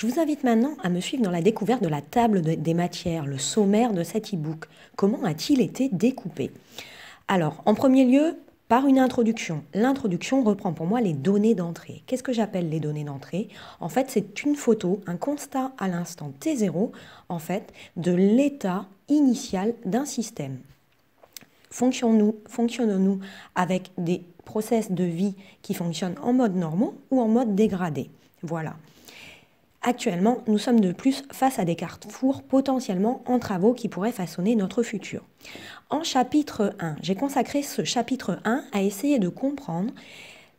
Je vous invite maintenant à me suivre dans la découverte de la table des matières, le sommaire de cet e-book. Comment a-t-il été découpé Alors, en premier lieu, par une introduction. L'introduction reprend pour moi les données d'entrée. Qu'est-ce que j'appelle les données d'entrée En fait, c'est une photo, un constat à l'instant T0, en fait, de l'état initial d'un système. Fonctionnons-nous avec des process de vie qui fonctionnent en mode normal ou en mode dégradé Voilà. Actuellement, nous sommes de plus face à des carrefours potentiellement en travaux qui pourraient façonner notre futur. En chapitre 1, j'ai consacré ce chapitre 1 à essayer de comprendre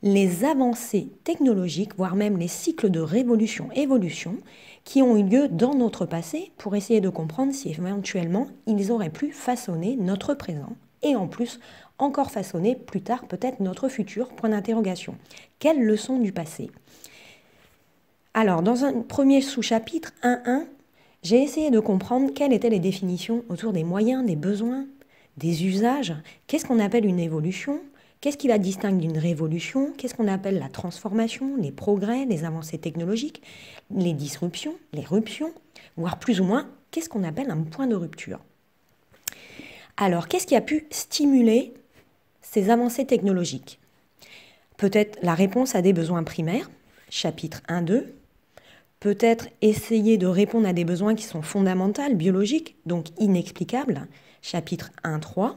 les avancées technologiques, voire même les cycles de révolution-évolution qui ont eu lieu dans notre passé pour essayer de comprendre si éventuellement ils auraient pu façonner notre présent et en plus encore façonner plus tard peut-être notre futur, point d'interrogation. Quelles leçons du passé alors, dans un premier sous-chapitre 1.1, j'ai essayé de comprendre quelles étaient les définitions autour des moyens, des besoins, des usages. Qu'est-ce qu'on appelle une évolution Qu'est-ce qui la distingue d'une révolution Qu'est-ce qu'on appelle la transformation, les progrès, les avancées technologiques, les disruptions, les ruptions Voire plus ou moins, qu'est-ce qu'on appelle un point de rupture Alors, qu'est-ce qui a pu stimuler ces avancées technologiques Peut-être la réponse à des besoins primaires, chapitre 1.2 peut-être essayer de répondre à des besoins qui sont fondamentaux, biologiques, donc inexplicables, chapitre 1.3,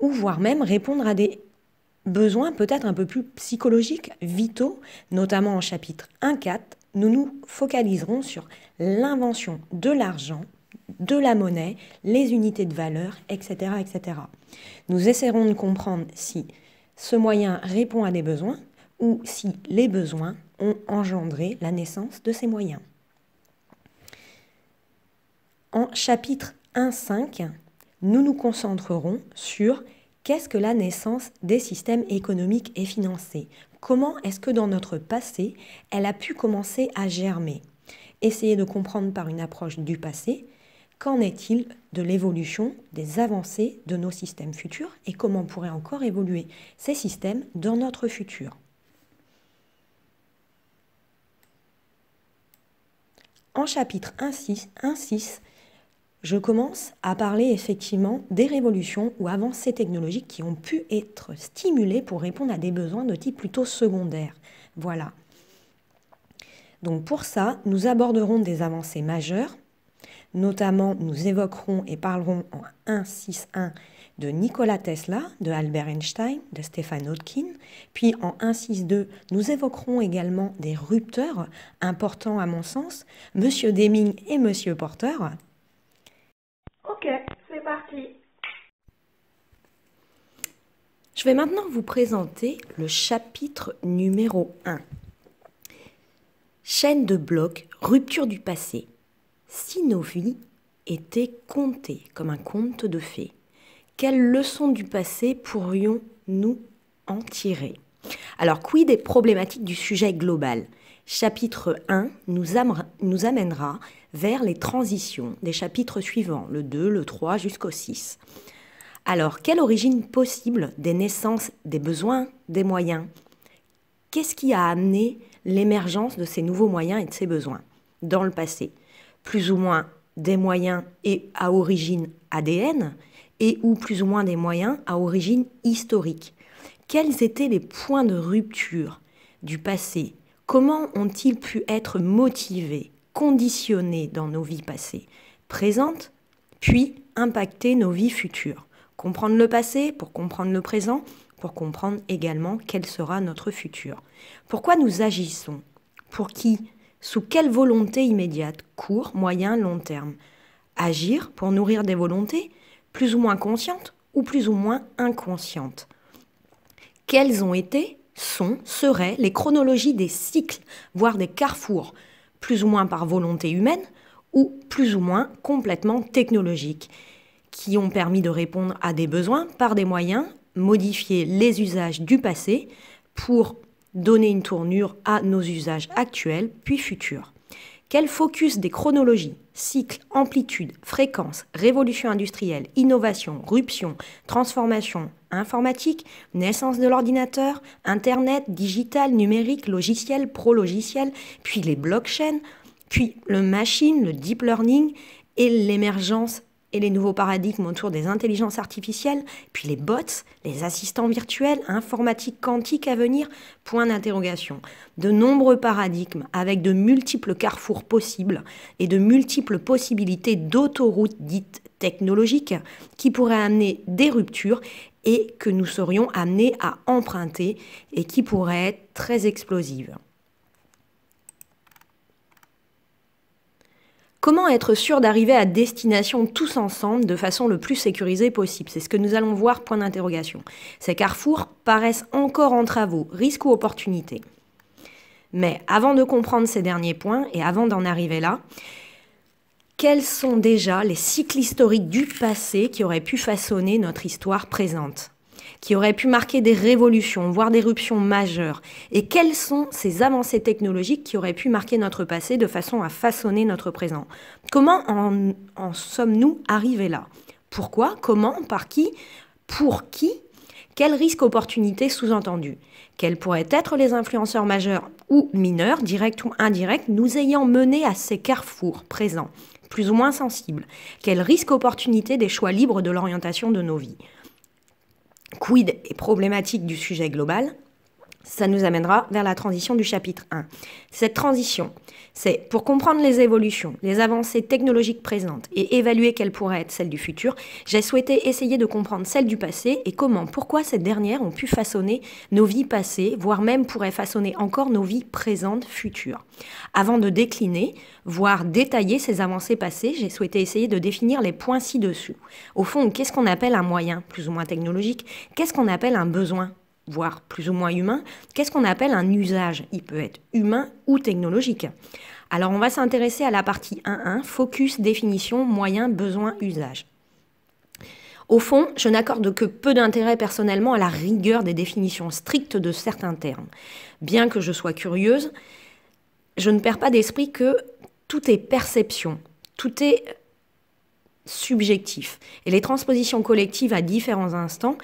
ou voire même répondre à des besoins peut-être un peu plus psychologiques, vitaux, notamment en chapitre 1.4, nous nous focaliserons sur l'invention de l'argent, de la monnaie, les unités de valeur, etc., etc. Nous essaierons de comprendre si ce moyen répond à des besoins ou si les besoins ont engendré la naissance de ces moyens. En chapitre 1.5, nous nous concentrerons sur qu'est-ce que la naissance des systèmes économiques et financiers Comment est-ce que dans notre passé, elle a pu commencer à germer Essayez de comprendre par une approche du passé, qu'en est-il de l'évolution, des avancées de nos systèmes futurs et comment pourraient encore évoluer ces systèmes dans notre futur en chapitre 1.6, je commence à parler effectivement des révolutions ou avancées technologiques qui ont pu être stimulées pour répondre à des besoins de type plutôt secondaire. Voilà. Donc pour ça, nous aborderons des avancées majeures, notamment nous évoquerons et parlerons en 1.6.1 de Nikola Tesla, de Albert Einstein, de Stéphane Hodkin. Puis en 162, nous évoquerons également des rupteurs importants à mon sens, Monsieur Deming et Monsieur Porter. Ok, c'est parti. Je vais maintenant vous présenter le chapitre numéro 1. Chaîne de blocs, rupture du passé. Si nos vies étaient comptées comme un conte de fées. Quelles leçons du passé pourrions-nous en tirer Alors, quid des problématiques du sujet global Chapitre 1 nous, amènera vers les transitions des chapitres suivants, le 2, le 3 jusqu'au 6. Alors, quelle origine possible des naissances, des besoins, des moyens Qu'est-ce qui a amené l'émergence de ces nouveaux moyens et de ces besoins dans le passé Plus ou moins des moyens et à origine ADN, et ou plus ou moins des moyens à origine historique. Quels étaient les points de rupture du passé Comment ont-ils pu être motivés, conditionnés dans nos vies passées, présentes, puis impacter nos vies futures Comprendre le passé pour comprendre le présent, pour comprendre également quel sera notre futur. Pourquoi nous agissons Pour qui Sous quelle volonté immédiate Court, moyen, long terme Agir pour nourrir des volontés plus ou moins conscientes ou plus ou moins inconscientes. Quelles ont été, sont, seraient les chronologies des cycles, voire des carrefours, plus ou moins par volonté humaine ou plus ou moins complètement technologiques, qui ont permis de répondre à des besoins par des moyens, modifier les usages du passé pour donner une tournure à nos usages actuels puis futurs. Quel focus des chronologies, cycles, amplitude, fréquence, révolution industrielle, innovation, ruption, transformation, informatique, naissance de l'ordinateur, Internet, digital, numérique, logiciel, pro-logiciel, puis les blockchains, puis le machine, le deep learning et l'émergence et les nouveaux paradigmes autour des intelligences artificielles, puis les bots, les assistants virtuels, informatique quantique à venir, point d'interrogation. De nombreux paradigmes avec de multiples carrefours possibles et de multiples possibilités d'autoroutes dites technologiques qui pourraient amener des ruptures et que nous serions amenés à emprunter et qui pourraient être très explosives. Comment être sûr d'arriver à destination tous ensemble de façon le plus sécurisée possible C'est ce que nous allons voir, point d'interrogation. Ces carrefours paraissent encore en travaux, risques ou opportunités. Mais avant de comprendre ces derniers points et avant d'en arriver là, quels sont déjà les cycles historiques du passé qui auraient pu façonner notre histoire présente qui auraient pu marquer des révolutions, voire des ruptions majeures Et quelles sont ces avancées technologiques qui auraient pu marquer notre passé de façon à façonner notre présent Comment en, en sommes-nous arrivés là Pourquoi Comment Par qui Pour qui quels risques opportunités sous-entendus Quels pourraient être les influenceurs majeurs ou mineurs, directs ou indirects, nous ayant menés à ces carrefours présents, plus ou moins sensibles Quels risques opportunités des choix libres de l'orientation de nos vies quid et problématique du sujet global, ça nous amènera vers la transition du chapitre 1. Cette transition, c'est pour comprendre les évolutions, les avancées technologiques présentes et évaluer quelles pourraient être celles du futur, j'ai souhaité essayer de comprendre celles du passé et comment, pourquoi ces dernières ont pu façonner nos vies passées, voire même pourraient façonner encore nos vies présentes, futures. Avant de décliner, voire détailler ces avancées passées, j'ai souhaité essayer de définir les points ci-dessous. Au fond, qu'est-ce qu'on appelle un moyen, plus ou moins technologique Qu'est-ce qu'on appelle un besoin voire plus ou moins humain, qu'est-ce qu'on appelle un usage Il peut être humain ou technologique. Alors on va s'intéresser à la partie 1.1, focus, définition, moyen, besoin, usage. Au fond, je n'accorde que peu d'intérêt personnellement à la rigueur des définitions strictes de certains termes. Bien que je sois curieuse, je ne perds pas d'esprit que tout est perception, tout est subjectif. Et les transpositions collectives à différents instants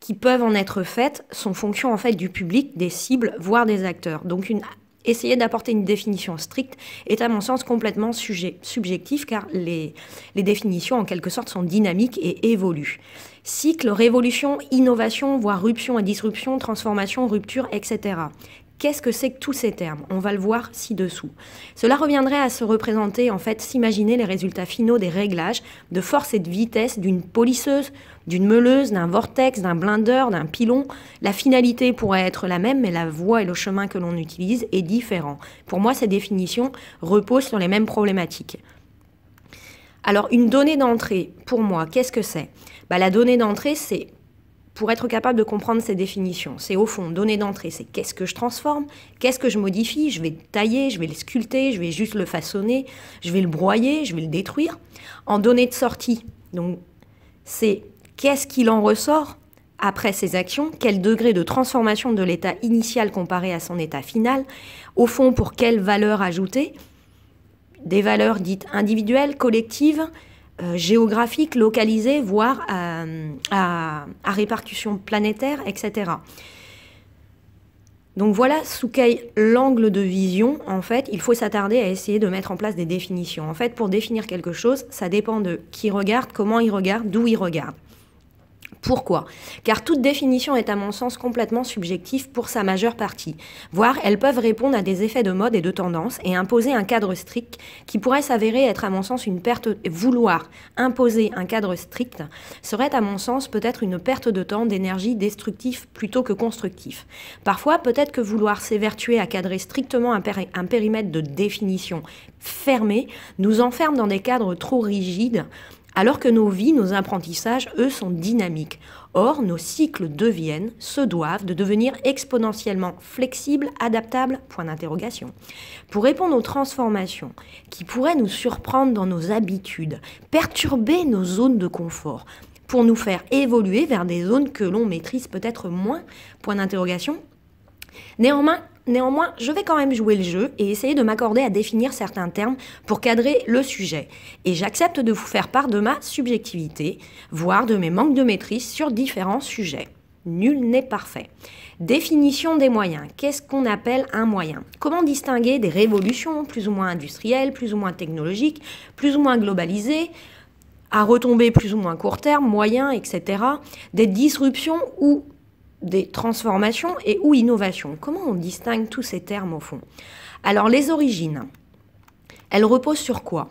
qui peuvent en être faites sont fonction en fait du public, des cibles, voire des acteurs. Donc une, essayer d'apporter une définition stricte est à mon sens complètement sujet, subjectif car les, définitions en quelque sorte sont dynamiques et évoluent. Cycle, révolution, innovation, voire rupture et disruption, transformation, rupture, etc. Qu'est-ce que c'est que tous ces termes On va le voir ci-dessous. Cela reviendrait à se représenter, en fait, s'imaginer les résultats finaux des réglages de force et de vitesse d'une polisseuse, d'une meuleuse, d'un vortex, d'un blindeur, d'un pilon. La finalité pourrait être la même, mais la voie et le chemin que l'on utilise est différent. Pour moi, ces définitions reposent sur les mêmes problématiques. Alors, une donnée d'entrée, pour moi, qu'est-ce que c'est bah, La donnée d'entrée, c'est pour être capable de comprendre ces définitions. C'est au fond, donnée d'entrée, c'est qu'est-ce que je transforme, qu'est-ce que je modifie, je vais tailler, je vais le sculpter, je vais juste le façonner, je vais le broyer, je vais le détruire. En donnée de sortie, donc c'est Qu'est-ce qu'il en ressort après ces actions Quel degré de transformation de l'état initial comparé à son état final Au fond, pour quelles valeurs ajoutées Des valeurs dites individuelles, collectives, euh, géographiques, localisées, voire euh, à, répercussion planétaire, etc. Donc voilà sous quel l'angle de vision, en fait, il faut s'attarder à essayer de mettre en place des définitions. En fait, pour définir quelque chose, ça dépend de qui regarde, comment il regarde, d'où il regarde. Pourquoi Car toute définition est à mon sens complètement subjective pour sa majeure partie, voire elles peuvent répondre à des effets de mode et de tendance et imposer un cadre strict qui pourrait s'avérer être à mon sens une perte. Vouloir imposer un cadre strict serait à mon sens peut-être une perte de temps, d'énergie, destructif plutôt que constructif. Parfois, peut-être que vouloir s'évertuer à cadrer strictement un, un périmètre de définition fermé nous enferme dans des cadres trop rigides alors que nos vies, nos apprentissages, eux, sont dynamiques. Or, nos cycles deviennent, se doivent, de devenir exponentiellement flexibles, adaptables, point d'interrogation. Pour répondre aux transformations qui pourraient nous surprendre dans nos habitudes, perturber nos zones de confort, pour nous faire évoluer vers des zones que l'on maîtrise peut-être moins, point d'interrogation. Néanmoins, Néanmoins, je vais quand même jouer le jeu et essayer de m'accorder à définir certains termes pour cadrer le sujet. Et j'accepte de vous faire part de ma subjectivité, voire de mes manques de maîtrise sur différents sujets. Nul n'est parfait. Définition des moyens. Qu'est-ce qu'on appelle un moyen Comment distinguer des révolutions plus ou moins industrielles, plus ou moins technologiques, plus ou moins globalisées à retomber plus ou moins court terme, moyen, etc., des disruptions ou des transformations et ou innovations. Comment on distingue tous ces termes au fond Alors les origines, elles reposent sur quoi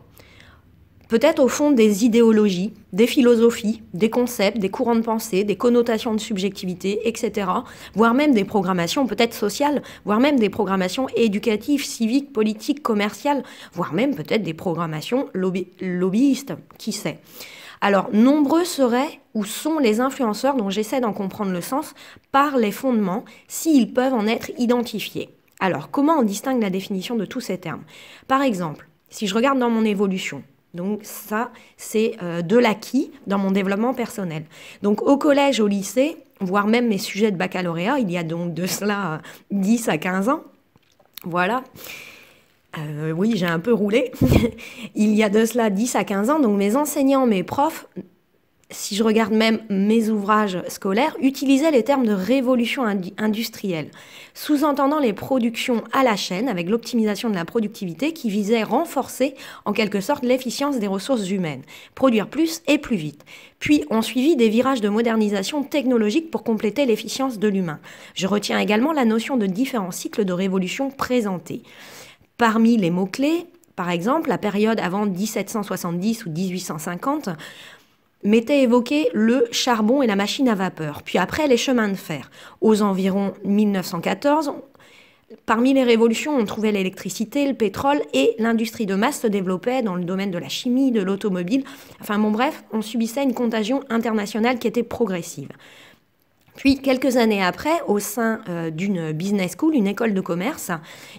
Peut-être au fond des idéologies, des philosophies, des concepts, des courants de pensée, des connotations de subjectivité, etc. Voire même des programmations peut-être sociales, voire même des programmations éducatives, civiques, politiques, commerciales, voire même peut-être des programmations lobbyistes, qui sait. Alors, nombreux seraient ou sont les influenceurs dont j'essaie d'en comprendre le sens par les fondements, s'ils peuvent en être identifiés. Alors, comment on distingue la définition de tous ces termes Par exemple, si je regarde dans mon évolution, donc ça, c'est euh, de l'acquis dans mon développement personnel. Donc au collège, au lycée, voire même mes sujets de baccalauréat, il y a donc de cela 10 euh, à 15 ans, voilà. Euh, oui, j'ai un peu roulé, il y a de cela 10 à 15 ans, donc mes enseignants, mes profs, si je regarde même mes ouvrages scolaires, utilisaient les termes de révolution industrielle, sous-entendant les productions à la chaîne avec l'optimisation de la productivité qui visait à renforcer en quelque sorte l'efficience des ressources humaines, produire plus et plus vite. Puis on suivi des virages de modernisation technologique pour compléter l'efficience de l'humain. Je retiens également la notion de différents cycles de révolution présentés. Parmi les mots-clés, par exemple, la période avant 1770 ou 1850 mettait évoqué le charbon et la machine à vapeur, puis après les chemins de fer. Aux environs 1914, parmi les révolutions, on trouvait l'électricité, le pétrole et l'industrie de masse se développait dans le domaine de la chimie, de l'automobile. Enfin bon bref, on subissait une contagion internationale qui était progressive. Puis, quelques années après, au sein euh, d'une business school, une école de commerce,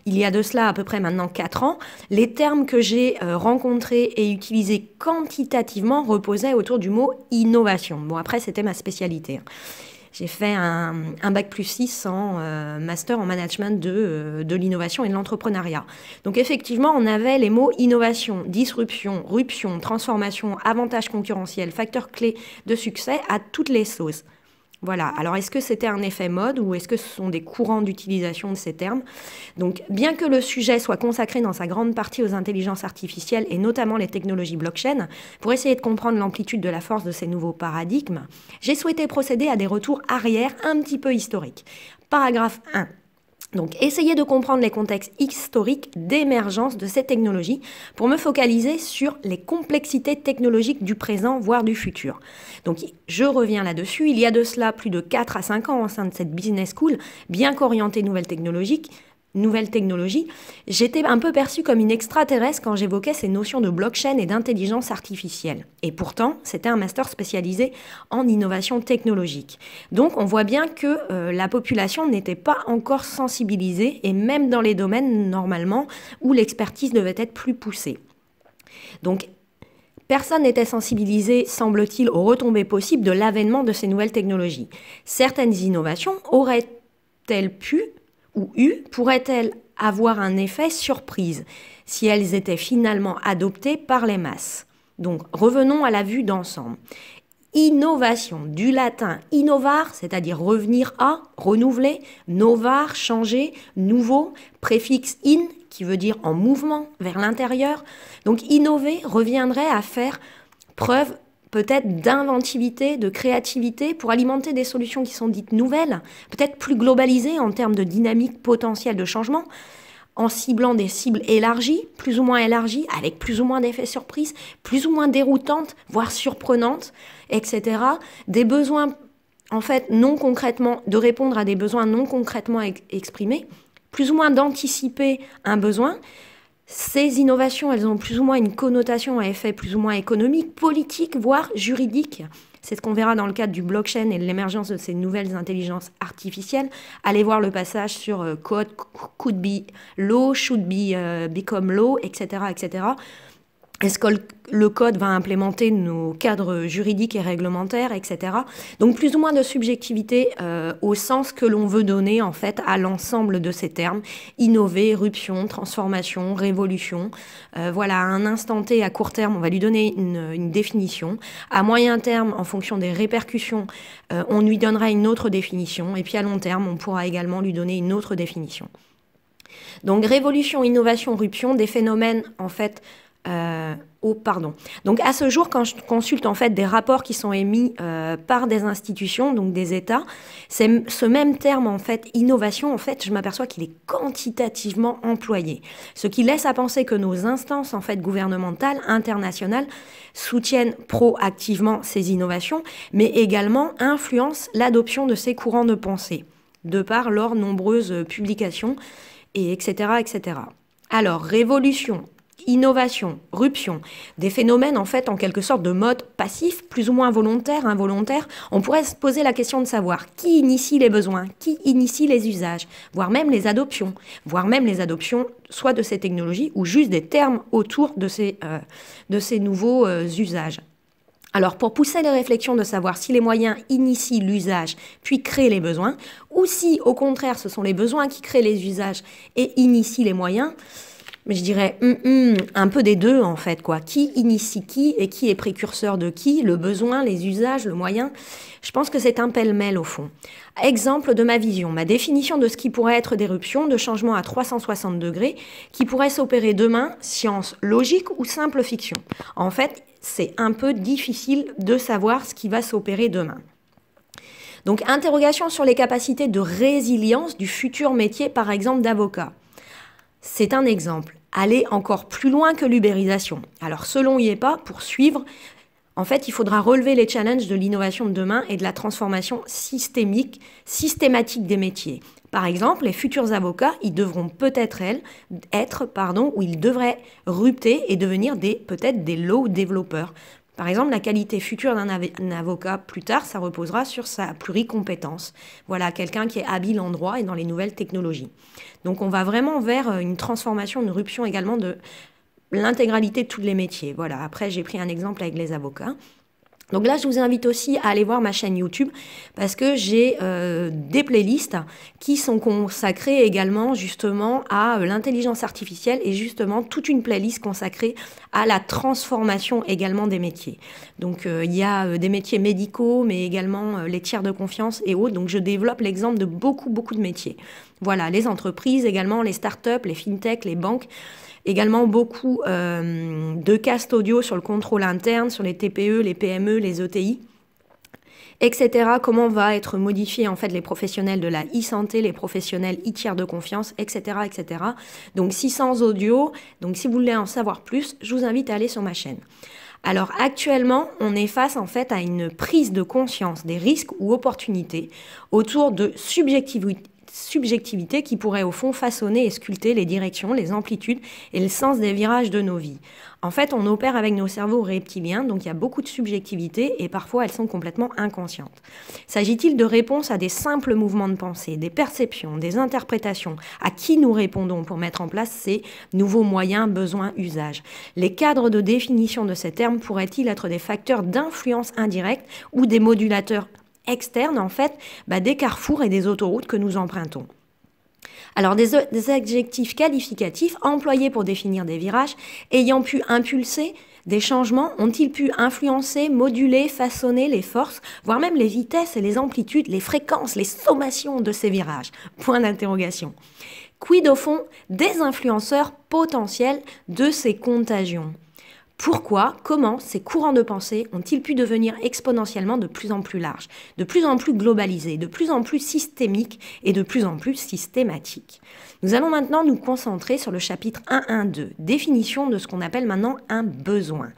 il y a de cela à peu près maintenant 4 ans, les termes que j'ai euh, rencontrés et utilisés quantitativement reposaient autour du mot innovation. Bon, après, c'était ma spécialité. Hein. J'ai fait un, bac plus 6 en euh, master en management de, l'innovation et de l'entrepreneuriat. Donc effectivement, on avait les mots innovation, disruption, rupture »,« transformation, avantage concurrentiel, facteur clé de succès à toutes les sauces. Voilà. Alors, est-ce que c'était un effet mode ou est-ce que ce sont des courants d'utilisation de ces termes Donc, bien que le sujet soit consacré dans sa grande partie aux intelligences artificielles et notamment les technologies blockchain, pour essayer de comprendre l'amplitude de la force de ces nouveaux paradigmes, j'ai souhaité procéder à des retours arrière un petit peu historiques. Paragraphe 1. Donc essayez de comprendre les contextes historiques d'émergence de ces technologies pour me focaliser sur les complexités technologiques du présent, voire du futur. Donc je reviens là-dessus, il y a de cela plus de 4 à 5 ans au sein de cette business school, bien qu'orientée nouvelles technologiques, nouvelles technologies, j'étais un peu perçue comme une extraterrestre quand j'évoquais ces notions de blockchain et d'intelligence artificielle. Et pourtant, c'était un master spécialisé en innovation technologique. Donc on voit bien que euh, la population n'était pas encore sensibilisée, et même dans les domaines normalement où l'expertise devait être plus poussée. Donc Personne n'était sensibilisé, semble-t-il, aux retombées possibles de l'avènement de ces nouvelles technologies. Certaines innovations auraient-elles pu ou U pourraient-elles avoir un effet surprise si elles étaient finalement adoptées par les masses Donc revenons à la vue d'ensemble. Innovation, du latin innovar, c'est-à-dire revenir à, renouveler, novar, changer, nouveau, préfixe in, qui veut dire en mouvement vers l'intérieur. Donc innover reviendrait à faire preuve peut-être d'inventivité, de créativité pour alimenter des solutions qui sont dites nouvelles, peut-être plus globalisées en termes de dynamique potentielle de changement, en ciblant des cibles élargies, plus ou moins élargies, avec plus ou moins d'effets surprises, plus ou moins déroutantes, voire surprenantes, etc. Des besoins, en fait, non concrètement, de répondre à des besoins non concrètement exprimés, plus ou moins d'anticiper un besoin, ces innovations, elles ont plus ou moins une connotation à effet plus ou moins économique, politique, voire juridique. C'est ce qu'on verra dans le cadre du blockchain et de l'émergence de ces nouvelles intelligences artificielles. Allez voir le passage sur euh, code, could be law, should be, euh, become law, etc., etc. Est-ce que le code va implémenter nos cadres juridiques et réglementaires, etc. Donc plus ou moins de subjectivité euh, au sens que l'on veut donner en fait à l'ensemble de ces termes innover, éruption, transformation, révolution. Euh, voilà, à un instant T, à court terme, on va lui donner une, définition. À moyen terme, en fonction des répercussions, euh, on lui donnera une autre définition. Et puis à long terme, on pourra également lui donner une autre définition. Donc révolution, innovation, ruption, des phénomènes en fait euh, oh, pardon. Donc à ce jour, quand je consulte en fait des rapports qui sont émis euh, par des institutions, donc des États, ce même terme en fait innovation. En fait, je m'aperçois qu'il est quantitativement employé, ce qui laisse à penser que nos instances en fait gouvernementales internationales soutiennent proactivement ces innovations, mais également influencent l'adoption de ces courants de pensée de par leurs nombreuses publications et etc etc. Alors révolution, innovation, ruption, des phénomènes en fait en quelque sorte de mode passif, plus ou moins volontaire, involontaire, on pourrait se poser la question de savoir qui initie les besoins, qui initie les usages, voire même les adoptions, voire même les adoptions soit de ces technologies ou juste des termes autour de ces, euh, de ces nouveaux euh, usages. Alors pour pousser les réflexions de savoir si les moyens initient l'usage puis créent les besoins, ou si au contraire ce sont les besoins qui créent les usages et initient les moyens, mais je dirais hum, hum, un peu des deux en fait quoi. Qui initie qui et qui est précurseur de qui Le besoin, les usages, le moyen. Je pense que c'est un pêle-mêle au fond. Exemple de ma vision, ma définition de ce qui pourrait être d'éruption, de changement à 360 degrés, qui pourrait s'opérer demain, science logique ou simple fiction. En fait, c'est un peu difficile de savoir ce qui va s'opérer demain. Donc interrogation sur les capacités de résilience du futur métier, par exemple d'avocat. C'est un exemple aller encore plus loin que l'ubérisation. Alors selon IEPA, pour suivre, en fait, il faudra relever les challenges de l'innovation de demain et de la transformation systémique, systématique des métiers. Par exemple, les futurs avocats, ils devront peut-être être, pardon, ou ils devraient rupter et devenir peut-être des low développeurs. Par exemple, la qualité future d'un avocat plus tard, ça reposera sur sa pluricompétence. Voilà, quelqu'un qui est habile en droit et dans les nouvelles technologies. Donc on va vraiment vers euh, une transformation, une rupture également de l'intégralité de tous les métiers. Voilà, après j'ai pris un exemple avec les avocats. Donc là, je vous invite aussi à aller voir ma chaîne YouTube parce que j'ai euh, des playlists qui sont consacrées également justement à euh, l'intelligence artificielle et justement toute une playlist consacrée à la transformation également des métiers. Donc euh, il y a des métiers médicaux, mais également les tiers de confiance et autres. Donc je développe l'exemple de beaucoup, beaucoup de métiers. Voilà, les entreprises également, les startups, les fintechs, les banques. Également beaucoup euh, de cast audio sur le contrôle interne, sur les TPE, les PME, les ETI etc. Comment va être modifié en fait les professionnels de la e-santé, les professionnels e-tiers de confiance, etc., etc. Donc 600 audio Donc si vous voulez en savoir plus, je vous invite à aller sur ma chaîne. Alors actuellement, on est face en fait à une prise de conscience des risques ou opportunités autour de subjectivité subjectivité qui pourrait au fond façonner et sculpter les directions, les amplitudes et le sens des virages de nos vies. En fait, on opère avec nos cerveaux reptiliens, donc il y a beaucoup de subjectivité et parfois elles sont complètement inconscientes. S'agit-il de réponses à des simples mouvements de pensée, des perceptions, des interprétations À qui nous répondons pour mettre en place ces nouveaux moyens, besoins, usages Les cadres de définition de ces termes pourraient-ils être des facteurs d'influence indirecte ou des modulateurs externe en fait bah, des carrefours et des autoroutes que nous empruntons. Alors des, des, adjectifs qualificatifs employés pour définir des virages ayant pu impulser des changements ont-ils pu influencer, moduler, façonner les forces, voire même les vitesses et les amplitudes, les fréquences, les sommations de ces virages Point d'interrogation. Quid au fond des influenceurs potentiels de ces contagions pourquoi, comment ces courants de pensée ont-ils pu devenir exponentiellement de plus en plus larges, de plus en plus globalisés, de plus en plus systémiques et de plus en plus systématiques Nous allons maintenant nous concentrer sur le chapitre 1.1.2, définition de ce qu'on appelle maintenant un besoin.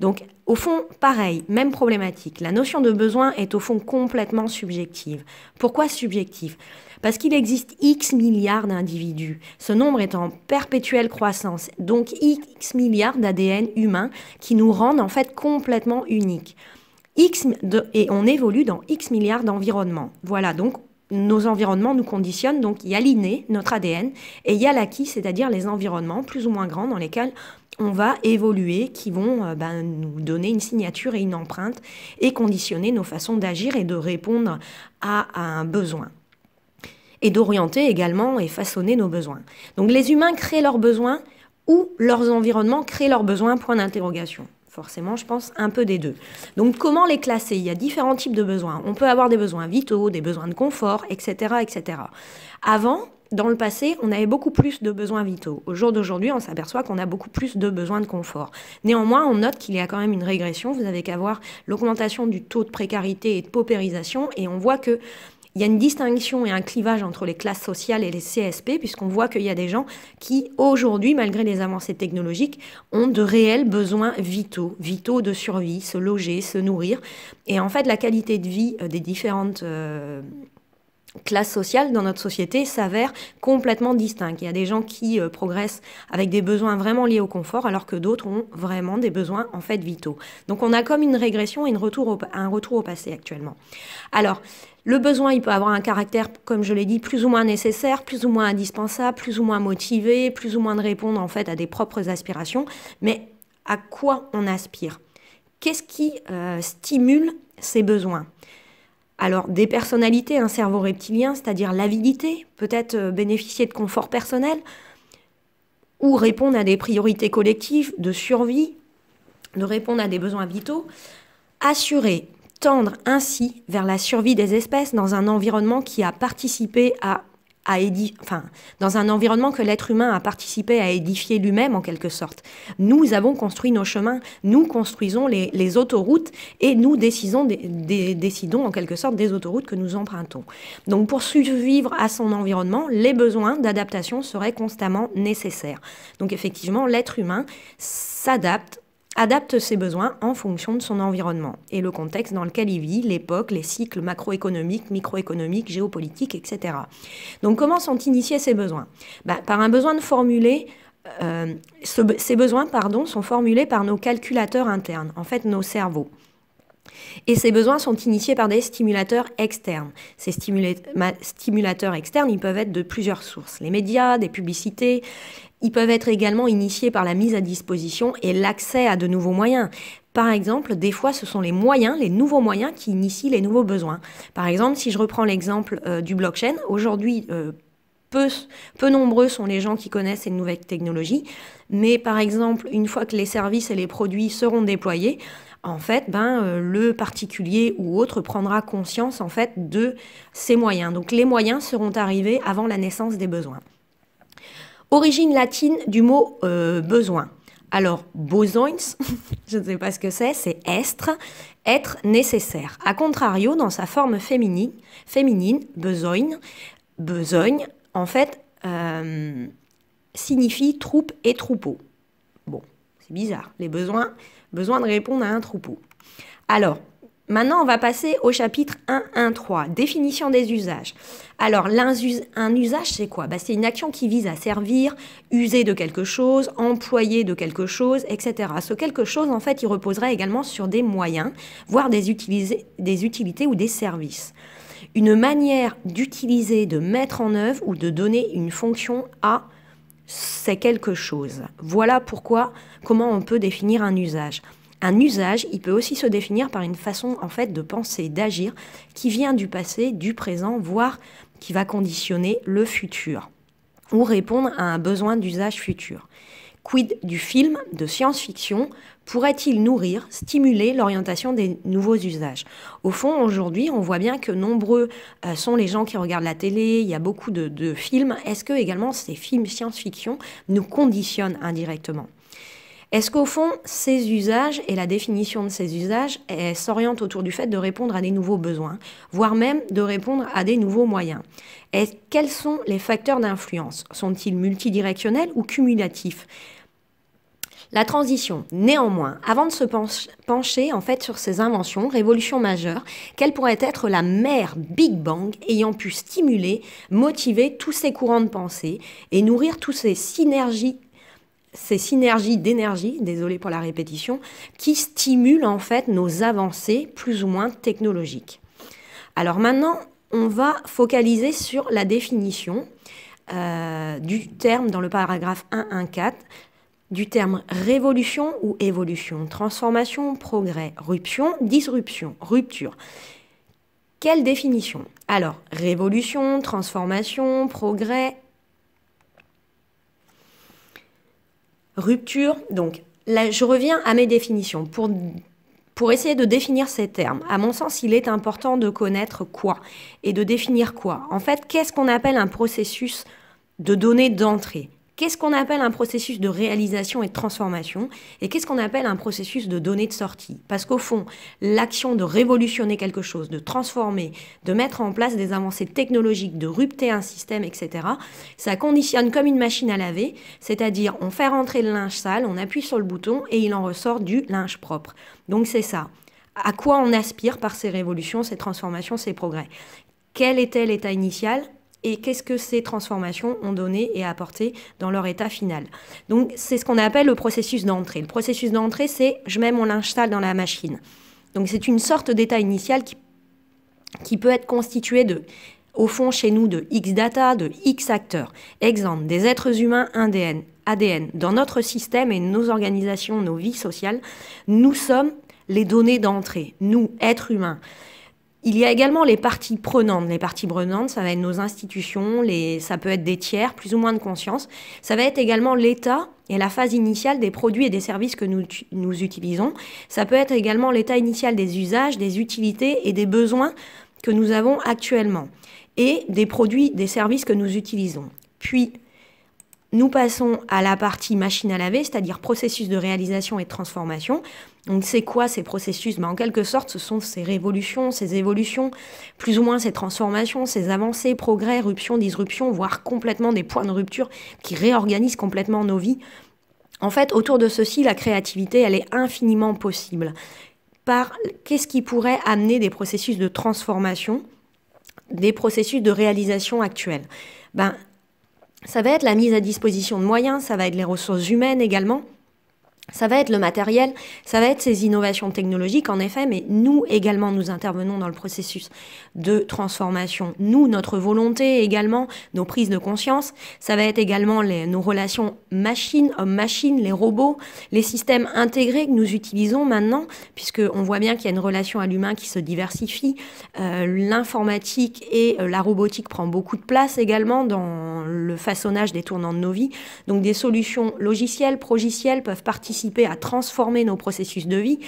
Donc, au fond, pareil, même problématique. La notion de besoin est au fond complètement subjective. Pourquoi subjective parce qu'il existe X milliards d'individus. Ce nombre est en perpétuelle croissance. Donc X milliards d'ADN humains qui nous rendent en fait complètement uniques. X et on évolue dans X milliards d'environnements. Voilà, donc nos environnements nous conditionnent. Donc il y a l'inné, notre ADN, et il y a l'acquis, c'est-à-dire les environnements plus ou moins grands dans lesquels on va évoluer, qui vont euh, ben, nous donner une signature et une empreinte et conditionner nos façons d'agir et de répondre à un besoin et d'orienter également et façonner nos besoins. Donc les humains créent leurs besoins ou leurs environnements créent leurs besoins, point d'interrogation forcément, je pense, un peu des deux. Donc comment les classer Il y a différents types de besoins. On peut avoir des besoins vitaux, des besoins de confort, etc. etc. Avant, dans le passé, on avait beaucoup plus de besoins vitaux. Au jour d'aujourd'hui, on s'aperçoit qu'on a beaucoup plus de besoins de confort. Néanmoins, on note qu'il y a quand même une régression. Vous avez qu'à voir l'augmentation du taux de précarité et de paupérisation, et on voit que il y a une distinction et un clivage entre les classes sociales et les CSP, puisqu'on voit qu'il y a des gens qui, aujourd'hui, malgré les avancées technologiques, ont de réels besoins vitaux, vitaux de survie, se loger, se nourrir. Et en fait, la qualité de vie euh, des différentes euh, classe sociale dans notre société s'avère complètement distincte. Il y a des gens qui euh, progressent avec des besoins vraiment liés au confort, alors que d'autres ont vraiment des besoins en fait vitaux. Donc on a comme une régression et retour un retour au passé actuellement. Alors le besoin, il peut avoir un caractère, comme je l'ai dit, plus ou moins nécessaire, plus ou moins indispensable, plus ou moins motivé, plus ou moins de répondre en fait à des propres aspirations. Mais à quoi on aspire Qu'est-ce qui euh, stimule ces besoins alors des personnalités, un cerveau reptilien, c'est-à-dire l'avidité, peut-être euh, bénéficier de confort personnel, ou répondre à des priorités collectives de survie, de répondre à des besoins vitaux, assurer, tendre ainsi vers la survie des espèces dans un environnement qui a participé à enfin, dans un environnement que l'être humain a participé à édifier lui-même en quelque sorte. Nous avons construit nos chemins, nous construisons les, autoroutes et nous décidons en quelque sorte des autoroutes que nous empruntons. Donc pour survivre à son environnement, les besoins d'adaptation seraient constamment nécessaires. Donc effectivement, l'être humain s'adapte adapte ses besoins en fonction de son environnement et le contexte dans lequel il vit, l'époque, les cycles macroéconomiques, microéconomiques, géopolitiques, etc. Donc comment sont initiés ces besoins bah, Par un besoin de formuler euh, ces besoins pardon, sont formulés par nos calculateurs internes, en fait nos cerveaux. Et ces besoins sont initiés par des stimulateurs externes. Ces stimulateurs externes, ils peuvent être de plusieurs sources. Les médias, des publicités, ils peuvent être également initiés par la mise à disposition et l'accès à de nouveaux moyens. Par exemple, des fois, ce sont les moyens, les nouveaux moyens qui initient les nouveaux besoins. Par exemple, si je reprends l'exemple euh, du blockchain, aujourd'hui, euh, peu, peu, nombreux sont les gens qui connaissent ces nouvelles technologies, mais par exemple, une fois que les services et les produits seront déployés, en fait, ben, euh, le particulier ou autre prendra conscience en fait de ces moyens. Donc les moyens seront arrivés avant la naissance des besoins. Origine latine du mot euh, besoin. Alors, besoin », je ne sais pas ce que c'est, c'est estre, être nécessaire. A contrario, dans sa forme féminine, féminine besoin », besogne, en fait, euh, signifie troupe et troupeau. Bon, c'est bizarre, les besoins, besoin de répondre à un troupeau. Alors, Maintenant, on va passer au chapitre 1.1.3, définition des usages. Alors, un usage, c'est quoi bah, C'est une action qui vise à servir, user de quelque chose, employer de quelque chose, etc. Ce quelque chose, en fait, il reposerait également sur des moyens, voire des, des utilités ou des services. Une manière d'utiliser, de mettre en œuvre ou de donner une fonction à c'est quelque chose. Voilà pourquoi, comment on peut définir un usage. Un usage, il peut aussi se définir par une façon en fait de penser, d'agir, qui vient du passé, du présent, voire qui va conditionner le futur, ou répondre à un besoin d'usage futur. Quid du film de science-fiction pourrait-il nourrir, stimuler l'orientation des nouveaux usages Au fond, aujourd'hui, on voit bien que nombreux euh, sont les gens qui regardent la télé, il y a beaucoup de, de films. Est-ce que également ces films science-fiction nous conditionnent indirectement est-ce qu'au fond, ces usages et la définition de ces usages s'orientent autour du fait de répondre à des nouveaux besoins, voire même de répondre à des nouveaux moyens Quels sont les facteurs d'influence Sont-ils multidirectionnels ou cumulatifs la transition, néanmoins, avant de se pencher en fait sur ces inventions, révolutions majeures, quelle pourrait être la mère Big Bang ayant pu stimuler, motiver tous ces courants de pensée et nourrir tous ces synergies ces synergies d'énergie, désolé pour la répétition, qui stimulent en fait nos avancées plus ou moins technologiques. Alors maintenant, on va focaliser sur la définition euh, du terme dans le paragraphe 1.1.4, du terme révolution ou évolution, transformation, progrès, ruption, disruption, rupture. Quelle définition Alors, révolution, transformation, progrès, rupture. Donc là, je reviens à mes définitions. Pour, pour essayer de définir ces termes, à mon sens, il est important de connaître quoi et de définir quoi. En fait, qu'est-ce qu'on appelle un processus de données d'entrée Qu'est-ce qu'on appelle un processus de réalisation et de transformation Et qu'est-ce qu'on appelle un processus de données de sortie Parce qu'au fond, l'action de révolutionner quelque chose, de transformer, de mettre en place des avancées technologiques, de rupter un système, etc., ça conditionne comme une machine à laver, c'est-à-dire on fait rentrer le linge sale, on appuie sur le bouton et il en ressort du linge propre. Donc c'est ça. À quoi on aspire par ces révolutions, ces transformations, ces progrès Quel était l'état initial et qu'est-ce que ces transformations ont donné et apporté dans leur état final. Donc c'est ce qu'on appelle le processus d'entrée. Le processus d'entrée, c'est je mets mon linge dans la machine. Donc c'est une sorte d'état initial qui, peut être constitué de au fond chez nous de X data, de X acteurs. Exemple, des êtres humains ADN. ADN. Dans notre système et nos organisations, nos vies sociales, nous sommes les données d'entrée, nous, êtres humains. Il y a également les parties prenantes. Les parties prenantes, ça va être nos institutions, ça peut être des tiers, plus ou moins de conscience. Ça va être également l'État et la phase initiale des produits et des services que nous, nous utilisons. Ça peut être également l'état initial des usages, des utilités et des besoins que nous avons actuellement et des produits, des services que nous utilisons. Puis, nous passons à la partie machine à laver, c'est-à-dire processus de réalisation et de transformation. Donc c'est quoi ces processus Mais En quelque sorte, ce sont ces révolutions, ces évolutions, plus ou moins ces transformations, ces avancées, progrès, ruptions, disruptions, voire complètement des points de rupture qui réorganisent complètement nos vies. En fait, autour de ceci, la créativité, elle est infiniment possible. Par qu'est-ce qui pourrait amener des processus de transformation, des processus de réalisation actuels ben, Ça va être la mise à disposition de moyens, ça va être les ressources humaines également ça va être le matériel, ça va être ces innovations technologiques, en effet, mais nous également, nous intervenons dans le processus de transformation. Nous, notre volonté également, nos prises de conscience, ça va être également nos relations machine, homme-machine, les robots, les systèmes intégrés que nous utilisons maintenant, puisqu'on voit bien qu'il y a une relation à l'humain qui se diversifie. Euh, l'informatique et euh, la robotique prend beaucoup de place également dans le façonnage des tournants de nos vies. Donc des solutions logicielles, progicielles peuvent participer à transformer nos processus de vie,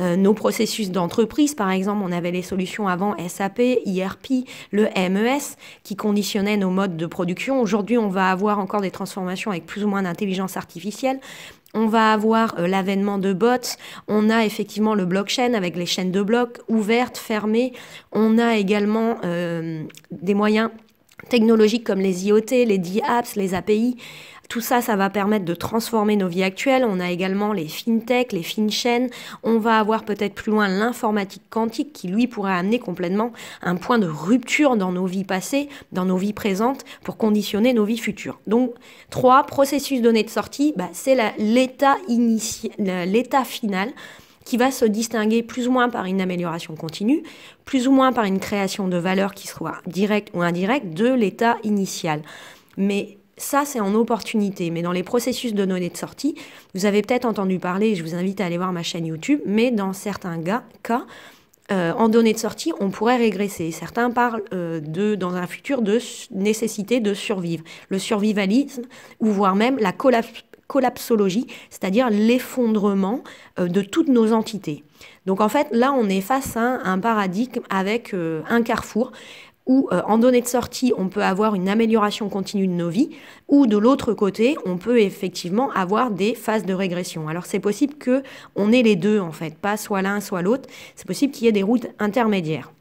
euh, nos processus d'entreprise. Par exemple, on avait les solutions avant SAP, IRP, e le MES qui conditionnaient nos modes de production. Aujourd'hui, on va avoir encore des transformations avec plus ou moins d'intelligence artificielle on va avoir euh, l'avènement de bots, on a effectivement le blockchain avec les chaînes de blocs ouvertes, fermées, on a également euh, des moyens technologiques comme les IoT, les apps les API. Tout ça, ça va permettre de transformer nos vies actuelles. On a également les fintech, les FinChain. On va avoir peut-être plus loin l'informatique quantique qui, lui, pourrait amener complètement un point de rupture dans nos vies passées, dans nos vies présentes, pour conditionner nos vies futures. Donc, trois, processus donné de sortie, bah, c'est l'état l'état final qui va se distinguer plus ou moins par une amélioration continue, plus ou moins par une création de valeur qui soit directe ou indirecte de l'état initial. Mais ça, c'est en opportunité. Mais dans les processus de données de sortie, vous avez peut-être entendu parler, je vous invite à aller voir ma chaîne YouTube, mais dans certains cas, euh, en données de sortie, on pourrait régresser. Certains parlent euh, de, dans un futur de nécessité de survivre, le survivalisme, ou voire même la collapsologie, c'est-à-dire l'effondrement euh, de toutes nos entités. Donc en fait, là, on est face à un paradigme avec un carrefour où euh, en données de sortie, on peut avoir une amélioration continue de nos vies, ou de l'autre côté, on peut effectivement avoir des phases de régression. Alors c'est possible que on ait les deux en fait, pas soit l'un soit l'autre. C'est possible qu'il y ait des routes intermédiaires.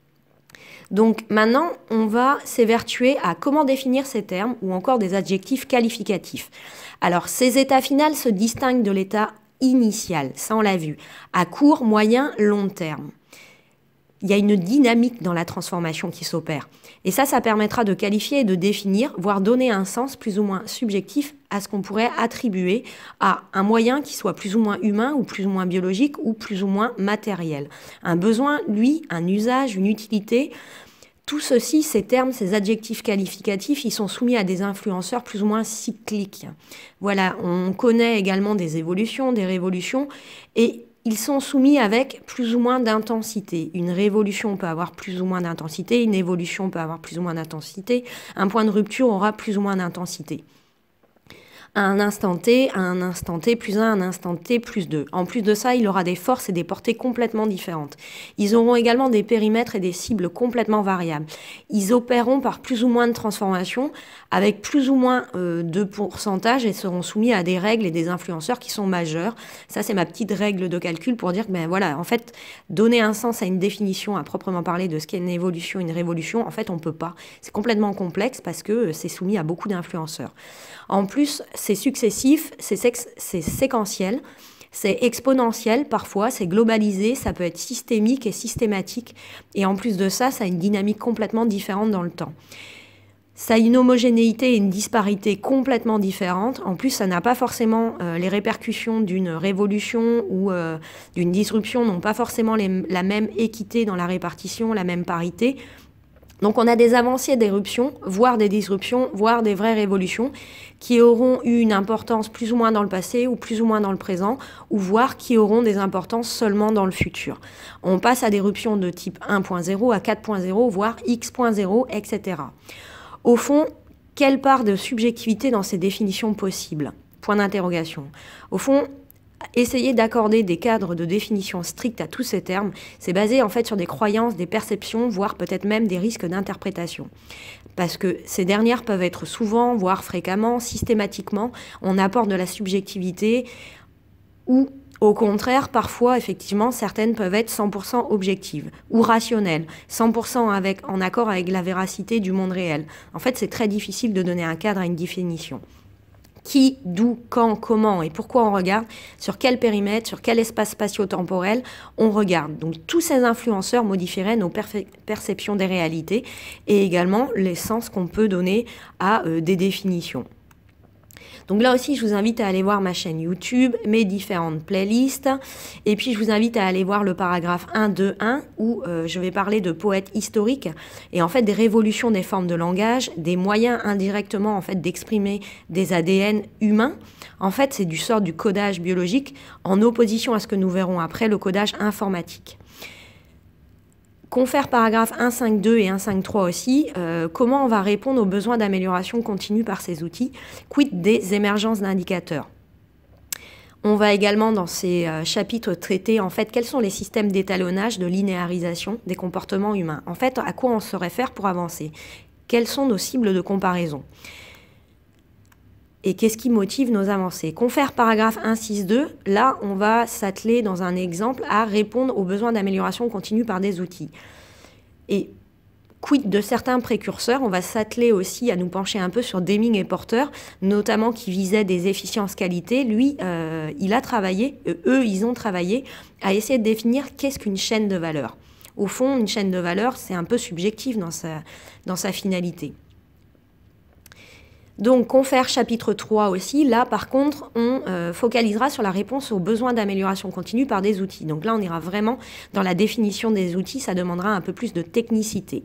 Donc maintenant, on va s'évertuer à comment définir ces termes ou encore des adjectifs qualificatifs. Alors ces états finaux se distinguent de l'état initial, ça on l'a vu, à court, moyen, long terme il y a une dynamique dans la transformation qui s'opère. Et ça, ça permettra de qualifier et de définir, voire donner un sens plus ou moins subjectif à ce qu'on pourrait attribuer à un moyen qui soit plus ou moins humain ou plus ou moins biologique ou plus ou moins matériel. Un besoin, lui, un usage, une utilité. Tout ceci, ces termes, ces adjectifs qualificatifs, ils sont soumis à des influenceurs plus ou moins cycliques. Voilà, on connaît également des évolutions, des révolutions, et ils sont soumis avec plus ou moins d'intensité. Une révolution peut avoir plus ou moins d'intensité, une évolution peut avoir plus ou moins d'intensité, un point de rupture aura plus ou moins d'intensité à un instant T, à un instant T, plus 1, à un instant T, plus 2. En plus de ça, il aura des forces et des portées complètement différentes. Ils auront également des périmètres et des cibles complètement variables. Ils opéreront par plus ou moins de transformations, avec plus ou moins euh, de pourcentage et seront soumis à des règles et des influenceurs qui sont majeurs. Ça, c'est ma petite règle de calcul pour dire que, ben voilà, en fait, donner un sens à une définition, à proprement parler de ce qu'est une évolution, une révolution, en fait, on peut pas. C'est complètement complexe parce que euh, c'est soumis à beaucoup d'influenceurs. En plus, c'est successif, c'est, séquentiel, c'est exponentiel parfois, c'est globalisé, ça peut être systémique et systématique. Et en plus de ça, ça a une dynamique complètement différente dans le temps. Ça a une homogénéité et une disparité complètement différentes. En plus, ça n'a pas forcément euh, les répercussions d'une révolution ou euh, d'une disruption, n'ont pas forcément la même équité dans la répartition, la même parité. Donc on a des avancées d'éruption voire des disruptions, voire des vraies révolutions qui auront eu une importance plus ou moins dans le passé ou plus ou moins dans le présent, ou voire qui auront des importances seulement dans le futur. On passe à des ruptions de type 1.0 à 4.0, voire X.0, etc. Au fond, quelle part de subjectivité dans ces définitions possibles Point d'interrogation. Au fond, essayer d'accorder des cadres de définition stricts à tous ces termes, c'est basé en fait sur des croyances, des perceptions, voire peut-être même des risques d'interprétation parce que ces dernières peuvent être souvent, voire fréquemment, systématiquement, on apporte de la subjectivité ou au contraire, parfois, effectivement, certaines peuvent être 100% objectives ou rationnelles, 100% avec, en accord avec la véracité du monde réel. En fait, c'est très difficile de donner un cadre à une définition qui, d'où, quand, comment et pourquoi on regarde, sur quel périmètre, sur quel espace spatio-temporel on regarde. Donc tous ces influenceurs modifieraient nos perceptions des réalités et également les sens qu'on peut donner à euh, des définitions. Donc là aussi, je vous invite à aller voir ma chaîne YouTube, mes différentes playlists. Et puis, je vous invite à aller voir le paragraphe 1, 2, 1, où euh, je vais parler de poètes historiques et en fait des révolutions des formes de langage, des moyens indirectement en fait d'exprimer des ADN humains. En fait, c'est du sort du codage biologique en opposition à ce que nous verrons après, le codage informatique confère paragraphe 1.5.2 et 1.5.3 aussi, euh, comment on va répondre aux besoins d'amélioration continue par ces outils, quid des émergences d'indicateurs. On va également dans ces euh, chapitres traiter en fait quels sont les systèmes d'étalonnage, de linéarisation des comportements humains. En fait, à quoi on se réfère pour avancer Quelles sont nos cibles de comparaison et qu'est-ce qui motive nos avancées. Confère paragraphe 1.6.2, là on va s'atteler dans un exemple à répondre aux besoins d'amélioration continue par des outils. Et quid de certains précurseurs, on va s'atteler aussi à nous pencher un peu sur Deming et Porter, notamment qui visaient des efficiences qualité. Lui, euh, il a travaillé, eux, ils ont travaillé à essayer de définir qu'est-ce qu'une chaîne de valeur. Au fond, une chaîne de valeur, c'est un peu subjectif sa, dans sa finalité. Donc, confère chapitre 3 aussi, là par contre, on euh, focalisera sur la réponse aux besoins d'amélioration continue par des outils. Donc là, on ira vraiment dans la définition des outils, ça demandera un peu plus de technicité.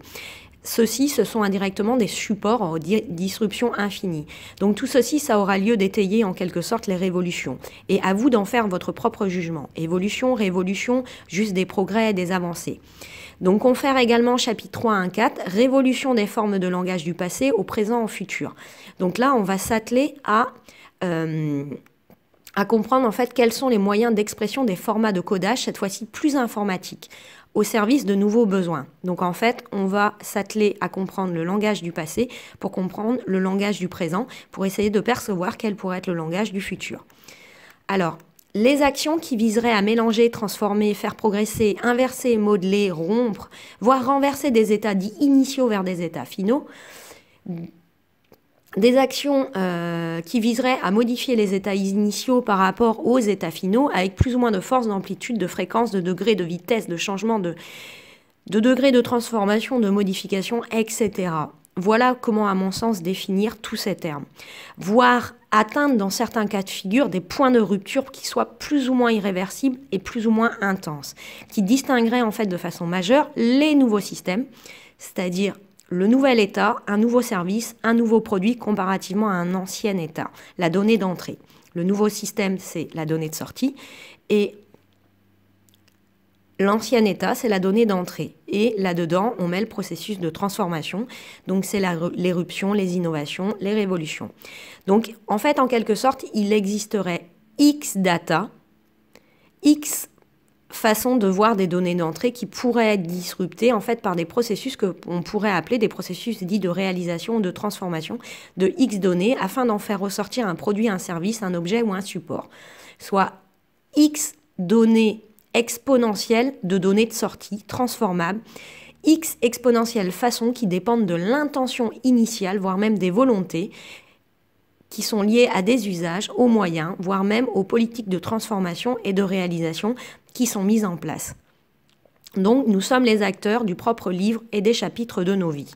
Ceux-ci, ce sont indirectement des supports aux disruptions infinies. Donc tout ceci, ça aura lieu d'étayer en quelque sorte les révolutions. Et à vous d'en faire votre propre jugement. Évolution, révolution, juste des progrès, des avancées. Donc confère également chapitre 3 4, révolution des formes de langage du passé au présent, au futur. Donc là, on va s'atteler à... Euh, à comprendre en fait quels sont les moyens d'expression des formats de codage, cette fois-ci plus informatiques, au service de nouveaux besoins. Donc en fait, on va s'atteler à comprendre le langage du passé pour comprendre le langage du présent, pour essayer de percevoir quel pourrait être le langage du futur. Alors, les actions qui viseraient à mélanger, transformer, faire progresser, inverser, modeler, rompre, voire renverser des états dits initiaux vers des états finaux, des actions euh, qui viseraient à modifier les états initiaux par rapport aux états finaux avec plus ou moins de force, d'amplitude, de fréquence, de degré, de vitesse, de changement, de, de degré de transformation, de modification, etc. Voilà comment, à mon sens, définir tous ces termes. Voir atteindre dans certains cas de figure des points de rupture qui soient plus ou moins irréversibles et plus ou moins intenses, qui distingueraient en fait de façon majeure les nouveaux systèmes, c'est-à-dire le nouvel état, un nouveau service, un nouveau produit comparativement à un ancien état, la donnée d'entrée. Le nouveau système, c'est la donnée de sortie. Et L'ancien état, c'est la donnée d'entrée. Et là-dedans, on met le processus de transformation. Donc, c'est l'éruption, les innovations, les révolutions. Donc, en fait, en quelque sorte, il existerait X data, X façon de voir des données d'entrée qui pourraient être disruptées en fait par des processus que on pourrait appeler des processus dits de réalisation ou de transformation de X données afin d'en faire ressortir un produit, un service, un objet ou un support. Soit X données exponentielle de données de sortie transformables, x exponentielle façon qui dépendent de l'intention initiale, voire même des volontés, qui sont liées à des usages, aux moyens, voire même aux politiques de transformation et de réalisation qui sont mises en place. Donc nous sommes les acteurs du propre livre et des chapitres de nos vies.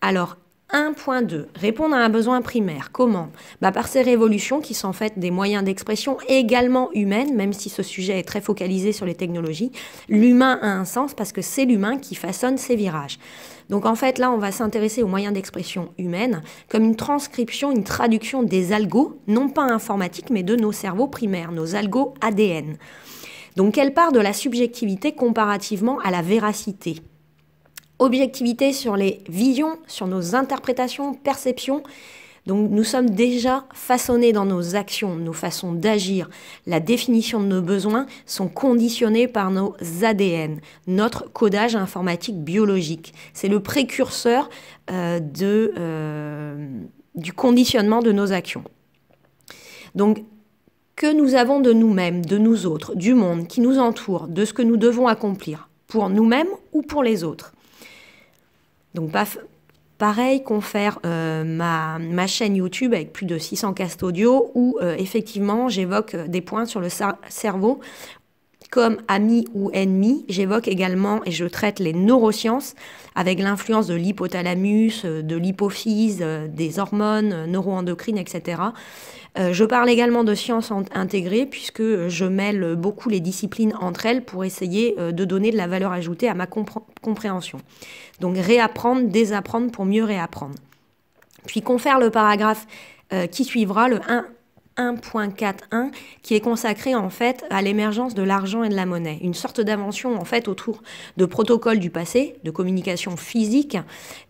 Alors 1.2. Répondre à un besoin primaire. Comment bah Par ces révolutions qui sont en fait des moyens d'expression également humaines, même si ce sujet est très focalisé sur les technologies. L'humain a un sens parce que c'est l'humain qui façonne ces virages. Donc en fait, là, on va s'intéresser aux moyens d'expression humaines comme une transcription, une traduction des algos, non pas informatiques, mais de nos cerveaux primaires, nos algos ADN. Donc elle part de la subjectivité comparativement à la véracité objectivité sur les visions, sur nos interprétations, perceptions. Donc nous sommes déjà façonnés dans nos actions, nos façons d'agir. La définition de nos besoins sont conditionnés par nos ADN, notre codage informatique biologique. C'est le précurseur euh, euh, du conditionnement de nos actions. Donc que nous avons de nous-mêmes, de nous autres, du monde qui nous entoure, de ce que nous devons accomplir, pour nous-mêmes ou pour les autres donc pareil confère euh, ma, chaîne YouTube avec plus de 600 castes audio où euh, effectivement j'évoque euh, des points sur le cerveau comme ami ou ennemi, j'évoque également et je traite les neurosciences avec l'influence de l'hypothalamus, euh, de l'hypophyse, euh, des hormones euh, neuroendocrines, etc. Je parle également de sciences intégrées puisque je mêle beaucoup les disciplines entre elles pour essayer de donner de la valeur ajoutée à ma compréhension. Donc réapprendre, désapprendre pour mieux réapprendre. Puis confère le paragraphe qui suivra, le 1 1.41 qui est consacré en fait à l'émergence de l'argent et de la monnaie, une sorte d'invention en fait autour de protocoles du passé, de communication physique,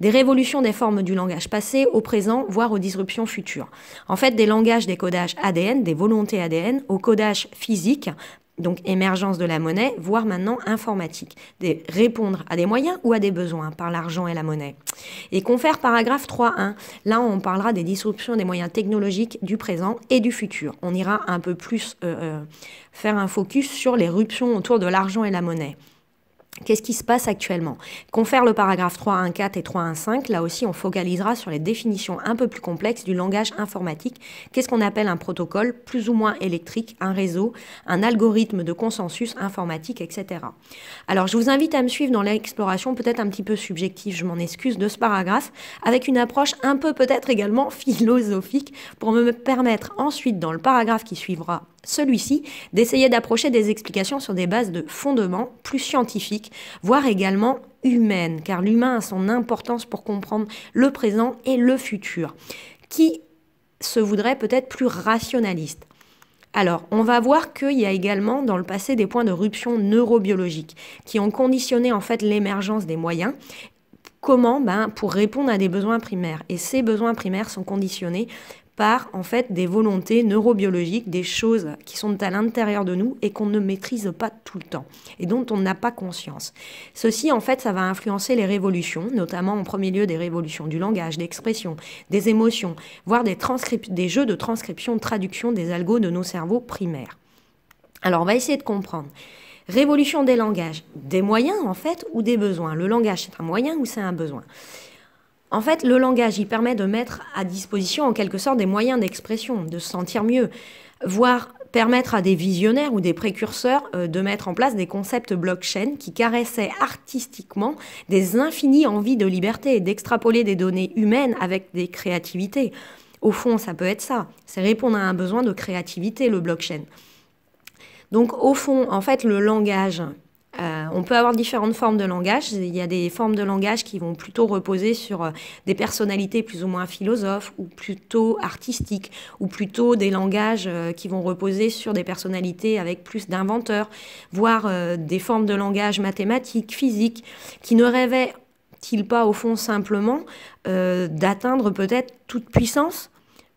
des révolutions des formes du langage passé au présent, voire aux disruptions futures. En fait, des langages des codages ADN, des volontés ADN, au codage physique donc émergence de la monnaie, voire maintenant informatique, des, répondre à des moyens ou à des besoins par l'argent et la monnaie. Et confère paragraphe 3.1, là on parlera des disruptions des moyens technologiques du présent et du futur. On ira un peu plus euh, euh, faire un focus sur les autour de l'argent et la monnaie. Qu'est-ce qui se passe actuellement Confère le paragraphe 3.1.4 et 3.1.5, là aussi on focalisera sur les définitions un peu plus complexes du langage informatique. Qu'est-ce qu'on appelle un protocole plus ou moins électrique, un réseau, un algorithme de consensus informatique, etc. Alors je vous invite à me suivre dans l'exploration peut-être un petit peu subjective, je m'en excuse, de ce paragraphe, avec une approche un peu peut-être également philosophique pour me permettre ensuite dans le paragraphe qui suivra celui-ci d'essayer d'approcher des explications sur des bases de fondements plus scientifiques, voire également humaines, car l'humain a son importance pour comprendre le présent et le futur, qui se voudrait peut-être plus rationaliste. Alors, on va voir qu'il y a également dans le passé des points de rupture neurobiologique qui ont conditionné en fait l'émergence des moyens comment ben, Pour répondre à des besoins primaires. Et ces besoins primaires sont conditionnés par en fait des volontés neurobiologiques, des choses qui sont à l'intérieur de nous et qu'on ne maîtrise pas tout le temps et dont on n'a pas conscience. Ceci en fait, ça va influencer les révolutions, notamment en premier lieu des révolutions du langage, d'expression, des émotions, voire des, des jeux de transcription, de traduction des algos de nos cerveaux primaires. Alors on va essayer de comprendre. Révolution des langages, des moyens en fait ou des besoins. Le langage c'est un moyen ou c'est un besoin. En fait, le langage, il permet de mettre à disposition en quelque sorte des moyens d'expression, de se sentir mieux, voire permettre à des visionnaires ou des précurseurs euh, de mettre en place des concepts blockchain qui caressaient artistiquement des infinies envies de liberté et d'extrapoler des données humaines avec des créativités. Au fond, ça peut être ça, c'est répondre à un besoin de créativité, le blockchain. Donc au fond, en fait, le langage euh, on peut avoir différentes formes de langage. Il y a des formes de langage qui vont plutôt reposer sur euh, des personnalités plus ou moins philosophes, ou plutôt artistiques, ou plutôt des langages euh, qui vont reposer sur des personnalités avec plus d'inventeurs, voire des formes de langage mathématiques, physiques, qui ne rêvaient-ils pas au fond simplement d'atteindre peut-être toute puissance,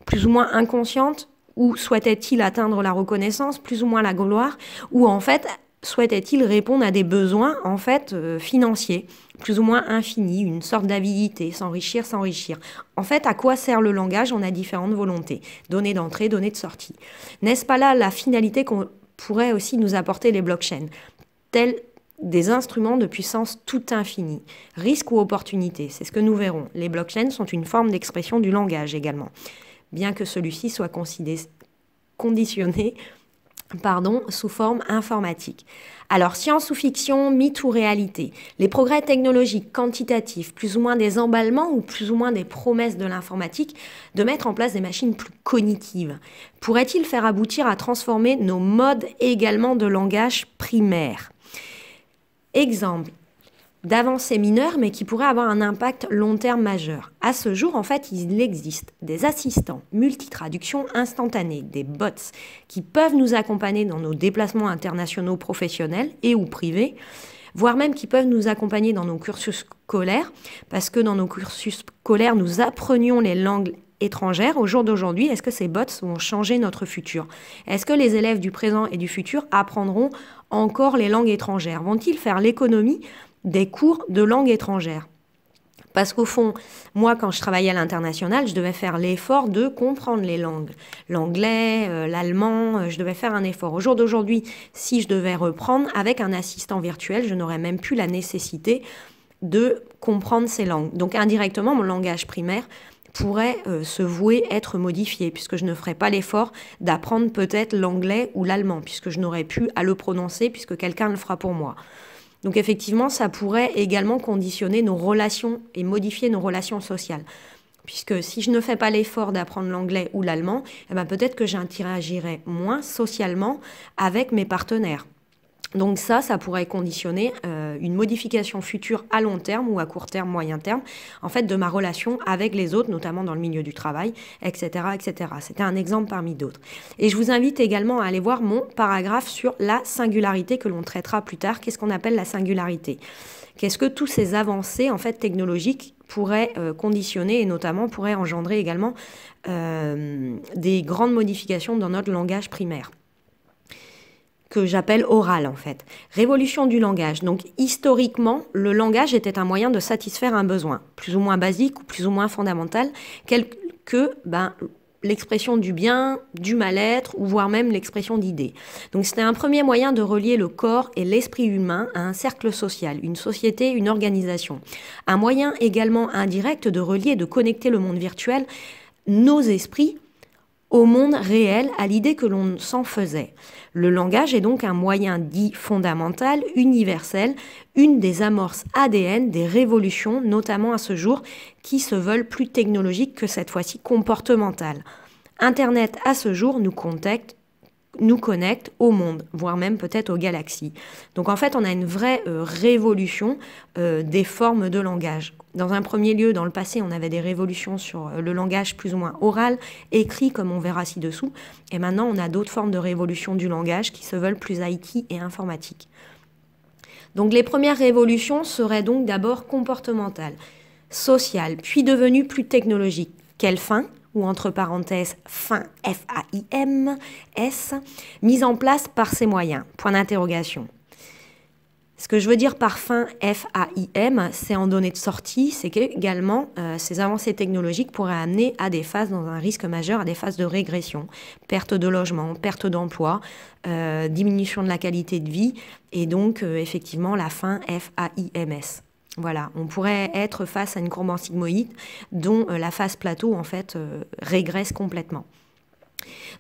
plus ou moins inconsciente, ou souhaitaient-ils atteindre la reconnaissance, plus ou moins la gloire, ou en fait souhaitait-il répondre à des besoins en fait euh, financiers, plus ou moins infinis, une sorte d'avidité, s'enrichir, s'enrichir. En fait, à quoi sert le langage On a différentes volontés, données d'entrée, données de sortie. N'est-ce pas là la finalité qu'on pourrait aussi nous apporter les blockchains Tels des instruments de puissance tout infini, risque ou opportunité, c'est ce que nous verrons. Les blockchains sont une forme d'expression du langage également, bien que celui-ci soit conditionné pardon, sous forme informatique. Alors, science ou fiction, mythe ou réalité, les progrès technologiques quantitatifs, plus ou moins des emballements ou plus ou moins des promesses de l'informatique de mettre en place des machines plus cognitives, Pourrait-il faire aboutir à transformer nos modes également de langage primaire Exemple, d'avancées mineures, mais qui pourraient avoir un impact long terme majeur. À ce jour, en fait, il existe des assistants multitraduction instantanée, des bots, qui peuvent nous accompagner dans nos déplacements internationaux professionnels et ou privés, voire même qui peuvent nous accompagner dans nos cursus scolaires, parce que dans nos cursus scolaires, nous apprenions les langues étrangères. Au jour d'aujourd'hui, est-ce que ces bots vont changer notre futur Est-ce que les élèves du présent et du futur apprendront encore les langues étrangères Vont-ils faire l'économie des cours de langue étrangère. Parce qu'au fond, moi, quand je travaillais à l'international, je devais faire l'effort de comprendre les langues. L'anglais, euh, l'allemand, euh, je devais faire un effort. Au jour d'aujourd'hui, si je devais reprendre avec un assistant virtuel, je n'aurais même plus la nécessité de comprendre ces langues. Donc indirectement, mon langage primaire pourrait euh, se vouer être modifié, puisque je ne ferais pas l'effort d'apprendre peut-être l'anglais ou l'allemand, puisque je n'aurais plus à le prononcer, puisque quelqu'un le fera pour moi. Donc effectivement, ça pourrait également conditionner nos relations et modifier nos relations sociales. Puisque si je ne fais pas l'effort d'apprendre l'anglais ou l'allemand, eh ben, peut-être que j'interagirai moins socialement avec mes partenaires. Donc ça, ça pourrait conditionner euh, une modification future à long terme ou à court terme, moyen terme, en fait, de ma relation avec les autres, notamment dans le milieu du travail, etc., etc. C'était un exemple parmi d'autres. Et je vous invite également à aller voir mon paragraphe sur la singularité que l'on traitera plus tard. Qu'est-ce qu'on appelle la singularité Qu'est-ce que tous ces avancées en fait technologiques pourraient euh, conditionner et notamment pourraient engendrer également euh, des grandes modifications dans notre langage primaire que j'appelle orale en fait. Révolution du langage. Donc historiquement, le langage était un moyen de satisfaire un besoin, plus ou moins basique ou plus ou moins fondamental, quel que ben, l'expression du bien, du mal-être, ou voire même l'expression d'idées. Donc c'était un premier moyen de relier le corps et l'esprit humain à un cercle social, une société, une organisation. Un moyen également indirect de relier, de connecter le monde virtuel nos esprits au monde réel, à l'idée que l'on s'en faisait. Le langage est donc un moyen dit fondamental, universel, une des amorces ADN des révolutions, notamment à ce jour, qui se veulent plus technologiques que cette fois-ci comportementales. Internet, à ce jour, nous nous connecte au monde, voire même peut-être aux galaxies. Donc en fait, on a une vraie euh, révolution euh, des formes de langage dans un premier lieu, dans le passé, on avait des révolutions sur euh, le langage plus ou moins oral, écrit, comme on verra ci-dessous, et maintenant on a d'autres formes de révolution du langage qui se veulent plus IT et informatique. Donc les premières révolutions seraient donc d'abord comportementales, sociales, puis devenues plus technologiques. Quelle fin ou entre parenthèses fin F-A-I-M, S, mise en place par ces moyens Point d'interrogation. Ce que je veux dire par fin, f c'est en données de sortie, c'est qu'également euh, ces avancées technologiques pourraient amener à des phases dans un risque majeur, à des phases de régression, perte de logement, perte d'emploi, euh, diminution de la qualité de vie et donc euh, effectivement la fin f Voilà, on pourrait être face à une courbe en sigmoïde dont la phase plateau en fait régresse complètement.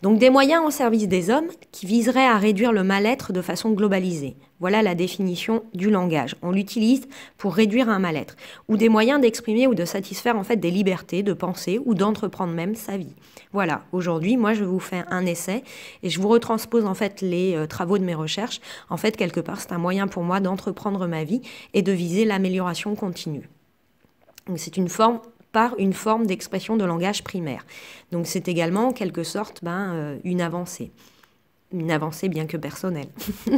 Donc des moyens au service des hommes qui viseraient à réduire le mal-être de façon globalisée. Voilà la définition du langage. On l'utilise pour réduire un mal-être ou des moyens d'exprimer ou de satisfaire en fait des libertés de penser ou d'entreprendre même sa vie. Voilà, aujourd'hui, moi je vous fais un essai et je vous retranspose en fait les euh, travaux de mes recherches. En fait, quelque part, c'est un moyen pour moi d'entreprendre ma vie et de viser l'amélioration continue. C'est une forme par une forme d'expression de langage primaire. Donc c'est également en quelque sorte ben, euh, une avancée une avancée bien que personnelle.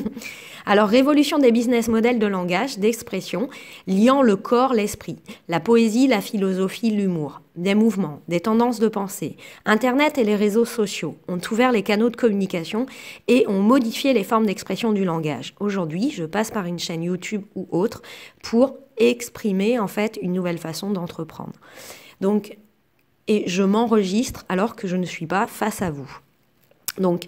Alors, révolution des business models de langage, d'expression, liant le corps, l'esprit, la poésie, la philosophie, l'humour, des mouvements, des tendances de pensée. Internet et les réseaux sociaux ont ouvert les canaux de communication et ont modifié les formes d'expression du langage. Aujourd'hui, je passe par une chaîne YouTube ou autre pour exprimer en fait une nouvelle façon d'entreprendre. Donc, et je m'enregistre alors que je ne suis pas face à vous. Donc,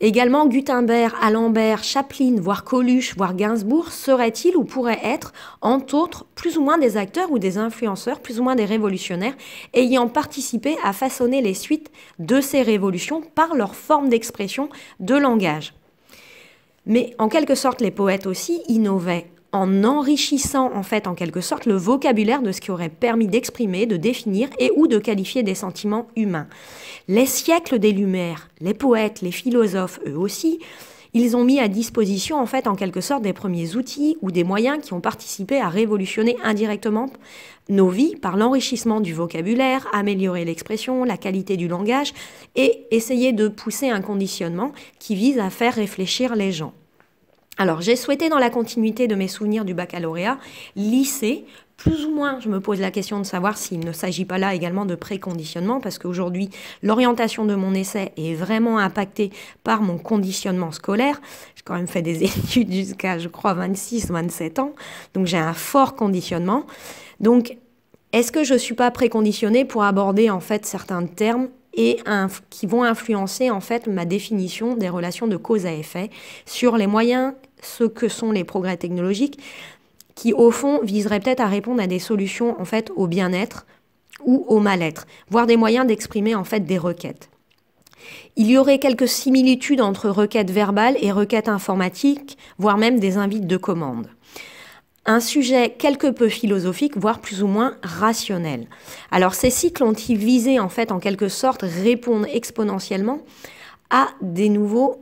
également Gutenberg, Alembert, Chaplin, voire Coluche, voire Gainsbourg seraient-ils ou pourraient être, entre autres, plus ou moins des acteurs ou des influenceurs, plus ou moins des révolutionnaires, ayant participé à façonner les suites de ces révolutions par leur forme d'expression de langage. Mais en quelque sorte, les poètes aussi innovaient en enrichissant en fait en quelque sorte le vocabulaire de ce qui aurait permis d'exprimer, de définir et ou de qualifier des sentiments humains. Les siècles des Lumières, les poètes, les philosophes, eux aussi, ils ont mis à disposition en fait en quelque sorte des premiers outils ou des moyens qui ont participé à révolutionner indirectement nos vies par l'enrichissement du vocabulaire, améliorer l'expression, la qualité du langage et essayer de pousser un conditionnement qui vise à faire réfléchir les gens. Alors j'ai souhaité dans la continuité de mes souvenirs du baccalauréat lycée plus ou moins, je me pose la question de savoir s'il ne s'agit pas là également de préconditionnement, parce qu'aujourd'hui, l'orientation de mon essai est vraiment impactée par mon conditionnement scolaire. J'ai quand même fait des études jusqu'à, je crois, 26, 27 ans, donc j'ai un fort conditionnement. Donc, est-ce que je ne suis pas préconditionnée pour aborder en fait certains termes et qui vont influencer en fait ma définition des relations de cause à effet sur les moyens ce que sont les progrès technologiques, qui au fond viseraient peut-être à répondre à des solutions en fait au bien-être ou au mal-être, voire des moyens d'exprimer en fait des requêtes. Il y aurait quelques similitudes entre requêtes verbales et requêtes informatiques, voire même des invites de commande. Un sujet quelque peu philosophique, voire plus ou moins rationnel. Alors ces cycles ont-ils visé en fait en quelque sorte répondre exponentiellement à des nouveaux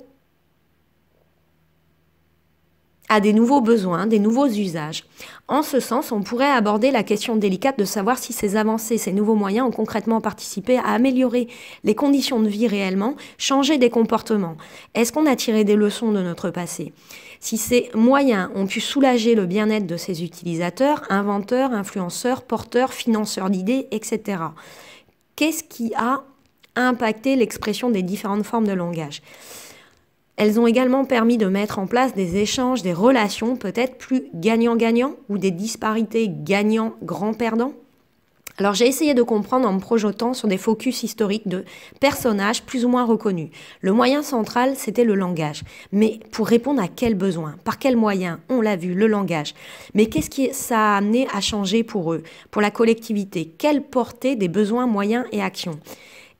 à des nouveaux besoins, des nouveaux usages. En ce sens, on pourrait aborder la question délicate de savoir si ces avancées, ces nouveaux moyens ont concrètement participé à améliorer les conditions de vie réellement, changer des comportements. Est-ce qu'on a tiré des leçons de notre passé Si ces moyens ont pu soulager le bien-être de ces utilisateurs, inventeurs, influenceurs, porteurs, financeurs d'idées, etc. Qu'est-ce qui a impacté l'expression des différentes formes de langage elles ont également permis de mettre en place des échanges, des relations peut-être plus gagnant-gagnant ou des disparités gagnant-grand-perdant. Alors j'ai essayé de comprendre en me projetant sur des focus historiques de personnages plus ou moins reconnus. Le moyen central, c'était le langage. Mais pour répondre à quels besoins Par quels moyens On l'a vu, le langage. Mais qu'est-ce qui ça a amené à changer pour eux, pour la collectivité Quelle portée des besoins, moyens et actions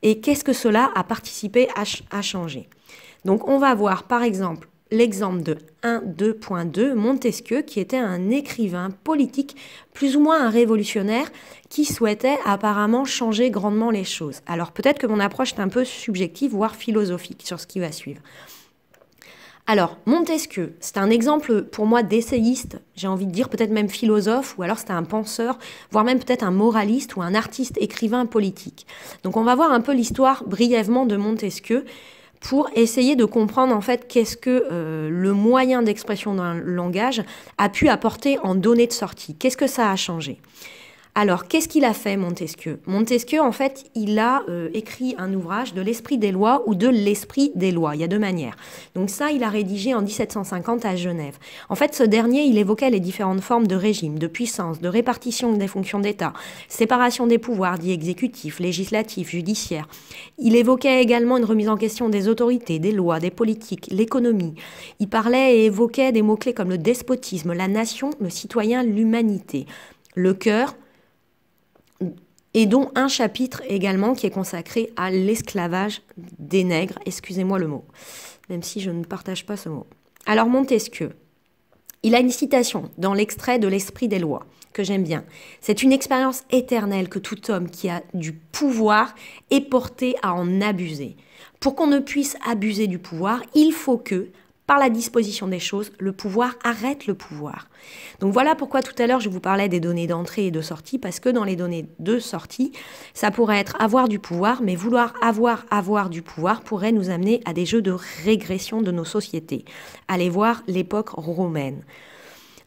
Et qu'est-ce que cela a participé à, à changer donc on va voir par exemple l'exemple de 1.2.2 Montesquieu qui était un écrivain politique plus ou moins un révolutionnaire qui souhaitait apparemment changer grandement les choses. Alors peut-être que mon approche est un peu subjective voire philosophique sur ce qui va suivre. Alors, Montesquieu, c'est un exemple pour moi d'essayiste, j'ai envie de dire peut-être même philosophe, ou alors c'était un penseur, voire même peut-être un moraliste ou un artiste écrivain politique. Donc on va voir un peu l'histoire brièvement de Montesquieu, pour essayer de comprendre en fait qu'est-ce que euh, le moyen d'expression d'un langage a pu apporter en données de sortie, qu'est-ce que ça a changé. Alors, qu'est-ce qu'il a fait, Montesquieu Montesquieu, en fait, il a euh, écrit un ouvrage de l'esprit des lois ou de l'esprit des lois. Il y a deux manières. Donc ça, il a rédigé en 1750 à Genève. En fait, ce dernier, il évoquait les différentes formes de régime, de puissance, de répartition des fonctions d'État, séparation des pouvoirs dits exécutif, législatif, judiciaire. Il évoquait également une remise en question des autorités, des lois, des politiques, l'économie. Il parlait et évoquait des mots-clés comme le despotisme, la nation, le citoyen, l'humanité. Le cœur, et dont un chapitre également qui est consacré à l'esclavage des nègres, excusez-moi le mot, même si je ne partage pas ce mot. Alors Montesquieu, il a une citation dans l'extrait de L'Esprit des lois que j'aime bien. C'est une expérience éternelle que tout homme qui a du pouvoir est porté à en abuser. Pour qu'on ne puisse abuser du pouvoir, il faut que, par la disposition des choses, le pouvoir arrête le pouvoir. Donc voilà pourquoi tout à l'heure je vous parlais des données d'entrée et de sortie, parce que dans les données de sortie, ça pourrait être avoir du pouvoir, mais vouloir avoir, avoir du pouvoir pourrait nous amener à des jeux de régression de nos sociétés. Allez voir l'époque romaine.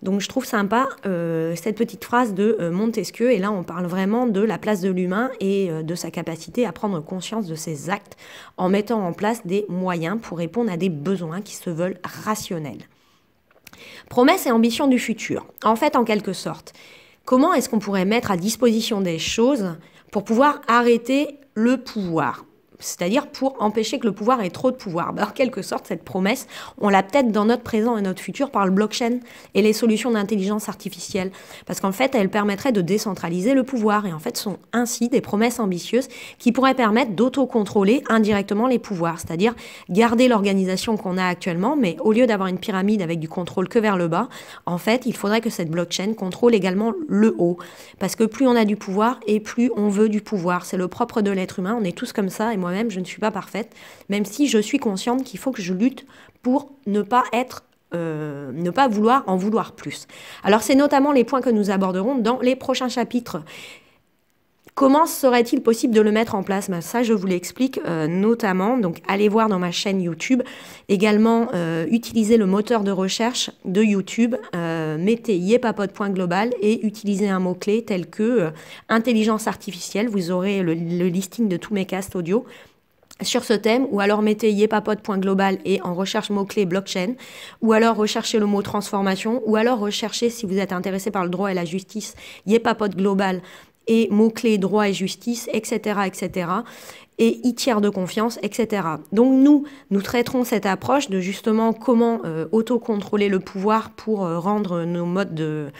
Donc je trouve sympa euh, cette petite phrase de euh, Montesquieu, et là on parle vraiment de la place de l'humain et euh, de sa capacité à prendre conscience de ses actes en mettant en place des moyens pour répondre à des besoins qui se veulent rationnels. Promesses et ambitions du futur. En fait, en quelque sorte, comment est-ce qu'on pourrait mettre à disposition des choses pour pouvoir arrêter le pouvoir c'est-à-dire pour empêcher que le pouvoir ait trop de pouvoir. Bah, en quelque sorte, cette promesse, on l'a peut-être dans notre présent et notre futur par le blockchain et les solutions d'intelligence artificielle, parce qu'en fait, elles permettraient de décentraliser le pouvoir, et en fait, sont ainsi des promesses ambitieuses qui pourraient permettre d'autocontrôler indirectement les pouvoirs, c'est-à-dire garder l'organisation qu'on a actuellement, mais au lieu d'avoir une pyramide avec du contrôle que vers le bas, en fait, il faudrait que cette blockchain contrôle également le haut, parce que plus on a du pouvoir et plus on veut du pouvoir. C'est le propre de l'être humain, on est tous comme ça, et moi, même je ne suis pas parfaite, même si je suis consciente qu'il faut que je lutte pour ne pas être euh, ne pas vouloir en vouloir plus. Alors c'est notamment les points que nous aborderons dans les prochains chapitres. Comment serait-il possible de le mettre en place Ça, je vous l'explique euh, notamment. Donc, allez voir dans ma chaîne YouTube. Également, euh, utilisez le moteur de recherche de YouTube. Euh, mettez Yepapod.global et utilisez un mot-clé tel que intelligence artificielle. Vous aurez le, listing de tous mes casts audio sur ce thème, ou alors mettez Yepapod.global et en recherche mot-clé blockchain, ou alors recherchez le mot transformation, ou alors recherchez, si vous êtes intéressé par le droit et la justice, yepapote global et mots-clés droit et justice, etc., etc., et y tiers de confiance, etc. Donc nous, nous traiterons cette approche de justement comment euh, autocontrôler le pouvoir pour euh, rendre nos modes de,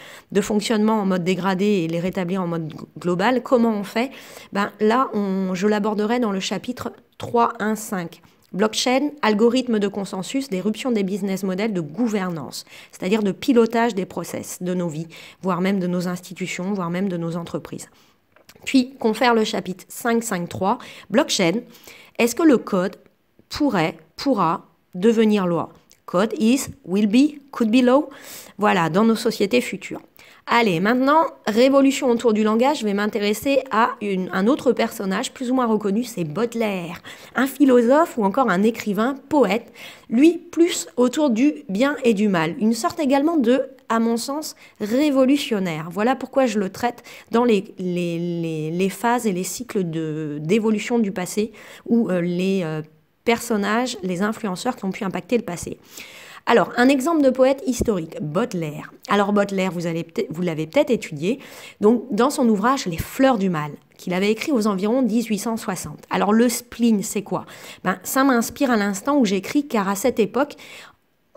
fonctionnement en mode dégradé et les rétablir en mode global. Comment on fait ben, Là, je l'aborderai dans le chapitre 3.1.5. Blockchain, algorithme de consensus, d'éruption des business models, de gouvernance, c'est-à-dire de pilotage des process, de nos vies, voire même de nos institutions, voire même de nos entreprises. Puis confère le chapitre 553, blockchain, est-ce que le code pourrait, pourra devenir loi Code is, will be, could be law. Voilà, dans nos sociétés futures. Allez, maintenant, révolution autour du langage, je vais m'intéresser à un autre personnage plus ou moins reconnu, c'est Baudelaire, un philosophe ou encore un écrivain, poète, lui plus autour du bien et du mal, une sorte également de à mon sens, révolutionnaire. Voilà pourquoi je le traite dans les, phases et les cycles d'évolution du passé, où euh, les euh, personnages, les influenceurs qui ont pu impacter le passé. Alors, un exemple de poète historique, Baudelaire. Alors, Baudelaire, vous, l'avez peut-être étudié, donc dans son ouvrage Les fleurs du mal, qu'il avait écrit aux environs 1860. Alors, le spleen, c'est quoi ben, Ça m'inspire à l'instant où j'écris, car à cette époque,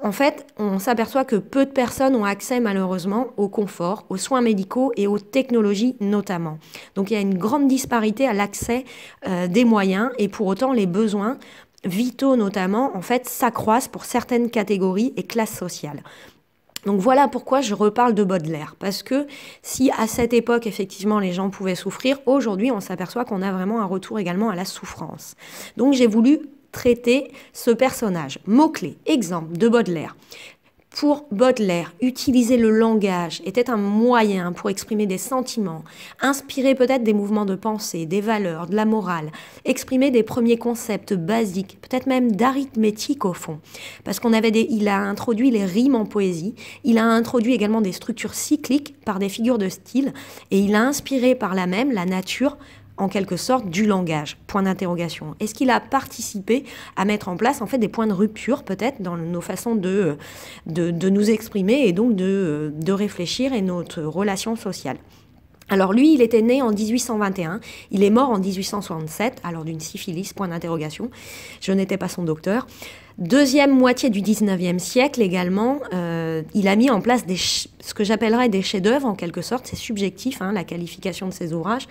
en fait, on s'aperçoit que peu de personnes ont accès malheureusement au confort, aux soins médicaux et aux technologies notamment. Donc il y a une grande disparité à l'accès euh, des moyens et pour autant les besoins vitaux notamment, en fait, s'accroissent pour certaines catégories et classes sociales. Donc voilà pourquoi je reparle de Baudelaire, parce que si à cette époque, effectivement, les gens pouvaient souffrir, aujourd'hui, on s'aperçoit qu'on a vraiment un retour également à la souffrance. Donc j'ai voulu traiter ce personnage. Mot-clé, exemple de Baudelaire. Pour Baudelaire, utiliser le langage était un moyen pour exprimer des sentiments, inspirer peut-être des mouvements de pensée, des valeurs, de la morale, exprimer des premiers concepts basiques, peut-être même d'arithmétique au fond. Parce qu'on avait des, il a introduit les rimes en poésie, il a introduit également des structures cycliques par des figures de style, et il a inspiré par la même la nature en quelque sorte du langage Point d'interrogation. Est-ce qu'il a participé à mettre en place en fait des points de rupture peut-être dans nos façons de, de, nous exprimer et donc de, de réfléchir et notre relation sociale alors lui, il était né en 1821, il est mort en 1867, alors d'une syphilis, point d'interrogation. Je n'étais pas son docteur. Deuxième moitié du 19e siècle également, euh, il a mis en place des, ce que j'appellerais des chefs-d'œuvre en quelque sorte, c'est subjectif hein, la qualification de ses ouvrages,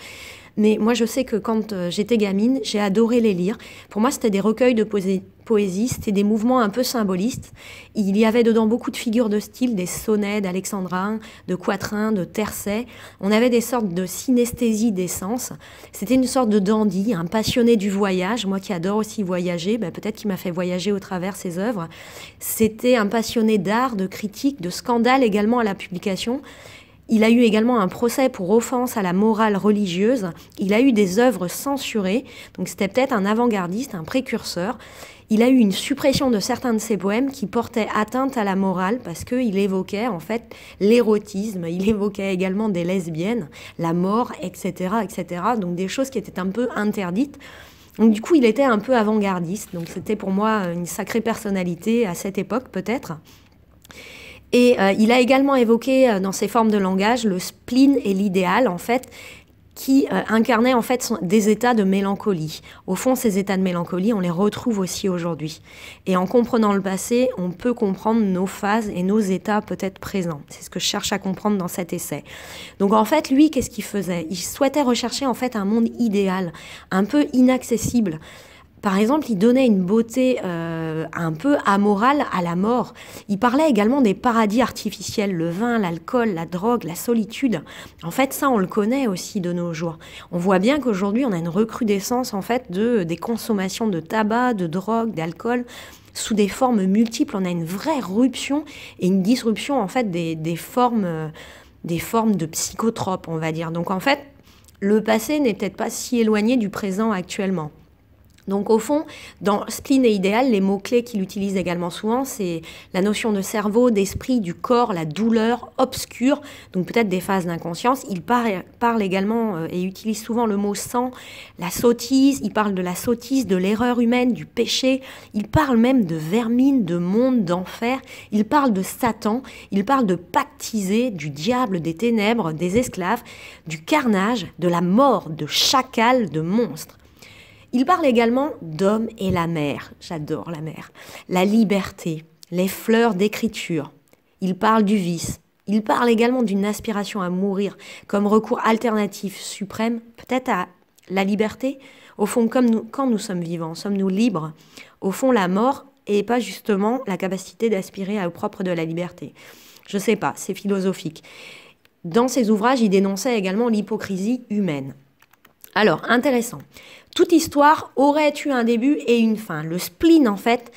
mais moi, je sais que quand euh, j'étais gamine, j'ai adoré les lire. Pour moi, c'était des recueils de poésie, c'était des mouvements un peu symbolistes. Il y avait dedans beaucoup de figures de style, des sonnets d'alexandrins, de quatrains, de tercets. On avait des sortes de synesthésie des sens. C'était une sorte de dandy, un passionné du voyage. Moi qui adore aussi voyager, ben, peut-être qu'il m'a fait voyager au travers ses œuvres. C'était un passionné d'art, de critique, de scandale également à la publication. Il a eu également un procès pour offense à la morale religieuse. Il a eu des œuvres censurées, donc c'était peut-être un avant-gardiste, un précurseur. Il a eu une suppression de certains de ses poèmes qui portaient atteinte à la morale parce qu'il évoquait en fait l'érotisme, il évoquait également des lesbiennes, la mort, etc., etc. Donc des choses qui étaient un peu interdites. Donc du coup, il était un peu avant-gardiste. Donc c'était pour moi une sacrée personnalité à cette époque peut-être. Et euh, il a également évoqué euh, dans ses formes de langage le spleen et l'idéal, en fait, qui incarnait euh, incarnaient en fait des états de mélancolie. Au fond, ces états de mélancolie, on les retrouve aussi aujourd'hui. Et en comprenant le passé, on peut comprendre nos phases et nos états peut-être présents. C'est ce que je cherche à comprendre dans cet essai. Donc en fait, lui, qu'est-ce qu'il faisait Il souhaitait rechercher en fait un monde idéal, un peu inaccessible. Par exemple, il donnait une beauté euh, un peu amorale à la mort. Il parlait également des paradis artificiels, le vin, l'alcool, la drogue, la solitude. En fait, ça, on le connaît aussi de nos jours. On voit bien qu'aujourd'hui, on a une recrudescence en fait de des consommations de tabac, de drogue, d'alcool sous des formes multiples. On a une vraie ruption et une disruption en fait des, formes. Euh, des formes de psychotropes, on va dire. Donc en fait, le passé n'est peut-être pas si éloigné du présent actuellement. Donc au fond, dans spleen et idéal, les mots-clés qu'il utilise également souvent, c'est la notion de cerveau, d'esprit, du corps, la douleur obscure, donc peut-être des phases d'inconscience. Il parle, également euh, et utilise souvent le mot sang, la sottise, il parle de la sottise, de l'erreur humaine, du péché, il parle même de vermine, de monde, d'enfer, il parle de Satan, il parle de pactisé, du diable, des ténèbres, des esclaves, du carnage, de la mort, de chacal, de monstre. Il parle également d'homme et la mer. J'adore la mer. La liberté, les fleurs d'écriture. Il parle du vice. Il parle également d'une aspiration à mourir comme recours alternatif suprême, peut-être à la liberté. Au fond, quand nous sommes vivants, sommes-nous libres Au fond, la mort et pas justement la capacité d'aspirer à au propre de la liberté. Je ne sais pas, c'est philosophique. Dans ses ouvrages, il dénonçait également l'hypocrisie humaine. Alors, intéressant. Toute histoire aurait eu un début et une fin. Le spleen, en fait,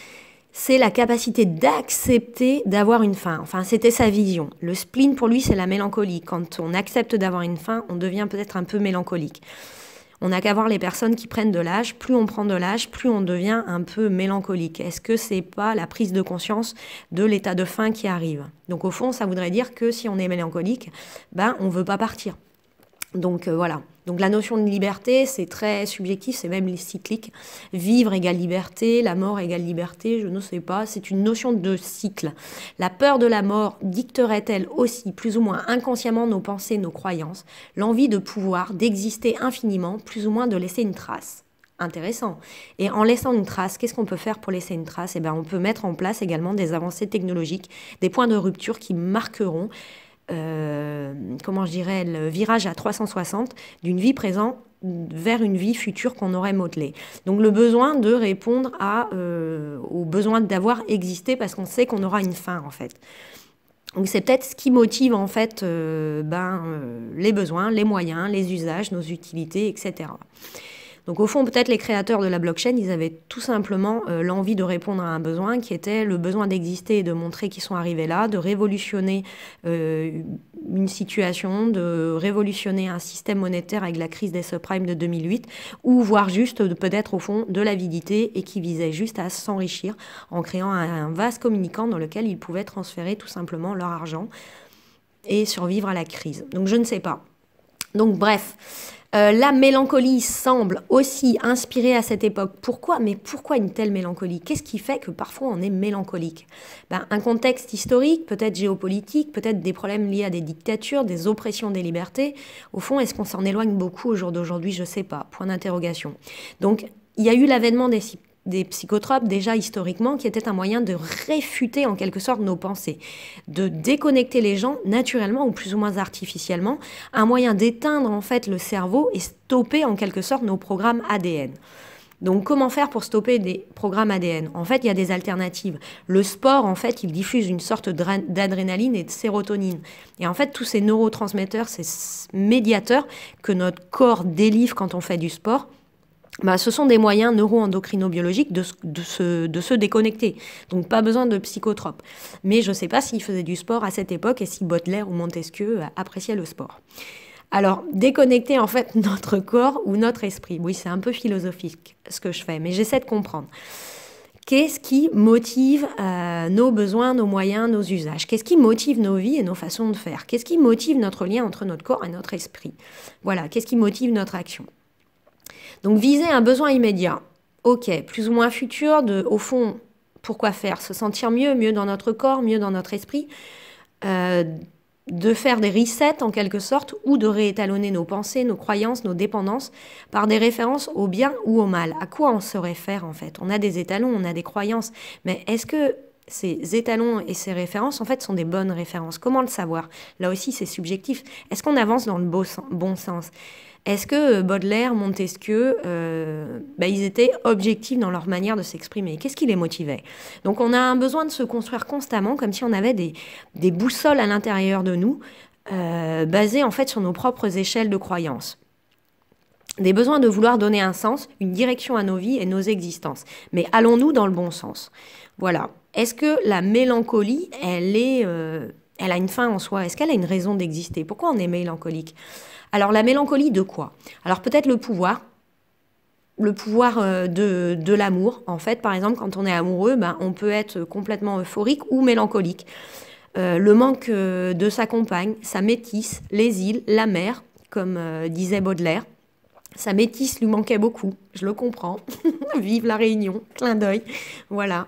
c'est la capacité d'accepter d'avoir une fin. Enfin, c'était sa vision. Le spleen, pour lui, c'est la mélancolie. Quand on accepte d'avoir une fin, on devient peut-être un peu mélancolique. On n'a qu'à voir les personnes qui prennent de l'âge. Plus on prend de l'âge, plus on devient un peu mélancolique. Est-ce que c'est pas la prise de conscience de l'état de fin qui arrive Donc, au fond, ça voudrait dire que si on est mélancolique, ben, on veut pas partir. Donc, euh, voilà. Donc la notion de liberté, c'est très subjectif, c'est même cyclique. Vivre égale liberté, la mort égale liberté, je ne sais pas, c'est une notion de cycle. La peur de la mort dicterait-elle aussi, plus ou moins inconsciemment, nos pensées, nos croyances, l'envie de pouvoir, d'exister infiniment, plus ou moins de laisser une trace intéressant. Et en laissant une trace, qu'est-ce qu'on peut faire pour laisser une trace Eh bien, on peut mettre en place également des avancées technologiques, des points de rupture qui marqueront euh, comment je dirais, le virage à 360 d'une vie présente vers une vie future qu'on aurait modelée. Donc le besoin de répondre à, euh, au besoin d'avoir existé parce qu'on sait qu'on aura une fin en fait. Donc c'est peut-être ce qui motive en fait euh, ben, les besoins, les moyens, les usages, nos utilités, etc. Donc au fond, peut-être les créateurs de la blockchain, ils avaient tout simplement euh, l'envie de répondre à un besoin qui était le besoin d'exister et de montrer qu'ils sont arrivés là, de révolutionner euh, une situation, de révolutionner un système monétaire avec la crise des subprimes de 2008, ou voire juste peut-être au fond de l'avidité et qui visait juste à s'enrichir en créant un, vaste communicant dans lequel ils pouvaient transférer tout simplement leur argent et survivre à la crise. Donc je ne sais pas. Donc bref, euh, la mélancolie semble aussi inspirée à cette époque. Pourquoi Mais pourquoi une telle mélancolie Qu'est-ce qui fait que parfois on est mélancolique ben, Un contexte historique, peut-être géopolitique, peut-être des problèmes liés à des dictatures, des oppressions des libertés. Au fond, est-ce qu'on s'en éloigne beaucoup au jour d'aujourd'hui Je ne sais pas. Point d'interrogation. Donc, il y a eu l'avènement des des psychotropes déjà historiquement qui étaient un moyen de réfuter en quelque sorte nos pensées, de déconnecter les gens naturellement ou plus ou moins artificiellement, un moyen d'éteindre en fait le cerveau et stopper en quelque sorte nos programmes ADN. Donc comment faire pour stopper des programmes ADN En fait, il y a des alternatives. Le sport, en fait, il diffuse une sorte d'adrénaline et de sérotonine. Et en fait, tous ces neurotransmetteurs, ces médiateurs que notre corps délivre quand on fait du sport, bah, ce sont des moyens neuro de, de, se, de, se, déconnecter. Donc pas besoin de psychotropes. Mais je ne sais pas s'il faisait du sport à cette époque et si Baudelaire ou Montesquieu euh, appréciaient le sport. Alors, déconnecter en fait notre corps ou notre esprit. Oui, c'est un peu philosophique ce que je fais, mais j'essaie de comprendre. Qu'est-ce qui motive euh, nos besoins, nos moyens, nos usages Qu'est-ce qui motive nos vies et nos façons de faire Qu'est-ce qui motive notre lien entre notre corps et notre esprit Voilà, qu'est-ce qui motive notre action donc viser un besoin immédiat, ok, plus ou moins futur, de, au fond, pourquoi faire Se sentir mieux, mieux dans notre corps, mieux dans notre esprit, euh, de faire des resets en quelque sorte, ou de réétalonner nos pensées, nos croyances, nos dépendances par des références au bien ou au mal. À quoi on se réfère en fait On a des étalons, on a des croyances, mais est-ce que ces étalons et ces références, en fait, sont des bonnes références. Comment le savoir Là aussi, c'est subjectif. Est-ce qu'on avance dans le bon sens est-ce que euh, Baudelaire, Montesquieu, euh, bah, ils étaient objectifs dans leur manière de s'exprimer Qu'est-ce qui les motivait Donc on a un besoin de se construire constamment, comme si on avait des, boussoles à l'intérieur de nous, euh, basées en fait sur nos propres échelles de croyances des besoins de vouloir donner un sens, une direction à nos vies et nos existences. Mais allons-nous dans le bon sens Voilà. Est-ce que la mélancolie, elle est, elle a une fin en soi Est-ce qu'elle a une raison d'exister Pourquoi on est mélancolique alors la mélancolie de quoi Alors peut-être le pouvoir, le pouvoir euh, de, de l'amour. En fait, par exemple, quand on est amoureux, ben, on peut être complètement euphorique ou mélancolique. Euh, le manque euh, de sa compagne, sa métisse, les îles, la mer, comme disait Baudelaire. Sa métisse lui manquait beaucoup, je le comprends. Vive la Réunion, clin d'œil. Voilà,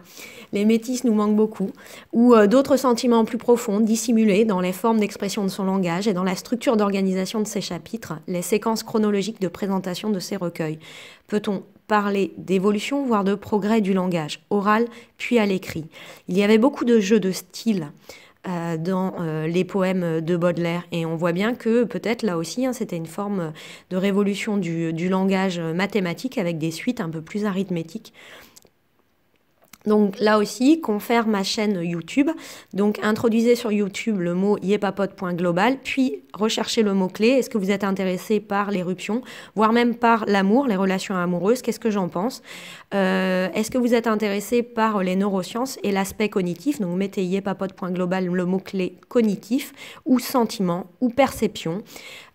les métisses nous manquent beaucoup. Ou euh, d'autres sentiments plus profonds, dissimulés dans les formes d'expression de son langage et dans la structure d'organisation de ses chapitres, les séquences chronologiques de présentation de ses recueils. Peut-on parler d'évolution, voire de progrès du langage, oral, puis à l'écrit Il y avait beaucoup de jeux de style. Euh, dans euh, les poèmes de Baudelaire. Et on voit bien que peut-être là aussi, hein, c'était une forme de révolution du, langage mathématique avec des suites un peu plus arithmétiques. Donc là aussi, confère ma chaîne YouTube. Donc introduisez sur YouTube le mot yepapote.global, puis recherchez le mot-clé. Est-ce que vous êtes intéressé par l'éruption, voire même par l'amour, les relations amoureuses Qu'est-ce que j'en pense euh, est-ce que vous êtes intéressé par les neurosciences et l'aspect cognitif Donc mettez global le mot-clé cognitif ou sentiment ou perception.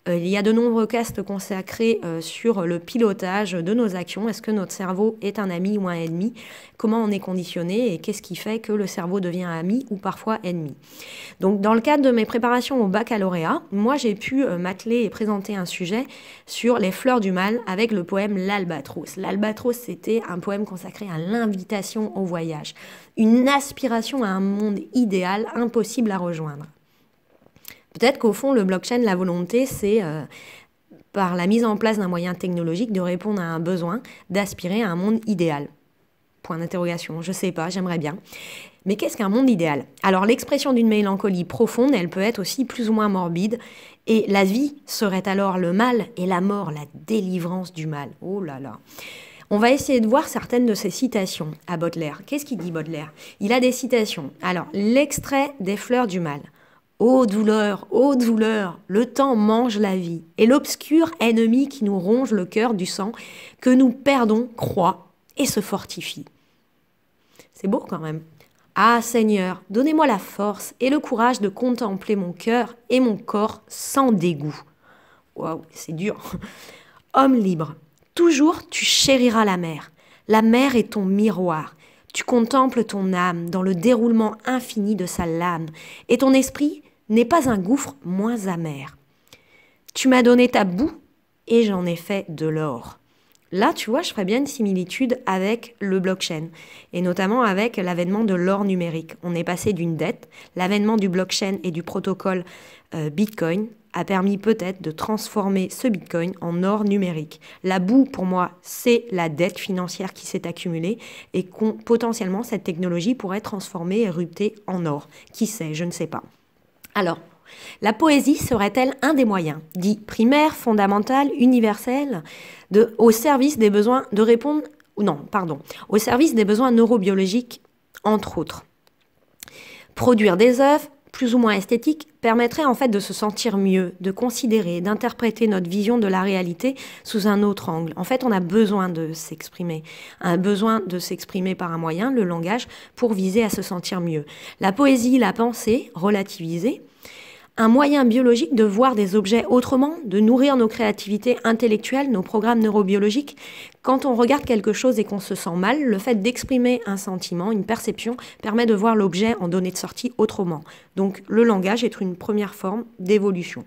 Euh, il y a de nombreux castes consacrés euh, sur le pilotage de nos actions. Est-ce que notre cerveau est un ami ou un ennemi Comment on est conditionné et qu'est-ce qui fait que le cerveau devient ami ou parfois ennemi Donc dans le cadre de mes préparations au baccalauréat, moi j'ai pu m'atteler et présenter un sujet sur les fleurs du mal avec le poème L'Albatros. L'Albatros c'était un poème consacré à l'invitation au voyage, une aspiration à un monde idéal impossible à rejoindre. Peut-être qu'au fond, le blockchain, la volonté, c'est euh, par la mise en place d'un moyen technologique de répondre à un besoin, d'aspirer à un monde idéal. Point d'interrogation, je sais pas, j'aimerais bien. Mais qu'est-ce qu'un monde idéal Alors l'expression d'une mélancolie profonde, elle peut être aussi plus ou moins morbide, et la vie serait alors le mal et la mort la délivrance du mal. Oh là là. On va essayer de voir certaines de ses citations à Baudelaire. Qu'est-ce qu'il dit Baudelaire Il a des citations. Alors, l'extrait des fleurs du mal. Ô douleur, ô douleur, le temps mange la vie, et l'obscur ennemi qui nous ronge le cœur du sang, que nous perdons, croit et se fortifie. C'est beau quand même. Ah Seigneur, donnez-moi la force et le courage de contempler mon cœur et mon corps sans dégoût. Waouh, c'est dur. Homme libre, Toujours tu chériras la mer. La mer est ton miroir. Tu contemples ton âme dans le déroulement infini de sa lame, et ton esprit n'est pas un gouffre moins amer. Tu m'as donné ta boue, et j'en ai fait de l'or. Là, tu vois, je ferais bien une similitude avec le blockchain, et notamment avec l'avènement de l'or numérique. On est passé d'une dette, l'avènement du blockchain et du protocole euh, Bitcoin, a permis peut-être de transformer ce Bitcoin en or numérique. La boue, pour moi, c'est la dette financière qui s'est accumulée et qu'on potentiellement cette technologie pourrait transformer et érupter en or. Qui sait, je ne sais pas. Alors, la poésie serait-elle un des moyens, dit primaire, fondamental, universel, de, au service des besoins de répondre, non, pardon, au service des besoins neurobiologiques, entre autres Produire des œuvres, plus ou moins esthétique permettrait en fait de se sentir mieux, de considérer, d'interpréter notre vision de la réalité sous un autre angle. En fait, on a besoin de s'exprimer, un besoin de s'exprimer par un moyen, le langage, pour viser à se sentir mieux. La poésie, la pensée, relativisée, un moyen biologique de voir des objets autrement, de nourrir nos créativités intellectuelles, nos programmes neurobiologiques. Quand on regarde quelque chose et qu'on se sent mal, le fait d'exprimer un sentiment, une perception, permet de voir l'objet en données de sortie autrement. Donc le langage est une première forme d'évolution.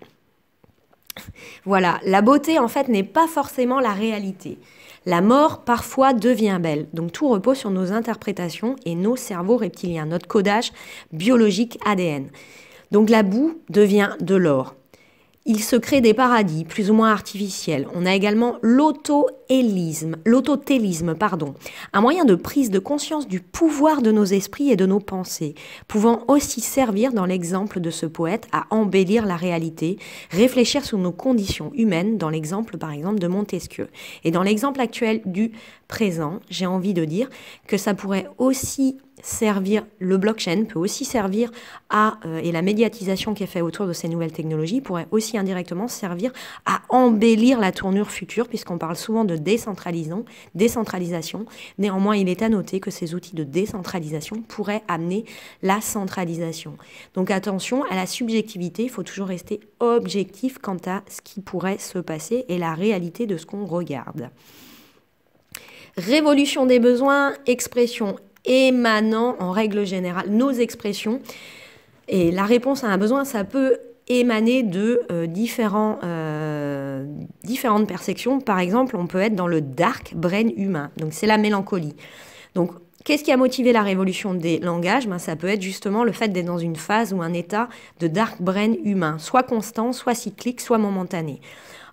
Voilà, la beauté en fait n'est pas forcément la réalité. La mort parfois devient belle, donc tout repose sur nos interprétations et nos cerveaux reptiliens, notre codage biologique ADN. Donc la boue devient de l'or. Il se crée des paradis plus ou moins artificiels. On a également l'autotélisme, l'autotélisme pardon, un moyen de prise de conscience du pouvoir de nos esprits et de nos pensées, pouvant aussi servir dans l'exemple de ce poète à embellir la réalité, réfléchir sur nos conditions humaines dans l'exemple par exemple de Montesquieu. Et dans l'exemple actuel du présent, j'ai envie de dire que ça pourrait aussi servir, le blockchain peut aussi servir à, euh, et la médiatisation qui est faite autour de ces nouvelles technologies pourrait aussi indirectement servir à embellir la tournure future, puisqu'on parle souvent de décentralisant, décentralisation. Néanmoins, il est à noter que ces outils de décentralisation pourraient amener la centralisation. Donc attention à la subjectivité, il faut toujours rester objectif quant à ce qui pourrait se passer et la réalité de ce qu'on regarde. Révolution des besoins, expression émanant en règle générale, nos expressions. Et la réponse à un besoin, ça peut émaner de euh, euh, différentes perceptions. Par exemple, on peut être dans le dark brain humain, donc c'est la mélancolie. Donc, qu'est-ce qui a motivé la révolution des langages ben, Ça peut être justement le fait d'être dans une phase ou un état de dark brain humain, soit constant, soit cyclique, soit momentané.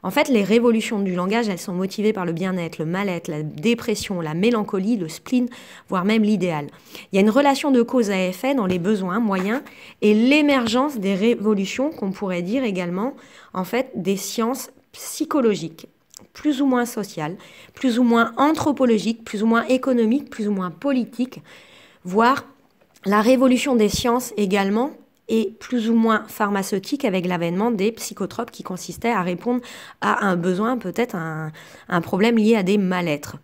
En fait, les révolutions du langage, elles sont motivées par le bien-être, le mal-être, la dépression, la mélancolie, le spleen, voire même l'idéal. Il y a une relation de cause à effet dans les besoins moyens et l'émergence des révolutions qu'on pourrait dire également, en fait, des sciences psychologiques plus ou moins sociales, plus ou moins anthropologiques, plus ou moins économiques, plus ou moins politiques, voire la révolution des sciences également, et plus ou moins pharmaceutique avec l'avènement des psychotropes qui consistaient à répondre à un besoin, peut-être un, un problème lié à des mal-êtres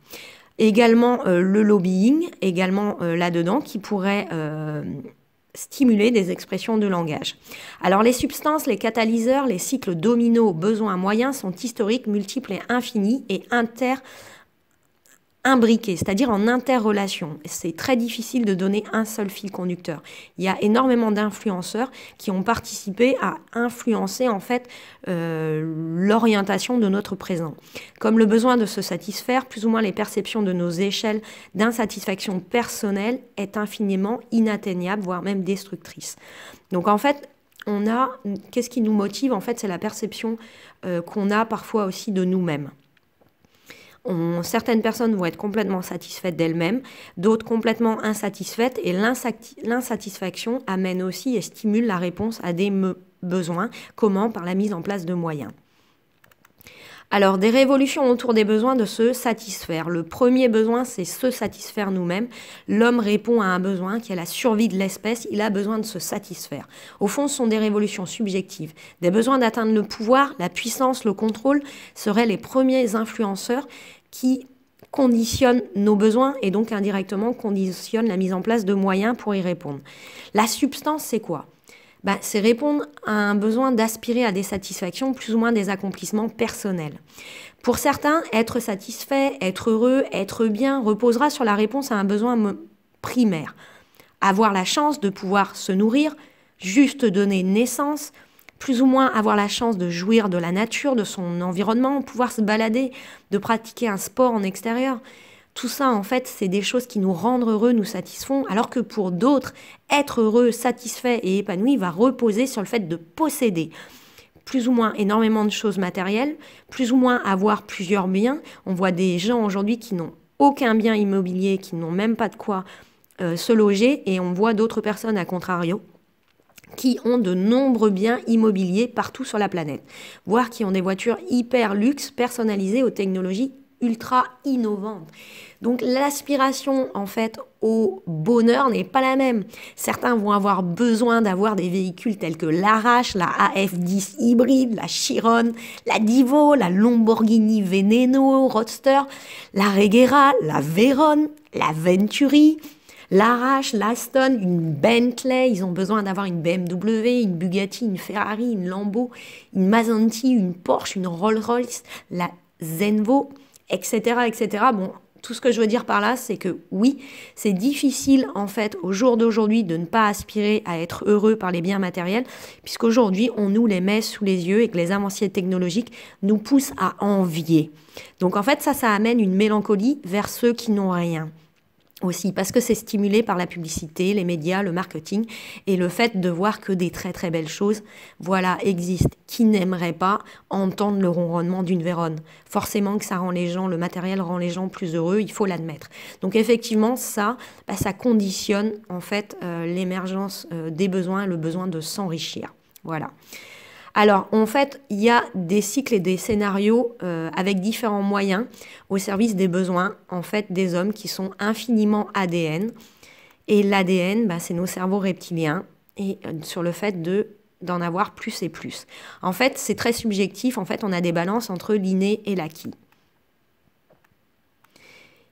également euh, le lobbying, également euh, là-dedans, qui pourrait euh, stimuler des expressions de langage. Alors les substances, les catalyseurs, les cycles dominos, besoins, moyens sont historiques, multiples et infinis et inter imbriqués, c'est-à-dire en interrelation. C'est très difficile de donner un seul fil conducteur. Il y a énormément d'influenceurs qui ont participé à influencer en fait euh, l'orientation de notre présent. Comme le besoin de se satisfaire, plus ou moins les perceptions de nos échelles d'insatisfaction personnelle est infiniment inatteignable, voire même destructrice. Donc en fait, on a, qu'est-ce qui nous motive En fait, c'est la perception euh, qu'on a parfois aussi de nous-mêmes certaines personnes vont être complètement satisfaites d'elles-mêmes, d'autres complètement insatisfaites, et l'insatisfaction amène aussi et stimule la réponse à des besoins. Comment Par la mise en place de moyens. Alors, des révolutions autour des besoins de se satisfaire. Le premier besoin, c'est se satisfaire nous-mêmes. L'homme répond à un besoin qui est la survie de l'espèce. Il a besoin de se satisfaire. Au fond, ce sont des révolutions subjectives. Des besoins d'atteindre le pouvoir, la puissance, le contrôle seraient les premiers influenceurs qui conditionne nos besoins et donc indirectement conditionne la mise en place de moyens pour y répondre. La substance, c'est quoi bah, C'est répondre à un besoin d'aspirer à des satisfactions, plus ou moins des accomplissements personnels. Pour certains, être satisfait, être heureux, être bien reposera sur la réponse à un besoin primaire. Avoir la chance de pouvoir se nourrir, juste donner naissance, plus ou moins avoir la chance de jouir de la nature, de son environnement, pouvoir se balader, de pratiquer un sport en extérieur. Tout ça, en fait, c'est des choses qui nous rendent heureux, nous satisfont, alors que pour d'autres, être heureux, satisfait et épanoui va reposer sur le fait de posséder plus ou moins énormément de choses matérielles, plus ou moins avoir plusieurs biens. On voit des gens aujourd'hui qui n'ont aucun bien immobilier, qui n'ont même pas de quoi euh, se loger, et on voit d'autres personnes, à contrario, qui ont de nombreux biens immobiliers partout sur la planète, voire qui ont des voitures hyper luxe personnalisées aux technologies ultra innovantes. Donc l'aspiration en fait au bonheur n'est pas la même. Certains vont avoir besoin d'avoir des véhicules tels que l'Arrache, la AF10 hybride, la Chiron, la Divo, la Lamborghini Veneno Roadster, la Regera, la Veyron, la Venturi, l'arrache, l'Aston, une Bentley, ils ont besoin d'avoir une BMW, une Bugatti, une Ferrari, une Lambo, une Mazanti, une Porsche, une Rolls-Royce, la Zenvo, etc., etc. Bon, tout ce que je veux dire par là, c'est que oui, c'est difficile en fait au jour d'aujourd'hui de ne pas aspirer à être heureux par les biens matériels, puisqu'aujourd'hui on nous les met sous les yeux et que les avancées technologiques nous poussent à envier. Donc en fait ça, ça amène une mélancolie vers ceux qui n'ont rien aussi parce que c'est stimulé par la publicité, les médias, le marketing et le fait de voir que des très très belles choses voilà existent. Qui n'aimerait pas entendre le ronronnement d'une véronne Forcément que ça rend les gens, le matériel rend les gens plus heureux, il faut l'admettre. Donc effectivement ça, bah, ça conditionne en fait euh, l'émergence euh, des besoins, le besoin de s'enrichir. Voilà. Alors, en fait, il y a des cycles et des scénarios euh, avec différents moyens au service des besoins, en fait, des hommes qui sont infiniment ADN. Et l'ADN, bah, c'est nos cerveaux reptiliens et euh, sur le fait d'en avoir plus et plus. En fait, c'est très subjectif. En fait, on a des balances entre l'inné et l'acquis.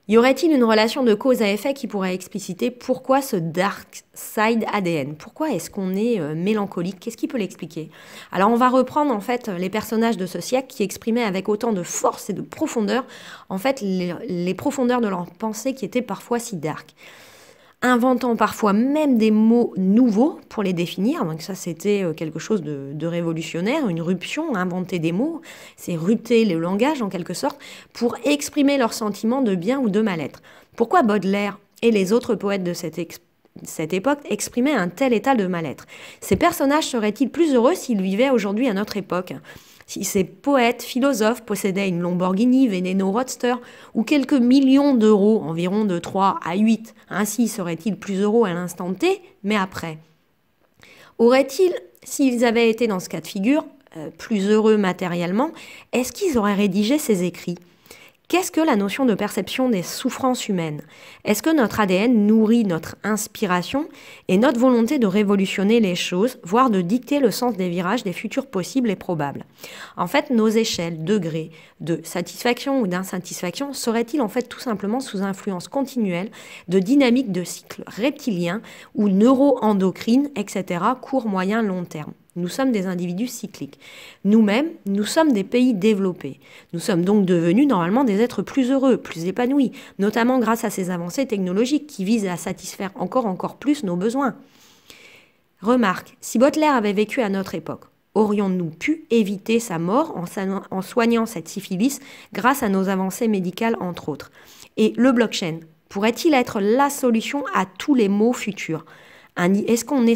Y aurait-il une relation de cause à effet qui pourrait expliciter pourquoi ce dark side ADN Pourquoi est-ce qu'on est euh, mélancolique Qu'est-ce qui peut l'expliquer Alors on va reprendre en fait les personnages de ce siècle qui exprimaient avec autant de force et de profondeur en fait les, profondeurs de leur pensée qui étaient parfois si dark inventant parfois même des mots nouveaux pour les définir. Donc ça, c'était euh, quelque chose de, révolutionnaire, une ruption, inventer des mots, c'est rupter le langage en quelque sorte pour exprimer leurs sentiments de bien ou de mal-être. Pourquoi Baudelaire et les autres poètes de cette, cette époque exprimaient un tel état de mal-être Ces personnages seraient-ils plus heureux s'ils vivaient aujourd'hui à notre époque si ces poètes, philosophes possédaient une Lamborghini, Veneno Roadster ou quelques millions d'euros, environ de 3 à 8, ainsi seraient-ils plus heureux à l'instant T, mais après Auraient-ils, s'ils avaient été dans ce cas de figure, euh, plus heureux matériellement, est-ce qu'ils auraient rédigé ces écrits Qu'est-ce que la notion de perception des souffrances humaines Est-ce que notre ADN nourrit notre inspiration et notre volonté de révolutionner les choses, voire de dicter le sens des virages des futurs possibles et probables En fait, nos échelles, degrés de satisfaction ou d'insatisfaction seraient-ils en fait tout simplement sous influence continuelle de dynamiques de cycles reptiliens ou neuro-endocrines, etc., court, moyen, long terme nous sommes des individus cycliques. Nous-mêmes, nous sommes des pays développés. Nous sommes donc devenus normalement des êtres plus heureux, plus épanouis, notamment grâce à ces avancées technologiques qui visent à satisfaire encore encore plus nos besoins. Remarque, si Baudelaire avait vécu à notre époque, aurions-nous pu éviter sa mort en soignant cette syphilis grâce à nos avancées médicales entre autres Et le blockchain pourrait-il être la solution à tous les maux futurs est-ce qu'on n'est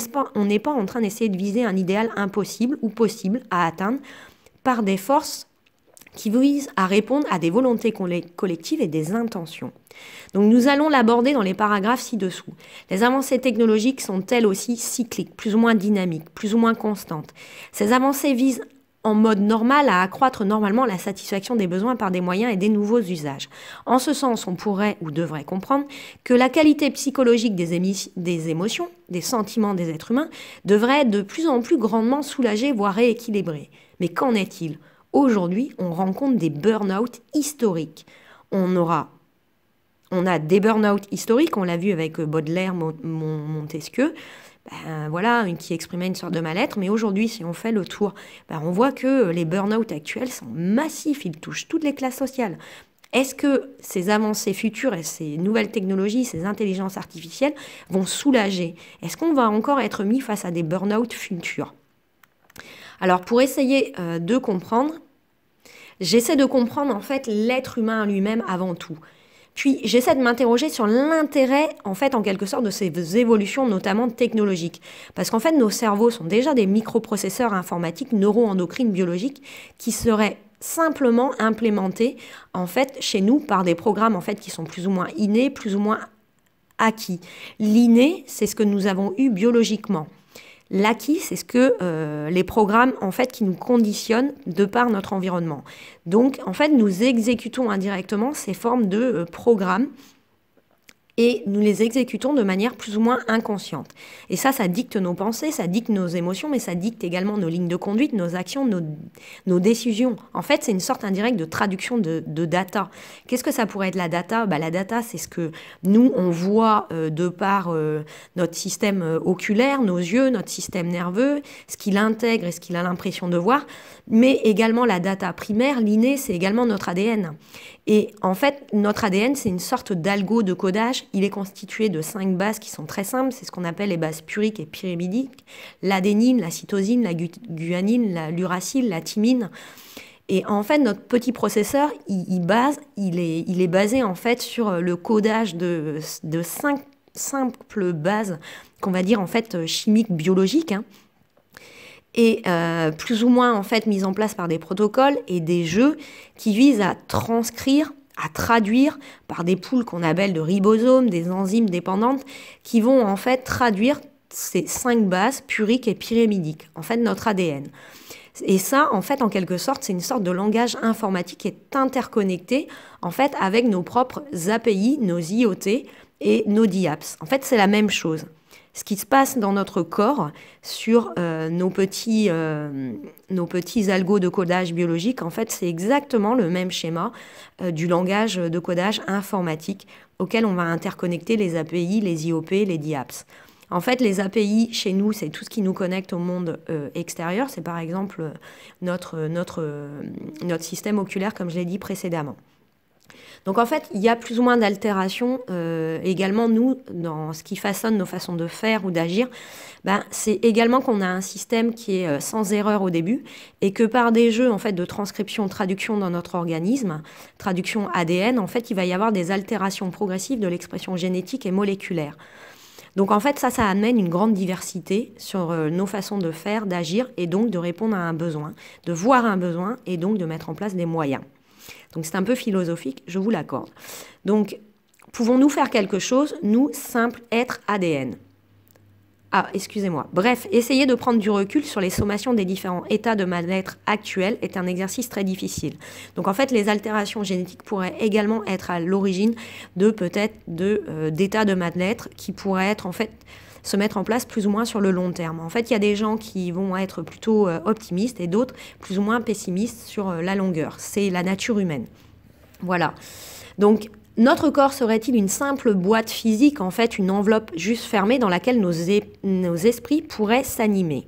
pas, en train d'essayer de viser un idéal impossible ou possible à atteindre par des forces qui visent à répondre à des volontés collectives et des intentions. Donc nous allons l'aborder dans les paragraphes ci-dessous. Les avancées technologiques sont elles aussi cycliques, plus ou moins dynamiques, plus ou moins constantes. Ces avancées visent en mode normal à accroître normalement la satisfaction des besoins par des moyens et des nouveaux usages. En ce sens, on pourrait ou devrait comprendre que la qualité psychologique des, émotions, des sentiments des êtres humains, devrait être de plus en plus grandement soulagée, voire rééquilibrée. Mais qu'en est-il Aujourd'hui, on rencontre des burn-out historiques. On aura on a des burn-out historiques, on l'a vu avec Baudelaire, Montesquieu, ben, voilà, qui exprimait une sorte de mal-être. Mais aujourd'hui, si on fait le tour, ben, on voit que euh, les burn-out actuels sont massifs, ils touchent toutes les classes sociales. Est-ce que ces avancées futures et ces nouvelles technologies, ces intelligences artificielles vont soulager Est-ce qu'on va encore être mis face à des burn-out futurs Alors pour essayer euh, de comprendre, j'essaie de comprendre en fait l'être humain lui-même avant tout. Puis j'essaie de m'interroger sur l'intérêt, en fait, en quelque sorte, de ces évolutions, notamment technologiques. Parce qu'en fait, nos cerveaux sont déjà des microprocesseurs informatiques, neuro-endocrines biologiques, qui seraient simplement implémentés, en fait, chez nous par des programmes, en fait, qui sont plus ou moins innés, plus ou moins acquis. L'inné, c'est ce que nous avons eu biologiquement. L'acquis, c'est ce que euh, les programmes en fait qui nous conditionnent de par notre environnement. Donc en fait, nous exécutons indirectement ces formes de euh, programmes et nous les exécutons de manière plus ou moins inconsciente. Et ça, ça dicte nos pensées, ça dicte nos émotions, mais ça dicte également nos lignes de conduite, nos actions, nos, décisions. En fait, c'est une sorte indirecte de traduction de, data. Qu'est-ce que ça pourrait être la data bah, La data, c'est ce que nous, on voit euh, de par euh, notre système euh, oculaire, nos yeux, notre système nerveux, ce qu'il intègre et ce qu'il a l'impression de voir, mais également la data primaire, l'inné, c'est également notre ADN. Et en fait, notre ADN, c'est une sorte d'algo de codage. Il est constitué de cinq bases qui sont très simples. C'est ce qu'on appelle les bases puriques et pyrimidiques. L'adénine, la cytosine, la guanine, la luracile, la thymine. Et en fait, notre petit processeur, il, base, il est, il est, basé en fait sur euh, le codage de, de cinq simples bases, qu'on va dire en fait euh, chimiques, biologiques. Hein et euh, plus ou moins en fait mise en place par des protocoles et des jeux qui visent à transcrire, à traduire par des poules qu'on appelle de ribosomes, des enzymes dépendantes, qui vont en fait traduire ces cinq bases puriques et pyrimidiques, en fait notre ADN. Et ça, en fait, en quelque sorte, c'est une sorte de langage informatique qui est interconnecté, en fait, avec nos propres API, nos IoT et nos diaps. En fait, c'est la même chose ce qui se passe dans notre corps sur euh, nos, petits, euh, nos petits algos de codage biologique. En fait, c'est exactement le même schéma euh, du langage de codage informatique auquel on va interconnecter les API, les IOP, les diaps. En fait, les API, chez nous, c'est tout ce qui nous connecte au monde extérieur. C'est par exemple notre, notre, notre système oculaire, comme je l'ai dit précédemment. Donc en fait, il y a plus ou moins d'altérations euh, également, nous, dans ce qui façonne nos façons de faire ou d'agir. Ben, c'est également qu'on a un système qui est euh, sans erreur au début et que par des jeux en fait de transcription, traduction dans notre organisme, traduction ADN, en fait, il va y avoir des altérations progressives de l'expression génétique et moléculaire. Donc en fait, ça, ça amène une grande diversité sur euh, nos façons de faire, d'agir et donc de répondre à un besoin, de voir un besoin et donc de mettre en place des moyens. Donc c'est un peu philosophique, je vous l'accorde. Donc pouvons-nous faire quelque chose, nous, simples êtres ADN ah, excusez-moi. Bref, essayer de prendre du recul sur les sommations des différents états de mal-être actuels est un exercice très difficile. Donc en fait, les altérations génétiques pourraient également être à l'origine de peut-être euh, d'états de, de mal-être qui pourraient être en fait se mettre en place plus ou moins sur le long terme. En fait, il y a des gens qui vont être plutôt euh, optimistes et d'autres plus ou moins pessimistes sur euh, la longueur. C'est la nature humaine. Voilà. Donc, notre corps serait-il une simple boîte physique, en fait une enveloppe juste fermée dans laquelle nos, nos esprits pourraient s'animer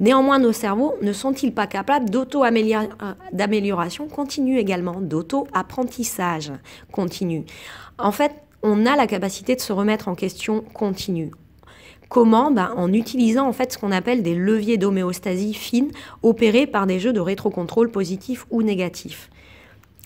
Néanmoins, nos cerveaux ne sont-ils pas capables d'auto-amélioration euh, continue également, d'auto-apprentissage continu En fait, on a la capacité de se remettre en question continue. Comment bah, En utilisant en fait ce qu'on appelle des leviers d'homéostasie fines opérés par des jeux de rétrocontrôle positif ou négatif.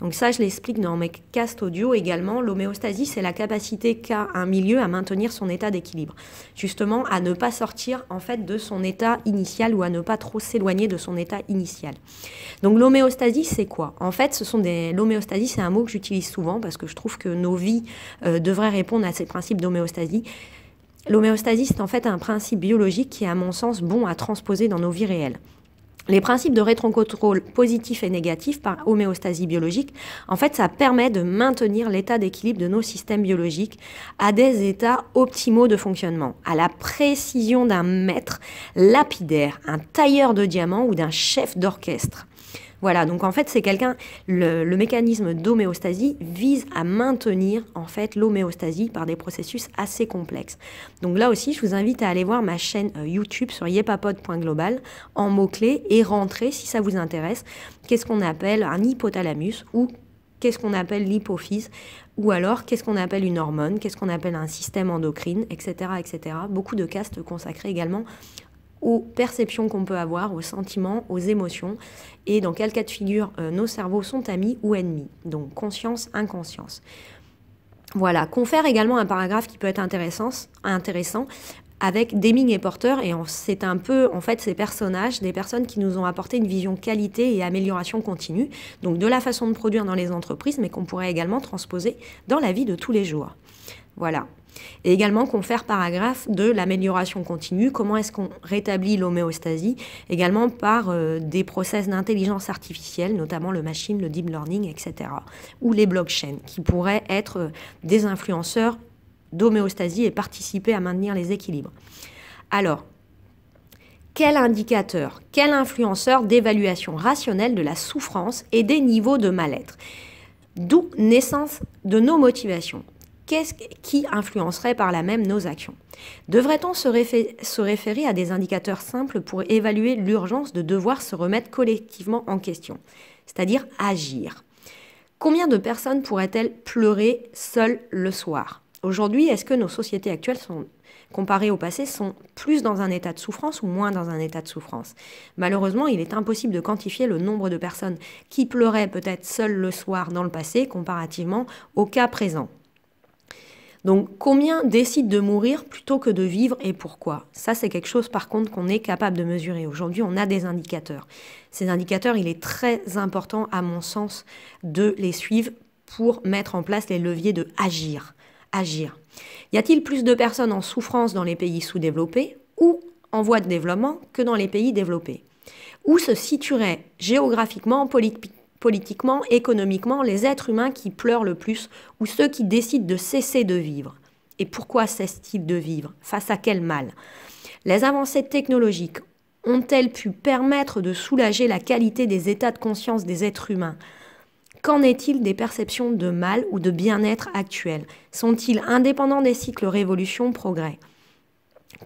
Donc ça, je l'explique dans mes castes audio également. L'homéostasie, c'est la capacité qu'a un milieu à maintenir son état d'équilibre. Justement, à ne pas sortir en fait de son état initial ou à ne pas trop s'éloigner de son état initial. Donc l'homéostasie, c'est quoi En fait, ce sont des l'homéostasie, c'est un mot que j'utilise souvent parce que je trouve que nos vies euh, devraient répondre à ces principes d'homéostasie. L'homéostasie, c'est en fait un principe biologique qui est, à mon sens, bon à transposer dans nos vies réelles. Les principes de rétrocontrôle positif et négatif par homéostasie biologique, en fait, ça permet de maintenir l'état d'équilibre de nos systèmes biologiques à des états optimaux de fonctionnement, à la précision d'un maître lapidaire, un tailleur de diamants ou d'un chef d'orchestre. Voilà, donc en fait, c'est quelqu'un, le, mécanisme d'homéostasie vise à maintenir en fait l'homéostasie par des processus assez complexes. Donc là aussi, je vous invite à aller voir ma chaîne euh, YouTube sur yepapod.global en mots-clés et rentrer, si ça vous intéresse, qu'est-ce qu'on appelle un hypothalamus ou qu'est-ce qu'on appelle l'hypophyse, ou alors qu'est-ce qu'on appelle une hormone, qu'est-ce qu'on appelle un système endocrine, etc., etc. Beaucoup de castes consacrés également aux perceptions qu'on peut avoir, aux sentiments, aux émotions, et dans quel cas de figure euh, nos cerveaux sont amis ou ennemis, donc conscience, inconscience. Voilà, confère également un paragraphe qui peut être intéressant, intéressant avec Deming et Porter, et c'est un peu en fait ces personnages, des personnes qui nous ont apporté une vision qualité et amélioration continue, donc de la façon de produire dans les entreprises, mais qu'on pourrait également transposer dans la vie de tous les jours. Voilà. Et également qu'on paragraphe de l'amélioration continue, comment est-ce qu'on rétablit l'homéostasie, également par euh, des process d'intelligence artificielle, notamment le machine, le deep learning, etc. Ou les blockchains, qui pourraient être euh, des influenceurs d'homéostasie et participer à maintenir les équilibres. Alors, quel indicateur, quel influenceur d'évaluation rationnelle de la souffrance et des niveaux de mal-être D'où naissance de nos motivations qu'est-ce qui influencerait par là même nos actions. Devrait-on se, référer à des indicateurs simples pour évaluer l'urgence de devoir se remettre collectivement en question, c'est-à-dire agir Combien de personnes pourraient-elles pleurer seules le soir Aujourd'hui, est-ce que nos sociétés actuelles sont comparées au passé, sont plus dans un état de souffrance ou moins dans un état de souffrance. Malheureusement, il est impossible de quantifier le nombre de personnes qui pleuraient peut-être seules le soir dans le passé comparativement au cas présent. Donc combien décident de mourir plutôt que de vivre et pourquoi Ça c'est quelque chose par contre qu'on est capable de mesurer. Aujourd'hui on a des indicateurs. Ces indicateurs il est très important à mon sens de les suivre pour mettre en place les leviers de agir. Agir. Y a-t-il plus de personnes en souffrance dans les pays sous-développés ou en voie de développement que dans les pays développés Où se situerait géographiquement, politique politiquement, économiquement, les êtres humains qui pleurent le plus ou ceux qui décident de cesser de vivre. Et pourquoi cessent-ils de vivre Face à quel mal Les avancées technologiques ont-elles pu permettre de soulager la qualité des états de conscience des êtres humains Qu'en est-il des perceptions de mal ou de bien-être actuels Sont-ils indépendants des cycles révolution-progrès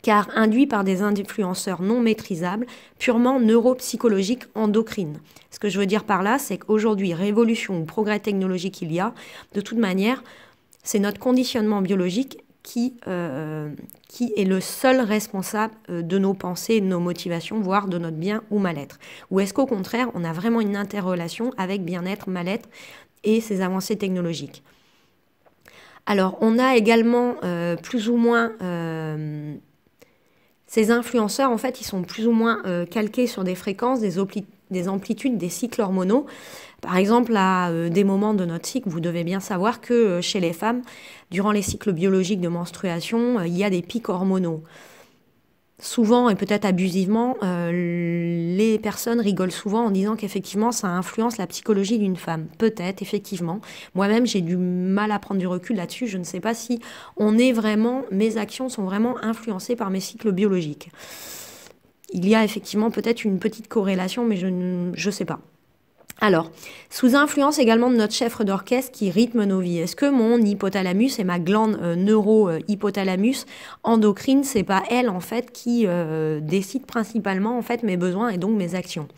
car induit par des influenceurs non maîtrisables, purement neuropsychologiques endocrines. Ce que je veux dire par là, c'est qu'aujourd'hui, révolution ou progrès technologique il y a, de toute manière, c'est notre conditionnement biologique qui, euh, qui est le seul responsable euh, de nos pensées, de nos motivations, voire de notre bien ou mal-être Ou est-ce qu'au contraire, on a vraiment une interrelation avec bien-être, mal-être et ces avancées technologiques alors, on a également euh, plus ou moins ces influenceurs, en fait, ils sont plus ou moins euh, calqués sur des fréquences, des, amplitudes, des cycles hormonaux. Par exemple, à euh, des moments de notre cycle, vous devez bien savoir que euh, chez les femmes, durant les cycles biologiques de menstruation, il y a des pics hormonaux souvent et peut-être abusivement, euh, les personnes rigolent souvent en disant qu'effectivement ça influence la psychologie d'une femme. Peut-être, effectivement. Moi-même, j'ai du mal à prendre du recul là-dessus. Je ne sais pas si on est vraiment, mes actions sont vraiment influencées par mes cycles biologiques. Il y a effectivement peut-être une petite corrélation, mais je ne je sais pas. Alors, sous influence également de notre chef d'orchestre qui rythme nos vies, est-ce que mon hypothalamus et ma glande euh, neuro-hypothalamus endocrine, c'est pas elle en fait qui euh, décide principalement en fait mes besoins et donc mes actions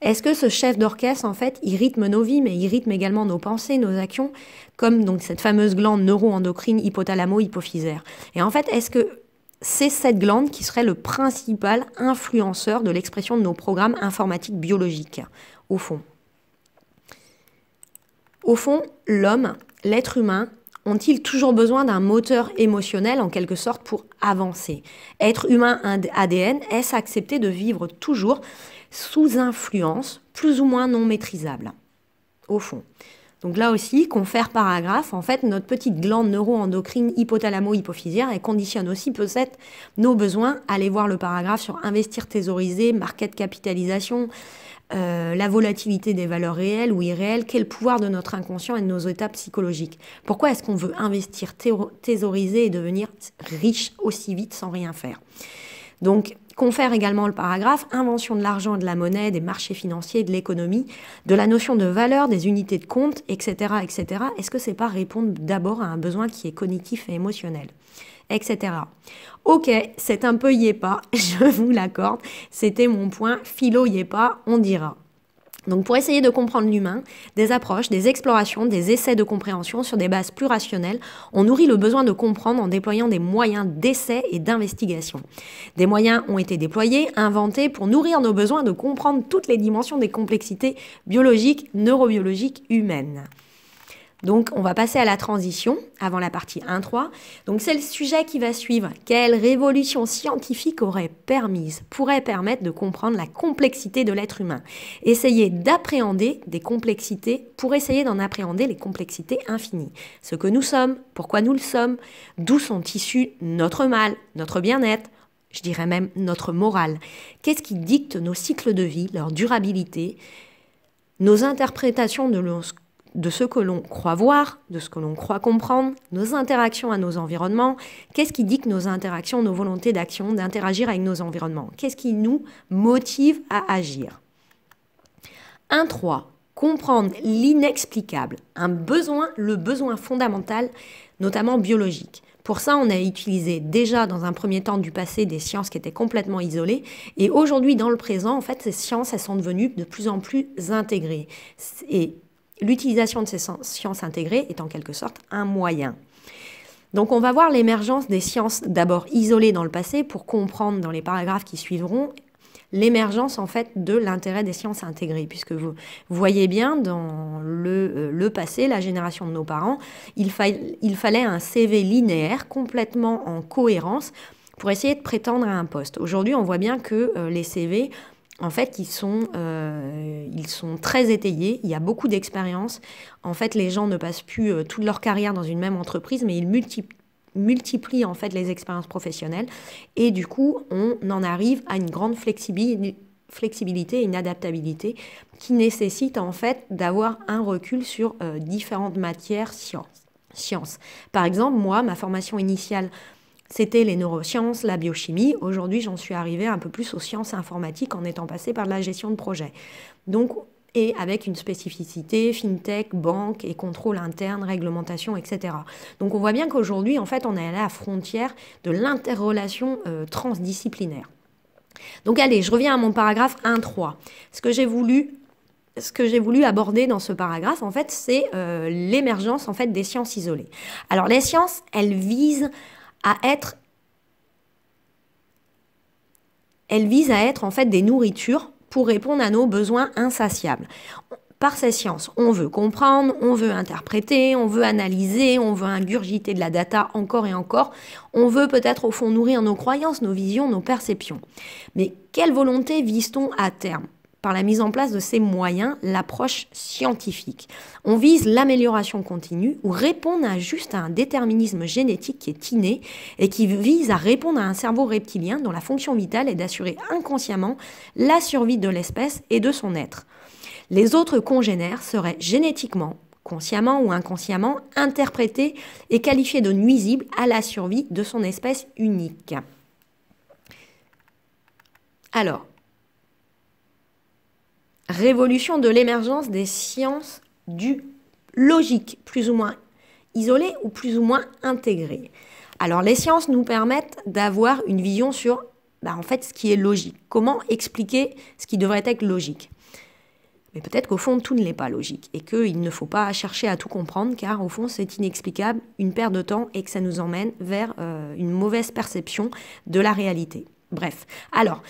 est-ce que ce chef d'orchestre, en fait, il rythme nos vies, mais il rythme également nos pensées, nos actions, comme donc cette fameuse glande neuro-endocrine hypothalamo-hypophysaire Et en fait, est-ce que c'est cette glande qui serait le principal influenceur de l'expression de nos programmes informatiques biologiques, au fond au fond, l'homme, l'être humain, ont-ils toujours besoin d'un moteur émotionnel en quelque sorte pour avancer Être humain ADN, est-ce accepter de vivre toujours sous influence plus ou moins non maîtrisable Au fond. Donc là aussi, confère paragraphe, en fait, notre petite glande neuro-endocrine hypothalamo hypophysière elle conditionne aussi peut-être nos besoins. Allez voir le paragraphe sur investir thésauriser, market capitalisation, euh, la volatilité des valeurs réelles ou irréelles, quel pouvoir de notre inconscient et de nos états psychologiques. Pourquoi est-ce qu'on veut investir thésauriser et devenir riche aussi vite sans rien faire Donc, confère également le paragraphe invention de l'argent, de la monnaie, des marchés financiers, de l'économie, de la notion de valeur, des unités de compte, etc. etc. Est-ce que c'est pas répondre d'abord à un besoin qui est cognitif et émotionnel etc. Ok, c'est un peu yépa, je vous l'accorde. C'était mon point philo yépa, on dira. Donc pour essayer de comprendre l'humain, des approches, des explorations, des essais de compréhension sur des bases plus rationnelles, on nourrit le besoin de comprendre en déployant des moyens d'essais et d'investigation. Des moyens ont été déployés, inventés pour nourrir nos besoins de comprendre toutes les dimensions des complexités biologiques, neurobiologiques, humaines. Donc on va passer à la transition avant la partie 1-3. Donc c'est le sujet qui va suivre. Quelle révolution scientifique aurait permise, pourrait permettre de comprendre la complexité de l'être humain Essayer d'appréhender des complexités pour essayer d'en appréhender les complexités infinies. Ce que nous sommes, pourquoi nous le sommes, d'où sont issus notre mal, notre bien-être, je dirais même notre morale. Qu'est-ce qui dicte nos cycles de vie, leur durabilité, nos interprétations de de ce que l'on croit voir, de ce que l'on croit comprendre, nos interactions à nos environnements, qu'est-ce qui dit que nos interactions, nos volontés d'action, d'interagir avec nos environnements, qu'est-ce qui nous motive à agir. 1.3. Comprendre l'inexplicable, un besoin, le besoin fondamental, notamment biologique. Pour ça, on a utilisé déjà dans un premier temps du passé des sciences qui étaient complètement isolées. Et aujourd'hui, dans le présent, en fait, ces sciences, elles sont devenues de plus en plus intégrées. Et L'utilisation de ces sciences intégrées est en quelque sorte un moyen. Donc on va voir l'émergence des sciences d'abord isolées dans le passé pour comprendre dans les paragraphes qui suivront l'émergence en fait de l'intérêt des sciences intégrées puisque vous voyez bien dans le, euh, passé, la génération de nos parents, il, il fallait un CV linéaire complètement en cohérence pour essayer de prétendre à un poste. Aujourd'hui on voit bien que euh, les CV en fait, ils sont, euh, ils sont très étayés, il y a beaucoup d'expériences. En fait, les gens ne passent plus euh, toute leur carrière dans une même entreprise, mais ils multiplient en fait les expériences professionnelles et du coup on en arrive à une grande flexibilité et une adaptabilité qui nécessite en fait d'avoir un recul sur euh, différentes matières sciences. Par exemple, moi, ma formation initiale c'était les neurosciences, la biochimie. Aujourd'hui, j'en suis arrivée un peu plus aux sciences informatiques en étant passée par la gestion de projet. Donc, et avec une spécificité fintech, banque et contrôle interne, réglementation, etc. Donc on voit bien qu'aujourd'hui, en fait, on est à la frontière de l'interrelation euh, transdisciplinaire. Donc allez, je reviens à mon paragraphe 1.3. Ce que j'ai voulu ce que j'ai voulu aborder dans ce paragraphe, en fait, c'est euh, l'émergence en fait des sciences isolées. Alors les sciences, elles visent à être elle vise à être en fait des nourritures pour répondre à nos besoins insatiables. Par ces sciences, on veut comprendre, on veut interpréter, on veut analyser, on veut ingurgiter de la data encore et encore, on veut peut-être au fond nourrir nos croyances, nos visions, nos perceptions. Mais quelle volonté vise-t-on à terme par la mise en place de ces moyens l'approche scientifique. On vise l'amélioration continue ou répondre à juste à un déterminisme génétique qui est inné et qui vise à répondre à un cerveau reptilien dont la fonction vitale est d'assurer inconsciemment la survie de l'espèce et de son être. Les autres congénères seraient génétiquement consciemment ou inconsciemment, interprétés et qualifiés de nuisibles à la survie de son espèce unique. Alors, révolution de l'émergence des sciences du logique, plus ou moins isolées ou plus ou moins intégrées. Alors les sciences nous permettent d'avoir une vision sur bah, en fait ce qui est logique, comment expliquer ce qui devrait être logique. Mais peut-être qu'au fond tout ne l'est pas logique et qu'il ne faut pas chercher à tout comprendre car au fond c'est inexplicable, une perte de temps et que ça nous emmène vers euh, une mauvaise perception de la réalité. Bref, alors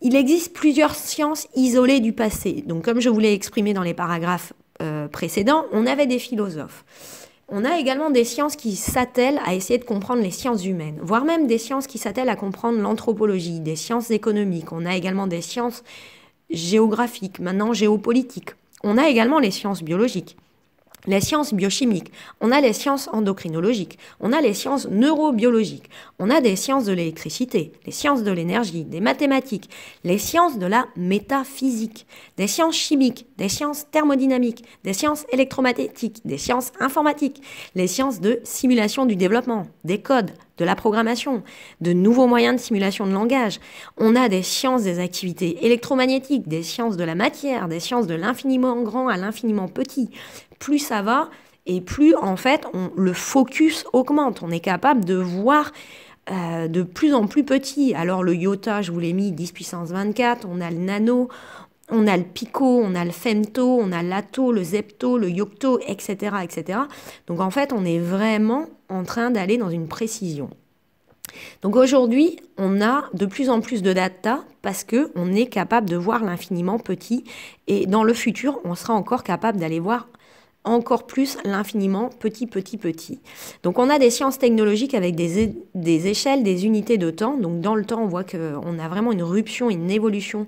il existe plusieurs sciences isolées du passé. Donc, comme je vous l'ai exprimé dans les paragraphes euh, précédents, on avait des philosophes. On a également des sciences qui s'attellent à essayer de comprendre les sciences humaines, voire même des sciences qui s'attellent à comprendre l'anthropologie, des sciences économiques. On a également des sciences géographiques, maintenant géopolitiques. On a également les sciences biologiques les sciences biochimiques, on a les sciences endocrinologiques, on a les sciences neurobiologiques, on a des sciences de l'électricité, les sciences de l'énergie, des mathématiques, les sciences de la métaphysique, des sciences chimiques, des sciences thermodynamiques, des sciences électromagnétiques, des sciences informatiques, les sciences de simulation du développement, des codes, de la programmation, de nouveaux moyens de simulation de langage. On a des sciences des activités électromagnétiques, des sciences de la matière, des sciences de l'infiniment grand à l'infiniment petit, plus ça va et plus en fait on, le focus augmente. On est capable de voir euh, de plus en plus petit. Alors le iota, je vous l'ai mis 10 puissance 24, on a le nano, on a le pico, on a le femto, on a l'ato, le zepto, le yocto, etc., etc. Donc en fait, on est vraiment en train d'aller dans une précision. Donc aujourd'hui, on a de plus en plus de data parce que on est capable de voir l'infiniment petit et dans le futur, on sera encore capable d'aller voir encore plus l'infiniment petit, petit, petit. Donc on a des sciences technologiques avec des, échelles, des unités de temps. Donc dans le temps, on voit qu'on euh, a vraiment une rupture, une évolution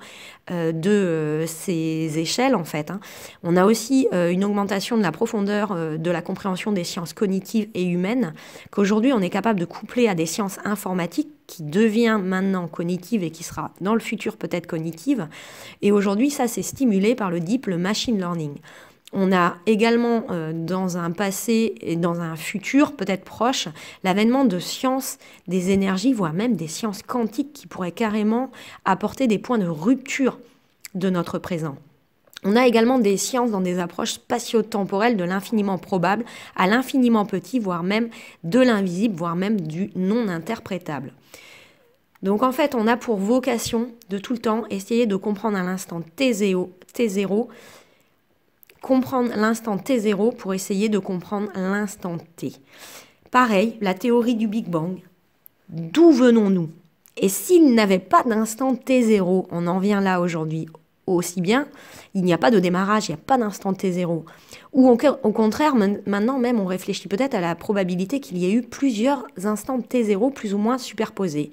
euh, de euh, ces échelles en fait. Hein. On a aussi une augmentation de la profondeur de la compréhension des sciences cognitives et humaines qu'aujourd'hui on est capable de coupler à des sciences informatiques qui devient maintenant cognitive et qui sera dans le futur peut-être cognitive. Et aujourd'hui, ça, c'est stimulé par le deep, machine learning. On a également euh, dans un passé et dans un futur peut-être proche l'avènement de sciences des énergies, voire même des sciences quantiques qui pourraient carrément apporter des points de rupture de notre présent. On a également des sciences dans des approches spatio-temporelles de l'infiniment probable à l'infiniment petit, voire même de l'invisible, voire même du non interprétable. Donc en fait, on a pour vocation de tout le temps essayer de comprendre à l'instant T0, T0 comprendre l'instant T0 pour essayer de comprendre l'instant T. Pareil, la théorie du Big Bang. D'où venons-nous Et s'il n'avait pas d'instant T0, on en vient là aujourd'hui aussi bien, il n'y a pas de démarrage, il n'y a pas d'instant T0. Ou au contraire, maintenant même, on réfléchit peut-être à la probabilité qu'il y ait eu plusieurs instants T0 plus ou moins superposés,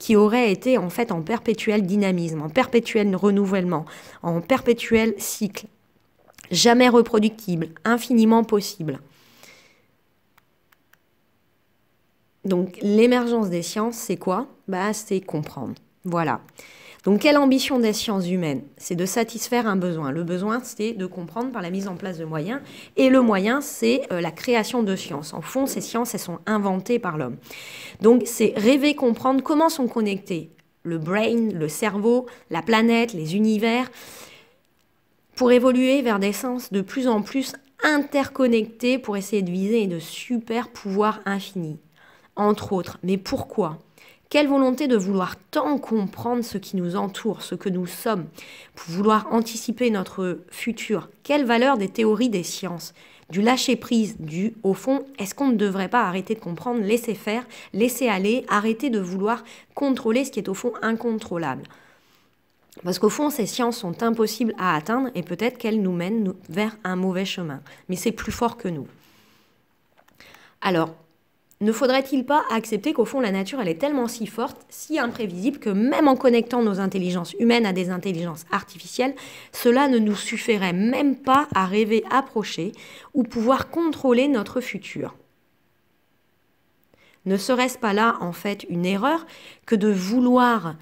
qui auraient été en fait en perpétuel dynamisme, en perpétuel renouvellement, en perpétuel cycle jamais reproductible, infiniment possible. Donc l'émergence des sciences, c'est quoi bah, C'est comprendre. Voilà. Donc quelle ambition des sciences humaines C'est de satisfaire un besoin. Le besoin, c'est de comprendre par la mise en place de moyens. Et le moyen, c'est euh, la création de sciences. En fond, ces sciences, elles sont inventées par l'homme. Donc c'est rêver, comprendre comment sont connectés le brain, le cerveau, la planète, les univers, pour évoluer vers des sens de plus en plus interconnectés pour essayer de viser de super pouvoirs infinis. Entre autres, mais pourquoi quelle volonté de vouloir tant comprendre ce qui nous entoure, ce que nous sommes, pour vouloir anticiper notre futur. Quelle valeur des théories des sciences, du lâcher-prise, du au fond, est-ce qu'on ne devrait pas arrêter de comprendre, laisser faire, laisser aller, arrêter de vouloir contrôler ce qui est au fond incontrôlable parce qu'au fond, ces sciences sont impossibles à atteindre et peut-être qu'elles nous mènent vers un mauvais chemin. Mais c'est plus fort que nous. Alors, ne faudrait-il pas accepter qu'au fond, la nature, elle est tellement si forte, si imprévisible, que même en connectant nos intelligences humaines à des intelligences artificielles, cela ne nous suffirait même pas à rêver approcher ou pouvoir contrôler notre futur Ne serait-ce pas là, en fait, une erreur que de vouloir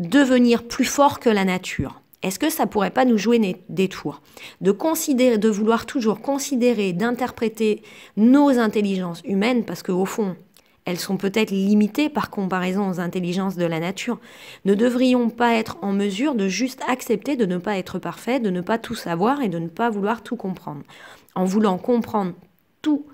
devenir plus fort que la nature. Est-ce que ça pourrait pas nous jouer des tours de, considérer, de vouloir toujours considérer, d'interpréter nos intelligences humaines, parce qu'au fond, elles sont peut-être limitées par comparaison aux intelligences de la nature. Ne devrions pas être en mesure de juste accepter de ne pas être parfait, de ne pas tout savoir et de ne pas vouloir tout comprendre. En voulant comprendre tout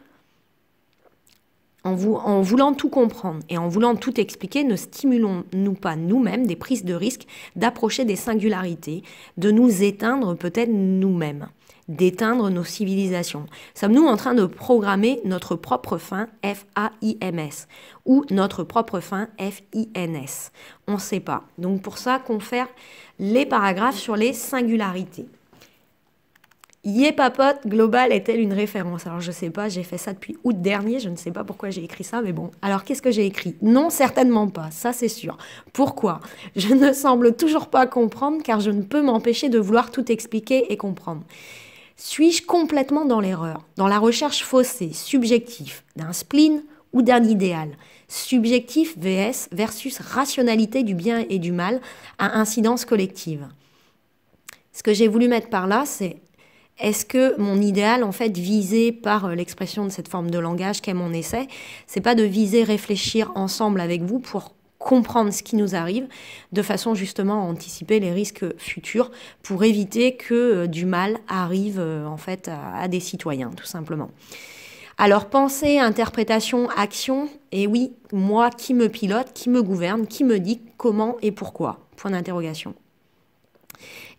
en, voulant tout comprendre et en voulant tout expliquer, ne stimulons-nous pas nous-mêmes des prises de risque d'approcher des singularités, de nous éteindre peut-être nous-mêmes, d'éteindre nos civilisations Sommes-nous en train de programmer notre propre fin F-A-I-M-S ou notre propre fin F-I-N-S On ne sait pas. Donc pour ça, confère les paragraphes sur les singularités papote, Global est-elle une référence Alors je sais pas, j'ai fait ça depuis août dernier, je ne sais pas pourquoi j'ai écrit ça, mais bon. Alors qu'est-ce que j'ai écrit Non, certainement pas, ça c'est sûr. Pourquoi Je ne semble toujours pas comprendre car je ne peux m'empêcher de vouloir tout expliquer et comprendre. Suis-je complètement dans l'erreur, dans la recherche faussée, subjective, d'un spleen ou d'un idéal Subjectif vs versus rationalité du bien et du mal à incidence collective. Ce que j'ai voulu mettre par là, c'est est-ce que mon idéal, en fait, visé par euh, l'expression de cette forme de langage qu'est mon essai, c'est pas de viser réfléchir ensemble avec vous pour comprendre ce qui nous arrive, de façon justement à anticiper les risques futurs pour éviter que euh, du mal arrive euh, en fait à, à des citoyens, tout simplement. Alors pensée, interprétation, action, et oui, moi qui me pilote, qui me gouverne, qui me dit comment et pourquoi Point d'interrogation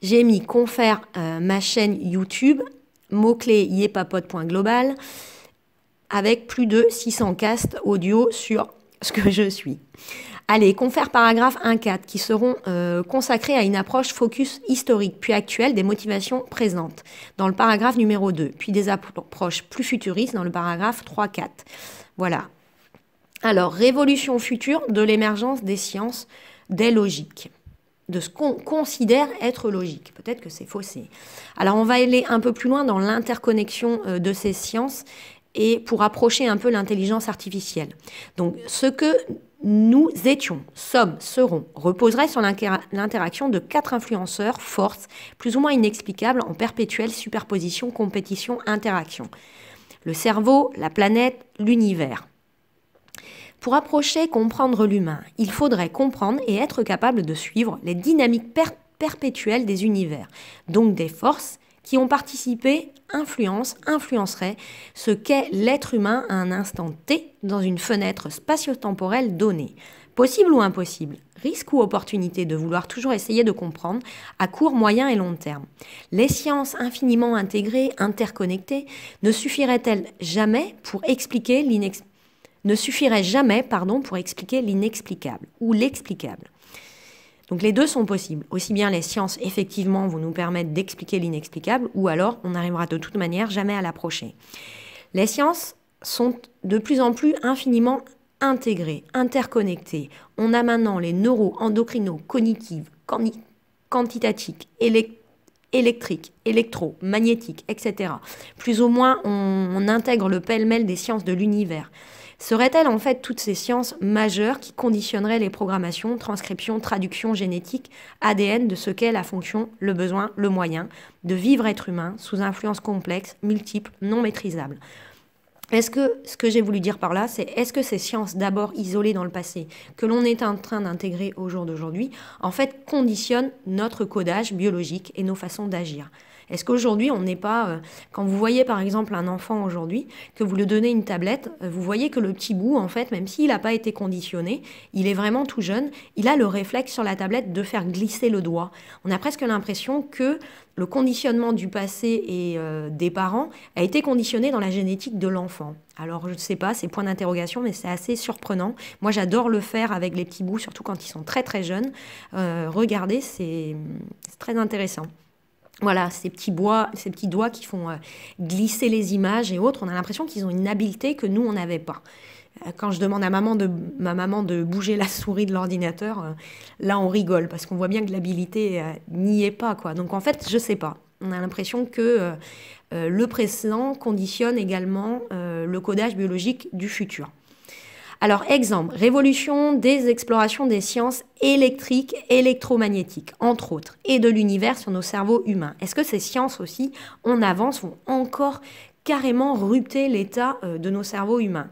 j'ai mis confère euh, ma chaîne YouTube, mot-clé yepapote.global, avec plus de 600 casts audio sur ce que je suis. Allez, confère paragraphe 1-4 qui seront euh, consacrés à une approche focus historique puis actuelle des motivations présentes dans le paragraphe numéro 2, puis des approches plus futuristes dans le paragraphe 3-4. Voilà. Alors, révolution future de l'émergence des sciences, des logiques de ce qu'on considère être logique. Peut-être que c'est faussé. Alors on va aller un peu plus loin dans l'interconnexion euh, de ces sciences et pour approcher un peu l'intelligence artificielle. Donc ce que nous étions, sommes, serons, reposerait sur l'interaction de quatre influenceurs, forces, plus ou moins inexplicables, en perpétuelle superposition, compétition, interaction. Le cerveau, la planète, l'univers. Pour approcher comprendre l'humain, il faudrait comprendre et être capable de suivre les dynamiques perpétuelles des univers, donc des forces qui ont participé, influencent, influenceraient ce qu'est l'être humain à un instant T dans une fenêtre spatio-temporelle donnée. Possible ou impossible Risque ou opportunité de vouloir toujours essayer de comprendre à court, moyen et long terme Les sciences infiniment intégrées, interconnectées, ne suffiraient-elles jamais pour expliquer l'inex ne suffirait jamais pardon, pour expliquer l'inexplicable ou l'explicable. Donc les deux sont possibles. Aussi bien les sciences, effectivement, vont nous permettre d'expliquer l'inexplicable, ou alors on n'arrivera de toute manière jamais à l'approcher. Les sciences sont de plus en plus infiniment intégrées, interconnectées. On a maintenant les neuro, endocrino, cognitives, quantitatiques, électriques, électro, magnétiques, etc. Plus ou moins, on intègre le pêle-mêle des sciences de l'univers serait elles en fait toutes ces sciences majeures qui conditionneraient les programmations, transcriptions, traductions génétiques, ADN de ce qu'est la fonction, le besoin, le moyen de vivre être humain sous influence complexe, multiple, non maîtrisable est-ce que ce que j'ai voulu dire par là, c'est est-ce que ces sciences d'abord isolées dans le passé, que l'on est en train d'intégrer au jour d'aujourd'hui, en fait conditionnent notre codage biologique et nos façons d'agir est-ce qu'aujourd'hui, on n'est pas, euh, quand vous voyez par exemple un enfant aujourd'hui, que vous lui donnez une tablette, euh, vous voyez que le petit bout, en fait, même s'il n'a pas été conditionné, il est vraiment tout jeune, il a le réflexe sur la tablette de faire glisser le doigt. On a presque l'impression que le conditionnement du passé et euh, des parents a été conditionné dans la génétique de l'enfant. Alors je ne sais pas, c'est point d'interrogation, mais c'est assez surprenant. Moi j'adore le faire avec les petits bouts, surtout quand ils sont très très jeunes. regardez, c'est très intéressant. Voilà, ces petits, doigts qui font euh, glisser les images et autres, on a l'impression qu'ils ont une habileté que nous, on n'avait pas. Euh, quand je demande à maman de, ma maman de bouger la souris de l'ordinateur, euh, là, on rigole parce qu'on voit bien que l'habileté n'y est pas. quoi. Donc en fait, je sais pas. On a l'impression que le présent conditionne également le codage biologique du futur. Alors, exemple, révolution des explorations des sciences électriques, électromagnétiques, entre autres, et de l'univers sur nos cerveaux humains. Est-ce que ces sciences aussi, en avance, vont encore carrément rupter l'état euh, de nos cerveaux humains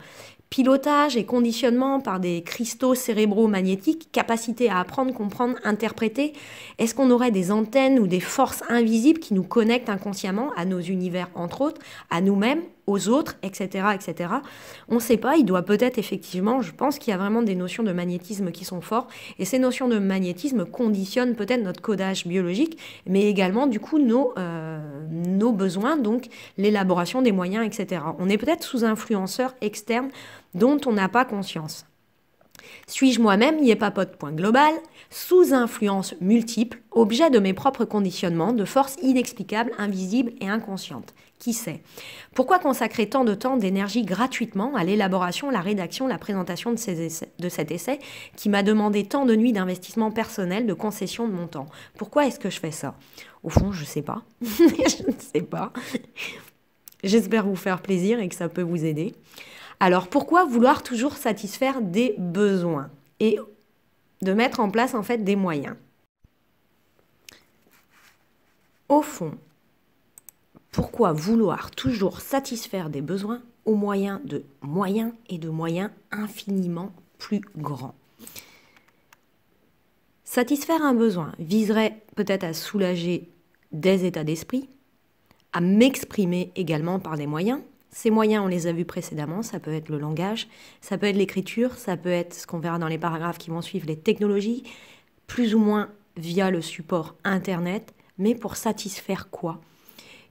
pilotage et conditionnement par des cristaux cérébraux magnétiques, capacité à apprendre, comprendre, interpréter Est-ce qu'on aurait des antennes ou des forces invisibles qui nous connectent inconsciemment à nos univers, entre autres, à nous-mêmes aux autres, etc. etc. On ne sait pas, il doit peut-être effectivement, je pense qu'il y a vraiment des notions de magnétisme qui sont fortes, et ces notions de magnétisme conditionnent peut-être notre codage biologique, mais également du coup nos, euh, besoins, donc l'élaboration des moyens, etc. On est peut-être sous influenceurs externes dont on n'a pas conscience. Suis-je moi-même pas pote. point global, sous influence multiple, objet de mes propres conditionnements, de forces inexplicables, invisibles et inconscientes qui sait Pourquoi consacrer tant de temps, d'énergie gratuitement à l'élaboration, la rédaction, la présentation de, cet essai qui m'a demandé tant de nuits d'investissement personnel, de concession de mon temps Pourquoi est-ce que je fais ça Au fond, je ne sais pas. je ne sais pas. J'espère vous faire plaisir et que ça peut vous aider. Alors pourquoi vouloir toujours satisfaire des besoins et de mettre en place en fait des moyens Au fond, pourquoi vouloir toujours satisfaire des besoins au moyen de moyens et de moyens infiniment plus grands Satisfaire un besoin viserait peut-être à soulager des états d'esprit, à m'exprimer également par des moyens. Ces moyens, on les a vus précédemment, ça peut être le langage, ça peut être l'écriture, ça peut être ce qu'on verra dans les paragraphes qui vont suivre, les technologies, plus ou moins via le support Internet, mais pour satisfaire quoi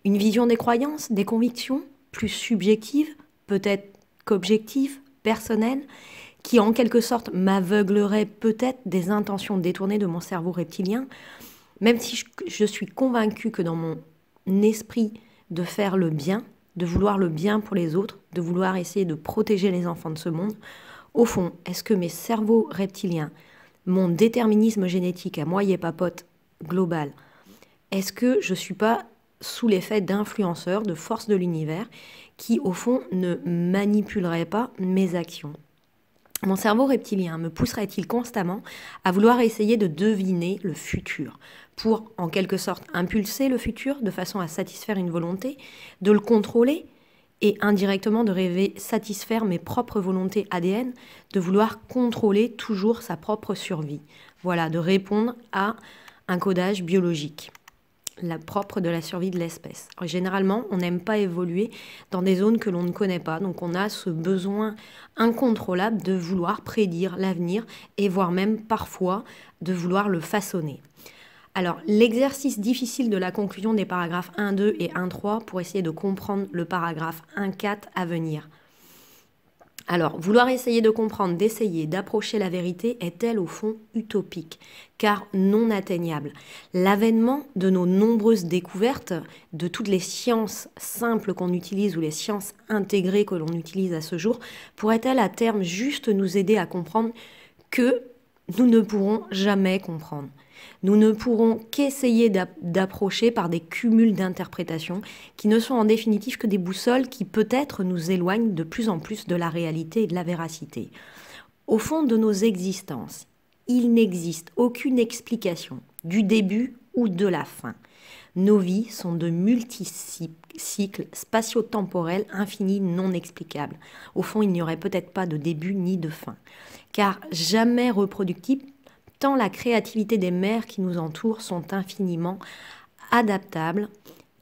une vision des croyances, des convictions, plus subjectives, peut-être qu'objectives, personnelles, qui en quelque sorte m'aveuglerait peut-être des intentions détournées de mon cerveau reptilien, même si je, suis convaincue que dans mon esprit de faire le bien, de vouloir le bien pour les autres, de vouloir essayer de protéger les enfants de ce monde, au fond, est-ce que mes cerveaux reptiliens, mon déterminisme génétique à moi, et papote global, est-ce que je ne suis pas sous l'effet d'influenceurs, de forces de l'univers, qui au fond ne manipuleraient pas mes actions. Mon cerveau reptilien me pousserait-il constamment à vouloir essayer de deviner le futur, pour en quelque sorte impulser le futur de façon à satisfaire une volonté, de le contrôler et indirectement de rêver satisfaire mes propres volontés ADN, de vouloir contrôler toujours sa propre survie. Voilà, de répondre à un codage biologique la propre de la survie de l'espèce. Généralement, on n'aime pas évoluer dans des zones que l'on ne connaît pas, donc on a ce besoin incontrôlable de vouloir prédire l'avenir et voire même parfois de vouloir le façonner. Alors, l'exercice difficile de la conclusion des paragraphes 2 et 3 pour essayer de comprendre le paragraphe 1.4 à venir. Alors, vouloir essayer de comprendre, d'essayer, d'approcher la vérité est-elle au fond utopique, car non atteignable L'avènement de nos nombreuses découvertes, de toutes les sciences simples qu'on utilise ou les sciences intégrées que l'on utilise à ce jour, pourrait-elle à terme juste nous aider à comprendre que nous ne pourrons jamais comprendre nous ne pourrons qu'essayer d'approcher par des cumuls d'interprétations qui ne sont en définitive que des boussoles qui peut-être nous éloignent de plus en plus de la réalité et de la véracité. Au fond de nos existences, il n'existe aucune explication du début ou de la fin. Nos vies sont de multi-cycles spatio-temporels infinis non explicables. Au fond, il n'y aurait peut-être pas de début ni de fin, car jamais reproductible la créativité des mers qui nous entourent sont infiniment adaptables,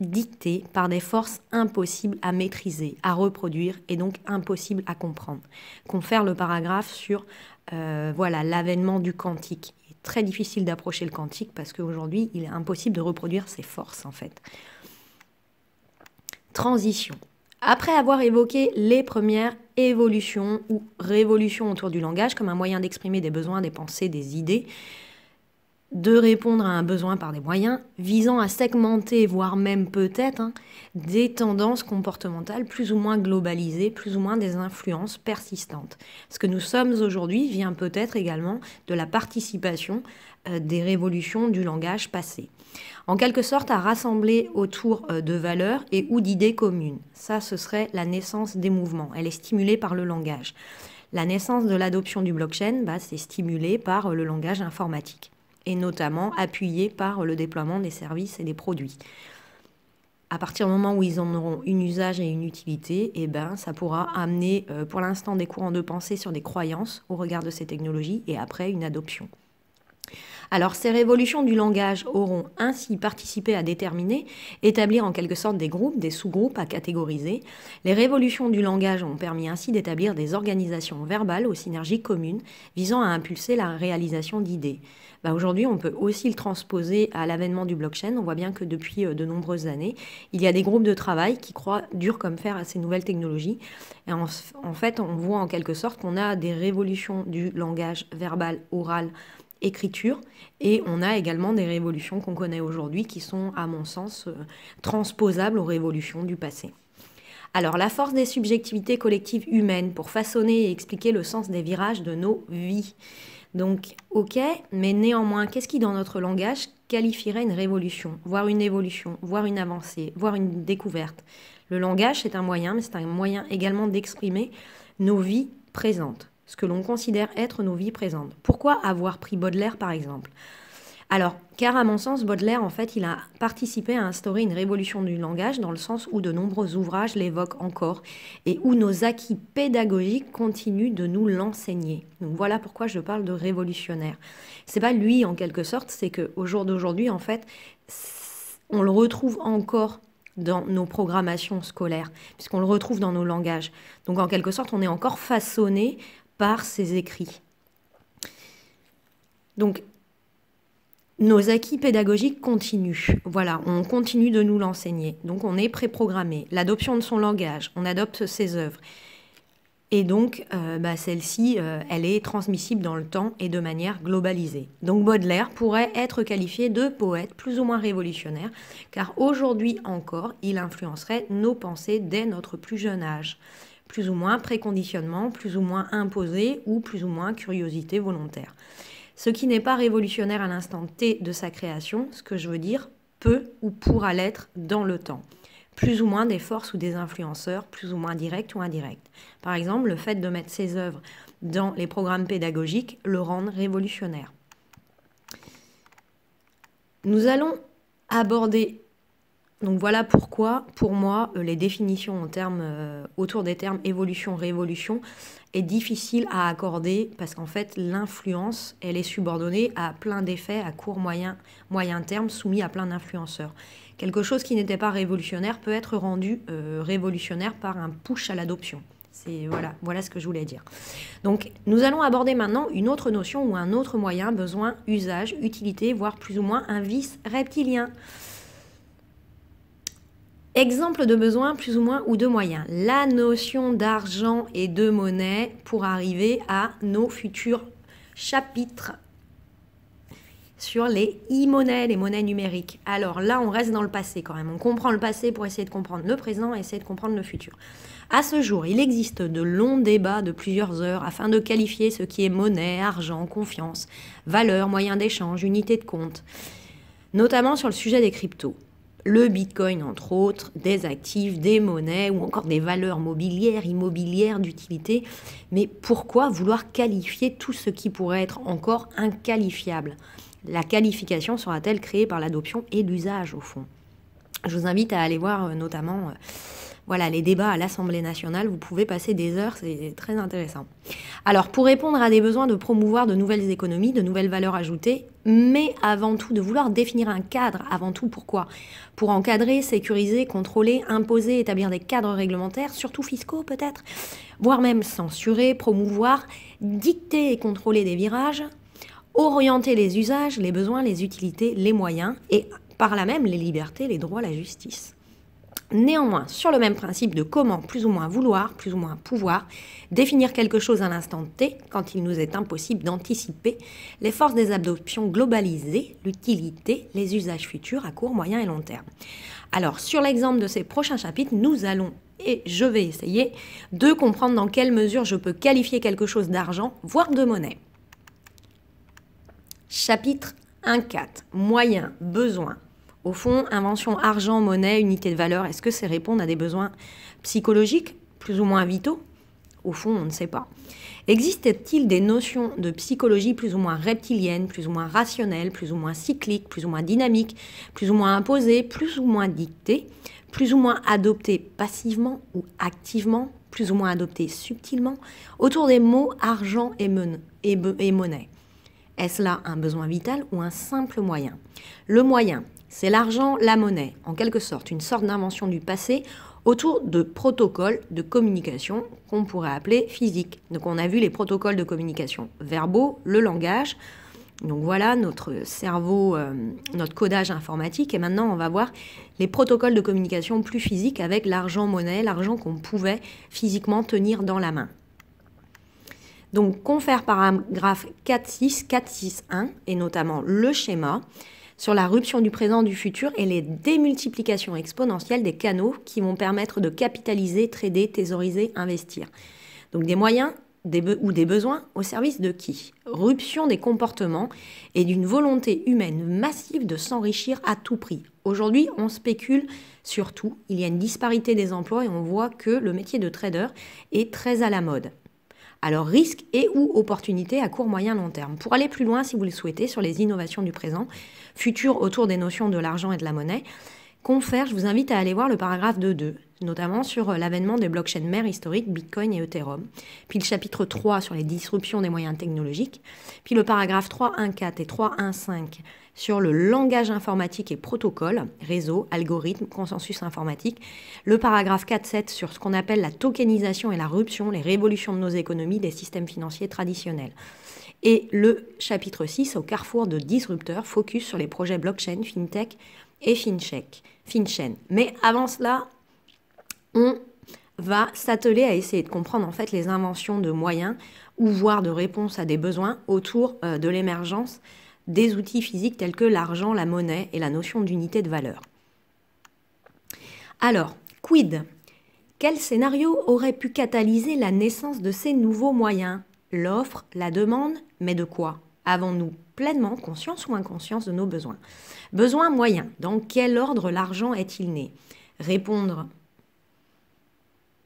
dictées par des forces impossibles à maîtriser, à reproduire et donc impossibles à comprendre. Confère le paragraphe sur euh, voilà l'avènement du quantique. Il est très difficile d'approcher le quantique parce qu'aujourd'hui il est impossible de reproduire ses forces en fait. Transition. Après avoir évoqué les premières évolutions ou révolutions autour du langage comme un moyen d'exprimer des besoins, des pensées, des idées, de répondre à un besoin par des moyens visant à segmenter, voire même peut-être, hein, des tendances comportementales plus ou moins globalisées, plus ou moins des influences persistantes. Ce que nous sommes aujourd'hui vient peut-être également de la participation euh, des révolutions du langage passé en quelque sorte à rassembler autour euh, de valeurs et ou d'idées communes. Ça, ce serait la naissance des mouvements. Elle est stimulée par le langage. La naissance de l'adoption du blockchain, bah, c'est stimulé par euh, le langage informatique et notamment appuyé par euh, le déploiement des services et des produits. À partir du moment où ils en auront un usage et une utilité, eh ben, ça pourra amener pour l'instant des courants de pensée sur des croyances au regard de ces technologies et après une adoption. Alors ces révolutions du langage auront ainsi participé à déterminer, établir en quelque sorte des groupes, des sous-groupes à catégoriser. Les révolutions du langage ont permis ainsi d'établir des organisations verbales aux synergies communes visant à impulser la réalisation d'idées. Bah, aujourd'hui, on peut aussi le transposer à l'avènement du blockchain. On voit bien que depuis euh, de nombreuses années, il y a des groupes de travail qui croient dur comme fer à ces nouvelles technologies. Et en fait, on voit en quelque sorte qu'on a des révolutions du langage verbal, oral, écriture. Et on a également des révolutions qu'on connaît aujourd'hui qui sont, à mon sens, euh, transposables aux révolutions du passé. Alors la force des subjectivités collectives humaines pour façonner et expliquer le sens des virages de nos vies. Donc ok, mais néanmoins, qu'est-ce qui dans notre langage qualifierait une révolution, voire une évolution, voire une avancée, voire une découverte Le langage, c'est un moyen, mais c'est un moyen également d'exprimer nos vies présentes ce que l'on considère être nos vies présentes. Pourquoi avoir pris Baudelaire par exemple alors, car à mon sens, Baudelaire, en fait, il a participé à instaurer une révolution du langage dans le sens où de nombreux ouvrages l'évoquent encore et où nos acquis pédagogiques continuent de nous l'enseigner. Donc voilà pourquoi je parle de révolutionnaire. C'est pas lui en quelque sorte, c'est que au jour d'aujourd'hui, en fait, on le retrouve encore dans nos programmations scolaires, puisqu'on le retrouve dans nos langages. Donc en quelque sorte, on est encore façonné par ses écrits. Donc, nos acquis pédagogiques continuent. Voilà, on continue de nous l'enseigner. Donc, on est préprogrammé. L'adoption de son langage, on adopte ses œuvres. Et donc, euh, bah, celle-ci, euh, elle est transmissible dans le temps et de manière globalisée. Donc, Baudelaire pourrait être qualifié de poète plus ou moins révolutionnaire, car aujourd'hui encore, il influencerait nos pensées dès notre plus jeune âge plus ou moins préconditionnement, plus ou moins imposé ou plus ou moins curiosité volontaire. Ce qui n'est pas révolutionnaire à l'instant T de sa création, ce que je veux dire, peut ou pourra l'être dans le temps plus ou moins des forces ou des influenceurs, plus ou moins directs ou indirects. Par exemple, le fait de mettre ses œuvres dans les programmes pédagogiques le rend révolutionnaire. Nous allons aborder donc voilà pourquoi, pour moi, euh, les définitions en euh, autour des termes évolution-révolution est difficile à accorder parce qu'en fait, l'influence, elle est subordonnée à plein d'effets à court, moyen, moyen terme, soumis à plein d'influenceurs. Quelque chose qui n'était pas révolutionnaire peut être rendu euh, révolutionnaire par un push à l'adoption. voilà, voilà ce que je voulais dire. Donc nous allons aborder maintenant une autre notion ou un autre moyen, besoin, usage, utilité, voire plus ou moins un vice reptilien. Exemple de besoin plus ou moins ou de moyens. La notion d'argent et de monnaie pour arriver à nos futurs chapitres sur les e-monnaies, les monnaies numériques. Alors là, on reste dans le passé quand même. On comprend le passé pour essayer de comprendre le présent et essayer de comprendre le futur. À ce jour, il existe de longs débats de plusieurs heures afin de qualifier ce qui est monnaie, argent, confiance, valeur, moyen d'échange, unité de compte, notamment sur le sujet des cryptos le Bitcoin entre autres, des actifs, des monnaies ou encore des valeurs mobilières, immobilières, d'utilité. Mais pourquoi vouloir qualifier tout ce qui pourrait être encore inqualifiable La qualification sera-t-elle créée par l'adoption et l'usage au fond Je vous invite à aller voir euh, notamment euh, voilà, les débats à l'Assemblée nationale, vous pouvez passer des heures, c'est très intéressant. Alors, pour répondre à des besoins de promouvoir de nouvelles économies, de nouvelles valeurs ajoutées, mais avant tout de vouloir définir un cadre, avant tout pourquoi Pour encadrer, sécuriser, contrôler, imposer, établir des cadres réglementaires, surtout fiscaux peut-être, voire même censurer, promouvoir, dicter et contrôler des virages, orienter les usages, les besoins, les utilités, les moyens et par là même les libertés, les droits, la justice. Néanmoins, sur le même principe de comment plus ou moins vouloir, plus ou moins pouvoir, définir quelque chose à l'instant T, quand il nous est impossible d'anticiper, les forces des adoptions globalisées, l'utilité, les usages futurs à court, moyen et long terme. Alors, sur l'exemple de ces prochains chapitres, nous allons et je vais essayer de comprendre dans quelle mesure je peux qualifier quelque chose d'argent, voire de monnaie. Chapitre 1.4. Moyens, besoins, au fond, invention argent, monnaie, unité de valeur, est-ce que c'est répondre à des besoins psychologiques, plus ou moins vitaux Au fond, on ne sait pas. Existe-t-il des notions de psychologie plus ou moins reptilienne, plus ou moins rationnelle, plus ou moins cyclique, plus ou moins dynamique, plus ou moins imposée, plus ou moins dictée, plus ou moins adoptée passivement ou activement, plus ou moins adoptée subtilement, autour des mots argent et, et monnaie Est-ce là un besoin vital ou un simple moyen Le moyen, c'est l'argent, la monnaie, en quelque sorte, une sorte d'invention du passé autour de protocoles de communication qu'on pourrait appeler physiques. Donc on a vu les protocoles de communication verbaux, le langage. Donc voilà notre cerveau, euh, notre codage informatique. Et maintenant, on va voir les protocoles de communication plus physiques avec l'argent-monnaie, l'argent qu'on pouvait physiquement tenir dans la main. Donc confère paragraphe 4.6, 4.6.1 et notamment le schéma sur la rupture du présent du futur et les démultiplications exponentielles des canaux qui vont permettre de capitaliser, trader, thésauriser, investir. Donc des moyens ou des besoins au service de qui Ruption des comportements et d'une volonté humaine massive de s'enrichir à tout prix. Aujourd'hui, on spécule sur tout, il y a une disparité des emplois et on voit que le métier de trader est très à la mode. Alors risque et ou opportunités à court, moyen, long terme. Pour aller plus loin, si vous le souhaitez, sur les innovations du présent, futures autour des notions de l'argent et de la monnaie, confère, je vous invite à aller voir le paragraphe 2.2, notamment sur euh, l'avènement des blockchains mères historiques, Bitcoin et Ethereum, puis le chapitre 3 sur les disruptions des moyens technologiques, puis le paragraphe 3.1.4 et 3.1.5 sur le langage informatique et protocole, réseau, algorithme, consensus informatique, le paragraphe 4.7 sur ce qu'on appelle la tokenisation et la ruption, les révolutions de nos économies des systèmes financiers traditionnels. Et le chapitre 6 au carrefour de disrupteurs, focus sur les projets blockchain, fintech et fincheck, finchain. Mais avant cela, on va s'atteler à essayer de comprendre en fait les inventions de moyens ou voire de réponses à des besoins autour euh, de l'émergence des outils physiques tels que l'argent, la monnaie et la notion d'unité de valeur. Alors, quid Quel scénario aurait pu catalyser la naissance de ces nouveaux moyens L'offre, la demande, mais de quoi Avons-nous pleinement conscience ou inconscience de nos besoins Besoin moyen, dans quel ordre l'argent est-il né Répondre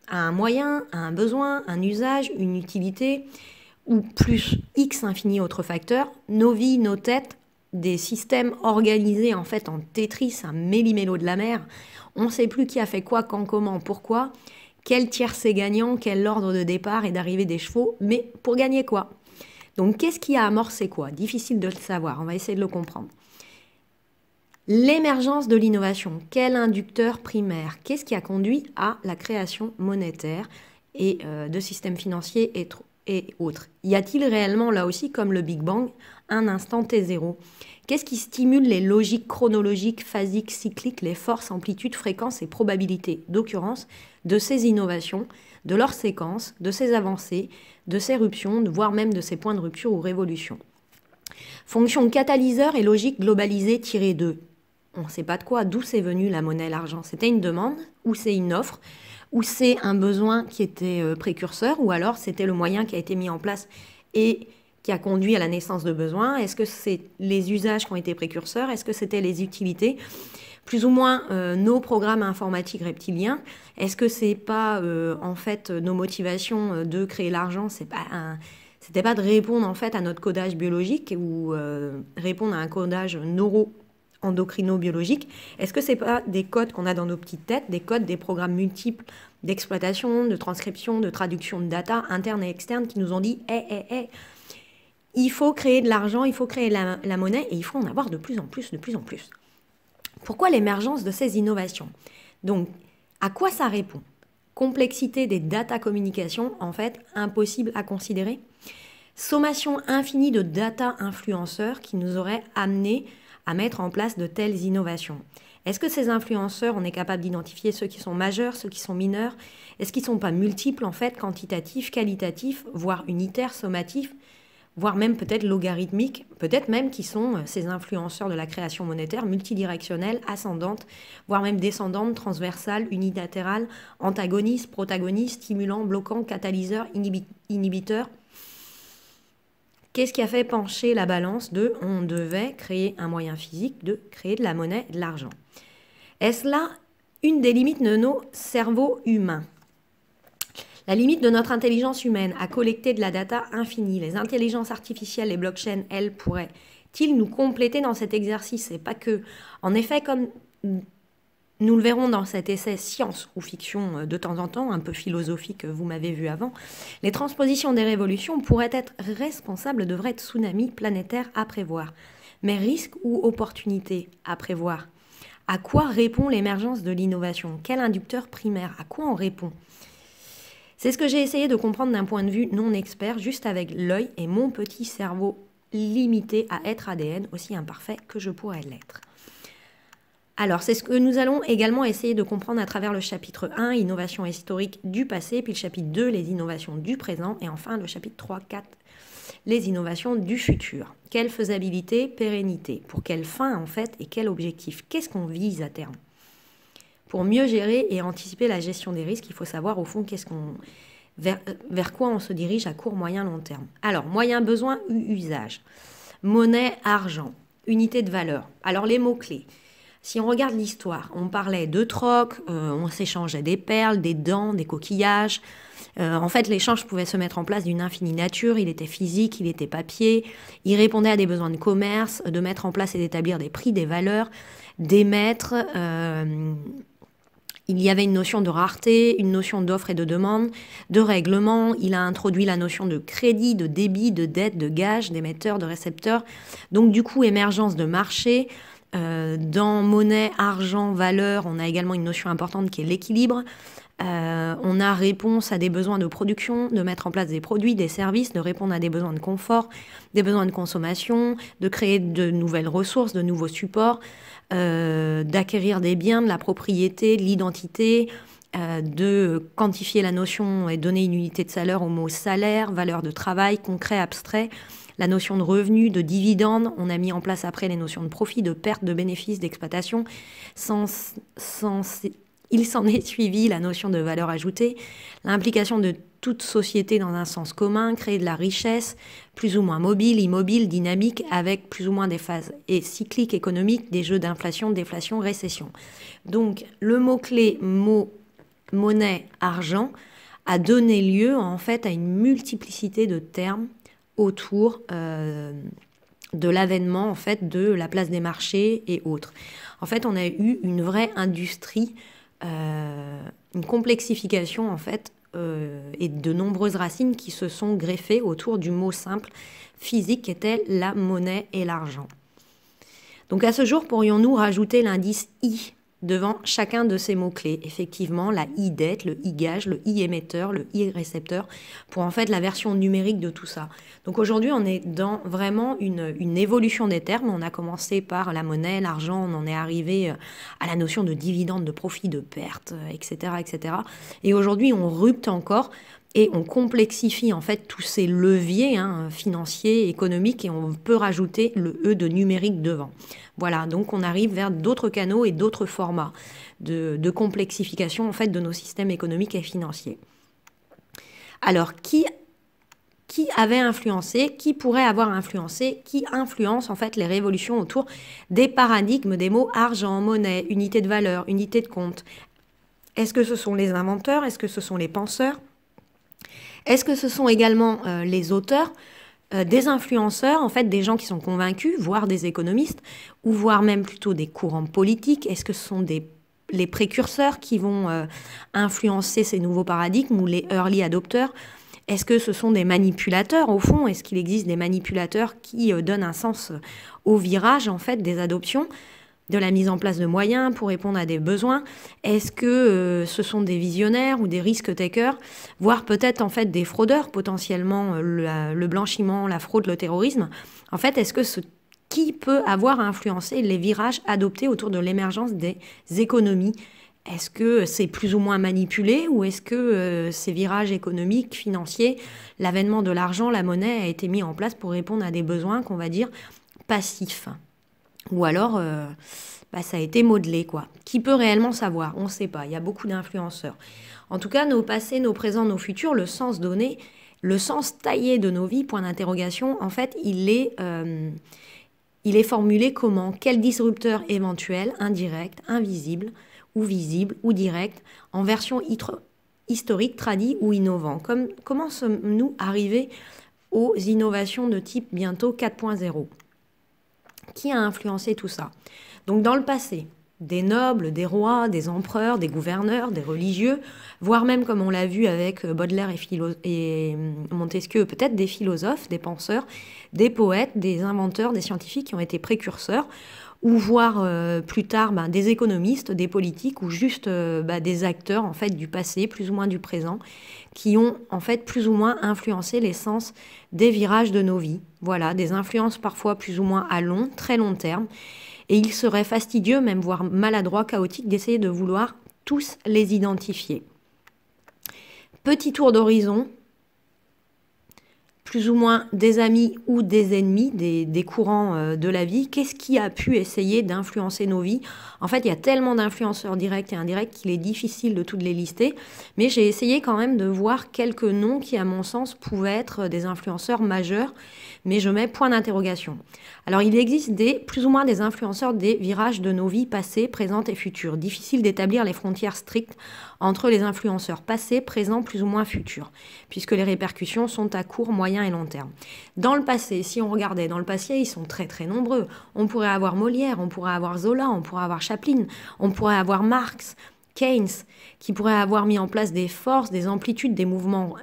à un moyen, à un besoin, un usage, une utilité, ou plus x infini autres facteurs, nos vies, nos têtes, des systèmes organisés en fait en Tetris, un méli-mélo de la mer. On ne sait plus qui a fait quoi, quand, comment, pourquoi, quel tiers c'est gagnant, quel ordre de départ et d'arrivée des chevaux, mais pour gagner quoi Donc qu'est-ce qui a amorcé quoi Difficile de le savoir, on va essayer de le comprendre. L'émergence de l'innovation, quel inducteur primaire Qu'est-ce qui a conduit à la création monétaire et euh, de systèmes financiers et, et autres. Y a-t-il réellement là aussi, comme le Big Bang, un instant T0 Qu'est-ce qui stimule les logiques chronologiques, phasiques, cycliques, les forces, amplitudes, fréquences et probabilités d'occurrence de ces innovations, de leurs séquences, de ces avancées, de ces ruptions, voire même de ces points de rupture ou révolution Fonction catalyseur et logique globalisée tirée 2. On ne sait pas de quoi, d'où c'est venu la monnaie, l'argent. C'était une demande ou c'est une offre ou c'est un besoin qui était euh, précurseur, ou alors c'était le moyen qui a été mis en place et qui a conduit à la naissance de besoins Est-ce que c'est les usages qui ont été précurseurs Est-ce que c'était les utilités plus ou moins euh, nos programmes informatiques reptiliens. Est-ce que c'est pas euh, en fait nos motivations de créer l'argent C'est pas un, c'était pas de répondre en fait à notre codage biologique ou répondre à un codage neuro endocrino-biologiques. Est-ce que ce n'est pas des codes qu'on a dans nos petites têtes, des codes des programmes multiples d'exploitation, de transcription, de traduction de data interne et externe qui nous ont dit Eh, eh, eh, il faut créer de l'argent, il faut créer la, la monnaie et il faut en avoir de plus en plus, de plus en plus. Pourquoi l'émergence de ces innovations Donc, à quoi ça répond Complexité des data communications, en fait, impossible à considérer. Sommation infinie de data influenceurs qui nous auraient amené à mettre en place de telles innovations. Est-ce que ces influenceurs, on est capable d'identifier ceux qui sont majeurs, ceux qui sont mineurs Est-ce qu'ils ne sont pas multiples, en fait, quantitatifs, qualitatifs, voire unitaires, sommatifs, voire même peut-être logarithmiques Peut-être même qui sont euh, ces influenceurs de la création monétaire multidirectionnelle, ascendante, voire même descendante, transversale, unilatérale, antagonistes, protagonistes, stimulant, bloquant, catalyseur, inhibiteur Qu'est-ce qui a fait pencher la balance de on devait créer un moyen physique de créer de la monnaie, de l'argent Est-ce là une des limites de nos cerveaux humains la limite de notre intelligence humaine à collecter de la data infinie, les intelligences artificielles, les blockchains, elles pourraient-ils nous compléter dans cet exercice Et pas que. En effet, comme nous le verrons dans cet essai Science ou fiction euh, de temps en temps, un peu philosophique, euh, vous m'avez vu avant, les transpositions des révolutions pourraient être responsables de vrais tsunamis planétaires à prévoir. Mais risque ou opportunité à prévoir À quoi répond l'émergence de l'innovation Quel inducteur primaire À quoi on répond C'est ce que j'ai essayé de comprendre d'un point de vue non expert, juste avec l'œil et mon petit cerveau limité à être ADN, aussi imparfait que je pourrais l'être. Alors, c'est ce que nous allons également essayer de comprendre à travers le chapitre 1, innovation historique du passé, puis le chapitre 2, les innovations du présent, et enfin le chapitre 3, 4, les innovations du futur. Quelle faisabilité, pérennité Pour quelle fin en fait et quel objectif Qu'est-ce qu'on vise à terme Pour mieux gérer et anticiper la gestion des risques, il faut savoir au fond Vers, euh, vers, quoi on se dirige à court, moyen, long terme. Alors, moyen, besoin, usage. Monnaie, argent, unité de valeur. Alors, les mots-clés. Si on regarde l'histoire, on parlait de troc, euh, on s'échangeait des perles, des dents, des coquillages. Euh, en fait, l'échange pouvait se mettre en place d'une infinie nature. Il était physique, il était papier. Il répondait à des besoins de commerce, de mettre en place et d'établir des prix, des valeurs, d'émettre. Euh, il y avait une notion de rareté, une notion d'offre et de demande, de règlement. Il a introduit la notion de crédit, de débit, de dette, de gage, d'émetteur, de récepteur. Donc, du coup, émergence de marché. Euh, dans monnaie, argent, valeur, on a également une notion importante qui est l'équilibre. Euh, on a réponse à des besoins de production, de mettre en place des produits, des services, de répondre à des besoins de confort, des besoins de consommation, de créer de nouvelles ressources, de nouveaux supports, euh, d'acquérir des biens, de la propriété, de l'identité, de quantifier la notion et donner une unité de salaire au mot salaire, valeur de travail, concret, abstrait, la notion de revenu, de dividende. On a mis en place après les notions de profit, de perte, de bénéfice, d'exploitation. il s'en est suivi la notion de valeur ajoutée, l'implication de toute société dans un sens commun, créer de la richesse, plus ou moins mobile, immobile, dynamique, avec plus ou moins des phases et cycliques économiques, des jeux d'inflation, déflation, récession. Donc le mot-clé mot monnaie, argent, a donné lieu en fait à une multiplicité de termes autour euh, de l'avènement en fait de la place des marchés et autres. En fait, on a eu une vraie industrie, euh, une complexification en fait, euh, et de nombreuses racines qui se sont greffées autour du mot simple physique qui était la monnaie et l'argent. Donc à ce jour, pourrions-nous rajouter l'indice i devant chacun de ces mots-clés. Effectivement, la i-dette, le i-gage, le i-émetteur, le i-récepteur, pour en fait la version numérique de tout ça. Donc aujourd'hui, on est dans vraiment une, évolution des termes. On a commencé par la monnaie, l'argent, on en est arrivé euh, à la notion de dividende, de profit, de perte, etc. Euh, etc. Et aujourd'hui, on rupte encore et on complexifie en fait tous ces leviers hein, financiers, économiques, et on peut rajouter le E de numérique devant. Voilà, donc on arrive vers d'autres canaux et d'autres formats de, complexification en fait de nos systèmes économiques et financiers. Alors, qui, avait influencé, qui pourrait avoir influencé, qui influence en fait les révolutions autour des paradigmes des mots argent, monnaie, unité de valeur, unité de compte Est-ce que ce sont les inventeurs Est-ce que ce sont les penseurs Est-ce que ce sont également euh, les auteurs euh, des influenceurs, en fait, des gens qui sont convaincus, voire des économistes, ou voire même plutôt des courants politiques. Est-ce que ce sont les précurseurs qui vont euh, influencer ces nouveaux paradigmes ou les early adopteurs est-ce que ce sont des manipulateurs au fond Est-ce qu'il existe des manipulateurs qui euh, donnent un sens au virage en fait des adoptions de la mise en place de moyens pour répondre à des besoins Est-ce que euh, ce sont des visionnaires ou des risk takers, voire peut-être en fait des fraudeurs potentiellement, euh, le blanchiment, la fraude, le terrorisme En fait, est-ce que ce qui peut avoir influencé les virages adoptés autour de l'émergence des économies est-ce que c'est plus ou moins manipulé ou est-ce que euh, ces virages économiques, financiers, l'avènement de l'argent, la monnaie a été mis en place pour répondre à des besoins qu'on va dire passifs ou alors euh, bah, ça a été modelé quoi. Qui peut réellement savoir On ne sait pas. Il y a beaucoup d'influenceurs. En tout cas, nos passés, nos présents, nos futurs, le sens donné, le sens taillé de nos vies, point d'interrogation, en fait, il est, euh, il est formulé comment Quel disrupteur éventuel, indirect, invisible, ou visible, ou direct, en version historique, tradit ou innovant Comment sommes-nous arrivés aux innovations de type bientôt 4.0 qui a influencé tout ça Donc dans le passé, des nobles, des rois, des empereurs, des gouverneurs, des religieux, voire même, comme on l'a vu avec euh, Baudelaire et, et euh, Montesquieu, peut-être des philosophes, des penseurs, des poètes, des inventeurs, des scientifiques qui ont été précurseurs ou voire euh, plus tard ben, des économistes, des politiques ou juste euh, ben, des acteurs en fait du passé, plus ou moins du présent, qui ont en fait plus ou moins influencé l'essence des virages de nos vies. Voilà, des influences parfois plus ou moins à long, très long terme. Et il serait fastidieux, même voire maladroit, chaotique, d'essayer de vouloir tous les identifier. Petit tour d'horizon plus ou moins des amis ou des ennemis, des, courants euh, de la vie, qu'est-ce qui a pu essayer d'influencer nos vies En fait, il y a tellement d'influenceurs directs et indirects qu'il est difficile de toutes les lister, mais j'ai essayé quand même de voir quelques noms qui, à mon sens, pouvaient être des influenceurs majeurs, mais je mets point d'interrogation. Alors, il existe des, plus ou moins des influenceurs des virages de nos vies passées, présentes et futures. Difficile d'établir les frontières strictes entre les influenceurs passés, présents, plus ou moins futurs, puisque les répercussions sont à court, moyen et long terme. Dans le passé, si on regardait dans le passé, ils sont très très nombreux. On pourrait avoir Molière, on pourrait avoir Zola, on pourrait avoir Chaplin, on pourrait avoir Marx, Keynes, qui pourraient avoir mis en place des forces, des amplitudes, des mouvements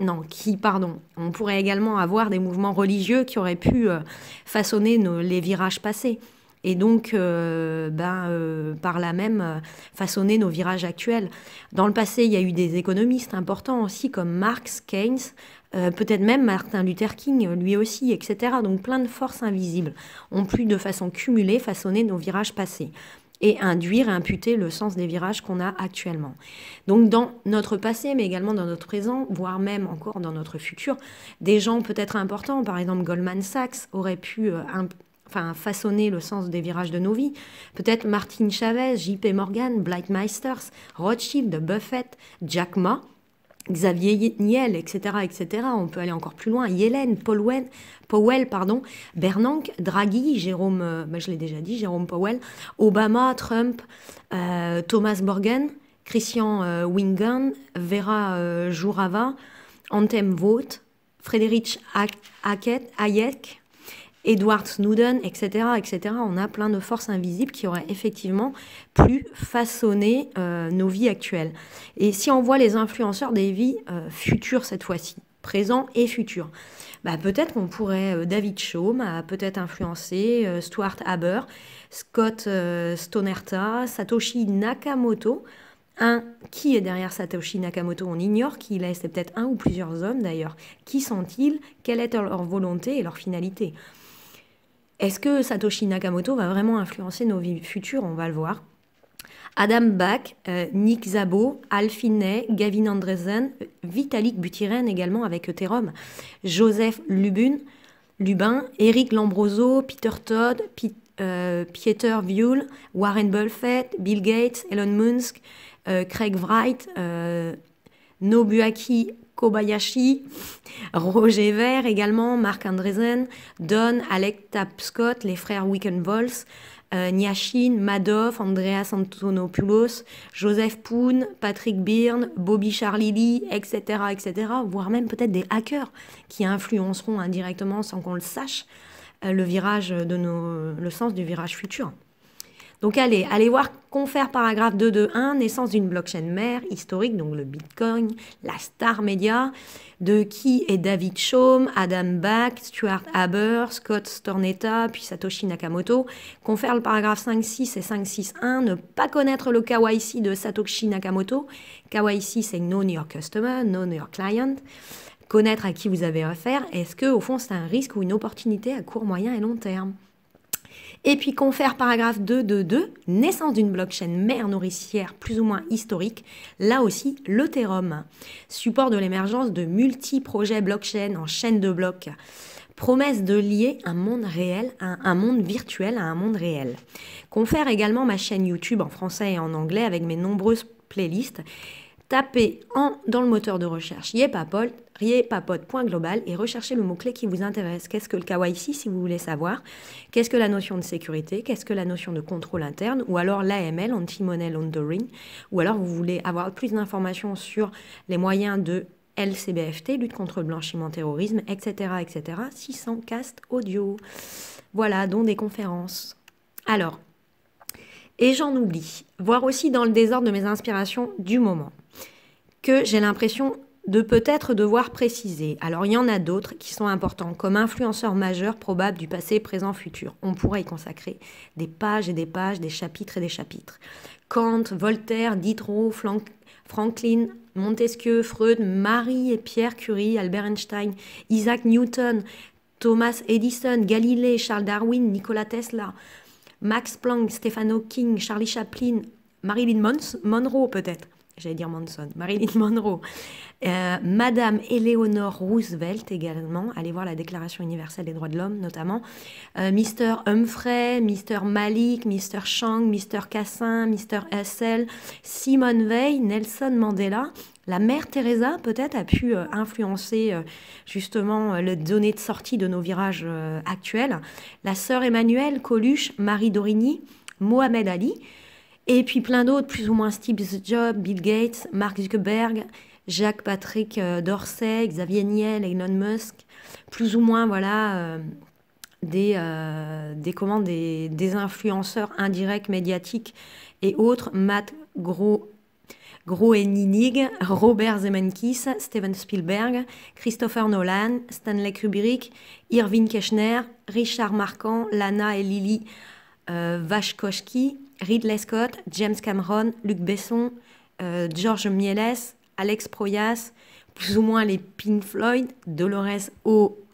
non, qui, pardon, on pourrait également avoir des mouvements religieux qui auraient pu euh, façonner les virages passés et donc euh, ben, euh, par là même euh, façonner nos virages actuels. Dans le passé, il y a eu des économistes importants aussi comme Marx, Keynes, peut-être même Martin Luther King, lui aussi, etc. Donc plein de forces invisibles ont pu de façon cumulée façonner nos virages passés et induire et imputer le sens des virages qu'on a actuellement. Donc dans notre passé, mais également dans notre présent, voire même encore dans notre futur, des gens peut-être importants, par exemple Goldman Sachs, auraient pu enfin, façonner le sens des virages de nos vies. Peut-être Martin Chavez, J.P. Morgan, Blythe Meisters, Rothschild, Buffett, Jack Ma, Xavier Niel, etc., etc. On peut aller encore plus loin. Yellen, Powell, pardon, Bernanke, Draghi, Jérôme, euh, ben, je l'ai déjà dit, Jérôme Powell, Obama, Trump, euh, Thomas Morgan, Christian euh, Wingen, Vera Jourava, Anthem Vought, Frédéric Hayek, Edward Snowden, etc., etc. On a plein de forces invisibles qui auraient effectivement plus façonné euh, nos vies actuelles. Et si on voit les influenceurs des vies euh, futures cette fois-ci, présents et futurs, Bah, peut-être qu'on pourrait, euh, David Chaum a peut-être influencé Stuart Haber, Scott Stonerta, Satoshi Nakamoto. Un, qui est derrière Satoshi Nakamoto On ignore qui il est, c'est peut-être un ou plusieurs hommes d'ailleurs. Qui sont-ils Quelle est leur volonté et leur finalité est-ce que Satoshi Nakamoto va vraiment influencer nos vies futures On va le voir. Adam Bach, euh, Nick Zabo, Ney, Gavin Andresen, Vitalik Butiren également avec Ethereum, Joseph Lubun, Lubin, Eric Lambroso, Peter Todd, euh, Pieter Warren Buffett, Bill Gates, Elon Musk, euh, Craig Wright, Nobuaki Kobayashi, Roger Vert également, Marc Andresen, Don, Alec Tapscott, les frères Wickenvols, euh, Nyashin, Madoff, Andreas Antonopoulos, Joseph Poon, Patrick Byrne, Bobby Charlili, etc., etc., voire même peut-être des hackers qui influenceront indirectement sans qu'on le sache euh, le virage de le sens du virage futur. Donc allez, allez voir confère paragraphe 2.2.1, naissance d'une blockchain mère historique, donc le Bitcoin, la Star Media, de qui est David Chaum, Adam Back, Stuart Haber, Scott Stornetta, puis Satoshi Nakamoto. Confère le paragraphe 5.6 et 5.6.1, ne pas connaître le KYC de Satoshi Nakamoto. KYC, c'est Know Your Customer, Know Your Client connaître à qui vous avez affaire, est-ce que fond c'est un risque ou une opportunité à court, moyen et long terme et puis confère paragraphe 2 de 2, naissance d'une blockchain mère nourricière plus ou moins historique, là aussi l'Ethereum, support de l'émergence de multi-projets blockchain en chaîne de blocs, promesse de lier un monde réel un monde virtuel à un monde réel. Confère également ma chaîne YouTube en français et en anglais avec mes nombreuses playlists tapez en, dans le moteur de recherche yepapote.global global et recherchez le mot-clé qui vous intéresse. Qu'est-ce que le KYC si vous voulez savoir Qu'est-ce que la notion de sécurité Qu'est-ce que la notion de contrôle interne Ou alors l'AML, Anti-Money Laundering Ou alors vous voulez avoir plus d'informations sur les moyens de LCBFT, lutte contre le blanchiment terrorisme, etc. etc. 600 cast audio. Voilà, dont des conférences. Alors, et j'en oublie, voir aussi dans le désordre de mes inspirations du moment que j'ai l'impression de peut-être devoir préciser. Alors il y en a d'autres qui sont importants, comme influenceurs majeurs probables du passé, présent, futur. On pourrait y consacrer des pages et des pages, des chapitres et des chapitres. Kant, Voltaire, Diderot, Franklin, Montesquieu, Freud, Marie et Pierre Curie, Albert Einstein, Isaac Newton, Thomas Edison, Galilée, Charles Darwin, Nikola Tesla, Max Planck, Stefano King, Charlie Chaplin, Marilyn Monroe peut-être j'allais dire Manson, Marilyn Monroe, euh, Madame Eleanor Roosevelt également, allez voir la Déclaration universelle des droits de l'homme notamment, euh, Mr Humphrey, Mr Malik, Mr Chang, Mr Cassin, Mr Hessel, Simone Veil, Nelson Mandela, la mère Teresa peut-être a pu euh, influencer justement le donné de sortie de nos virages actuels. La sœur Emmanuelle, Coluche, Marie Dorigny, Mohamed Ali. Et puis plein d'autres, plus ou moins Steve Jobs, Bill Gates, Mark Zuckerberg, Jacques Patrick euh, Dorsey, Xavier Niel, Elon Musk, plus ou moins voilà euh, des, euh, des, des, influenceurs indirects médiatiques et autres, Matt Gros, Groeninig, Robert Zemenkis, Steven Spielberg, Christopher Nolan, Stanley Kubrick, Irving Keschner, Richard Marquand, Lana et Lily euh, Ridley Scott, James Cameron, Luc Besson, euh, George Mieles, Alex Proyas, plus ou moins les Pink Floyd, Dolores O'Riordan,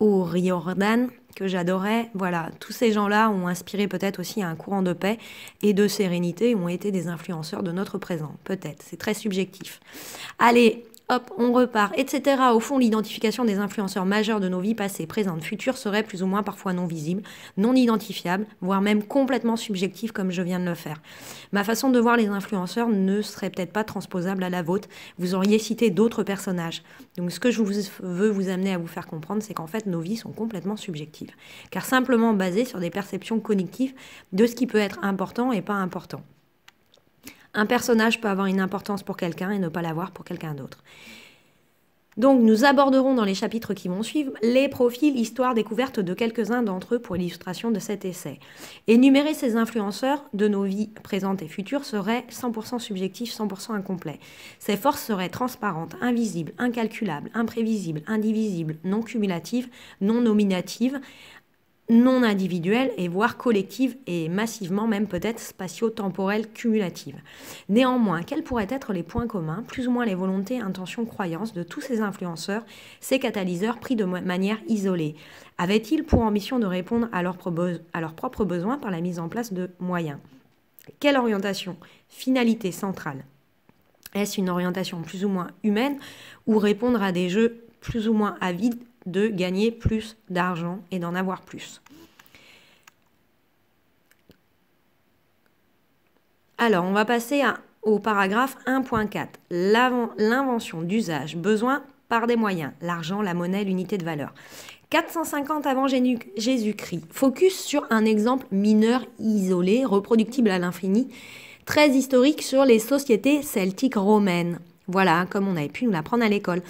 O. Riordan, que j'adorais. Voilà, tous ces gens-là ont inspiré peut-être aussi un courant de paix et de sérénité, ont été des influenceurs de notre présent, peut-être. C'est très subjectif. Allez, hop, on repart, etc. Au fond, l'identification des influenceurs majeurs de nos vies passées, présentes, futures serait plus ou moins parfois non visible, non identifiable, voire même complètement subjective comme je viens de le faire. Ma façon de voir les influenceurs ne serait peut-être pas transposable à la vôtre. Vous auriez cité d'autres personnages. Donc ce que je veux vous amener à vous faire comprendre, c'est qu'en fait, nos vies sont complètement subjectives, car simplement basées sur des perceptions connectives de ce qui peut être important et pas important. Un personnage peut avoir une importance pour quelqu'un et ne pas l'avoir pour quelqu'un d'autre. Donc nous aborderons dans les chapitres qui vont suivre les profils, histoires, découvertes de quelques-uns d'entre eux pour l'illustration de cet essai. Énumérer ces influenceurs de nos vies présentes et futures serait 100% subjectif, 100% incomplet. Ces forces seraient transparentes, invisibles, incalculables, imprévisibles, indivisibles, non cumulatives, non nominatives, non individuelles et voire collective et massivement même peut-être spatio-temporelles cumulatives. Néanmoins, quels pourraient être les points communs, plus ou moins les volontés, intentions, croyances de tous ces influenceurs, ces catalyseurs pris de manière isolée Avaient-ils pour ambition de répondre à leurs propres besoins par la mise en place de moyens Quelle orientation Finalité centrale est-ce une orientation plus ou moins humaine ou répondre à des jeux plus ou moins avides de gagner plus d'argent et d'en avoir plus. Alors, on va passer au paragraphe 1.4. L'invention d'usage, besoin par des moyens, l'argent, la monnaie, l'unité de valeur. 450 avant Jésus-Christ. Focus sur un exemple mineur isolé, reproductible à l'infini, très historique sur les sociétés celtiques romaines. Voilà, comme on avait pu nous l'apprendre à l'école.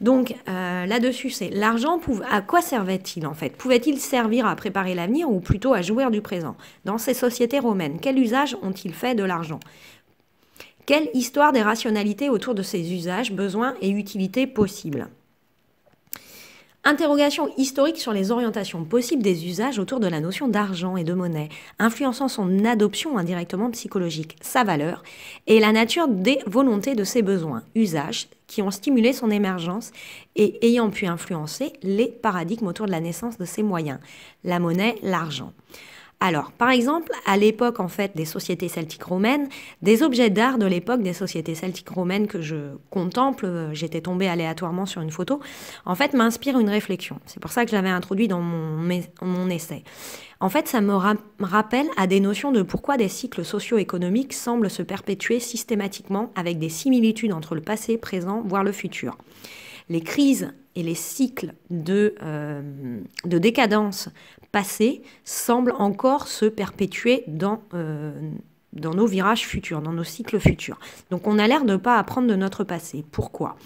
Donc euh, là-dessus, c'est l'argent, à quoi servait-il en fait Pouvait-il servir à préparer l'avenir ou plutôt à jouir du présent Dans ces sociétés romaines, quel usage ont-ils fait de l'argent Quelle histoire des rationalités autour de ces usages, besoins et utilités possibles Interrogation historique sur les orientations possibles des usages autour de la notion d'argent et de monnaie, influençant son adoption indirectement psychologique, sa valeur, et la nature des volontés de ses besoins, usages qui ont stimulé son émergence et ayant pu influencer les paradigmes autour de la naissance de ses moyens, la monnaie, l'argent. Alors, par exemple, à l'époque en fait des sociétés celtiques romaines, des objets d'art de l'époque des sociétés celtiques romaines que je contemple, euh, j'étais tombée aléatoirement sur une photo, en fait m'inspire une réflexion. C'est pour ça que je l'avais introduit dans mon, essai. En fait, ça me rappelle à des notions de pourquoi des cycles socio-économiques semblent se perpétuer systématiquement avec des similitudes entre le passé, présent, voire le futur. Les crises et les cycles de euh, décadence passé semble encore se perpétuer dans, euh, dans nos virages futurs, dans nos cycles futurs. Donc on a l'air de ne pas apprendre de notre passé. Pourquoi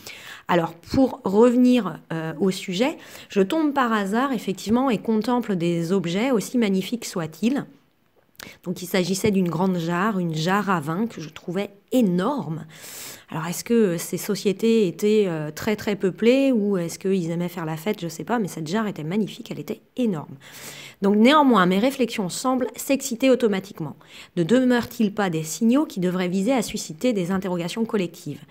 Alors pour revenir euh, au sujet, je tombe par hasard effectivement et contemple des objets, aussi magnifiques soient-ils. Donc il s'agissait d'une grande jarre, une jarre à vin que je trouvais énorme. Alors est-ce que euh, ces sociétés étaient euh, très très peuplées ou est-ce qu'ils aimaient faire la fête Je ne sais pas, mais cette jarre était magnifique, elle était énorme. Donc néanmoins, mes réflexions semblent s'exciter automatiquement. Ne demeurent-ils pas des signaux qui devraient viser à susciter des interrogations collectives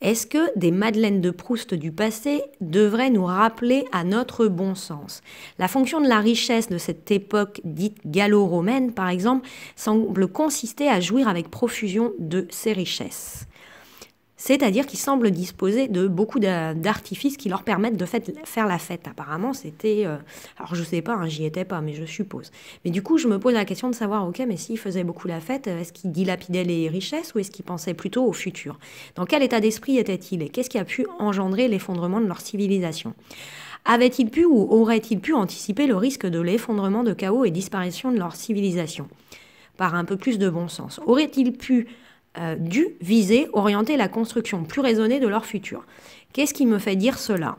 Est-ce que des Madeleines de Proust du passé devraient nous rappeler à notre bon sens La fonction de la richesse de cette époque dite gallo-romaine, par exemple, semble consister à jouir avec profusion de ces richesses. C'est-à-dire qu'ils semblent disposer de beaucoup d'artifices qui leur permettent de faire la fête. Apparemment, c'était... Euh, alors je ne sais pas, hein, j'y étais pas, mais je suppose. Mais du coup, je me pose la question de savoir, ok, mais s'ils faisaient beaucoup la fête, euh, est-ce qu'ils dilapidaient les richesses ou est-ce qu'ils pensaient plutôt au futur Dans quel état d'esprit étaient-ils et qu'est-ce qui a pu engendrer l'effondrement de leur civilisation Avaient-ils pu ou auraient-ils pu anticiper le risque de l'effondrement de chaos et disparition de leur civilisation par un peu plus de bon sens Auraient-ils pu euh, dû viser, orienter la construction plus raisonnée de leur futur. Qu'est-ce qui me fait dire cela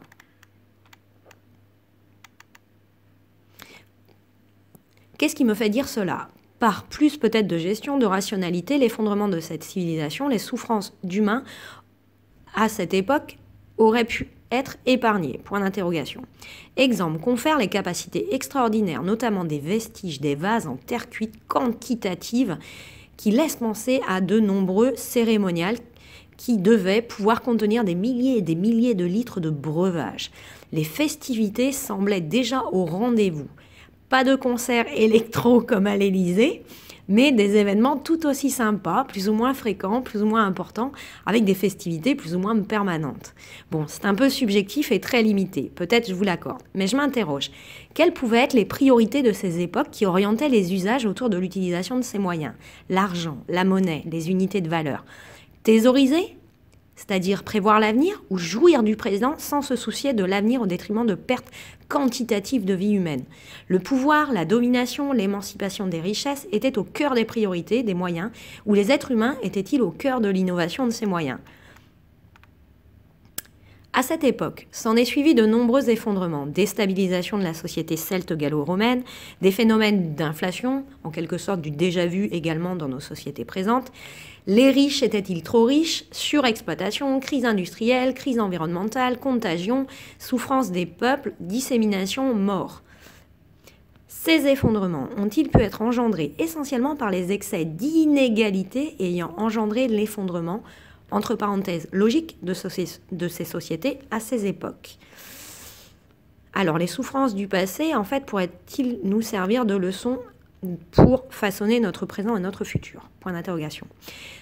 Qu'est-ce qui me fait dire cela Par plus peut-être de gestion, de rationalité, l'effondrement de cette civilisation, les souffrances d'humains à cette époque auraient pu être épargnées. Point d'interrogation. Exemple, confère les capacités extraordinaires, notamment des vestiges, des vases en terre cuite quantitative qui laisse penser à de nombreux cérémonials qui devaient pouvoir contenir des milliers et des milliers de litres de breuvage. Les festivités semblaient déjà au rendez-vous. Pas de concert électro comme à l'Élysée, mais des événements tout aussi sympas, plus ou moins fréquents, plus ou moins importants, avec des festivités plus ou moins permanentes. Bon, c'est un peu subjectif et très limité, peut-être je vous l'accorde, mais je m'interroge. Quelles pouvaient être les priorités de ces époques qui orientaient les usages autour de l'utilisation de ces moyens L'argent, la monnaie, les unités de valeur. Thésauriser c'est-à-dire prévoir l'avenir ou jouir du présent sans se soucier de l'avenir au détriment de pertes quantitatif de vie humaine. Le pouvoir, la domination, l'émancipation des richesses étaient au cœur des priorités, des moyens, ou les êtres humains étaient-ils au cœur de l'innovation de ces moyens à cette époque, s'en est suivi de nombreux effondrements, déstabilisation de la société celte-gallo-romaine, des phénomènes d'inflation, en quelque sorte du déjà vu également dans nos sociétés présentes, les riches étaient-ils trop riches Surexploitation, crise industrielle, crise environnementale, contagion, souffrance des peuples, dissémination, mort. Ces effondrements ont-ils pu être engendrés essentiellement par les excès d'inégalités ayant engendré l'effondrement, entre parenthèses, logique de, ces sociétés à ces époques alors les souffrances du passé, en fait, pourraient-ils nous servir de leçon pour façonner notre présent et notre futur Point d'interrogation.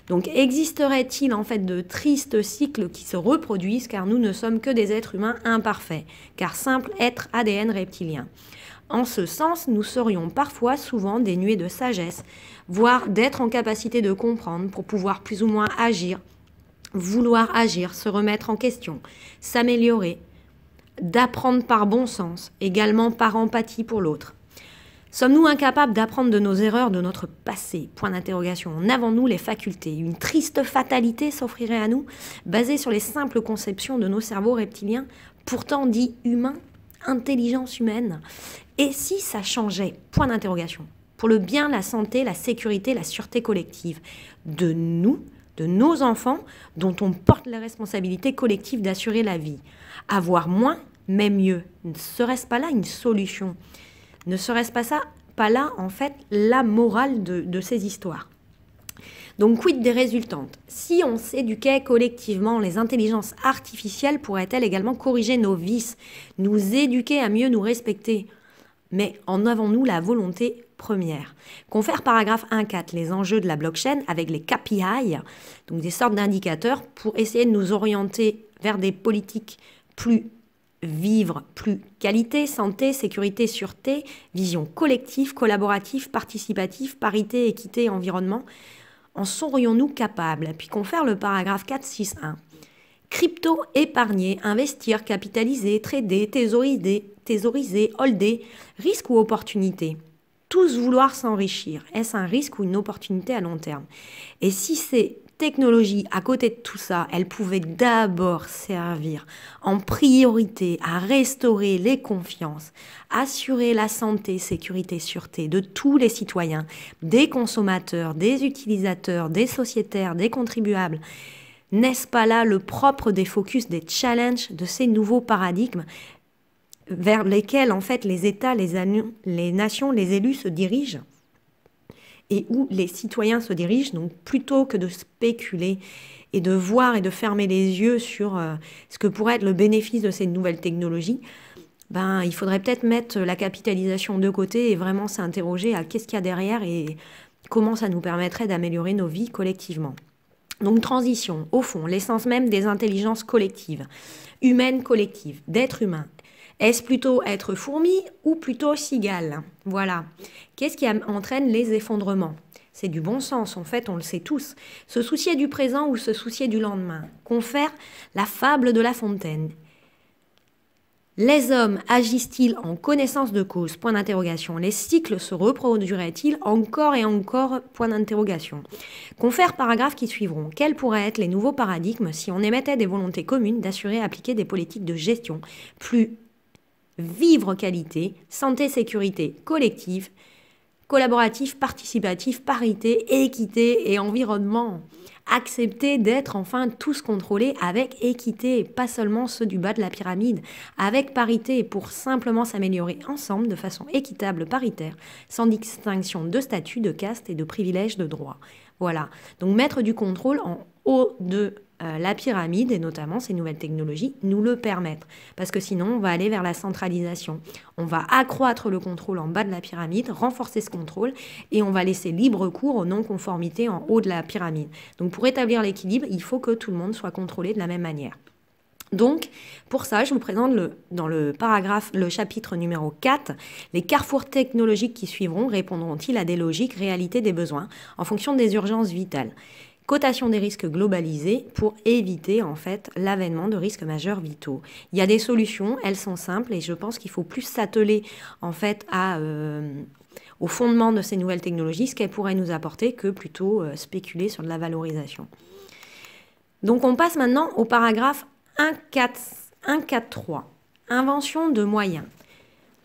Donc existerait-il en fait de tristes cycles qui se reproduisent car nous ne sommes que des êtres humains imparfaits, car simples êtres ADN reptiliens En ce sens, nous serions parfois souvent dénués de sagesse, voire d'être en capacité de comprendre pour pouvoir plus ou moins agir, vouloir agir, se remettre en question, s'améliorer, d'apprendre par bon sens, également par empathie pour l'autre. Sommes-nous incapables d'apprendre de nos erreurs, de notre passé Point d'interrogation. En avons-nous les facultés Une triste fatalité s'offrirait à nous, basée sur les simples conceptions de nos cerveaux reptiliens, pourtant dits humains, intelligence humaine. Et si ça changeait Point d'interrogation. Pour le bien, la santé, la sécurité, la sûreté collective de nous, de nos enfants, dont on porte la responsabilité collective d'assurer la vie. Avoir moins, mais mieux. Ne serait-ce pas là une solution ne serait-ce pas ça, pas là, en fait, la morale de, ces histoires donc quid des résultantes Si on s'éduquait collectivement, les intelligences artificielles pourraient-elles également corriger nos vices, nous éduquer à mieux nous respecter Mais en avons-nous la volonté première Confère paragraphe 1.4 les enjeux de la blockchain avec les KPI, donc des sortes d'indicateurs pour essayer de nous orienter vers des politiques plus vivre plus qualité, santé, sécurité, sûreté, vision collective, collaborative, participative, parité, équité, environnement, en serions-nous capables Puis confère le paragraphe 461. Crypto, épargner, investir, capitaliser, trader, thésauriser, thésauriser, holder, risque ou opportunité tous vouloir s'enrichir Est-ce un risque ou une opportunité à long terme Et si c'est technologie, à côté de tout ça, elle pouvait d'abord servir en priorité à restaurer les confiances, assurer la santé, sécurité, sûreté de tous les citoyens, des consommateurs, des utilisateurs, des sociétaires, des contribuables. N'est-ce pas là le propre des focus, des challenges de ces nouveaux paradigmes vers lesquels en fait les États, les, les nations, les élus se dirigent et où les citoyens se dirigent. Donc plutôt que de spéculer et de voir et de fermer les yeux sur euh, ce que pourrait être le bénéfice de ces nouvelles technologies, ben, il faudrait peut-être mettre la capitalisation de côté et vraiment s'interroger à qu'est-ce qu'il y a derrière et comment ça nous permettrait d'améliorer nos vies collectivement. Donc transition, au fond, l'essence même des intelligences collectives, humaines collectives, d'être humain, est-ce plutôt être fourmi ou plutôt cigale Voilà. Qu'est-ce qui entraîne les effondrements c'est du bon sens, en fait, on le sait tous. Se soucier du présent ou se soucier du lendemain confère la fable de la fontaine. Les hommes agissent-ils en connaissance de cause Point d'interrogation. Les cycles se reproduiraient-ils encore et encore Point d'interrogation. Confère paragraphes qui suivront. Quels pourraient être les nouveaux paradigmes si on émettait des volontés communes d'assurer et appliquer des politiques de gestion plus vivre qualité, santé, sécurité collective, collaboratif, participatif, parité, équité et environnement. Accepter d'être enfin tous contrôlés avec équité, pas seulement ceux du bas de la pyramide, avec parité pour simplement s'améliorer ensemble de façon équitable, paritaire, sans distinction de statut, de caste et de privilège de droit. Voilà. Donc mettre du contrôle en haut de euh, la pyramide et notamment ces nouvelles technologies nous le permettent. Parce que sinon, on va aller vers la centralisation. On va accroître le contrôle en bas de la pyramide, renforcer ce contrôle et on va laisser libre cours aux non-conformités en haut de la pyramide. Donc pour établir l'équilibre, il faut que tout le monde soit contrôlé de la même manière. Donc, pour ça, je vous présente dans le paragraphe, le chapitre numéro 4, les carrefours technologiques qui suivront répondront-ils à des logiques réalités des besoins en fonction des urgences vitales cotation des risques globalisés pour éviter en fait l'avènement de risques majeurs vitaux. Il y a des solutions, elles sont simples et je pense qu'il faut plus s'atteler en fait euh, au fondement de ces nouvelles technologies, ce qu'elles pourraient nous apporter, que plutôt euh, spéculer sur de la valorisation. Donc on passe maintenant au paragraphe 1.4.3, invention de moyens.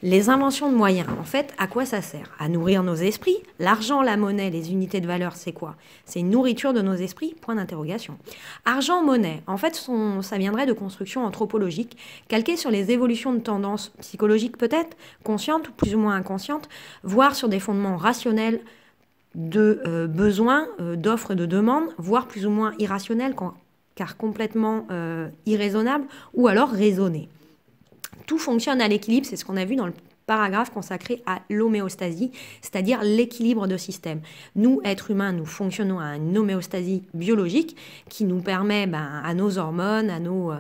Les inventions de moyens, en fait, à quoi ça sert À nourrir nos esprits L'argent, la monnaie, les unités de valeur, c'est quoi C'est une nourriture de nos esprits Point d'interrogation. Argent, monnaie, en fait, ça viendrait de constructions anthropologiques, calquées sur les évolutions de tendances psychologiques peut-être, conscientes ou plus ou moins inconscientes, voire sur des fondements rationnels de euh, besoins, euh, d'offres de demandes, voire plus ou moins irrationnels car complètement euh, irraisonnables, ou alors raisonnés tout fonctionne à l'équilibre, c'est ce qu'on a vu dans le paragraphe consacré à l'homéostasie, c'est-à-dire l'équilibre de système. Nous, êtres humains, nous fonctionnons à une homéostasie biologique qui nous permet ben, à nos hormones, à nos... Euh,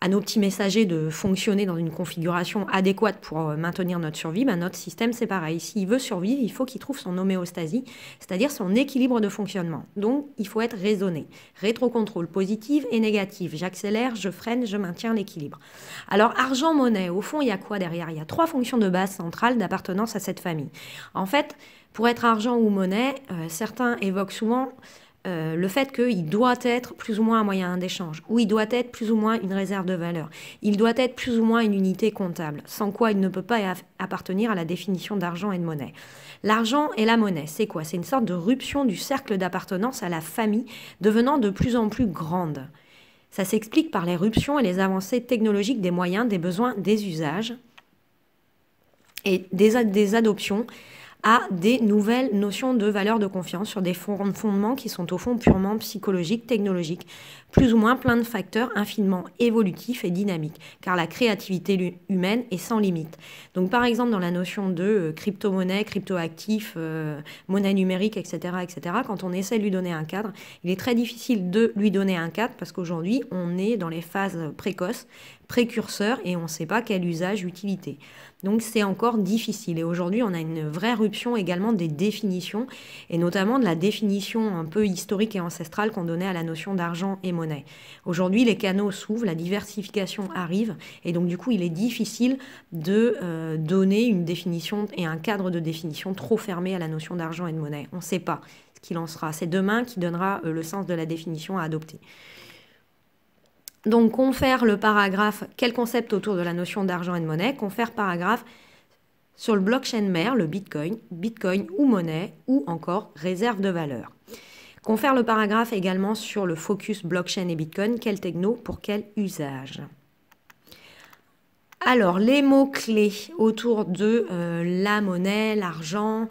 à nos petits messagers de fonctionner dans une configuration adéquate pour euh, maintenir notre survie, bah, notre système c'est pareil. S'il veut survivre, il faut qu'il trouve son homéostasie, c'est-à-dire son équilibre de fonctionnement. Donc il faut être raisonné. Rétrocontrôle positive et négative. J'accélère, je freine, je maintiens l'équilibre. Alors argent-monnaie, au fond il y a quoi derrière Il y a trois fonctions de base centrale d'appartenance à cette famille. En fait, pour être argent ou monnaie, euh, certains évoquent souvent euh, le fait qu'il doit être plus ou moins un moyen d'échange, ou il doit être plus ou moins une réserve de valeur, il doit être plus ou moins une unité comptable, sans quoi il ne peut pas appartenir à la définition d'argent et de monnaie. L'argent et la monnaie, c'est quoi C'est une sorte de rupture du cercle d'appartenance à la famille, devenant de plus en plus grande. Ça s'explique par l'éruption et les avancées technologiques des moyens, des besoins, des usages et des adoptions à des nouvelles notions de valeur de confiance sur des fondements qui sont au fond purement psychologiques, technologiques, plus ou moins plein de facteurs infiniment évolutifs et dynamiques, car la créativité humaine est sans limite. Donc par exemple dans la notion de euh, crypto-monnaie, crypto-actif, euh, monnaie numérique, etc., etc., quand on essaie de lui donner un cadre, il est très difficile de lui donner un cadre parce qu'aujourd'hui on est dans les phases précoces, précurseurs, et on ne sait pas quel usage, utilité. Donc c'est encore difficile. Et aujourd'hui, on a une vraie ruption également des définitions, et notamment de la définition un peu historique et ancestrale qu'on donnait à la notion d'argent et monnaie. Aujourd'hui, les canaux s'ouvrent, la diversification arrive, et donc du coup, il est difficile de euh, donner une définition et un cadre de définition trop fermé à la notion d'argent et de monnaie. On ne sait pas ce qu'il en sera. C'est demain qui donnera euh, le sens de la définition à adopter. Donc confère le paragraphe, quel concept autour de la notion d'argent et de monnaie Confère paragraphe sur le blockchain mère, le Bitcoin, Bitcoin ou monnaie, ou encore réserve de valeur. Confère le paragraphe également sur le focus blockchain et Bitcoin, quel techno pour quel usage. Alors, les mots-clés autour de euh, la monnaie, l'argent,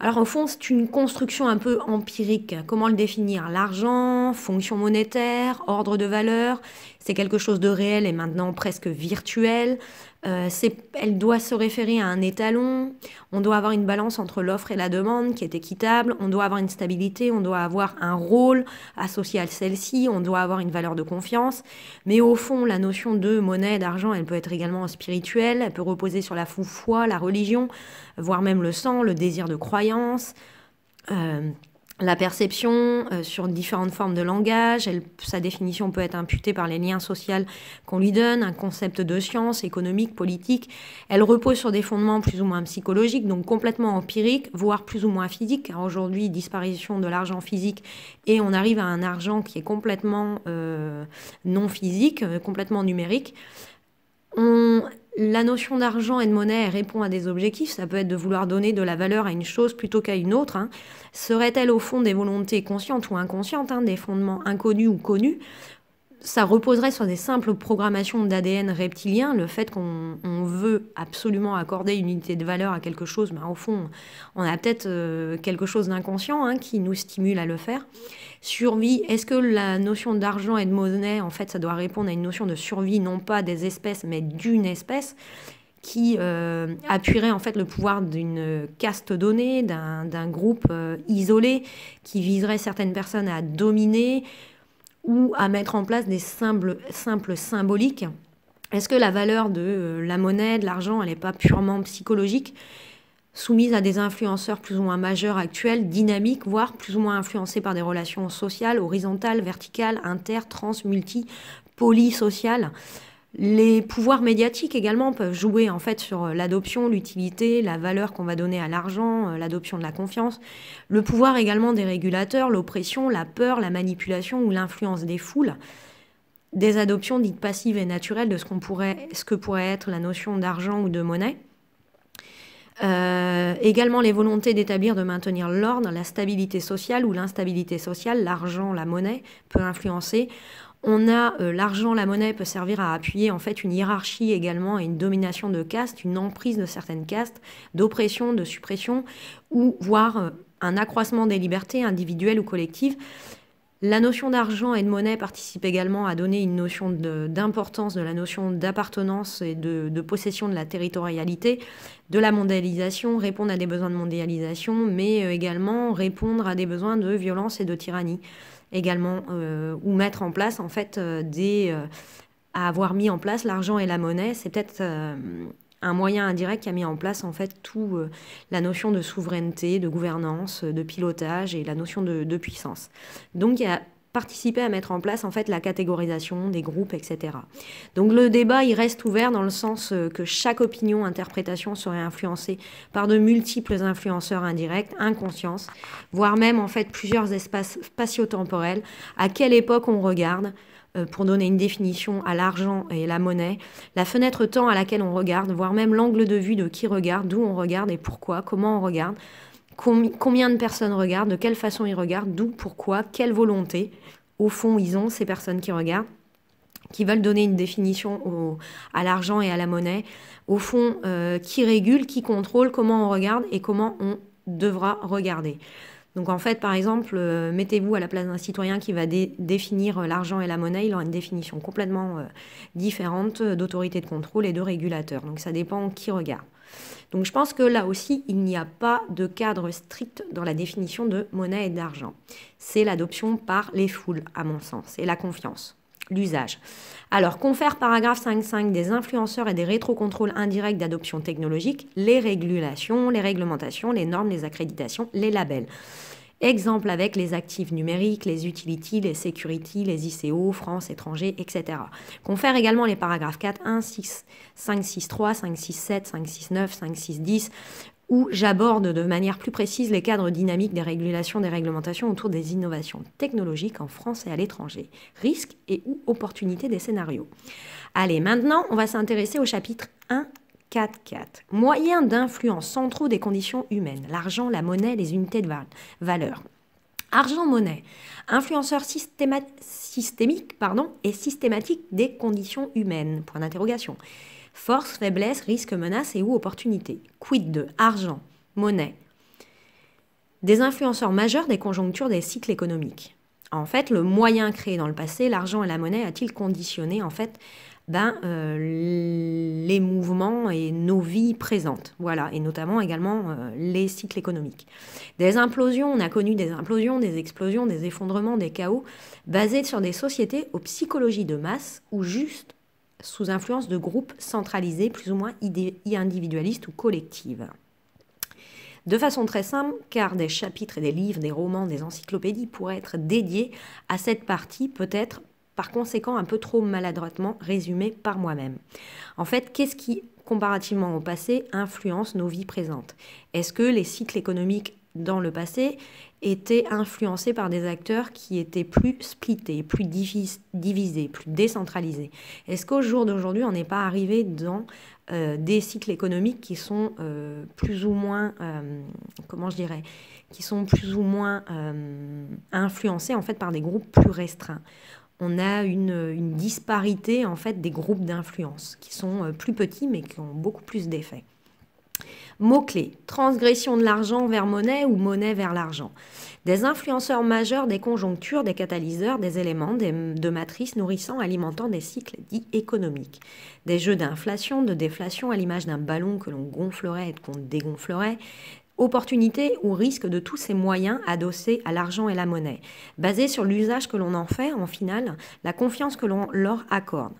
alors au fond, c'est une construction un peu empirique. Comment le définir L'argent, fonction monétaire, ordre de valeur, c'est quelque chose de réel et maintenant presque virtuel. Euh, elle doit se référer à un étalon, on doit avoir une balance entre l'offre et la demande qui est équitable, on doit avoir une stabilité, on doit avoir un rôle associé à celle-ci, on doit avoir une valeur de confiance. Mais au fond, la notion de monnaie, d'argent, elle peut être également spirituelle, elle peut reposer sur la foi, la religion, voire même le sang, le désir de croyance. Euh, la perception euh, sur différentes formes de langage. sa définition peut être imputée par les liens sociaux qu'on lui donne, un concept de science économique, politique. Elle repose sur des fondements plus ou moins psychologiques, donc complètement empiriques, voire plus ou moins physiques, car aujourd'hui, disparition de l'argent physique et on arrive à un argent qui est complètement euh, non physique, euh, complètement numérique. la notion d'argent et de monnaie répond à des objectifs. Ça peut être de vouloir donner de la valeur à une chose plutôt qu'à une autre. Hein. Serait-elle au fond des volontés conscientes ou inconscientes, hein, des fondements inconnus ou connus ça reposerait sur des simples programmations d'ADN reptilien, le fait qu'on veut absolument accorder une unité de valeur à quelque chose, mais ben, au fond, on a peut-être euh, quelque chose d'inconscient hein, qui nous stimule à le faire. Survie, est-ce que la notion d'argent et de monnaie, en fait, ça doit répondre à une notion de survie, non pas des espèces, mais d'une espèce qui euh, appuierait en fait le pouvoir d'une caste donnée, d'un groupe euh, isolé, qui viserait certaines personnes à dominer ou à mettre en place des simples, simples symboliques. Est-ce que la valeur de euh, la monnaie, de l'argent, elle n'est pas purement psychologique, soumise à des influenceurs plus ou moins majeurs actuels, dynamiques, voire plus ou moins influencés par des relations sociales, horizontales, verticales, inter, trans, multi, polysociales les pouvoirs médiatiques également peuvent jouer en fait sur euh, l'adoption, l'utilité, la valeur qu'on va donner à l'argent, euh, l'adoption de la confiance. Le pouvoir également des régulateurs, l'oppression, la peur, la manipulation ou l'influence des foules. Des adoptions dites passives et naturelles de ce, qu'on pourrait, ce que pourrait être la notion d'argent ou de monnaie. Euh, également les volontés d'établir, de maintenir l'ordre, la stabilité sociale ou l'instabilité sociale, l'argent, la monnaie peut influencer. On a euh, l'argent, la monnaie peut servir à appuyer en fait une hiérarchie également et une domination de caste, une emprise de certaines castes, d'oppression, de suppression, ou voire euh, un accroissement des libertés individuelles ou collectives. La notion d'argent et de monnaie participe également à donner une notion d'importance de, la notion d'appartenance et de, possession de la territorialité, de la mondialisation, répondre à des besoins de mondialisation, mais euh, également répondre à des besoins de violence et de tyrannie également euh, ou mettre en place en fait euh, des euh, à avoir mis en place l'argent et la monnaie, c'est peut-être un moyen indirect qui a mis en place en fait tout la notion de souveraineté, de gouvernance, de pilotage et la notion de, de puissance. Donc il y a participer à mettre en place en fait la catégorisation des groupes, etc. Donc le débat il reste ouvert dans le sens euh, que chaque opinion, interprétation serait influencée par de multiples influenceurs indirects, inconscients, voire même en fait plusieurs espaces spatio-temporels. À quelle époque on regarde euh, pour donner une définition à l'argent et la monnaie, la fenêtre temps à laquelle on regarde, voire même l'angle de vue de qui regarde, d'où on regarde et pourquoi, comment on regarde, combien de personnes regardent, de quelle façon ils regardent, d'où, pourquoi, quelle volonté, au fond, ils ont, ces personnes qui regardent, qui veulent donner une définition à l'argent et à la monnaie, au fond, euh, qui régule, qui contrôle, comment on regarde et comment on devra regarder. Donc en fait, par exemple, euh, mettez-vous à la place d'un citoyen qui va définir euh, l'argent et la monnaie, il aura une définition complètement différente d'autorité de contrôle et de régulateur. Donc ça dépend qui regarde. Donc je pense que là aussi, il n'y a pas de cadre strict dans la définition de monnaie et d'argent. C'est l'adoption par les foules, à mon sens, et la confiance l'usage. Alors, confère paragraphe 5.5 des influenceurs et des rétrocontrôles indirects d'adoption technologique, les régulations, les réglementations, les normes, les accréditations, les labels. Exemple avec les actifs numériques, les utilities, les securities, les ICO, France, étrangers, etc. Confère également les paragraphes 4, 1, 6, 5, 6, 3, 5, 6, 7, 5, 6, 9, 5, 6, 10, où j'aborde de manière plus précise les cadres dynamiques des régulations, des réglementations autour des innovations technologiques en France et à l'étranger, risques et ou opportunités des scénarios. Allez, maintenant, on va s'intéresser au chapitre 1 4-4. Moyen d'influence centraux des conditions humaines. L'argent, la monnaie, les unités de valeur. Argent-monnaie, Influenceurs systémique pardon, et systématique des conditions humaines. Point d'interrogation. Force, faiblesse, risque, menace et ou opportunité. Quid de argent, monnaie. Des influenceurs majeurs des conjonctures des cycles économiques. En fait, le moyen créé dans le passé, l'argent et la monnaie, a-t-il conditionné en fait ben, euh, les mouvements et nos vies présentes. Voilà, et notamment également euh, les cycles économiques. Des implosions, on a connu des implosions, des explosions, des effondrements, des chaos, basés sur des sociétés aux psychologies de masse ou juste sous influence de groupes centralisés, plus ou moins individualistes ou collectives. De façon très simple, car des chapitres et des livres, des romans, des encyclopédies pourraient être dédiés à cette partie peut-être par conséquent un peu trop maladroitement résumé par moi-même. En fait, qu'est-ce qui, comparativement au passé, influence nos vies présentes Est-ce que les cycles économiques dans le passé étaient influencés par des acteurs qui étaient plus splittés, plus divisés, plus décentralisés. Est-ce qu'au jour d'aujourd'hui, on n'est pas arrivé dans euh, des cycles économiques qui sont euh, plus ou moins, euh, comment je dirais, qui sont plus ou moins influencés en fait par des groupes plus restreints on a une, disparité en fait des groupes d'influence qui sont euh, plus petits mais qui ont beaucoup plus d'effets. Mots-clés, transgression de l'argent vers monnaie ou monnaie vers l'argent. Des influenceurs majeurs des conjonctures, des catalyseurs, des éléments des, de matrices nourrissant, alimentant des cycles dits économiques. Des jeux d'inflation, de déflation à l'image d'un ballon que l'on gonflerait et qu'on dégonflerait. Opportunité ou risque de tous ces moyens adossés à l'argent et la monnaie, basés sur l'usage que l'on en fait, en finale, la confiance que l'on leur accorde.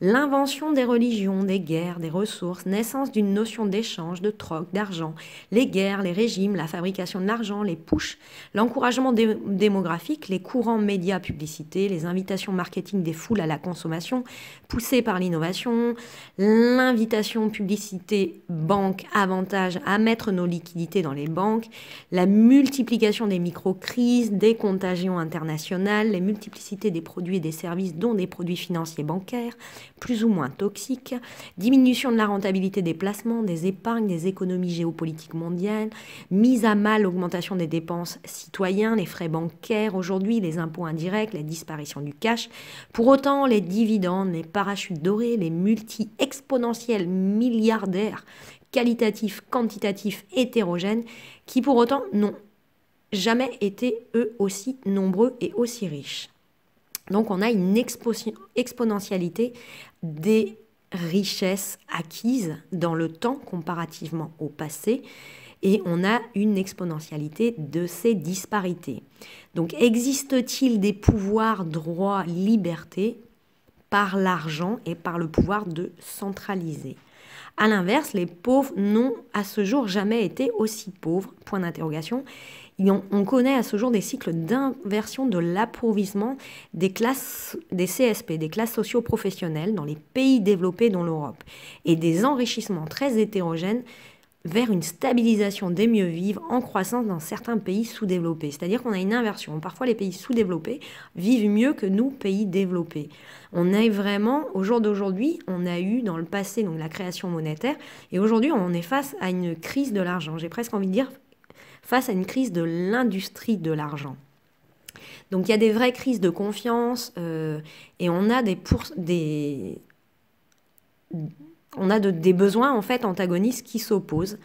L'invention des religions, des guerres, des ressources, naissance d'une notion d'échange, de troc, d'argent, les guerres, les régimes, la fabrication de l'argent, les pushs, l'encouragement démographique, les courants médias publicités, les invitations marketing des foules à la consommation, poussé par l'innovation, l'invitation publicité banque avantage à mettre nos liquidités dans les banques, la multiplication des micro-crises, des contagions internationales, les multiplicités des produits et des services dont des produits financiers bancaires, plus ou moins toxiques, diminution de la rentabilité des placements, des épargnes, des économies géopolitiques mondiales, mise à mal augmentation des dépenses citoyennes, les frais bancaires aujourd'hui, les impôts indirects, la disparition du cash. Pour autant, les dividendes, pas parachutes dorés, les multi-exponentiels milliardaires, qualitatifs, quantitatifs, hétérogènes, qui pour autant n'ont jamais été eux aussi nombreux et aussi riches. Donc on a une exponentialité des richesses acquises dans le temps comparativement au passé et on a une exponentialité de ces disparités. Donc existe-t-il des pouvoirs, droits, libertés par l'argent et par le pouvoir de centraliser. A l'inverse, les pauvres n'ont à ce jour jamais été aussi pauvres. Point d'interrogation. On connaît à ce jour des cycles d'inversion de l'approvisionnement des classes, des CSP, des classes socio-professionnelles dans les pays développés dont l'Europe, et des enrichissements très hétérogènes vers une stabilisation des mieux vivre en croissance dans certains pays sous-développés. C'est-à-dire qu'on a une inversion. Parfois, les pays sous-développés vivent mieux que nous, pays développés. On est vraiment, au jour d'aujourd'hui, on a eu dans le passé donc la création monétaire, et aujourd'hui, on est face à une crise de l'argent. J'ai presque envie de dire face à une crise de l'industrie de l'argent. Donc il y a des vraies crises de confiance euh, et on a des, pour... des on a des besoins en fait antagonistes qui s'opposent.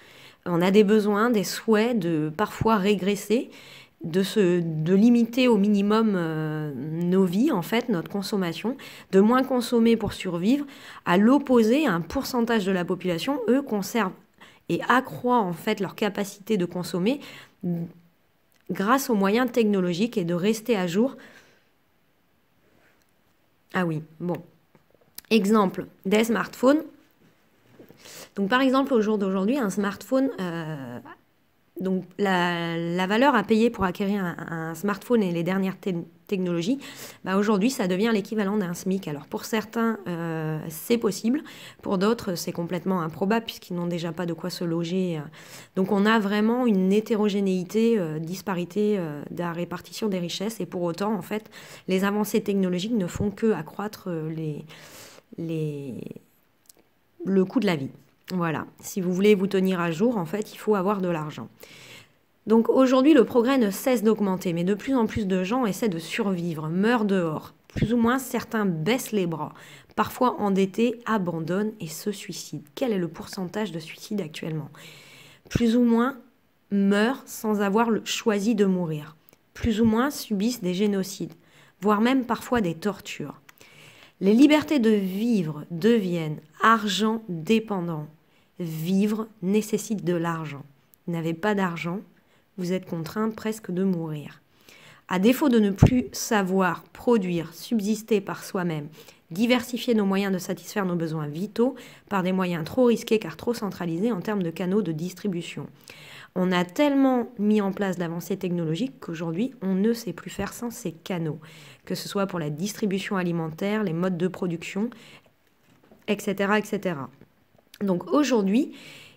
On a des besoins, des souhaits de parfois régresser, de, de limiter au minimum euh, nos vies, en fait, notre consommation, de moins consommer pour survivre. À l'opposé, un pourcentage de la population, eux, conservent et accroît en fait leur capacité de consommer grâce aux moyens technologiques et de rester à jour. Ah oui, bon. Exemple, des smartphones, donc par exemple, au jour d'aujourd'hui, un smartphone, euh, donc la, valeur à payer pour acquérir un, smartphone et les dernières technologies, bah, aujourd'hui ça devient l'équivalent d'un SMIC. Alors pour certains, euh, c'est possible, pour d'autres, c'est complètement improbable puisqu'ils n'ont déjà pas de quoi se loger. Donc on a vraiment une hétérogénéité, euh, disparité de la répartition des richesses et pour autant, en fait, les avancées technologiques ne font que accroître les, les le coût de la vie. Voilà, si vous voulez vous tenir à jour, en fait, il faut avoir de l'argent. Donc aujourd'hui, le progrès ne cesse d'augmenter, mais de plus en plus de gens essaient de survivre, meurent dehors. Plus ou moins, certains baissent les bras, parfois endettés, abandonnent et se suicident. Quel est le pourcentage de suicides actuellement Plus ou moins meurent sans avoir choisi de mourir. Plus ou moins subissent des génocides, voire même parfois des tortures. Les libertés de vivre deviennent argent dépendant. Vivre nécessite de l'argent. n'avez pas d'argent, vous êtes contraint presque de mourir. À défaut de ne plus savoir produire, subsister par soi-même, diversifier nos moyens de satisfaire nos besoins vitaux par des moyens trop risqués car trop centralisés en termes de canaux de distribution. On a tellement mis en place d'avancées technologiques qu'aujourd'hui, on ne sait plus faire sans ces canaux que ce soit pour la distribution alimentaire, les modes de production, etc. etc. Donc aujourd'hui,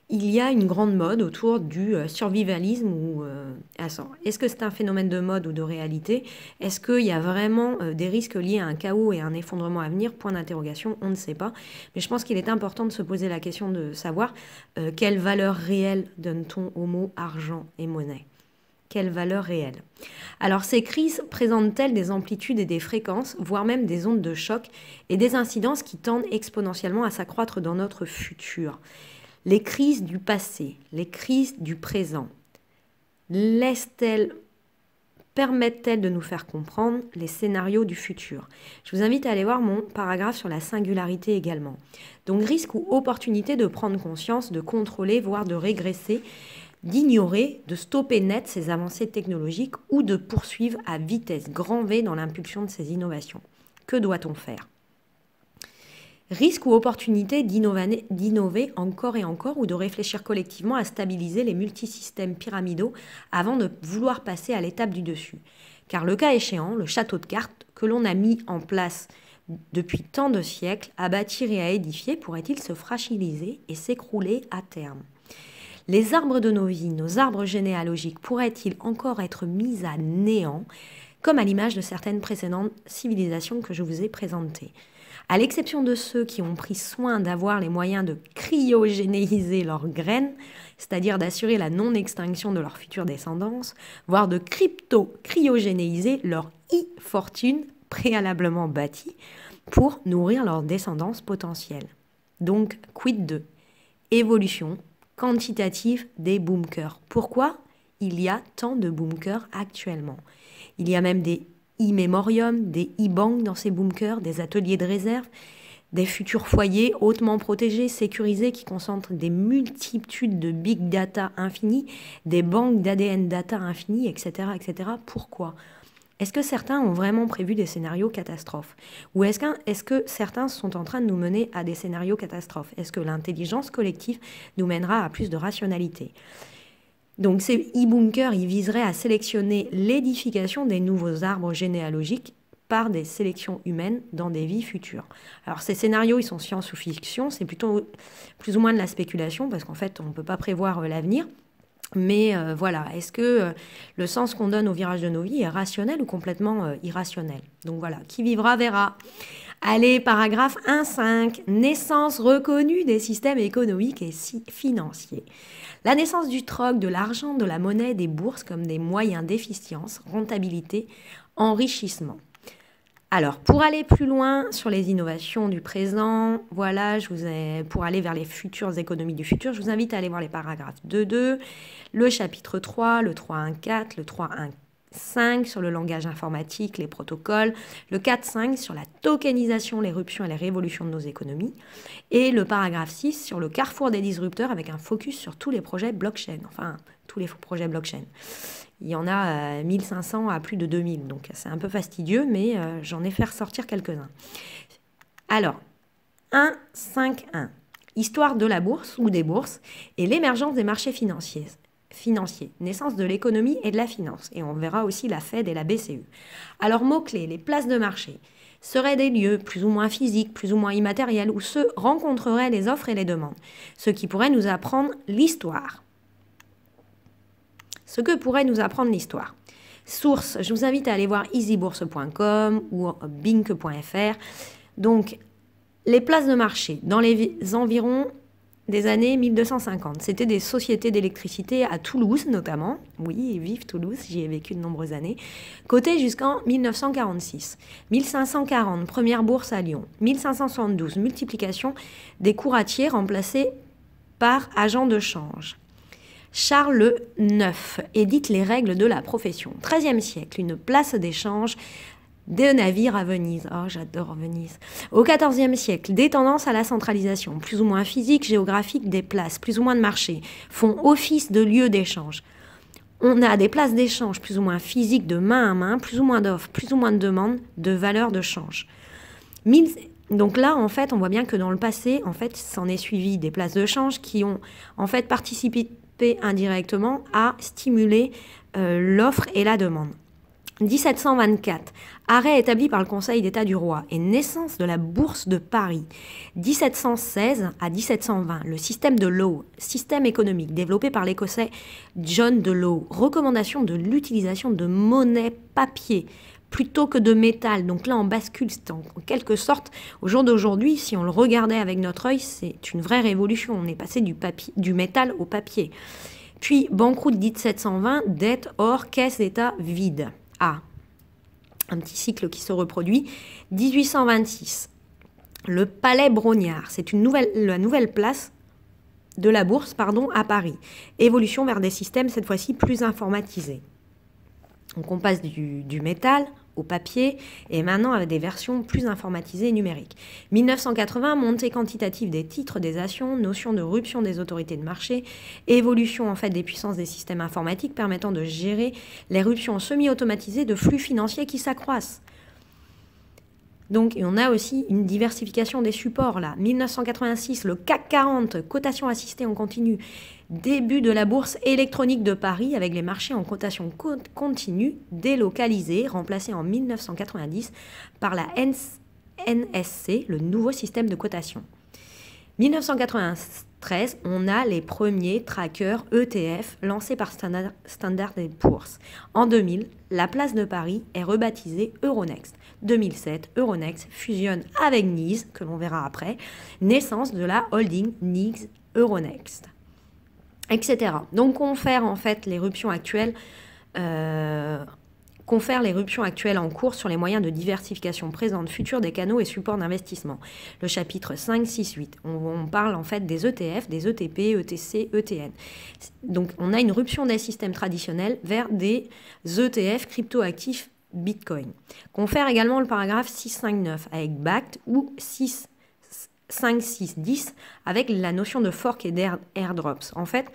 il y a une grande mode autour du euh, survivalisme ou euh, Est-ce que c'est un phénomène de mode ou de réalité Est-ce qu'il y a vraiment euh, des risques liés à un chaos et à un effondrement à venir Point d'interrogation, on ne sait pas. Mais je pense qu'il est important de se poser la question de savoir euh, quelle valeur réelle donne-t-on au mot argent et monnaie quelle valeur réelle Alors ces crises présentent-elles des amplitudes et des fréquences, voire même des ondes de choc et des incidences qui tendent exponentiellement à s'accroître dans notre futur Les crises du passé, les crises du présent, laissent-elles permettent-elles de nous faire comprendre les scénarios du futur Je vous invite à aller voir mon paragraphe sur la singularité également. Donc risque ou opportunité de prendre conscience, de contrôler, voire de régresser d'ignorer, de stopper net ces avancées technologiques ou de poursuivre à vitesse grand V dans l'impulsion de ces innovations. Que doit-on faire Risque ou opportunité d'innover encore et encore ou de réfléchir collectivement à stabiliser les multisystèmes pyramidaux avant de vouloir passer à l'étape du dessus. Car le cas échéant, le château de cartes que l'on a mis en place depuis tant de siècles à bâtir et à édifier pourrait-il se fragiliser et s'écrouler à terme les arbres de nos vies, nos arbres généalogiques, pourraient-ils encore être mis à néant, comme à l'image de certaines précédentes civilisations que je vous ai présentées À l'exception de ceux qui ont pris soin d'avoir les moyens de cryogénéiser leurs graines, c'est-à-dire d'assurer la non-extinction de leur future descendance, voire de crypto-cryogénéiser leur e-fortune préalablement bâtie pour nourrir leur descendance potentielle. Donc, quid de évolution quantitatif des bunkers. Pourquoi il y a tant de bunkers actuellement Il y a même des e-mémoriums, des e-banks dans ces bunkers, des ateliers de réserve, des futurs foyers hautement protégés, sécurisés, qui concentrent des multitudes de big data infinis, des banques d'ADN data infinis, etc. etc. Pourquoi est-ce que certains ont vraiment prévu des scénarios catastrophes Ou est-ce que, certains sont en train de nous mener à des scénarios catastrophes Est-ce que l'intelligence collective nous mènera à plus de rationalité donc ces e-bunkers, ils viseraient à sélectionner l'édification des nouveaux arbres généalogiques par des sélections humaines dans des vies futures. Alors ces scénarios, ils sont science ou fiction, c'est plutôt plus ou moins de la spéculation parce qu'en fait, on ne peut pas prévoir euh, l'avenir. Mais euh, voilà, est-ce que euh, le sens qu'on donne au virage de nos vies est rationnel ou complètement euh, irrationnel Donc voilà, qui vivra verra. Allez, paragraphe 1.5. Naissance reconnue des systèmes économiques et financiers. La naissance du troc, de l'argent, de la monnaie, des bourses comme des moyens d'efficience, rentabilité, enrichissement. Alors, pour aller plus loin sur les innovations du présent, voilà, je vous ai, pour aller vers les futures économies du futur, je vous invite à aller voir les paragraphes 2.2, le chapitre 3, le 3.1.4, le 3.1.5 sur le langage informatique, les protocoles, le 4.5 sur la tokenisation, l'éruption et les révolutions de nos économies, et le paragraphe 6 sur le carrefour des disrupteurs avec un focus sur tous les projets blockchain, enfin tous les projets blockchain il y en a 1500 euh, à plus de 2000. Donc c'est un peu fastidieux, mais euh, j'en ai fait ressortir quelques-uns. Alors, 1-5-1, histoire de la bourse ou des bourses et l'émergence des marchés financiers. Financiers, naissance de l'économie et de la finance. Et on verra aussi la Fed et la BCE. Alors, mots-clés, les places de marché seraient des lieux plus ou moins physiques, plus ou moins immatériels, où se rencontreraient les offres et les demandes, ce qui pourrait nous apprendre l'histoire ce que pourrait nous apprendre l'histoire. Source, je vous invite à aller voir easybourse.com ou bink.fr. Donc, les places de marché dans les environs des années 1250. C'était des sociétés d'électricité à Toulouse notamment. Oui, vive Toulouse, j'y ai vécu de nombreuses années. Côté jusqu'en 1946. 1540, première bourse à Lyon. 1572, multiplication des couratiers remplacés par agents de change. Charles IX édite les règles de la profession. 13e siècle, une place d'échange des navires à Venise. Oh, j'adore Venise. Au 14e siècle, des tendances à la centralisation, plus ou moins physique, géographique des places, plus ou moins de marchés, font office de lieu d'échange. On a des places d'échange plus ou moins physiques de main à main, plus ou moins d'offres, plus ou moins de demandes, de valeur de change. Donc là, en fait, on voit bien que dans le passé, en fait, s'en est suivi des places de change qui ont en fait participé indirectement à stimuler euh, l'offre et la demande. 1724, arrêt établi par le Conseil d'État du roi et naissance de la Bourse de Paris. 1716 à 1720, le système de Law, système économique développé par l'Écossais John de Law, recommandation de l'utilisation de monnaie papier plutôt que de métal. Donc là, on bascule, c'est en, quelque sorte, au jour d'aujourd'hui, si on le regardait avec notre œil, c'est une vraie révolution. On est passé du, papier, du métal au papier. Puis, banqueroute dite 720, dette, hors caisse d'État vide. Ah, un petit cycle qui se reproduit. 1826, le palais Brognard, c'est la nouvelle place de la bourse pardon, à Paris. Évolution vers des systèmes cette fois-ci plus informatisés. Donc on passe du, métal au papier et maintenant avec des versions plus informatisées et numériques. 1980, montée quantitative des titres des actions, notion de ruption des autorités de marché, évolution en fait des puissances des systèmes informatiques permettant de gérer l'éruption semi automatisée de flux financiers qui s'accroissent. Donc, on a aussi une diversification des supports là. 1986, le CAC 40, cotation assistée en continu, Début de la bourse électronique de Paris avec les marchés en cotation continue délocalisés, remplacés en 1990 par la NSC, le nouveau système de cotation. 1993, on a les premiers trackers ETF lancés par Standard Poor's. En 2000, la place de Paris est rebaptisée Euronext. 2007, Euronext fusionne avec Nice, que l'on verra après, naissance de la holding Nix Euronext etc. Donc confère en fait l'éruption actuelle, confère euh, l'éruption actuelle en cours sur les moyens de diversification présente, future des canaux et supports d'investissement. Le chapitre 5, 6, 8, on, parle en fait des ETF, des ETP, ETC, ETN. Donc on a une rupture des systèmes traditionnels vers des ETF cryptoactifs Bitcoin. Confère également le paragraphe 6, 5, 9 avec BACT ou 6 5, 6, 10 avec la notion de fork et d'airdrops. En fait,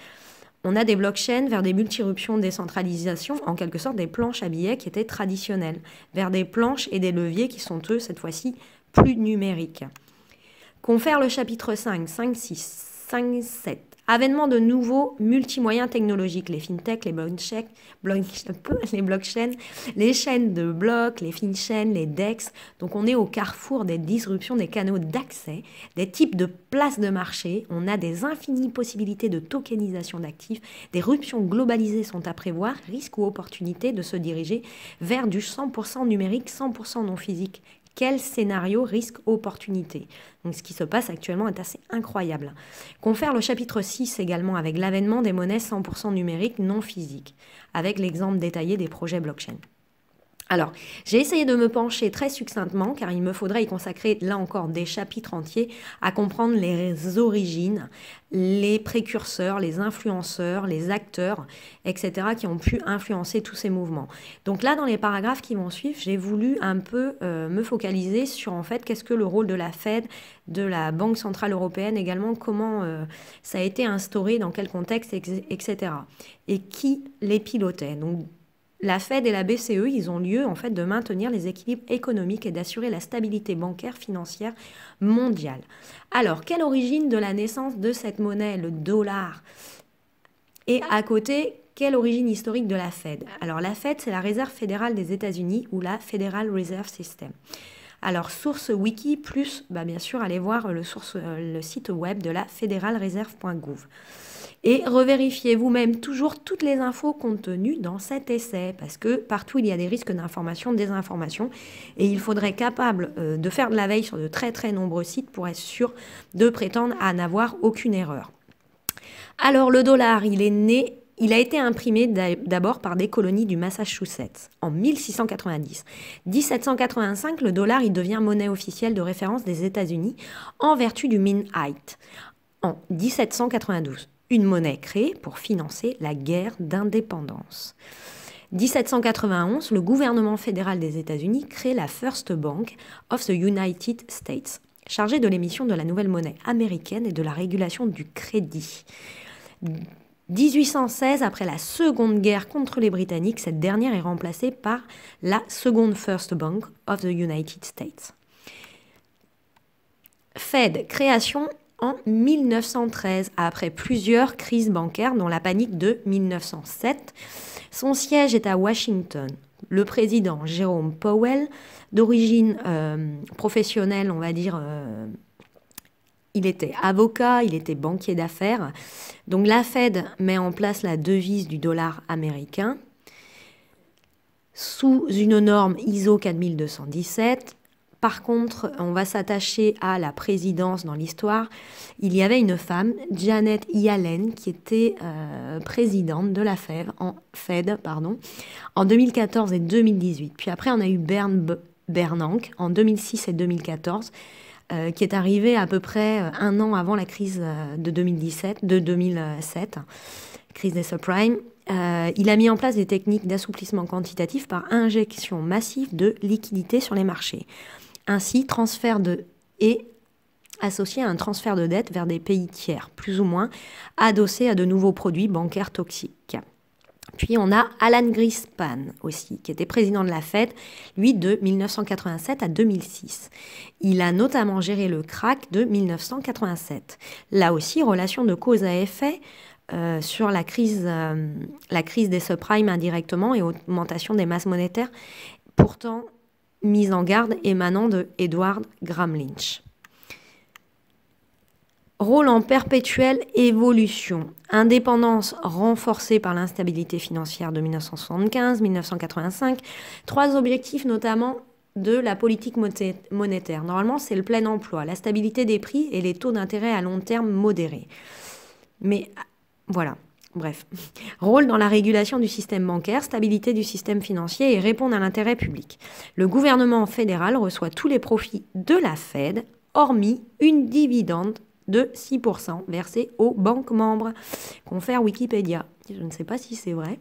on a des blockchains vers des multiruptions de décentralisation, en quelque sorte des planches à billets qui étaient traditionnelles, vers des planches et des leviers qui sont eux, cette fois-ci, plus numériques. Confère le chapitre 5, 5, 6, 5, 7, Avènement de nouveaux multimoyens technologiques, les fintech, les blockchain, les, blockchains, les chaînes de blocs, les finchains, les DEX. Donc on est au carrefour des disruptions des canaux d'accès, des types de places de marché. On a des infinies possibilités de tokenisation d'actifs. Des ruptions globalisées sont à prévoir, risque ou opportunité de se diriger vers du 100% numérique, 100% non physique, quel scénario risque opportunité. Donc ce qui se passe actuellement est assez incroyable. Confère le chapitre 6 également avec l'avènement des monnaies 100% numériques non physiques, avec l'exemple détaillé des projets blockchain. Alors, j'ai essayé de me pencher très succinctement, car il me faudrait y consacrer, là encore, des chapitres entiers à comprendre les origines, les précurseurs, les influenceurs, les acteurs, etc., qui ont pu influencer tous ces mouvements. Donc là, dans les paragraphes qui vont suivre, j'ai voulu un peu euh, me focaliser sur, en fait, qu'est-ce que le rôle de la Fed, de la Banque Centrale Européenne également, comment euh, ça a été instauré, dans quel contexte, etc., et qui les pilotait. Donc, la Fed et la BCE, ils ont lieu en fait de maintenir les équilibres économiques et d'assurer la stabilité bancaire financière mondiale. Alors, quelle origine de la naissance de cette monnaie, le dollar Et à côté, quelle origine historique de la Fed Alors, la Fed, c'est la Réserve fédérale des États-Unis ou la Federal Reserve System. Alors, source wiki, plus bah, bien sûr, allez voir le, euh, le site web de la fédéralreserve.gouv et revérifiez vous-même toujours toutes les infos contenues dans cet essai parce que partout il y a des risques d'information, désinformation et il faudrait capable euh, de faire de la veille sur de très très nombreux sites pour être sûr de prétendre à n'avoir aucune erreur. Alors le dollar, il est né il a été imprimé d'abord par des colonies du Massachusetts en 1690. 1785, le dollar il devient monnaie officielle de référence des États-Unis en vertu du Mint height en 1792 une monnaie créée pour financer la guerre d'indépendance. 1791, le gouvernement fédéral des États-Unis crée la First Bank of the United States, chargée de l'émission de la nouvelle monnaie américaine et de la régulation du crédit. 1816, après la Seconde Guerre contre les Britanniques, cette dernière est remplacée par la Seconde First Bank of the United States. Fed, création en 1913, après plusieurs crises bancaires, dont la panique de 1907. Son siège est à Washington. Le président Jérôme Powell, d'origine euh, professionnelle, on va dire, euh, il était avocat, il était banquier d'affaires. Donc la Fed met en place la devise du dollar américain sous une norme ISO 4217 par contre, on va s'attacher à la présidence dans l'histoire. Il y avait une femme, Janet Yellen, qui était euh, présidente de la FED en, 2014 et 2018. Puis après, on a eu Bern Bernanke en 2006 et 2014 euh, qui est arrivé à peu près euh, un an avant la crise de 2017, de 2007, crise des subprimes. il a mis en place des techniques d'assouplissement quantitatif par injection massive de liquidités sur les marchés. Ainsi, transfert de et associé à un transfert de dette vers des pays tiers, plus ou moins, adossé à de nouveaux produits bancaires toxiques. Puis on a Alan Grispan aussi, qui était président de la Fed, lui de 1987 à 2006. Il a notamment géré le crack de 1987. Là aussi, relation de cause à effet euh, sur la crise, euh, la crise des subprimes indirectement et augmentation des masses monétaires. Pourtant, mise en garde émanant de Edward Graham Lynch. Rôle en perpétuelle évolution. Indépendance renforcée par l'instabilité financière de 1975-1985. Trois objectifs notamment de la politique monétaire. Normalement, c'est le plein emploi, la stabilité des prix et les taux d'intérêt à long terme modérés. Mais voilà, Bref, rôle dans la régulation du système bancaire, stabilité du système financier et répondre à l'intérêt public. Le gouvernement fédéral reçoit tous les profits de la Fed, hormis une dividende de 6% versée aux banques membres. Confère Wikipédia. Je ne sais pas si c'est vrai.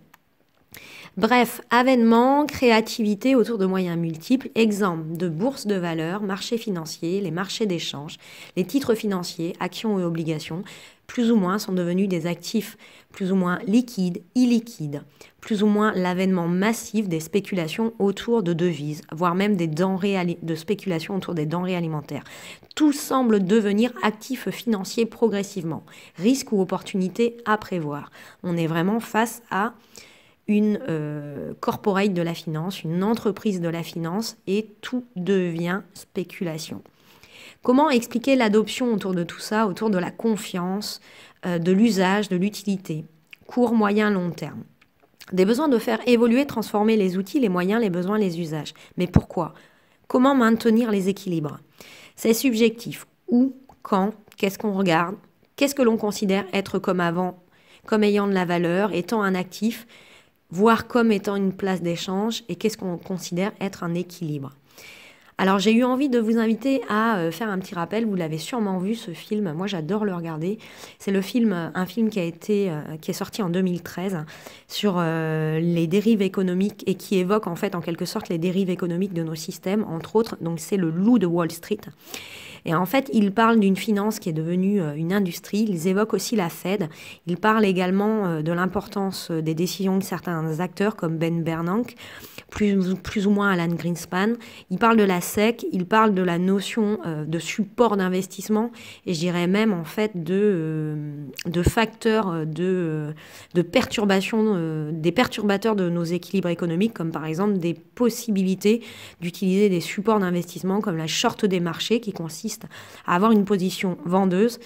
Bref, avènement, créativité autour de moyens multiples, exemple de bourse de valeur, marchés financiers, les marchés d'échange, les titres financiers, actions et obligations, plus ou moins sont devenus des actifs plus ou moins liquides, illiquides, plus ou moins l'avènement massif des spéculations autour de devises, voire même des denrées de spéculations autour des denrées alimentaires. Tout semble devenir actif financier progressivement, risque ou opportunité à prévoir. On est vraiment face à une euh, corporate de la finance, une entreprise de la finance, et tout devient spéculation. Comment expliquer l'adoption autour de tout ça, autour de la confiance, euh, de l'usage, de l'utilité, court, moyen, long terme Des besoins de faire évoluer, transformer les outils, les moyens, les besoins, les usages. Mais pourquoi Comment maintenir les équilibres C'est subjectif. Où, quand, qu'est-ce qu'on regarde, qu'est-ce que l'on considère être comme avant, comme ayant de la valeur, étant un actif, voire comme étant une place d'échange, et qu'est-ce qu'on considère être un équilibre. Alors j'ai eu envie de vous inviter à euh, faire un petit rappel, vous l'avez sûrement vu ce film, moi j'adore le regarder. C'est le film un film qui a été euh, qui est sorti en 2013 sur euh, les dérives économiques et qui évoque en fait en quelque sorte les dérives économiques de nos systèmes entre autres. Donc c'est le loup de Wall Street. Et en fait, il parle d'une finance qui est devenue une industrie. il évoque aussi la Fed. il parle également de l'importance des décisions de certains acteurs comme Ben Bernanke plus, ou moins Alan Greenspan. Il parle de la SEC, il parle de la notion euh, de support d'investissement et je dirais même en fait de, euh, facteurs euh, de, de perturbation, des perturbateurs de nos équilibres économiques, comme par exemple des possibilités d'utiliser des supports d'investissement comme la short des marchés qui consiste à avoir une position vendeuse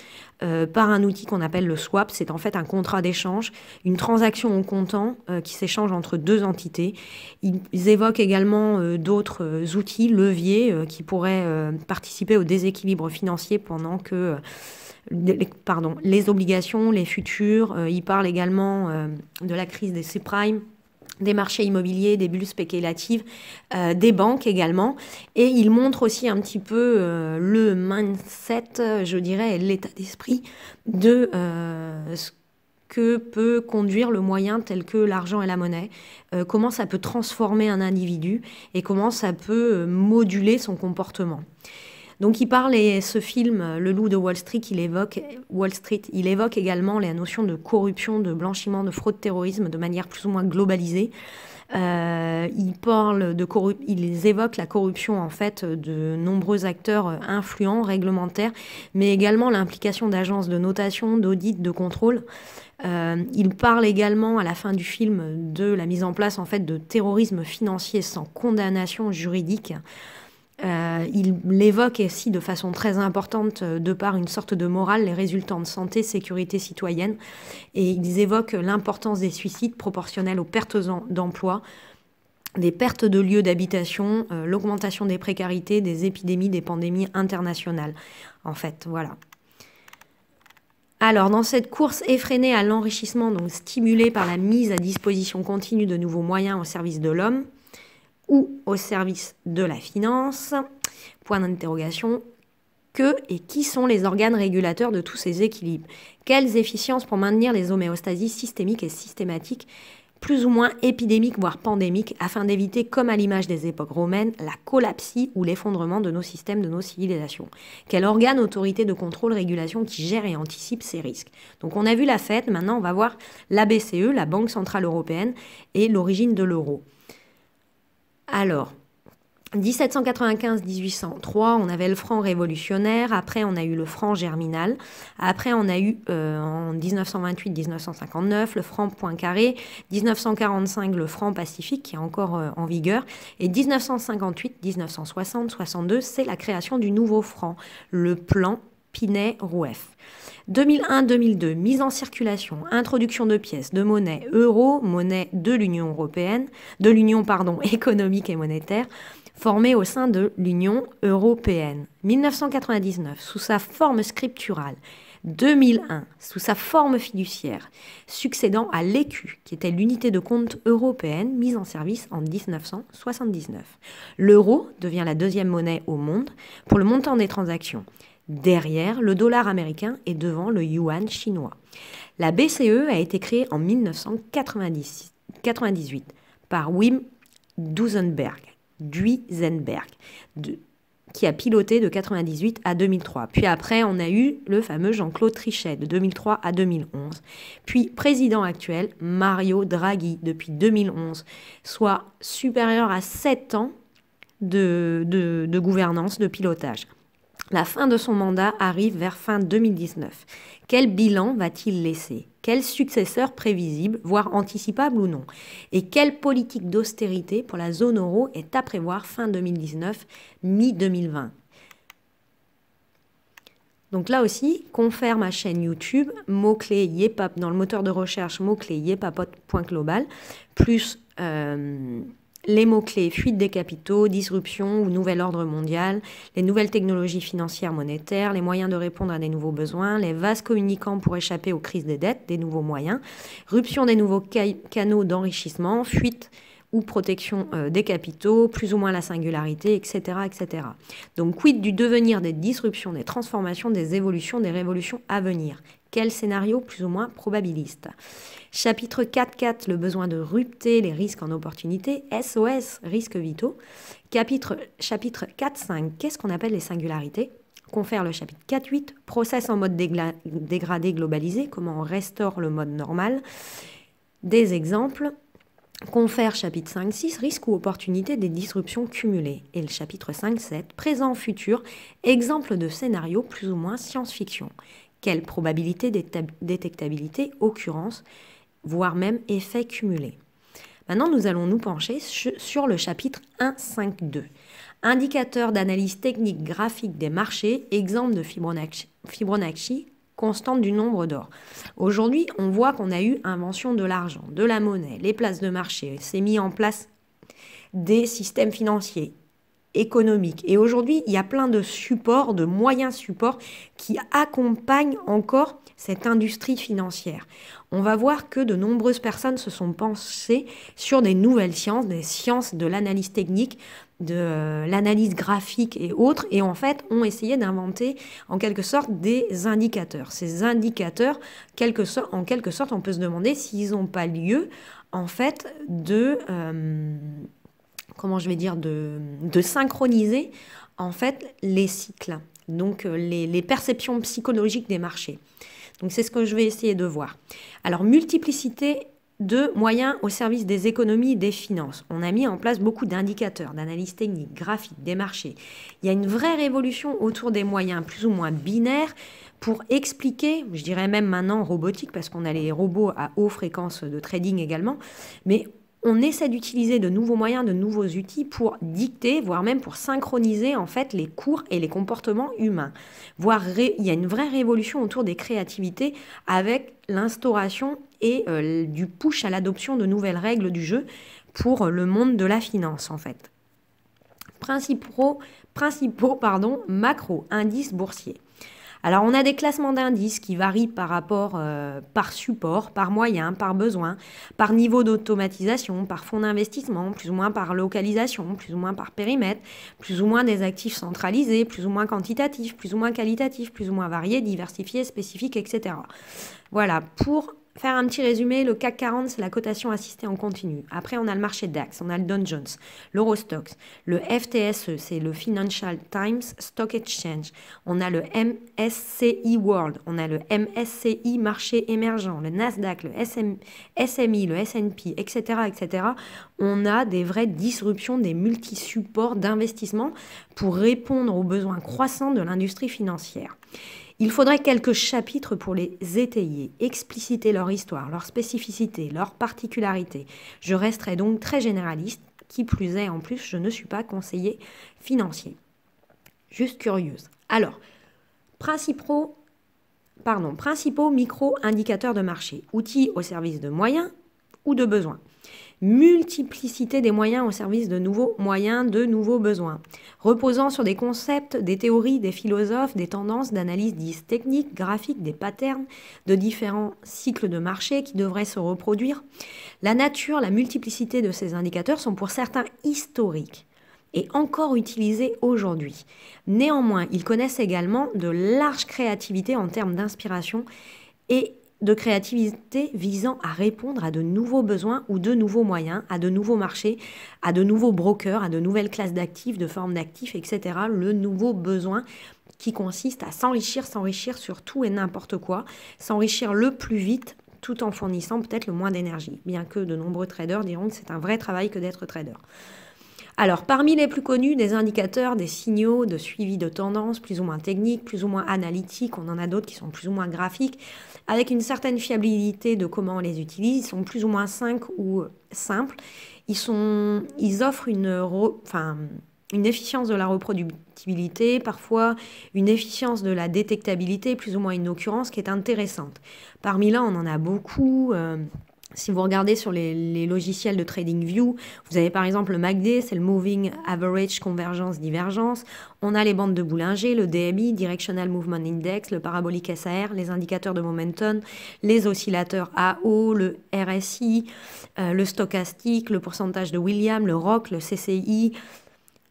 euh, par un outil qu'on appelle le swap. C'est en fait un contrat d'échange, une transaction au comptant euh, qui s'échange entre deux entités. Ils, évoquent également euh, d'autres outils, leviers, qui pourraient participer au déséquilibre financier pendant que... pardon, les obligations, les futurs. ils parlent également de la crise des subprimes des marchés immobiliers, des bulles spéculatives, euh, des banques également. Et il montre aussi un petit peu euh, le mindset, je dirais, l'état d'esprit de euh, ce que peut conduire le moyen tel que l'argent et la monnaie, comment ça peut transformer un individu et comment ça peut moduler son comportement. Donc il parle et ce film, Le Loup de Wall Street, il évoque Wall Street, il évoque également la notion de corruption, de blanchiment, de fraude, terrorisme de manière plus ou moins globalisée. Euh, il parle de il évoque la corruption en fait de nombreux acteurs influents, réglementaires, mais également l'implication d'agences de notation, d'audit, de contrôle. Euh, il parle également à la fin du film de la mise en place en fait de terrorisme financier sans condamnation juridique. Euh, il l'évoque aussi de façon très importante euh, de par une sorte de morale, les résultats de santé, sécurité citoyenne, et ils évoquent l'importance des suicides proportionnels aux pertes d'emploi, des pertes de lieux d'habitation, euh, l'augmentation des précarités, des épidémies, des pandémies internationales. En fait, voilà. Alors, dans cette course effrénée à l'enrichissement, donc stimulée par la mise à disposition continue de nouveaux moyens au service de l'homme, ou au service de la finance Point d'interrogation. Que et qui sont les organes régulateurs de tous ces équilibres Quelles efficiences pour maintenir les homéostasies systémiques et systématiques plus ou moins épidémiques, voire pandémiques, afin d'éviter, comme à l'image des époques romaines, la collapsie ou l'effondrement de nos systèmes, de nos civilisations. Quel organe, autorité de contrôle, régulation qui gère et anticipe ces risques Donc on a vu la fête, maintenant on va voir la BCE, la Banque Centrale Européenne, et l'origine de l'euro. Alors, 1795-1803, on avait le franc révolutionnaire, après on a eu le franc germinal, après on a eu euh, en 1928-1959 le franc point carré, 1945 le franc Pacifique qui est encore euh, en vigueur, et 1958-1960-62, c'est la création du nouveau franc, le plan pinet rouef 2001-2002, mise en circulation, introduction de pièces, de monnaie euro, monnaie de l'Union européenne, de l'Union pardon, économique et monétaire, formée au sein de l'Union européenne. 1999, sous sa forme scripturale, 2001, sous sa forme fiduciaire, succédant à l'écu, qui était l'unité de compte européenne mise en service en 1979. L'euro devient la deuxième monnaie au monde pour le montant des transactions derrière le dollar américain et devant le yuan chinois. La BCE a été créée en 1998 par Wim Duisenberg, qui a piloté de 1998 à 2003. Puis après, on a eu le fameux Jean-Claude Trichet de 2003 à 2011. Puis président actuel, Mario Draghi, depuis 2011, soit supérieur à 7 ans de gouvernance, de pilotage. La fin de son mandat arrive vers fin 2019. Quel bilan va-t-il laisser Quel successeur prévisible, voire anticipable ou non Et quelle politique d'austérité pour la zone euro est à prévoir fin 2019, mi-2020 donc là aussi, confère ma chaîne YouTube, mot-clé Yepap dans le moteur de recherche, mot-clé global plus euh, les mots-clés fuite des capitaux, disruption ou nouvel ordre mondial, les nouvelles technologies financières monétaires, les moyens de répondre à des nouveaux besoins, les vases communicants pour échapper aux crises des dettes, des nouveaux moyens, rupture des nouveaux canaux d'enrichissement, fuite ou protection euh, des capitaux, plus ou moins la singularité, etc., etc. Donc quid du devenir des disruptions, des transformations, des évolutions, des révolutions à venir Quel scénario plus ou moins probabiliste Chapitre 4.4, le besoin de rupter les risques en opportunités, SOS, risques vitaux. Chapitre, chapitre 4.5, qu'est-ce qu'on appelle les singularités confère le chapitre 4.8, process en mode dégradé globalisé, comment on restaure le mode normal. Des exemples, confère chapitre 5-6 risque ou opportunité des disruptions cumulées et le chapitre 5-7 présent futur exemple de scénario plus ou moins science-fiction. Quelle probabilité, détectabilité, occurrence, voire même effet cumulé. Maintenant, nous allons nous pencher sur le chapitre 1-5-2. Indicateur d'analyse technique graphique des marchés, exemple de Fibonacci, Fibonacci constante du nombre d'or. Aujourd'hui, on voit qu'on a eu invention de l'argent, de la monnaie, les places de marché, s'est mis en place des systèmes financiers, économiques. Et aujourd'hui, il y a plein de supports, de moyens supports qui accompagnent encore cette industrie financière. On va voir que de nombreuses personnes se sont pensées sur des nouvelles sciences, des sciences de l'analyse technique, de euh, l'analyse graphique et autres, et en fait ont essayé d'inventer en quelque sorte des indicateurs. Ces indicateurs, quelque en quelque sorte, on peut se demander s'ils n'ont pas lieu en fait de... Euh, comment je vais dire, de, synchroniser en fait les cycles, donc euh, les, les perceptions psychologiques des marchés. Donc c'est ce que je vais essayer de voir. Alors multiplicité de moyens au service des économies des finances. On a mis en place beaucoup d'indicateurs, d'analyses techniques, graphiques, des marchés. Il y a une vraie révolution autour des moyens plus ou moins binaires pour expliquer, je dirais même maintenant robotique, parce qu'on a les robots à haute fréquence de trading également, mais on essaie d'utiliser de nouveaux moyens, de nouveaux outils pour dicter, voire même pour synchroniser en fait les cours et les comportements humains. Voire il y a une vraie révolution autour des créativités avec l'instauration et euh, du push à l'adoption de nouvelles règles du jeu pour le monde de la finance en fait. Principaux, principaux pardon, macro, indices boursiers. Alors on a des classements d'indices qui varient par rapport euh, par support, par moyen, par besoin, par niveau d'automatisation, par fonds d'investissement, plus ou moins par localisation, plus ou moins par périmètre, plus ou moins des actifs centralisés, plus ou moins quantitatifs, plus ou moins qualitatifs, plus ou moins variés, diversifiés, spécifiques, etc. Voilà, pour faire un petit résumé, le CAC 40, c'est la cotation assistée en continu. Après, on a le marché DAX, on a le Dow Jones, l'Eurostox, le FTSE, c'est le Financial Times Stock Exchange. On a le MSCI World, on a le MSCI Marché Émergent, le Nasdaq, le SMI, le S&P, etc., etc. On a des vraies disruptions des multi-supports d'investissement pour répondre aux besoins croissants de l'industrie financière. Il faudrait quelques chapitres pour les étayer, expliciter leur histoire, leurs spécificités, leurs particularités. Je resterai donc très généraliste, qui plus est en plus je ne suis pas conseiller financier. Juste curieuse. Alors, principaux, pardon, principaux micro-indicateurs de marché, outils au service de moyens ou de besoins multiplicité des moyens au service de nouveaux moyens, de nouveaux besoins, reposant sur des concepts, des théories, des philosophes, des tendances d'analyse dites techniques, graphiques, des patterns, de différents cycles de marché qui devraient se reproduire. La nature, la multiplicité de ces indicateurs sont pour certains historiques et encore utilisés aujourd'hui. Néanmoins, ils connaissent également de larges créativités en termes d'inspiration et de créativité visant à répondre à de nouveaux besoins ou de nouveaux moyens, à de nouveaux marchés, à de nouveaux brokers, à de nouvelles classes d'actifs, de formes d'actifs, etc. Le nouveau besoin qui consiste à s'enrichir, s'enrichir sur tout et n'importe quoi, s'enrichir le plus vite tout en fournissant peut-être le moins d'énergie, bien que de nombreux traders diront que c'est un vrai travail que d'être trader. Alors, parmi les plus connus, des indicateurs, des signaux de suivi de tendance, plus ou moins techniques, plus ou moins analytiques, on en a d'autres qui sont plus ou moins graphiques avec une certaine fiabilité de comment on les utilise. Ils sont plus ou moins simples ou simples. Ils, sont, ils offrent une, enfin, une efficience de la reproductibilité, parfois une efficience de la détectabilité, plus ou moins une occurrence qui est intéressante. Parmi là, on en a beaucoup. Euh, si vous regardez sur les, logiciels de TradingView, vous avez par exemple le MACD, c'est le Moving Average Convergence Divergence. On a les bandes de Boulanger, le DMI, Directional Movement Index, le Parabolic SAR, les indicateurs de momentum, les oscillateurs AO, le RSI, euh, le stochastique, le pourcentage de William, le ROC, le CCI,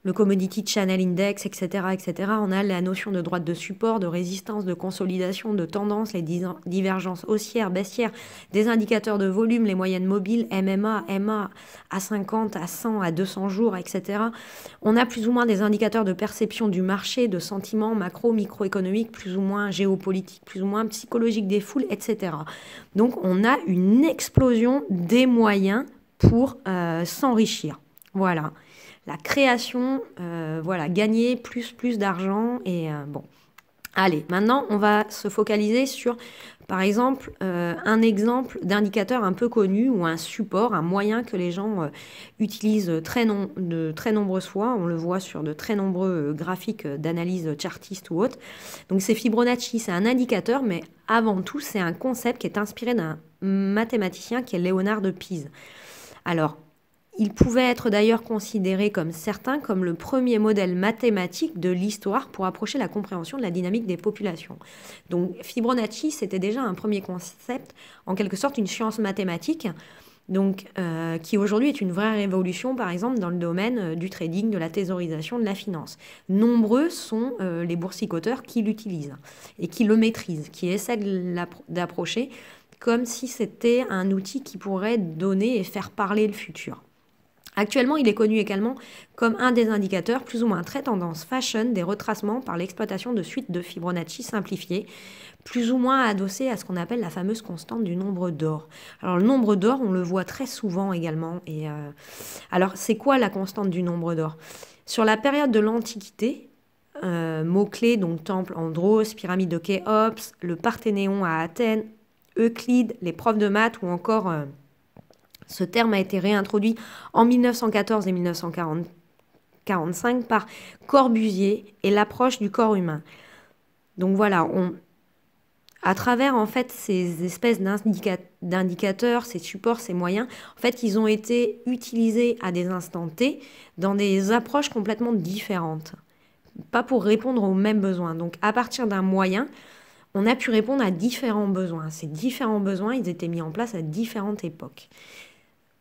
le Commodity Channel Index, etc., etc. On a la notion de droite de support, de résistance, de consolidation, de tendance, les divergences haussières, baissières, des indicateurs de volume, les moyennes mobiles, MMA, MA, à 50, à 100, à 200 jours, etc. On a plus ou moins des indicateurs de perception du marché, de sentiments macro, microéconomiques, plus ou moins géopolitiques, plus ou moins psychologiques des foules, etc. Donc on a une explosion des moyens pour euh, s'enrichir. Voilà la création, euh, voilà, gagner plus, plus d'argent et euh, bon. Allez, maintenant on va se focaliser sur, par exemple, euh, un exemple d'indicateur un peu connu ou un support, un moyen que les gens utilisent très non, de très nombreuses fois. On le voit sur de très nombreux graphiques d'analyse chartiste ou autre. Donc c'est Fibonacci, c'est un indicateur, mais avant tout c'est un concept qui est inspiré d'un mathématicien qui est Léonard de Pise. Alors, il pouvait être d'ailleurs considéré comme certain comme le premier modèle mathématique de l'histoire pour approcher la compréhension de la dynamique des populations. Donc Fibonacci, c'était déjà un premier concept, en quelque sorte une science mathématique, donc euh, qui aujourd'hui est une vraie révolution, par exemple, dans le domaine euh, du trading, de la thésaurisation, de la finance. Nombreux sont euh, les boursicoteurs qui l'utilisent et qui le maîtrisent, qui essaient d'approcher comme si c'était un outil qui pourrait donner et faire parler le futur. Actuellement, il est connu également comme un des indicateurs plus ou moins très tendance fashion des retracements par l'exploitation de suites de Fibonacci simplifiées, plus ou moins adossées à ce qu'on appelle la fameuse constante du nombre d'or. Alors le nombre d'or, on le voit très souvent également. Et euh, alors c'est quoi la constante du nombre d'or Sur la période de l'Antiquité, euh, mots-clés donc temple Andros, pyramide de Khéops, le Parthénéon à Athènes, Euclide, les profs de maths ou encore euh, ce terme a été réintroduit en 1914 et 1945 par Corbusier et l'approche du corps humain. Donc voilà, à travers en fait ces espèces d'indicateurs, ces supports, ces moyens, en fait ils ont été utilisés à des instants T dans des approches complètement différentes, pas pour répondre aux mêmes besoins. Donc à partir d'un moyen, on a pu répondre à différents besoins. Ces différents besoins, ils étaient mis en place à différentes époques.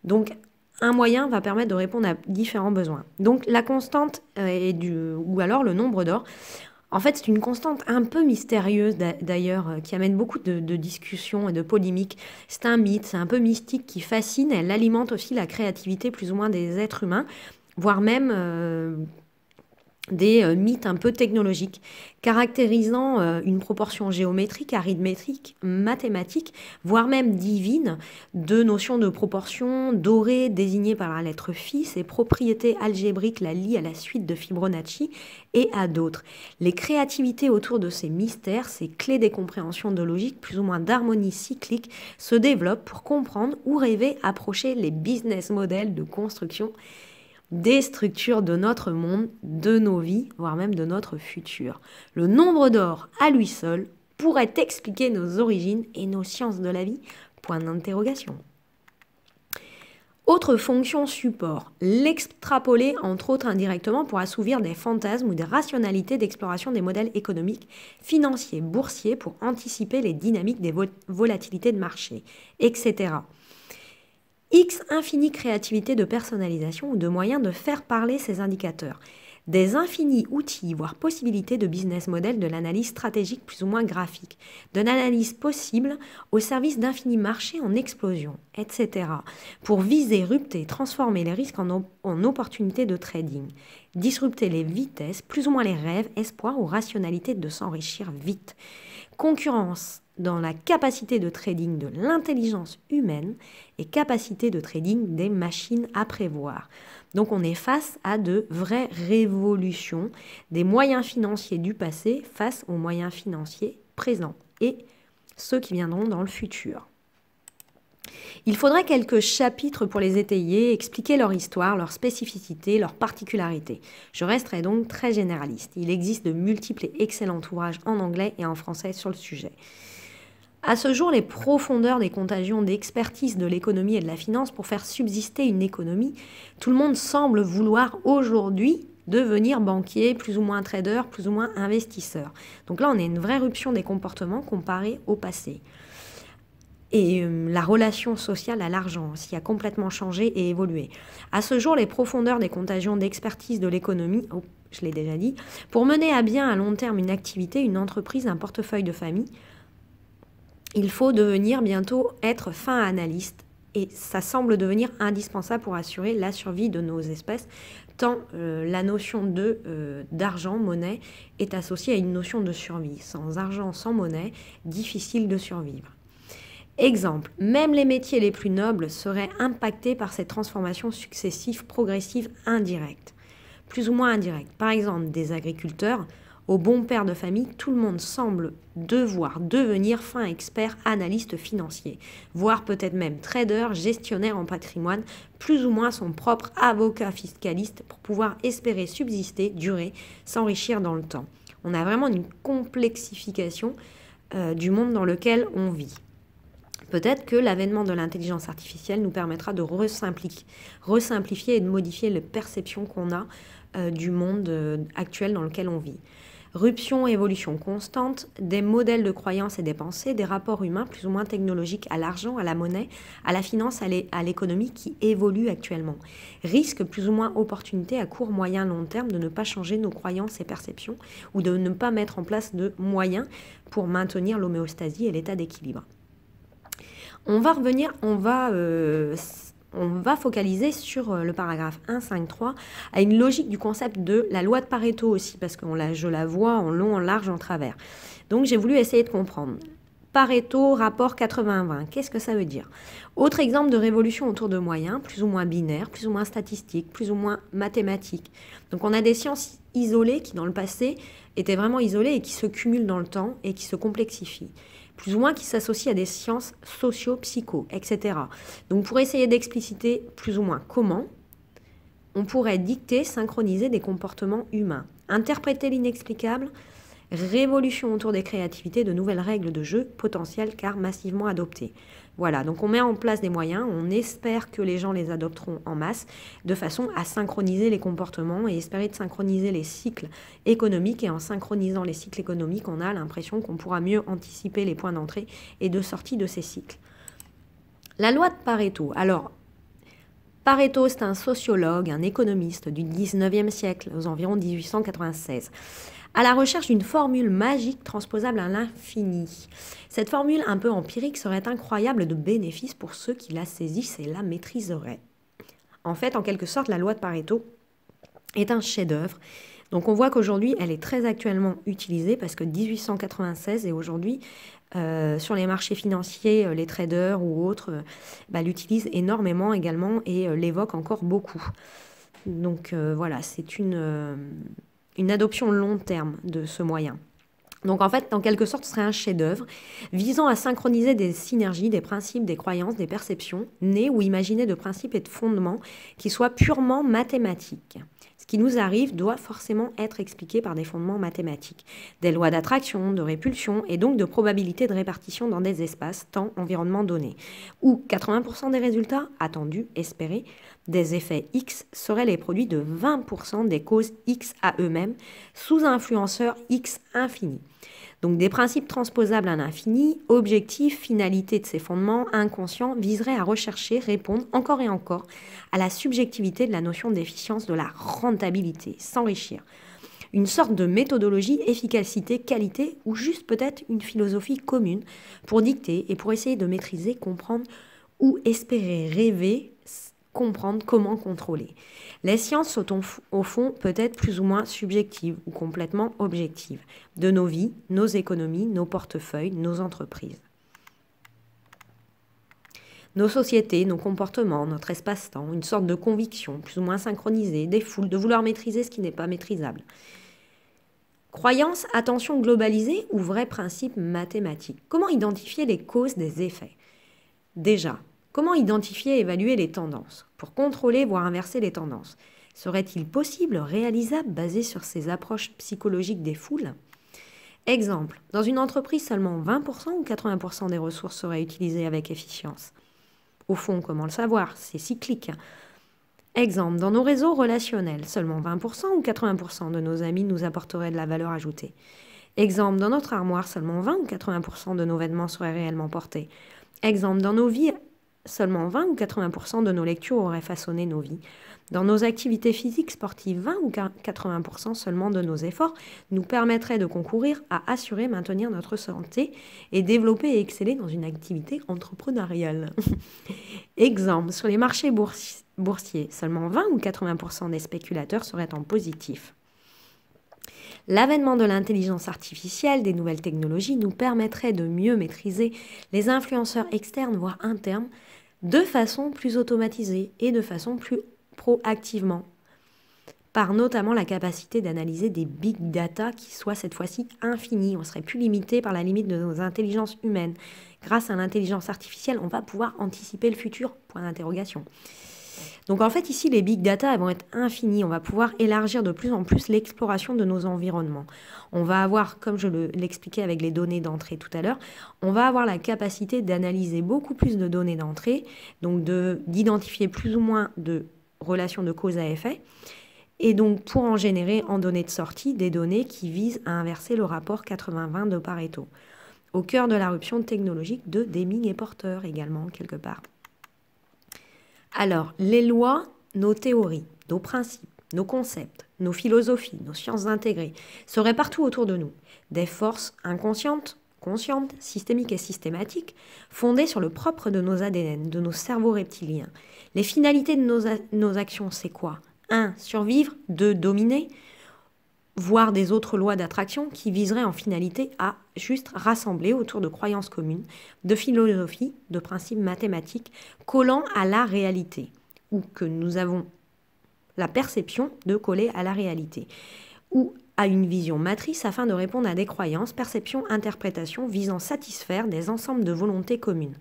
Donc un moyen va permettre de répondre à différents besoins. Donc la constante euh, est du, ou alors le nombre d'or. En fait, c'est une constante un peu mystérieuse d'ailleurs, euh, qui amène beaucoup de, discussions et de polémiques. C'est un mythe, c'est un peu mystique qui fascine, elle alimente aussi la créativité plus ou moins des êtres humains, voire même euh, des euh, mythes un peu technologiques, caractérisant euh, une proportion géométrique, arithmétique, mathématique, voire même divine, de notions de proportion dorée désignées par la lettre phi, ses propriétés algébriques la lient à la suite de Fibonacci et à d'autres. Les créativités autour de ces mystères, ces clés des compréhensions de logique, plus ou moins d'harmonie cyclique, se développent pour comprendre ou rêver, approcher les business models de construction des structures de notre monde, de nos vies, voire même de notre futur. Le nombre d'or à lui seul pourrait expliquer nos origines et nos sciences de la vie Autre fonction support, l'extrapoler entre autres indirectement pour assouvir des fantasmes ou des rationalités d'exploration des modèles économiques, financiers, boursiers pour anticiper les dynamiques des volatilités de marché, etc. X infinie créativité de personnalisation ou de moyens de faire parler ces indicateurs. Des infinis outils, voire possibilités de business model de l'analyse stratégique plus ou moins graphique, de l'analyse possible au service d'infinis marchés en explosion, etc. pour viser, rupter, transformer les risques en, opportunités de trading, disrupter les vitesses, plus ou moins les rêves, espoirs ou rationalités de s'enrichir vite. Concurrence, dans la capacité de trading de l'intelligence humaine et capacité de trading des machines à prévoir. Donc on est face à de vraies révolutions des moyens financiers du passé face aux moyens financiers présents et ceux qui viendront dans le futur. Il faudrait quelques chapitres pour les étayer, expliquer leur histoire, leurs spécificités, leurs particularités. Je resterai donc très généraliste. Il existe de multiples et excellents ouvrages en anglais et en français sur le sujet. À ce jour, les profondeurs des contagions d'expertise de l'économie et de la finance pour faire subsister une économie, tout le monde semble vouloir aujourd'hui devenir banquier, plus ou moins trader, plus ou moins investisseur. Donc là, on a une vraie ruption des comportements comparée au passé. Et euh, la relation sociale à l'argent aussi a complètement changé et évolué. À ce jour, les profondeurs des contagions d'expertise de l'économie, oh, je l'ai déjà dit, pour mener à bien à long terme une activité, une entreprise, un portefeuille de famille, il faut devenir bientôt être fin analyste et ça semble devenir indispensable pour assurer la survie de nos espèces, tant euh, la notion de euh, d'argent, monnaie, est associée à une notion de survie. Sans argent, sans monnaie, difficile de survivre. Exemple, même les métiers les plus nobles seraient impactés par ces transformations successives, progressives, indirectes, plus ou moins indirectes. Par exemple, des agriculteurs au bon père de famille, tout le monde semble devoir devenir fin expert analyste financier, voire peut-être même trader, gestionnaire en patrimoine, plus ou moins son propre avocat fiscaliste pour pouvoir espérer subsister, durer, s'enrichir dans le temps. On a vraiment une complexification euh, du monde dans lequel on vit. Peut-être que l'avènement de l'intelligence artificielle nous permettra de resimplifier, et de modifier les perceptions qu'on a euh, du monde euh, actuel dans lequel on vit. Ruption, évolution constante des modèles de croyances et des pensées, des rapports humains plus ou moins technologiques à l'argent, à la monnaie, à la finance, à l'économie qui évoluent actuellement. Risque plus ou moins opportunité à court, moyen, long terme de ne pas changer nos croyances et perceptions ou de ne pas mettre en place de moyens pour maintenir l'homéostasie et l'état d'équilibre. On va revenir, on va euh, on va focaliser sur euh, le paragraphe 1,5,3 à une logique du concept de la loi de Pareto aussi, parce que je la vois en long, en large, en travers. Donc j'ai voulu essayer de comprendre. Pareto, rapport 80-20, qu'est-ce que ça veut dire Autre exemple de révolution autour de moyens, plus ou moins binaires, plus ou moins statistiques, plus ou moins mathématiques. Donc on a des sciences isolées qui dans le passé étaient vraiment isolées et qui se cumulent dans le temps et qui se complexifient plus ou moins qui s'associent à des sciences socio-psycho, etc. Donc pour essayer d'expliciter plus ou moins comment, on pourrait dicter, synchroniser des comportements humains, interpréter l'inexplicable, révolution autour des créativités, de nouvelles règles de jeu potentielles car massivement adoptées. Voilà, donc on met en place des moyens, on espère que les gens les adopteront en masse, de façon à synchroniser les comportements et espérer de synchroniser les cycles économiques. Et en synchronisant les cycles économiques, on a l'impression qu'on pourra mieux anticiper les points d'entrée et de sortie de ces cycles. La loi de Pareto. Alors, Pareto, c'est un sociologue, un économiste du 19e siècle, aux environs 1896 à la recherche d'une formule magique transposable à l'infini. Cette formule un peu empirique serait incroyable de bénéfice pour ceux qui la saisissent et la maîtriseraient. En fait, en quelque sorte, la loi de Pareto est un chef-d'œuvre. Donc on voit qu'aujourd'hui, elle est très actuellement utilisée parce que 1896 et aujourd'hui, euh, sur les marchés financiers, euh, les traders ou autres euh, bah, l'utilisent énormément également et l'évoquent encore beaucoup. Donc voilà, c'est une une adoption long terme de ce moyen. Donc en fait, en quelque sorte, ce serait un chef-d'œuvre visant à synchroniser des synergies, des principes, des croyances, des perceptions, nées ou imaginées de principes et de fondements qui soient purement mathématiques. Ce qui nous arrive doit forcément être expliqué par des fondements mathématiques, des lois d'attraction, de répulsion et donc de probabilité de répartition dans des espaces, temps, environnement donné, où 80% des résultats attendus, espérés, des effets X seraient les produits de 20% des causes X à eux-mêmes sous influenceurs X infini. Donc des principes transposables à l'infini, objectif, finalité de ces fondements inconscients viseraient à rechercher, répondre encore et encore à la subjectivité de la notion d'efficience de la rentabilité, s'enrichir. Une sorte de méthodologie, efficacité, qualité ou juste peut-être une philosophie commune pour dicter et pour essayer de maîtriser, comprendre ou espérer rêver comprendre comment contrôler. Les sciences sont au fond peut-être plus ou moins subjectives ou complètement objectives de nos vies, nos économies, nos portefeuilles, nos entreprises. Nos sociétés, nos comportements, notre espace-temps, une sorte de conviction plus ou moins synchronisée des foules de vouloir maîtriser ce qui n'est pas maîtrisable. Croyance, attention globalisée ou vrais principes mathématiques. Comment identifier les causes des effets Déjà, Comment identifier et évaluer les tendances Pour contrôler, voire inverser les tendances, serait-il possible, réalisable, basé sur ces approches psychologiques des foules Exemple, dans une entreprise, seulement 20% ou 80% des ressources seraient utilisées avec efficience. Au fond, comment le savoir C'est cyclique. Exemple, dans nos réseaux relationnels, seulement 20% ou 80% de nos amis nous apporteraient de la valeur ajoutée. Exemple, dans notre armoire, seulement 20 ou 80% de nos vêtements seraient réellement portés. Exemple, dans nos vies Seulement 20 ou 80% de nos lectures auraient façonné nos vies. Dans nos activités physiques sportives, 20 ou 80% seulement de nos efforts nous permettraient de concourir à assurer, maintenir notre santé et développer et exceller dans une activité entrepreneuriale. Exemple, sur les marchés boursiers, seulement 20 ou 80% des spéculateurs seraient en positif. L'avènement de l'intelligence artificielle, des nouvelles technologies nous permettrait de mieux maîtriser les influenceurs externes, voire internes, de façon plus automatisée et de façon plus proactivement, par notamment la capacité d'analyser des big data qui soient cette fois-ci infinis. On serait plus limité par la limite de nos intelligences humaines. Grâce à l'intelligence artificielle, on va pouvoir anticiper le futur. Point d'interrogation. Donc en fait ici les big data elles vont être infinies, on va pouvoir élargir de plus en plus l'exploration de nos environnements. On va avoir, comme je l'expliquais avec les données d'entrée tout à l'heure, on va avoir la capacité d'analyser beaucoup plus de données d'entrée, donc d'identifier plus ou moins de relations de cause à effet, et donc pour en générer en données de sortie des données qui visent à inverser le rapport 80-20 de Pareto au cœur de la technologique de Deming et Porter également, quelque part. Alors, les lois, nos théories, nos principes, nos concepts, nos philosophies, nos sciences intégrées seraient partout autour de nous, des forces inconscientes, conscientes, systémiques et systématiques, fondées sur le propre de nos ADN, de nos cerveaux reptiliens. Les finalités de nos, nos actions, c'est quoi 1. Survivre. 2. Dominer voire des autres lois d'attraction qui viseraient en finalité à juste rassembler autour de croyances communes, de philosophies, de principes mathématiques collant à la réalité, ou que nous avons la perception de coller à la réalité, ou à une vision matrice afin de répondre à des croyances, perceptions, interprétations visant satisfaire des ensembles de volontés communes.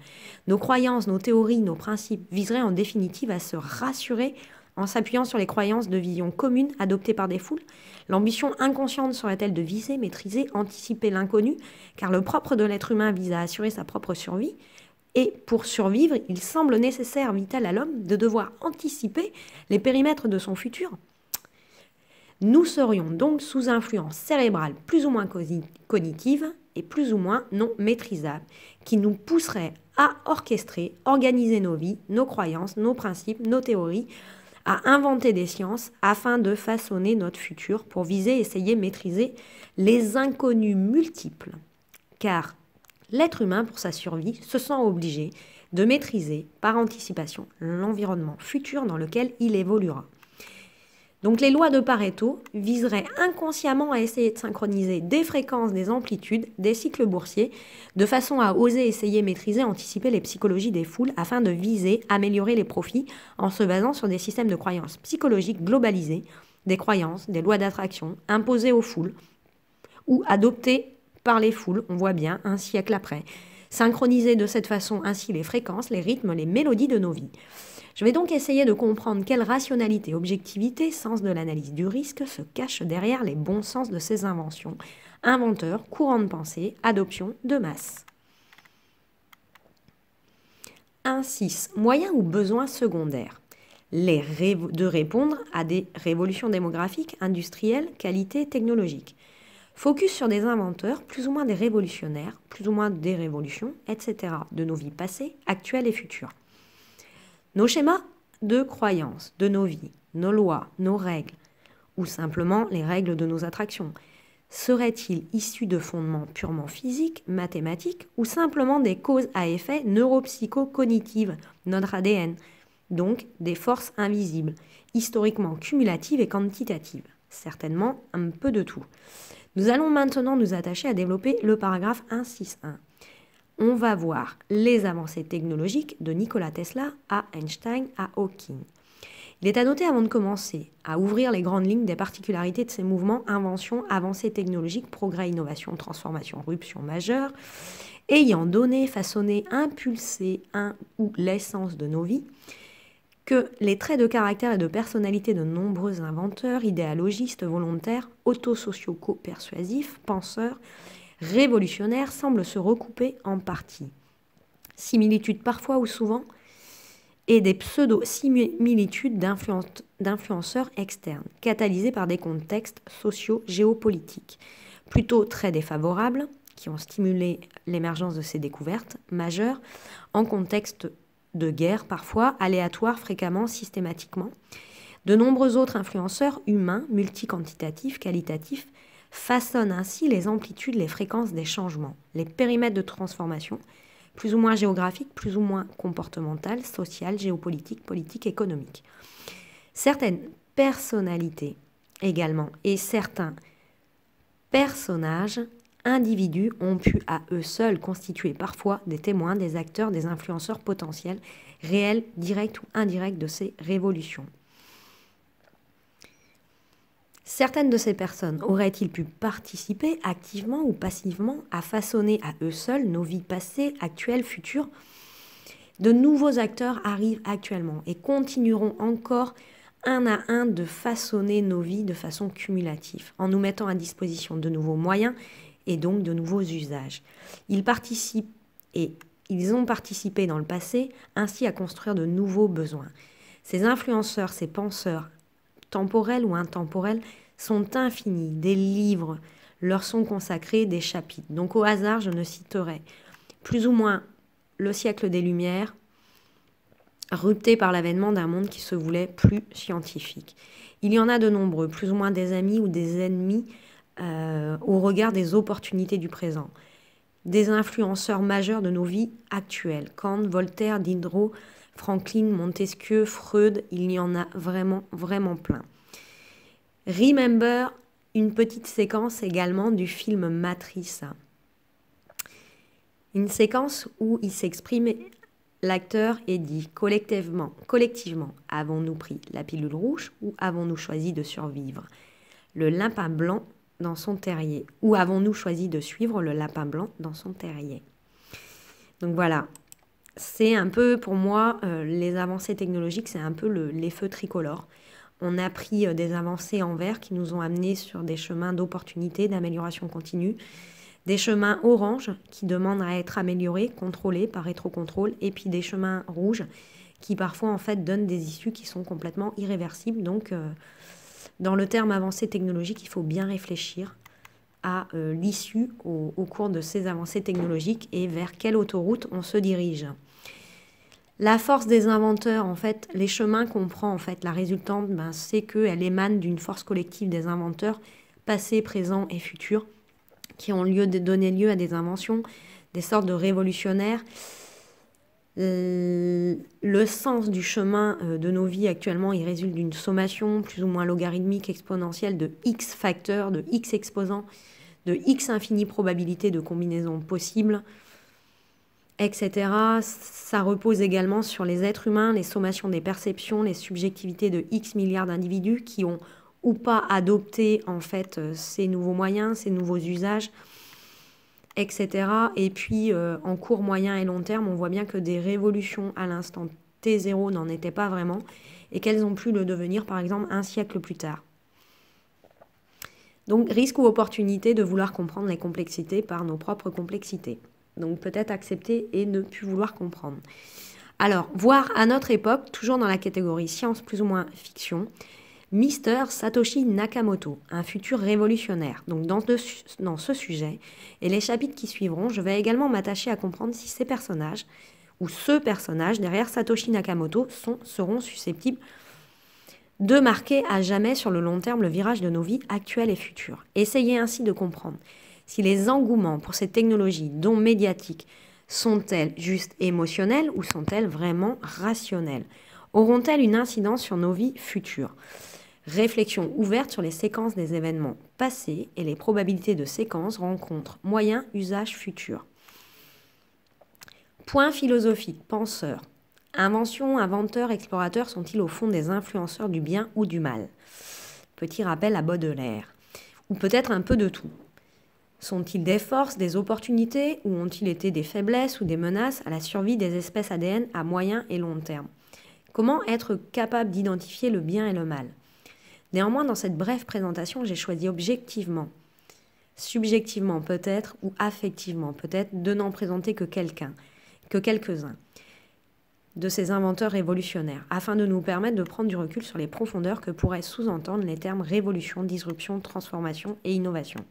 Nos croyances, nos théories, nos principes viseraient en définitive à se rassurer en s'appuyant sur les croyances de vision commune adoptées par des foules, l'ambition inconsciente serait-elle de viser, maîtriser, anticiper l'inconnu, car le propre de l'être humain vise à assurer sa propre survie, et pour survivre, il semble nécessaire, vital à l'homme, de devoir anticiper les périmètres de son futur. Nous serions donc sous influence cérébrale plus ou moins cognitive et plus ou moins non maîtrisable, qui nous pousserait à orchestrer, organiser nos vies, nos croyances, nos principes, nos théories, à inventer des sciences afin de façonner notre futur pour viser, essayer, maîtriser les inconnus multiples. Car l'être humain, pour sa survie, se sent obligé de maîtriser par anticipation l'environnement futur dans lequel il évoluera. Donc les lois de Pareto viseraient inconsciemment à essayer de synchroniser des fréquences, des amplitudes, des cycles boursiers, de façon à oser essayer, maîtriser, anticiper les psychologies des foules afin de viser, améliorer les profits en se basant sur des systèmes de croyances psychologiques globalisés, des croyances, des lois d'attraction imposées aux foules ou adoptées par les foules, on voit bien, un siècle après. Synchroniser de cette façon ainsi les fréquences, les rythmes, les mélodies de nos vies. Je vais donc essayer de comprendre quelle rationalité, objectivité, sens de l'analyse du risque se cache derrière les bons sens de ces inventions, inventeurs, courant de pensée, adoption de masse. 1.6. Moyens ou besoins secondaires. Les de répondre à des révolutions démographiques, industrielles, qualité, technologiques. Focus sur des inventeurs, plus ou moins des révolutionnaires, plus ou moins des révolutions, etc. de nos vies passées, actuelles et futures. Nos schémas de croyances, de nos vies, nos lois, nos règles, ou simplement les règles de nos attractions, seraient-ils issus de fondements purement physiques, mathématiques, ou simplement des causes à effets neuropsychocognitives, notre ADN, donc des forces invisibles, historiquement cumulatives et quantitatives Certainement un peu de tout. Nous allons maintenant nous attacher à développer le paragraphe 161 on va voir les avancées technologiques de Nikola Tesla à Einstein à Hawking. Il est à noter avant de commencer à ouvrir les grandes lignes des particularités de ces mouvements invention, avancées technologique, progrès, innovation, transformation, ruption majeure, ayant donné, façonné, impulsé un ou l'essence de nos vies, que les traits de caractère et de personnalité de nombreux inventeurs, idéologistes, volontaires, autosociaux, persuasifs penseurs révolutionnaires semblent se recouper en partie. Similitudes parfois ou souvent et des pseudo-similitudes d'influenceurs externes, catalysées par des contextes socio géopolitiques, plutôt très défavorables, qui ont stimulé l'émergence de ces découvertes majeures, en contexte de guerre parfois, aléatoire, fréquemment, systématiquement. De nombreux autres influenceurs humains, multi-quantitatifs, qualitatifs, façonnent ainsi les amplitudes, les fréquences des changements, les périmètres de transformation, plus ou moins géographiques, plus ou moins comportementales, sociales, géopolitiques, politiques, économiques. Certaines personnalités également et certains personnages, individus ont pu à eux seuls constituer parfois des témoins, des acteurs, des influenceurs potentiels, réels, directs ou indirects de ces révolutions. Certaines de ces personnes auraient-ils pu participer activement ou passivement à façonner à eux seuls nos vies passées, actuelles, futures De nouveaux acteurs arrivent actuellement et continueront encore un à un de façonner nos vies de façon cumulative, en nous mettant à disposition de nouveaux moyens et donc de nouveaux usages. Ils participent et ils ont participé dans le passé ainsi à construire de nouveaux besoins. Ces influenceurs, ces penseurs, temporelles ou intemporelles, sont infinis. Des livres leur sont consacrés, des chapitres. Donc au hasard, je ne citerai plus ou moins le siècle des Lumières, rupté par l'avènement d'un monde qui se voulait plus scientifique. Il y en a de nombreux, plus ou moins des amis ou des ennemis euh, au regard des opportunités du présent. Des influenceurs majeurs de nos vies actuelles, Kant, Voltaire, Diderot, Franklin, Montesquieu, Freud, il y en a vraiment, vraiment plein. Remember une petite séquence également du film Matrice. Une séquence où il s'exprime, l'acteur est dit collectivement, collectivement, avons-nous pris la pilule rouge ou avons-nous choisi de survivre Le lapin blanc dans son terrier ou avons-nous choisi de suivre le lapin blanc dans son terrier Donc voilà, c'est un peu pour moi euh, les avancées technologiques, c'est un peu les feux tricolores. On a pris euh, des avancées en vert qui nous ont amenés sur des chemins d'opportunité, d'amélioration continue, des chemins orange qui demandent à être améliorés, contrôlés par rétrocontrôle, et puis des chemins rouges qui parfois en fait donnent des issues qui sont complètement irréversibles. Donc euh, dans le terme avancée technologique, il faut bien réfléchir à euh, l'issue au, cours de ces avancées technologiques et vers quelle autoroute on se dirige. La force des inventeurs, en fait, les chemins qu'on prend, en fait, la résultante, ben, c'est qu'elle émane d'une force collective des inventeurs, passés, présents et futurs qui ont lieu de donner lieu à des inventions, des sortes de révolutionnaires Hum, le sens du chemin euh, de nos vies actuellement, il résulte d'une sommation plus ou moins logarithmique exponentielle de x facteurs, de x exposants, de x infinies probabilités de combinaisons possibles, etc. Ça repose également sur les êtres humains, les sommations des perceptions, les subjectivités de x milliards d'individus qui ont ou pas adopté en fait euh, ces nouveaux moyens, ces nouveaux usages, etc. Et puis euh, en court, moyen et long terme, on voit bien que des révolutions à l'instant T0 n'en étaient pas vraiment et qu'elles ont pu le devenir par exemple un siècle plus tard. Donc risque ou opportunité de vouloir comprendre les complexités par nos propres complexités. Donc peut-être accepter et ne plus vouloir comprendre. Alors, voir à notre époque, toujours dans la catégorie science plus ou moins fiction, Mister Satoshi Nakamoto, un futur révolutionnaire. Donc dans, ce sujet et les chapitres qui suivront, je vais également m'attacher à comprendre si ces personnages ou ce personnage derrière Satoshi Nakamoto seront susceptibles de marquer à jamais sur le long terme le virage de nos vies actuelles et futures. Essayez ainsi de comprendre si les engouements pour ces technologies, dont médiatiques, sont-elles juste émotionnelles ou sont-elles vraiment rationnelles Auront-elles une incidence sur nos vies futures Réflexion ouverte sur les séquences des événements passés et les probabilités de séquences, rencontres, moyens, usages futurs. Point philosophique, penseur. Invention, inventeurs, explorateurs sont-ils au fond des influenceurs du bien ou du mal Petit rappel à Baudelaire. Ou peut-être un peu de tout. Sont-ils des forces, des opportunités, ou ont-ils été des faiblesses ou des menaces à la survie des espèces ADN à moyen et long terme Comment être capable d'identifier le bien et le mal Néanmoins, dans cette brève présentation, j'ai choisi objectivement, subjectivement peut-être, ou affectivement peut-être, de n'en présenter que quelqu'un, que quelques-uns de ces inventeurs révolutionnaires, afin de nous permettre de prendre du recul sur les profondeurs que pourraient sous-entendre les termes révolution, disruption, transformation et innovation.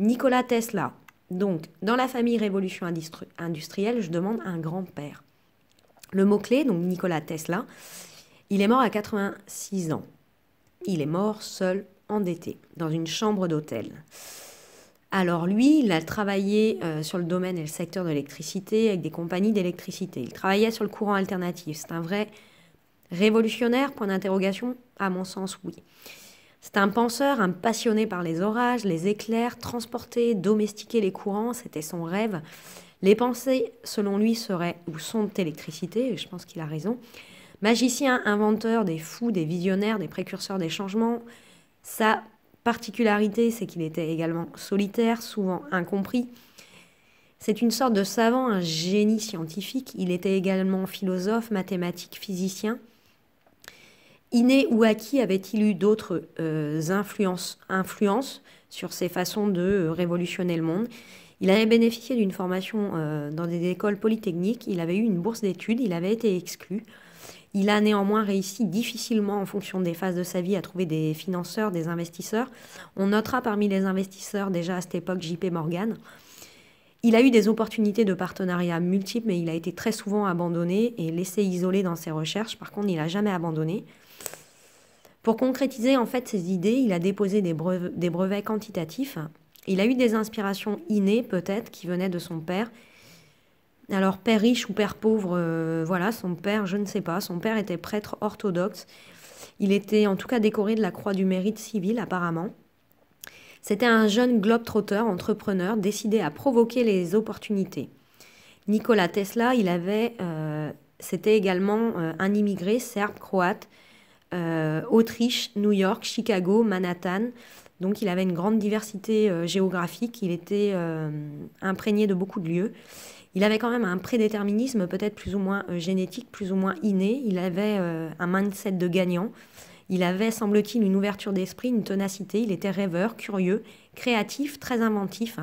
Nicolas Tesla. Donc, dans la famille révolution industrielle, je demande un grand-père. Le mot-clé, donc Nicolas Tesla, il est mort à 86 ans il est mort seul, endetté, dans une chambre d'hôtel. Alors lui, il a travaillé euh, sur le domaine et le secteur de l'électricité avec des compagnies d'électricité. Il travaillait sur le courant alternatif. C'est un vrai révolutionnaire, point d'interrogation À mon sens, oui. C'est un penseur, un passionné par les orages, les éclairs, transporter, domestiquer les courants, c'était son rêve. Les pensées, selon lui, seraient ou sont électricité, et je pense qu'il a raison, Magicien, inventeur, des fous, des visionnaires, des précurseurs des changements, sa particularité, c'est qu'il était également solitaire, souvent incompris. C'est une sorte de savant, un génie scientifique. Il était également philosophe, mathématique, physicien. Inné ou acquis avait-il eu d'autres euh, influences, sur ses façons de euh, révolutionner le monde Il avait bénéficié d'une formation euh, dans des écoles polytechniques, il avait eu une bourse d'études, il avait été exclu. Il a néanmoins réussi difficilement en fonction des phases de sa vie à trouver des financeurs, des investisseurs. On notera parmi les investisseurs déjà à cette époque JP Morgan. Il a eu des opportunités de partenariat multiples, mais il a été très souvent abandonné et laissé isolé dans ses recherches. Par contre, il n'a jamais abandonné. Pour concrétiser en fait ses idées, il a déposé des, des brevets quantitatifs. Il a eu des inspirations innées peut-être qui venaient de son père alors, père riche ou père pauvre, euh, voilà, son père, je ne sais pas. Son père était prêtre orthodoxe. Il était en tout cas décoré de la croix du mérite civil, apparemment. C'était un jeune globe-trotteur, entrepreneur, décidé à provoquer les opportunités. Nikola Tesla, il avait, euh, c'était également euh, un immigré serbe, croate, Autriche, New York, Chicago, Manhattan. Donc il avait une grande diversité géographique, il était imprégné de beaucoup de lieux il avait quand même un prédéterminisme peut-être plus ou moins euh, génétique, plus ou moins inné. Il avait euh, un mindset de gagnant. Il avait, semble-t-il, une ouverture d'esprit, une ténacité. Il était rêveur, curieux, créatif, très inventif.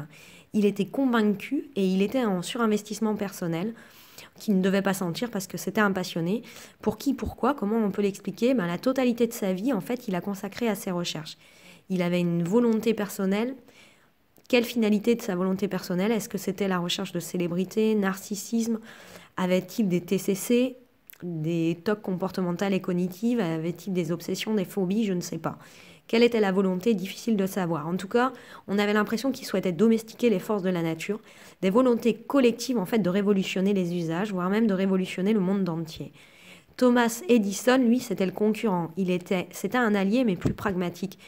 Il était convaincu et il était en surinvestissement personnel qu'il ne devait pas sentir parce que c'était un passionné. Pour qui, pourquoi, comment on peut l'expliquer ben, La totalité de sa vie, en fait, il a consacré à ses recherches. Il avait une volonté personnelle quelle finalité de sa volonté personnelle Est-ce que c'était la recherche de célébrité, narcissisme Avait-il des TCC, des toques comportementales et cognitives Avait-il des obsessions, des phobies Je ne sais pas. Quelle était la volonté Difficile de savoir. En tout cas, on avait l'impression qu'il souhaitait domestiquer les forces de la nature, des volontés collectives en fait de révolutionner les usages, voire même de révolutionner le monde entier. Thomas Edison, lui, c'était le concurrent. Il était, c'était un allié, mais plus pragmatique.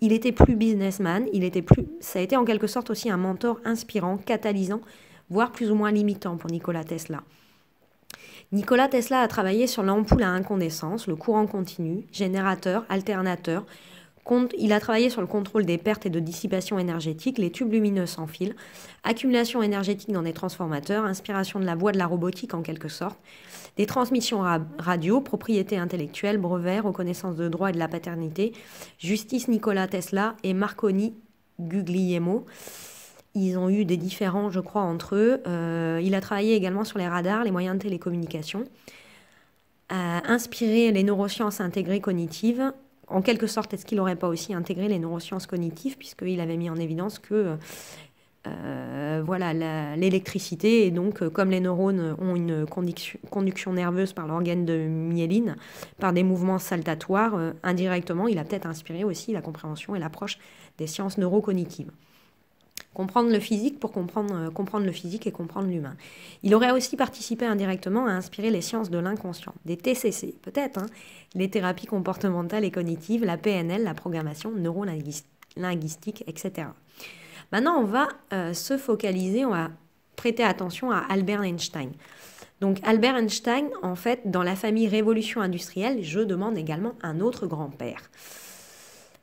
Il était plus businessman, il était plus. Ça a été en quelque sorte aussi un mentor inspirant, catalysant, voire plus ou moins limitant pour Nikola Tesla. Nikola Tesla a travaillé sur l'ampoule à incandescence, le courant continu, générateur, alternateur. Il a travaillé sur le contrôle des pertes et de dissipation énergétique, les tubes lumineux sans fil, accumulation énergétique dans des transformateurs, inspiration de la voie de la robotique en quelque sorte, des transmissions radio, propriété intellectuelle, brevets, reconnaissance de droit et de la paternité, justice Nikola Tesla et Marconi Guglielmo. Ils ont eu des différends, je crois, entre eux. Euh, il a travaillé également sur les radars, les moyens de télécommunication, euh, inspiré les neurosciences intégrées cognitives. En quelque sorte, est-ce qu'il n'aurait pas aussi intégré les neurosciences cognitives, puisqu'il avait mis en évidence que euh, euh, voilà l'électricité et donc euh, comme les neurones ont une conduction, nerveuse par l'organe de myéline, par des mouvements saltatoires, euh, indirectement, il a peut-être inspiré aussi la compréhension et l'approche des sciences neurocognitives. Comprendre le physique pour comprendre, comprendre le physique et comprendre l'humain. Il aurait aussi participé indirectement à inspirer les sciences de l'inconscient, des TCC peut-être, hein, les thérapies comportementales et cognitives, la PNL, la programmation neurolinguistique, etc. Maintenant, on va euh, se focaliser, on va prêter attention à Albert Einstein. Donc Albert Einstein, en fait, dans la famille Révolution industrielle, je demande également un autre grand-père.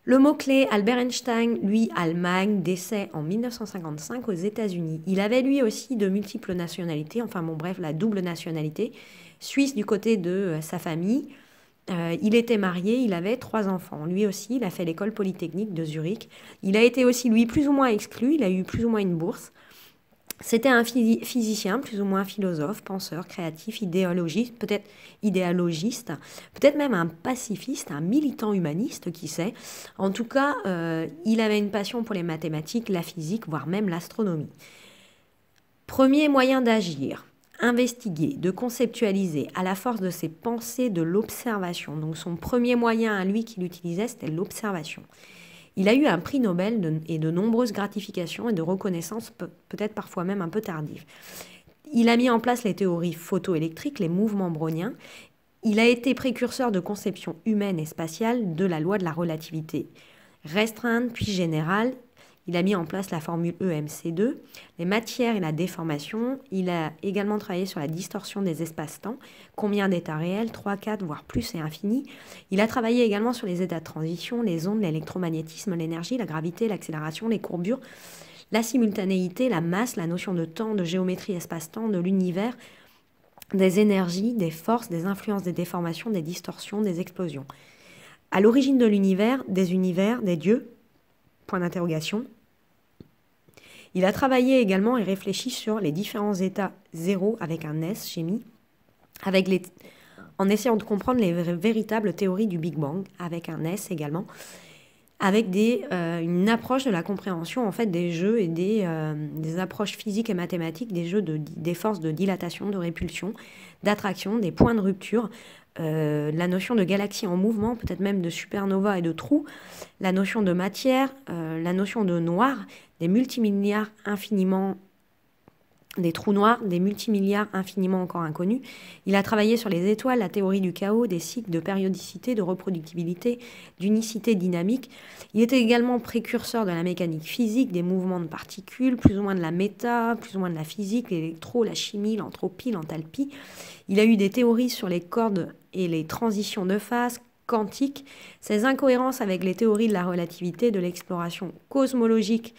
Le mot-clé Albert Einstein, lui, Allemagne, décès en 1955 aux États-Unis. Il avait lui aussi de multiples nationalités, enfin bon bref, la double nationalité, suisse du côté de euh, sa famille, euh, il était marié, il avait trois enfants. Lui aussi, il a fait l'école polytechnique de Zurich. Il a été aussi, lui, plus ou moins exclu, il a eu plus ou moins une bourse. C'était un physicien, plus ou moins philosophe, penseur, créatif, idéologiste, peut-être idéologiste, peut-être même un pacifiste, un militant humaniste, qui sait. En tout cas, euh, il avait une passion pour les mathématiques, la physique, voire même l'astronomie. Premier moyen d'agir, investiguer, de conceptualiser à la force de ses pensées, de l'observation. Donc son premier moyen à lui qu'il utilisait, c'était l'observation. Il a eu un prix Nobel et de nombreuses gratifications et de reconnaissances, peut-être parfois même un peu tardives. Il a mis en place les théories photoélectriques, les mouvements browniens. Il a été précurseur de conceptions humaines et spatiales de la loi de la relativité restreinte puis générale. Il a mis en place la formule EMC2, les matières et la déformation. Il a également travaillé sur la distorsion des espaces-temps, combien d'états réels, 3, 4, voire plus et infini. Il a travaillé également sur les états de transition, les ondes, l'électromagnétisme, l'énergie, la gravité, l'accélération, les courbures, la simultanéité, la masse, la notion de temps, de géométrie espace-temps, de l'univers, des énergies, des forces, des influences, des déformations, des distorsions, des explosions. À l'origine de l'univers, des univers, des dieux, point d'interrogation, il a travaillé également et réfléchi sur les différents états zéro avec un S, chimie, avec les en essayant de comprendre les véritables théories du Big Bang, avec un S également, avec des, euh, une approche de la compréhension en fait des jeux et des, euh, approches physiques et mathématiques des jeux de, des forces de dilatation, de répulsion, d'attraction, des points de rupture, euh, la notion de galaxie en mouvement, peut-être même de supernova et de trous, la notion de matière, euh, la notion de noir, des multimilliards infiniment des trous noirs, des multimilliards infiniment encore inconnus. Il a travaillé sur les étoiles, la théorie du chaos, des cycles de périodicité, de reproductibilité, d'unicité dynamique. Il était également précurseur de la mécanique physique, des mouvements de particules, plus ou moins de la méta, plus ou moins de la physique, l'électro, la chimie, l'entropie, l'enthalpie. Il a eu des théories sur les cordes et les transitions de phase, quantiques. Ses incohérences avec les théories de la relativité, de l'exploration cosmologique,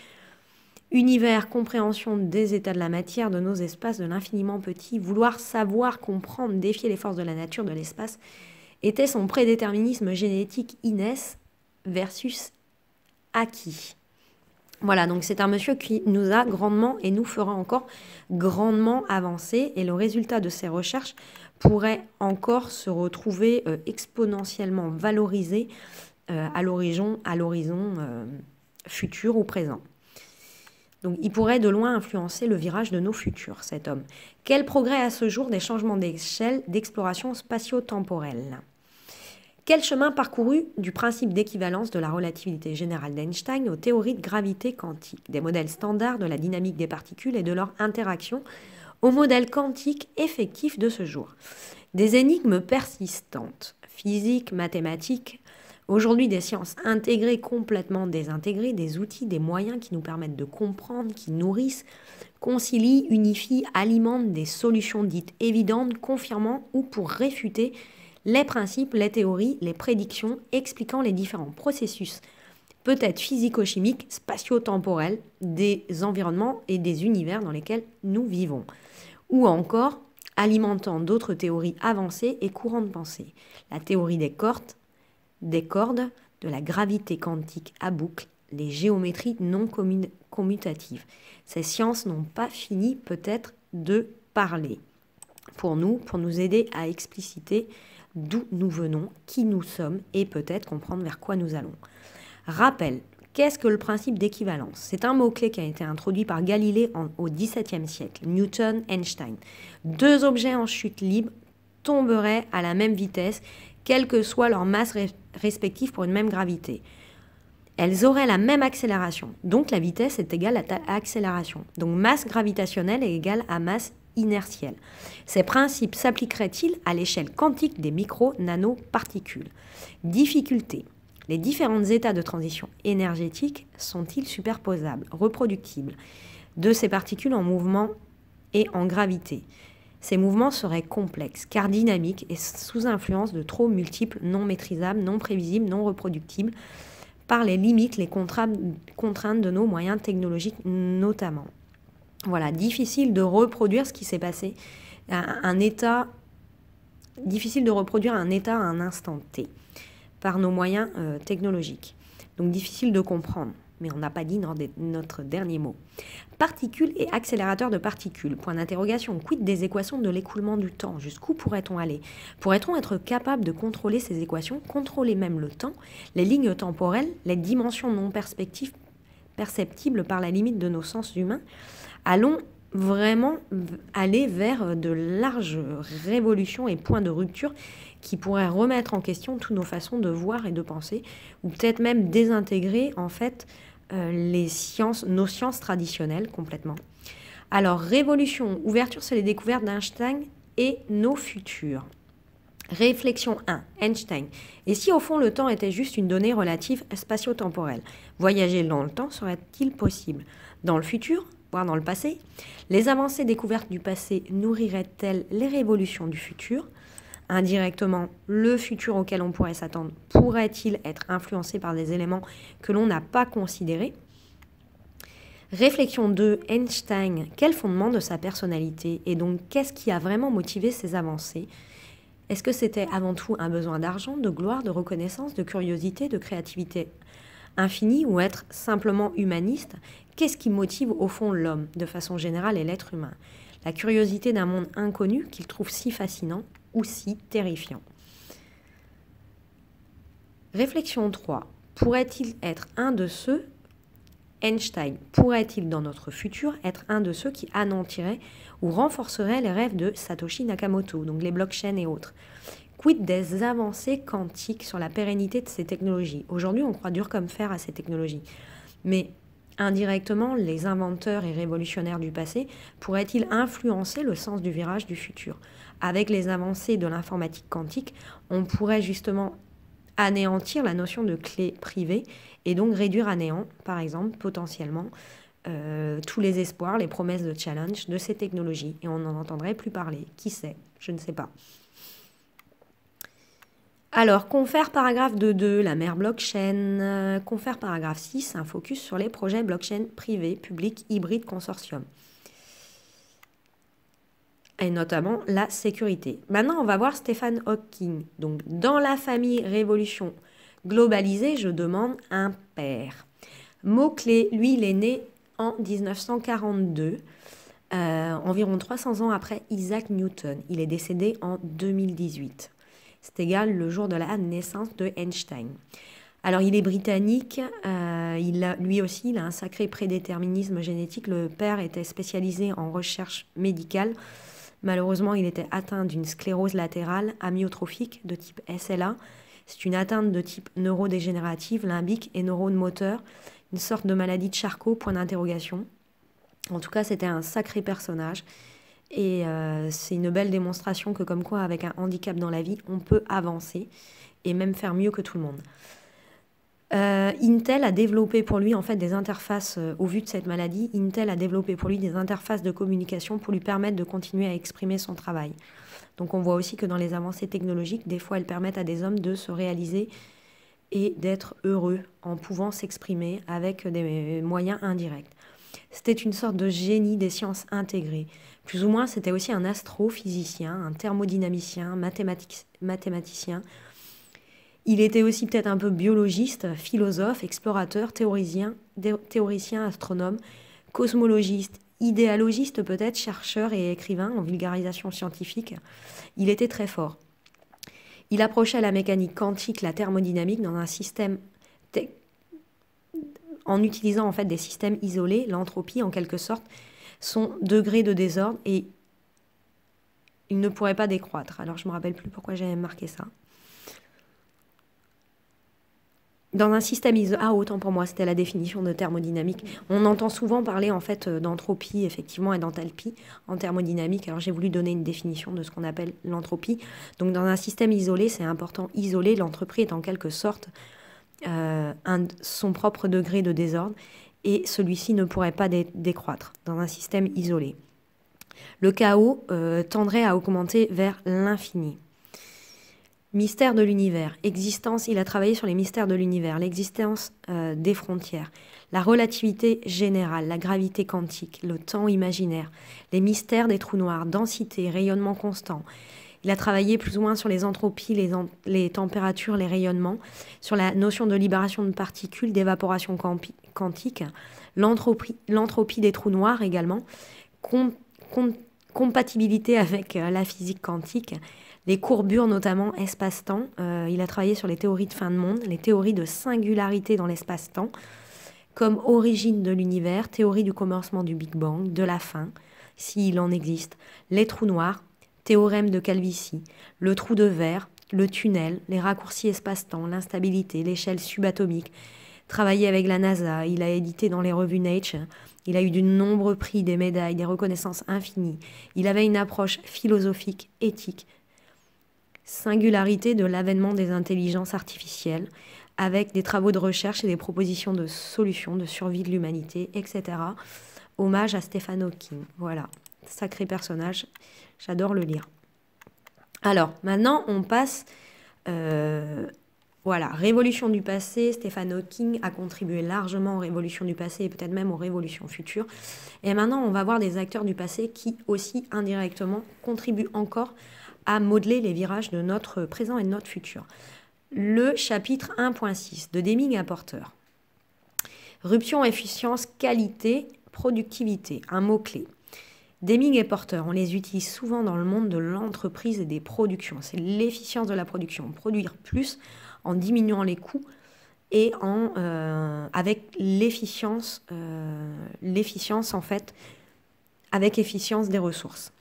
Univers, compréhension des états de la matière, de nos espaces, de l'infiniment petit, vouloir savoir, comprendre, défier les forces de la nature, de l'espace, était son prédéterminisme génétique Inès versus acquis. Voilà, donc c'est un monsieur qui nous a grandement et nous fera encore grandement avancer et le résultat de ses recherches pourrait encore se retrouver euh, exponentiellement valorisé euh, à l'horizon, à l'horizon euh, futur ou présent. Donc il pourrait de loin influencer le virage de nos futurs, cet homme. Quel progrès à ce jour des changements d'échelle d'exploration spatio-temporelle Quel chemin parcouru du principe d'équivalence de la relativité générale d'Einstein aux théories de gravité quantique, des modèles standards de la dynamique des particules et de leur interaction, aux modèles quantiques effectifs de ce jour Des énigmes persistantes, physiques, mathématiques, Aujourd'hui, des sciences intégrées, complètement désintégrées, des outils, des moyens qui nous permettent de comprendre, qui nourrissent, concilient, unifient, alimentent des solutions dites évidentes, confirmant ou pour réfuter les principes, les théories, les prédictions, expliquant les différents processus, peut-être physico-chimiques, spatio-temporels, des environnements et des univers dans lesquels nous vivons, ou encore alimentant d'autres théories avancées et courants de pensée, la théorie des cortes, des cordes, de la gravité quantique à boucle, les géométries non commutatives. Ces sciences n'ont pas fini peut-être de parler pour nous, pour nous aider à expliciter d'où nous venons, qui nous sommes et peut-être comprendre vers quoi nous allons. Rappel, qu'est-ce que le principe d'équivalence C'est un mot-clé qui a été introduit par Galilée en, au XVIIe siècle, Newton, Einstein. Deux objets en chute libre tomberaient à la même vitesse quelle que soit leur masse respective pour une même gravité. Elles auraient la même accélération, donc la vitesse est égale à l'accélération. accélération. Donc masse gravitationnelle est égale à masse inertielle. Ces principes s'appliqueraient-ils à l'échelle quantique des micro-nanoparticules Difficulté. Les différents états de transition énergétique sont-ils superposables, reproductibles de ces particules en mouvement et en gravité ces mouvements seraient complexes, car dynamiques et sous influence de trop multiples, non maîtrisables, non prévisibles, non reproductibles, par les limites, les contraintes de nos moyens technologiques notamment. Voilà, difficile de reproduire ce qui s'est passé, un état, difficile de reproduire un état à un instant T par nos moyens euh, technologiques. Donc difficile de comprendre mais on n'a pas dit notre dernier mot. Particules et accélérateurs de particules. Point d'interrogation. Quid des équations de l'écoulement du temps Jusqu'où pourrait-on aller Pourrait-on être capable de contrôler ces équations, contrôler même le temps, les lignes temporelles, les dimensions non perceptibles par la limite de nos sens humains Allons vraiment aller vers de larges révolutions et points de rupture qui pourraient remettre en question toutes nos façons de voir et de penser, ou peut-être même désintégrer en fait euh, les sciences, nos sciences traditionnelles complètement. Alors, révolution, ouverture sur les découvertes d'Einstein et nos futurs. Réflexion 1. Einstein. Et si au fond le temps était juste une donnée relative spatio-temporelle Voyager dans le temps serait-il possible Dans le futur voire dans le passé Les avancées découvertes du passé nourriraient-elles les révolutions du futur Indirectement, le futur auquel on pourrait s'attendre pourrait-il être influencé par des éléments que l'on n'a pas considérés Réflexion 2, Einstein, quel fondement de sa personnalité et donc qu'est-ce qui a vraiment motivé ses avancées Est-ce que c'était avant tout un besoin d'argent, de gloire, de reconnaissance, de curiosité, de créativité infinie ou être simplement humaniste Qu'est-ce qui motive au fond l'homme, de façon générale, et l'être humain La curiosité d'un monde inconnu qu'il trouve si fascinant, aussi terrifiant. Réflexion 3. Pourrait-il être un de ceux, Einstein, pourrait-il dans notre futur être un de ceux qui anéantiraient ou renforcerait les rêves de Satoshi Nakamoto, donc les blockchains et autres Quid des avancées quantiques sur la pérennité de ces technologies Aujourd'hui, on croit dur comme fer à ces technologies. Mais indirectement, les inventeurs et révolutionnaires du passé pourraient-ils influencer le sens du virage du futur avec les avancées de l'informatique quantique, on pourrait justement anéantir la notion de clé privée et donc réduire à néant, par exemple, potentiellement, euh, tous les espoirs, les promesses de challenge de ces technologies. Et on n'en entendrait plus parler. Qui sait Je ne sais pas. Alors, confère paragraphe 2.2, la mère blockchain. Euh, confère paragraphe 6, un focus sur les projets blockchain privés, public, hybride, consortium et notamment la sécurité. Maintenant, on va voir Stéphane Hawking. Donc, dans la famille Révolution globalisée, je demande un père. mot lui, il est né en 1942, euh, environ 300 ans après Isaac Newton. Il est décédé en 2018. C'est égal le jour de la naissance de Einstein. Alors il est britannique, euh, il lui aussi il a un sacré prédéterminisme génétique. Le père était spécialisé en recherche médicale Malheureusement, il était atteint d'une sclérose latérale amyotrophique de type SLA. C'est une atteinte de type neurodégénérative, limbique et neurone moteur, une sorte de maladie de Charcot, point d'interrogation. En tout cas, c'était un sacré personnage. Et euh, c'est une belle démonstration que comme quoi, avec un handicap dans la vie, on peut avancer et même faire mieux que tout le monde. Euh, Intel a développé pour lui en fait des interfaces euh, au vu de cette maladie. Intel a développé pour lui des interfaces de communication pour lui permettre de continuer à exprimer son travail. Donc on voit aussi que dans les avancées technologiques, des fois elles permettent à des hommes de se réaliser et d'être heureux en pouvant s'exprimer avec des moyens indirects. C'était une sorte de génie des sciences intégrées. Plus ou moins, c'était aussi un astrophysicien, un thermodynamicien, mathématicien il était aussi peut-être un peu biologiste, philosophe, explorateur, théoricien, théoricien astronome, cosmologiste, idéalogiste peut-être, chercheur et écrivain en vulgarisation scientifique. Il était très fort. Il approchait la mécanique quantique, la thermodynamique dans un système en utilisant en fait des systèmes isolés, l'entropie en quelque sorte, son degré de désordre et il ne pourrait pas décroître. Alors je me rappelle plus pourquoi j'avais marqué ça. dans un système isolé. Ah, autant pour moi, c'était la définition de thermodynamique. On entend souvent parler en fait euh, d'entropie, effectivement, et d'enthalpie en thermodynamique. Alors j'ai voulu donner une définition de ce qu'on appelle l'entropie. Donc dans un système isolé, c'est important, isolé, l'entreprise est en quelque sorte euh, son propre degré de désordre, et celui-ci ne pourrait pas décroître dans un système isolé. Le chaos euh, tendrait à augmenter vers l'infini. Mystère de l'univers, existence, il a travaillé sur les mystères de l'univers, l'existence euh, des frontières, la relativité générale, la gravité quantique, le temps imaginaire, les mystères des trous noirs, densité, rayonnement constant. Il a travaillé plus ou moins sur les entropies, les, températures, les rayonnements, sur la notion de libération de particules, d'évaporation quantique, l'entropie des trous noirs également, compatibilité avec euh, la physique quantique, les courbures notamment espace-temps. Euh, il a travaillé sur les théories de fin de monde, les théories de singularité dans l'espace-temps, comme origine de l'univers, théorie du commencement du Big Bang, de la fin, s'il en existe, les trous noirs, théorème de Calvici, le trou de verre, le tunnel, les raccourcis espace-temps, l'instabilité, l'échelle subatomique. Travaillé avec la NASA, il a édité dans les revues Nature, il a eu de nombreux prix, des médailles, des reconnaissances infinies. Il avait une approche philosophique, éthique, singularité de l'avènement des intelligences artificielles, avec des travaux de recherche et des propositions de solutions, de survie de l'humanité, etc. Hommage à Stephen Hawking. Voilà, sacré personnage, j'adore le lire. Alors, maintenant, on passe... Euh, voilà, révolution du passé, Stephen Hawking a contribué largement aux révolutions du passé et peut-être même aux révolutions futures. Et maintenant, on va voir des acteurs du passé qui aussi indirectement contribuent encore à modeler les virages de notre présent et de notre futur. Le chapitre 1.6 de Deming à Porter. Ruption, efficience, qualité, productivité, un mot-clé. Deming et Porter, on les utilise souvent dans le monde de l'entreprise et des productions. C'est l'efficience de la production. Produire plus en diminuant les coûts et en, euh, avec l'efficience, euh, l'efficience en fait, avec efficience des ressources.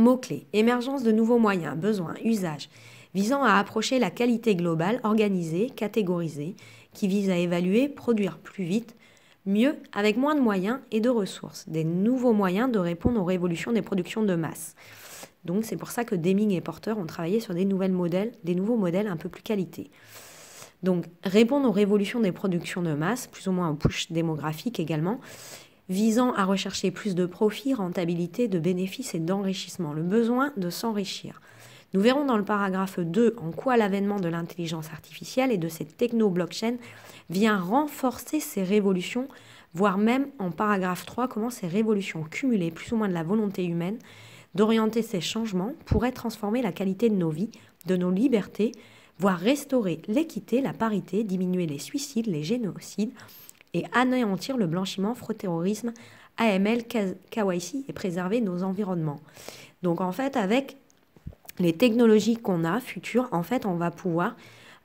Mots-clés, émergence de nouveaux moyens, besoins, usages, visant à approcher la qualité globale, organisée, catégorisée, qui vise à évaluer, produire plus vite, mieux, avec moins de moyens et de ressources, des nouveaux moyens de répondre aux révolutions des productions de masse. Donc c'est pour ça que Deming et Porter ont travaillé sur des, modèles, des nouveaux modèles un peu plus qualité. Donc répondre aux révolutions des productions de masse, plus ou moins aux push démographique également, visant à rechercher plus de profit, rentabilité, de bénéfices et d'enrichissement, le besoin de s'enrichir. Nous verrons dans le paragraphe 2 en quoi l'avènement de l'intelligence artificielle et de cette techno-blockchain vient renforcer ces révolutions, voire même en paragraphe 3 comment ces révolutions cumulées, plus ou moins de la volonté humaine, d'orienter ces changements pourraient transformer la qualité de nos vies, de nos libertés, voire restaurer l'équité, la parité, diminuer les suicides, les génocides, et anéantir le blanchiment, fraude terrorisme, AML, KYC et préserver nos environnements. Donc en fait, avec les technologies qu'on a futures, en fait, on va pouvoir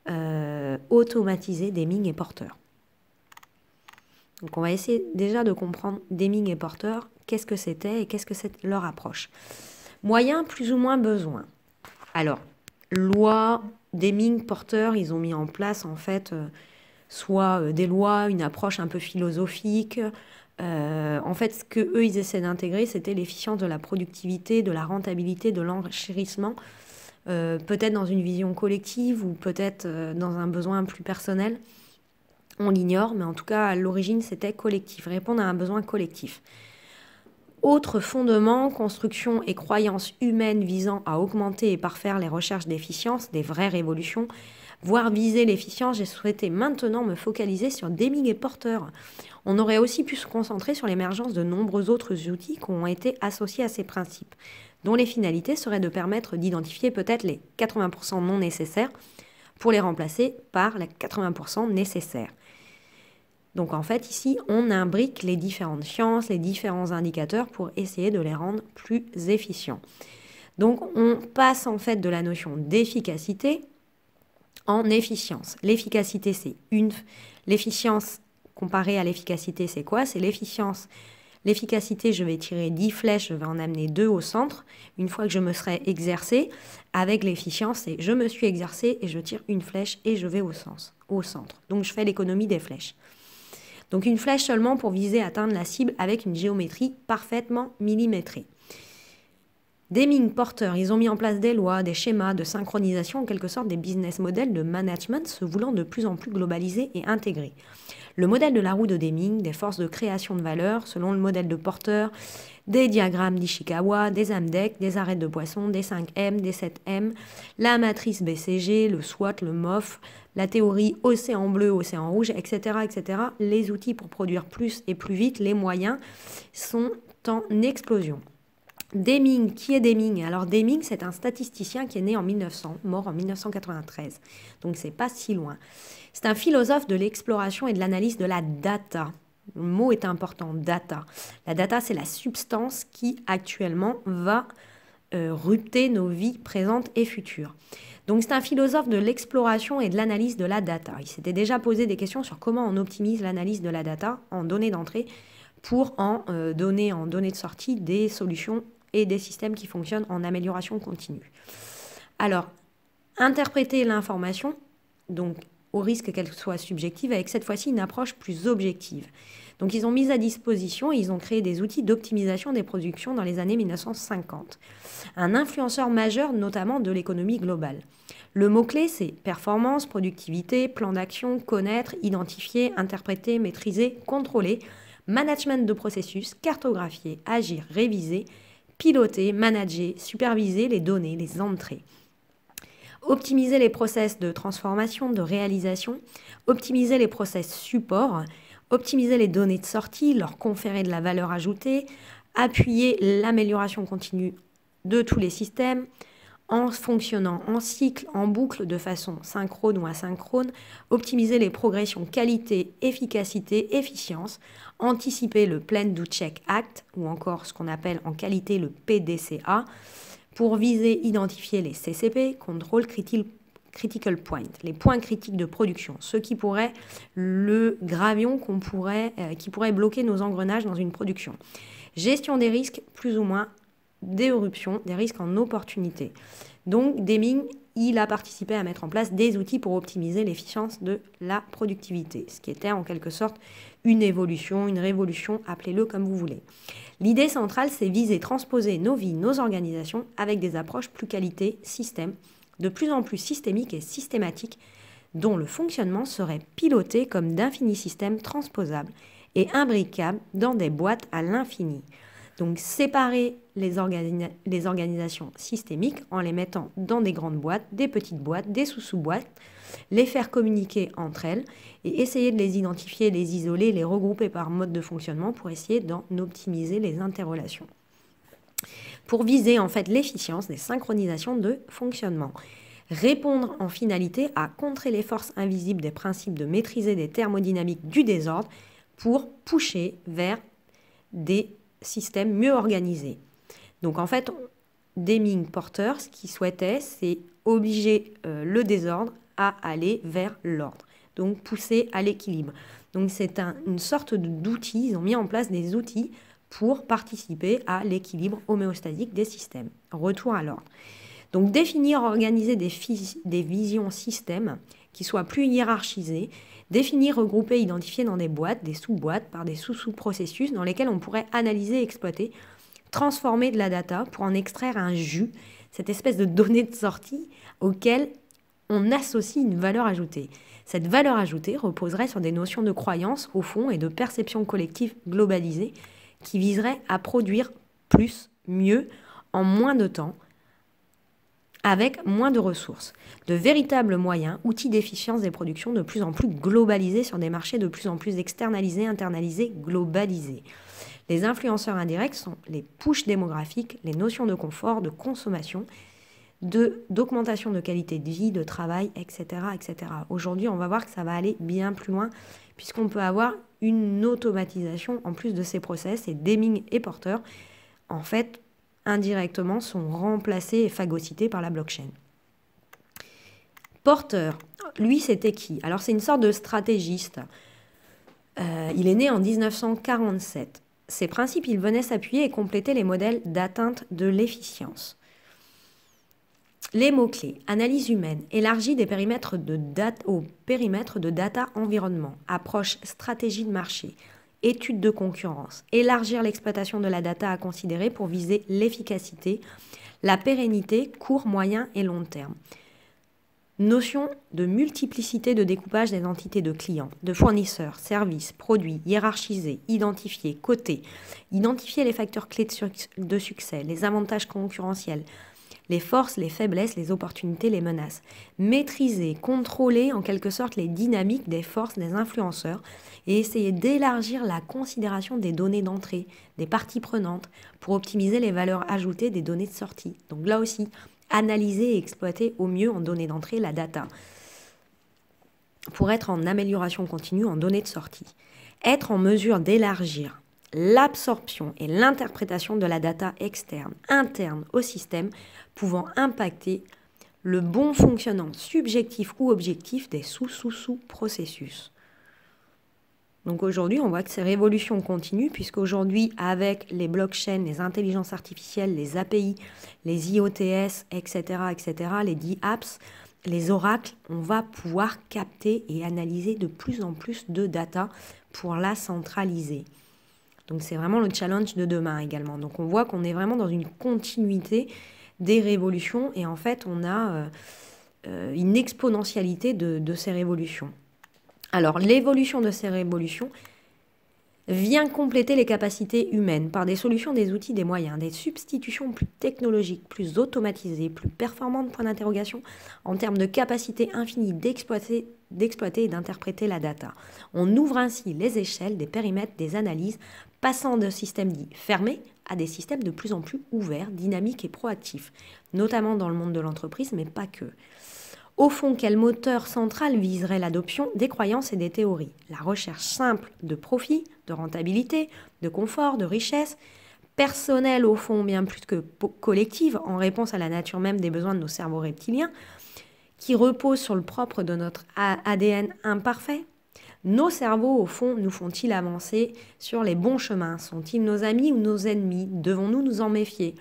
euh, automatiser Deming et porteurs. Donc on va essayer déjà de comprendre Deming et porteurs, qu'est-ce que c'était et qu'est-ce que c'est leur approche. Moyen, plus ou moins besoin. Alors, loi, Deming, porteurs, ils ont mis en place en fait... Euh, soit euh, des lois, une approche un peu philosophique. Euh, en fait, ce que eux ils essaient d'intégrer, c'était l'efficience de la productivité, de la rentabilité, de l'enrichissement, euh, peut-être dans une vision collective ou peut-être dans un besoin plus personnel. On l'ignore, mais en tout cas, à l'origine, c'était collectif, répondre à un besoin collectif. Autre fondement, construction et croyances humaines visant à augmenter et parfaire les recherches d'efficience, des vraies révolutions, voire viser l'efficience, j'ai souhaité maintenant me focaliser sur Deming et porteurs On aurait aussi pu se concentrer sur l'émergence de nombreux autres outils qui ont été associés à ces principes, dont les finalités seraient de permettre d'identifier peut-être les 80% non nécessaires pour les remplacer par les 80% nécessaires. Donc en fait, ici, on imbrique les différentes sciences, les différents indicateurs pour essayer de les rendre plus efficients. Donc on passe en fait de la notion d'efficacité en efficience. L'efficacité, c'est une. L'efficience comparée à l'efficacité, c'est quoi C'est l'efficience. L'efficacité, je vais tirer 10 flèches, je vais en amener 2 au centre. Une fois que je me serai exercé, avec l'efficience, c'est je me suis exercé et je tire une flèche et je vais au, sens, au centre. Donc je fais l'économie des flèches. Donc une flèche seulement pour viser atteindre la cible avec une géométrie parfaitement millimétrée. Deming, Porter, ils ont mis en place des lois, des schémas de synchronisation, en quelque sorte des business models de management se voulant de plus en plus globalisés et intégrés. Le modèle de la roue de Deming, des forces de création de valeur, selon le modèle de Porter, des diagrammes d'Ishikawa, des AMDEC, des arêtes de poisson, des 5M, des 7M, la matrice BCG, le SWOT, le MOF, la théorie océan bleu, océan rouge, etc., etc. Les outils pour produire plus et plus vite, les moyens sont en explosion. Deming, qui est Deming Alors Deming, c'est un statisticien qui est né en 1900, mort en 1993. Donc c'est pas si loin. C'est un philosophe de l'exploration et de l'analyse de la data. Le mot est important, data. La data, c'est la substance qui actuellement va euh, rupter nos vies présentes et futures. Donc c'est un philosophe de l'exploration et de l'analyse de la data. Il s'était déjà posé des questions sur comment on optimise l'analyse de la data en données d'entrée pour en euh, donner en données de sortie des solutions et des systèmes qui fonctionnent en amélioration continue. Alors, interpréter l'information, donc au risque qu'elle soit subjective, avec cette fois-ci une approche plus objective. Donc ils ont mis à disposition, ils ont créé des outils d'optimisation des productions dans les années 1950. Un influenceur majeur notamment de l'économie globale. Le mot-clé, c'est performance, productivité, plan d'action, connaître, identifier, interpréter, maîtriser, contrôler, management de processus, cartographier, agir, réviser, piloter, manager, superviser les données, les entrées optimiser les process de transformation, de réalisation, optimiser les process support, optimiser les données de sortie, leur conférer de la valeur ajoutée, appuyer l'amélioration continue de tous les systèmes, en fonctionnant en cycle, en boucle, de façon synchrone ou asynchrone, optimiser les progressions qualité, efficacité, efficience, anticiper le Plan Do Check Act, ou encore ce qu'on appelle en qualité le PDCA, pour viser identifier les CCP, Control Critical Point, les points critiques de production, ce qui pourrait, le gravion qu'on pourrait, euh, qui pourrait bloquer nos engrenages dans une production. Gestion des risques plus ou moins d'éruption, des risques en opportunité. Donc Deming, il a participé à mettre en place des outils pour optimiser l'efficience de la productivité, ce qui était en quelque sorte une évolution, une révolution, appelez-le comme vous voulez. L'idée centrale, c'est viser, transposer nos vies, nos organisations avec des approches plus qualité, système, de plus en plus systémiques et systématiques, dont le fonctionnement serait piloté comme d'infinis systèmes transposables et imbriquables dans des boîtes à l'infini. Donc séparer les, organisations systémiques en les mettant dans des grandes boîtes, des petites boîtes, des sous-sous-boîtes, les faire communiquer entre elles et essayer de les identifier, les isoler, les regrouper par mode de fonctionnement pour essayer d'en optimiser les interrelations. Pour viser en fait l'efficience des synchronisations de fonctionnement répondre en finalité à contrer les forces invisibles des principes de maîtriser des thermodynamiques du désordre pour pousser vers des systèmes mieux organisés. Donc en fait, Deming Porter, ce qu'il souhaitait, c'est obliger euh, le désordre à aller vers l'ordre, donc pousser à l'équilibre. Donc c'est une sorte d'outil, ils ont mis en place des outils pour participer à l'équilibre homéostatique des systèmes. Retour à l'ordre. Donc définir, organiser des, visions systèmes qui soient plus hiérarchisées, définir, regrouper, identifier dans des boîtes, des sous-boîtes, par des sous-sous-processus dans lesquels on pourrait analyser et exploiter transformer de la data pour en extraire un jus, cette espèce de donnée de sortie auquel on associe une valeur ajoutée. Cette valeur ajoutée reposerait sur des notions de croyance au fond et de perception collective globalisée qui viserait à produire plus, mieux, en moins de temps, avec moins de ressources. De véritables moyens, outils d'efficience des productions de plus en plus globalisés sur des marchés de plus en plus externalisés, internalisés, globalisés. Les influenceurs indirects sont les pushes démographiques, les notions de confort, de consommation, d'augmentation de, qualité de vie, de travail, etc. etc. Aujourd'hui, on va voir que ça va aller bien plus loin, puisqu'on peut avoir une automatisation en plus de ces process, et Deming et Porter, en fait, indirectement, sont remplacés et phagocytés par la blockchain. Porter, lui, c'était qui Alors, c'est une sorte de stratégiste. Euh, il est né en 1947 ces principes, ils venaient s'appuyer et compléter les modèles d'atteinte de l'efficience. Les mots-clés, analyse humaine, élargie des périmètres de au périmètre de data environnement, approche stratégie de marché, étude de concurrence, élargir l'exploitation de la data à considérer pour viser l'efficacité, la pérennité, court, moyen et long terme. Notion de multiplicité de découpage des entités de clients, de fournisseurs, services, produits, hiérarchisés, identifiés, cotés. Identifier les facteurs clés de, succès, les avantages concurrentiels, les forces, les faiblesses, les opportunités, les menaces. Maîtriser, contrôler en quelque sorte les dynamiques des forces des influenceurs et essayer d'élargir la considération des données d'entrée, des parties prenantes, pour optimiser les valeurs ajoutées des données de sortie. Donc là aussi, analyser et exploiter au mieux en données d'entrée la data pour être en amélioration continue en données de sortie. Être en mesure d'élargir l'absorption et l'interprétation de la data externe, interne au système, pouvant impacter le bon fonctionnement subjectif ou objectif des sous-sous-sous processus. Donc aujourd'hui, on voit que ces révolutions continuent, puisqu'aujourd'hui, avec les blockchains, les intelligences artificielles, les API, les IOTS, etc., etc., les DApps, les oracles, on va pouvoir capter et analyser de plus en plus de data pour la centraliser. Donc c'est vraiment le challenge de demain également. Donc on voit qu'on est vraiment dans une continuité des révolutions et en fait on a euh, euh, une exponentialité de, de ces révolutions. Alors, l'évolution de ces révolutions vient compléter les capacités humaines par des solutions, des outils, des moyens, des substitutions plus technologiques, plus automatisées, plus performantes, point d'interrogation, en termes de capacité infinie d'exploiter, d'exploiter et d'interpréter la data. On ouvre ainsi les échelles des périmètres des analyses, passant de systèmes dits fermés à des systèmes de plus en plus ouverts, dynamiques et proactifs, notamment dans le monde de l'entreprise, mais pas que. Au fond, quel moteur central viserait l'adoption des croyances et des théories La recherche simple de profit, de rentabilité, de confort, de richesse, personnelle au fond bien plus que collective, en réponse à la nature même des besoins de nos cerveaux reptiliens, qui repose sur le propre de notre ADN imparfait Nos cerveaux au fond nous font-ils avancer sur les bons chemins Sont-ils nos amis ou nos ennemis Devons-nous nous en méfier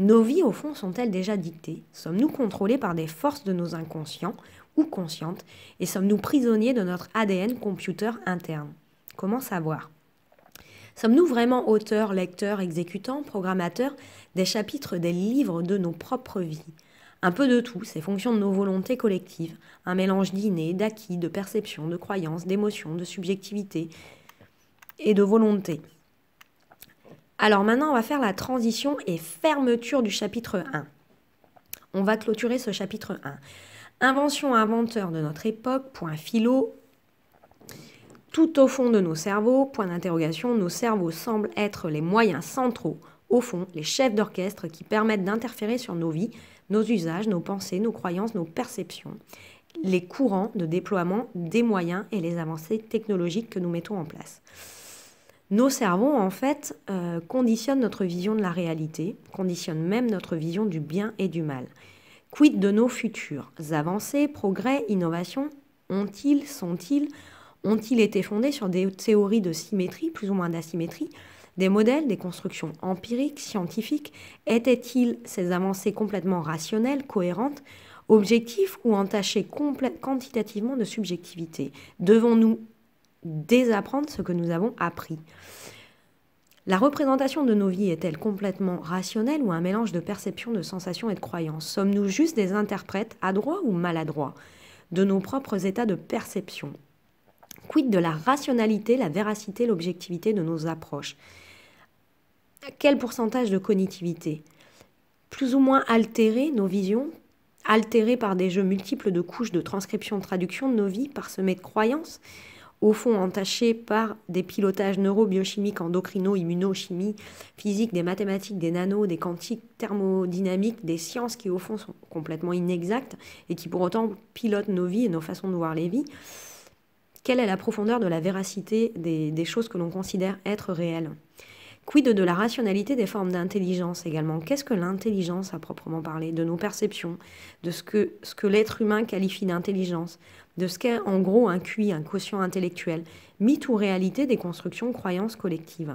nos vies, au fond, sont-elles déjà dictées Sommes-nous contrôlés par des forces de nos inconscients ou conscientes Et sommes-nous prisonniers de notre ADN computer interne Comment savoir Sommes-nous vraiment auteurs, lecteurs, exécutants, programmateurs des chapitres des livres de nos propres vies un peu de tout, c'est fonction de nos volontés collectives, un mélange d'inné, d'acquis, de perceptions, de croyances, d'émotions, de subjectivité et de volonté. Alors maintenant, on va faire la transition et fermeture du chapitre 1. On va clôturer ce chapitre 1. Invention inventeur de notre époque, point philo. Tout au fond de nos cerveaux, point d'interrogation, nos cerveaux semblent être les moyens centraux, au fond, les chefs d'orchestre qui permettent d'interférer sur nos vies, nos usages, nos pensées, nos croyances, nos perceptions, les courants de déploiement des moyens et les avancées technologiques que nous mettons en place. Nos cerveaux, en fait, euh, conditionnent notre vision de la réalité, conditionnent même notre vision du bien et du mal. Quid de nos futurs Avancées, progrès, innovations Ont-ils, sont-ils, ont-ils été fondés sur des théories de symétrie, plus ou moins d'asymétrie des modèles, des constructions empiriques, scientifiques Étaient-ils ces avancées complètement rationnelles, cohérentes, objectives ou entachées quantitativement de subjectivité Devons-nous désapprendre ce que nous avons appris. La représentation de nos vies est-elle complètement rationnelle ou un mélange de perceptions, de sensations et de croyances Sommes-nous juste des interprètes adroits ou maladroits de nos propres états de perception Quid de la rationalité, la véracité, l'objectivité de nos approches Quel pourcentage de cognitivité Plus ou moins altérées, nos visions, altérées par des jeux multiples de couches de transcription, de traduction de nos vies, parsemées de croyances au fond entaché par des pilotages neurobiochimiques, endocrino, immunochimie, physique, des mathématiques, des nanos, des quantiques, thermodynamiques, des sciences qui au fond sont complètement inexactes et qui pour autant pilotent nos vies et nos façons de voir les vies. Quelle est la profondeur de la véracité des, choses que l'on considère être réelles Quid de la rationalité des formes d'intelligence également Qu'est-ce que l'intelligence à proprement parler De nos perceptions, de ce que l'être humain qualifie d'intelligence de ce qu'est en gros un QI, un quotient intellectuel, mythe ou réalité des constructions croyances collectives.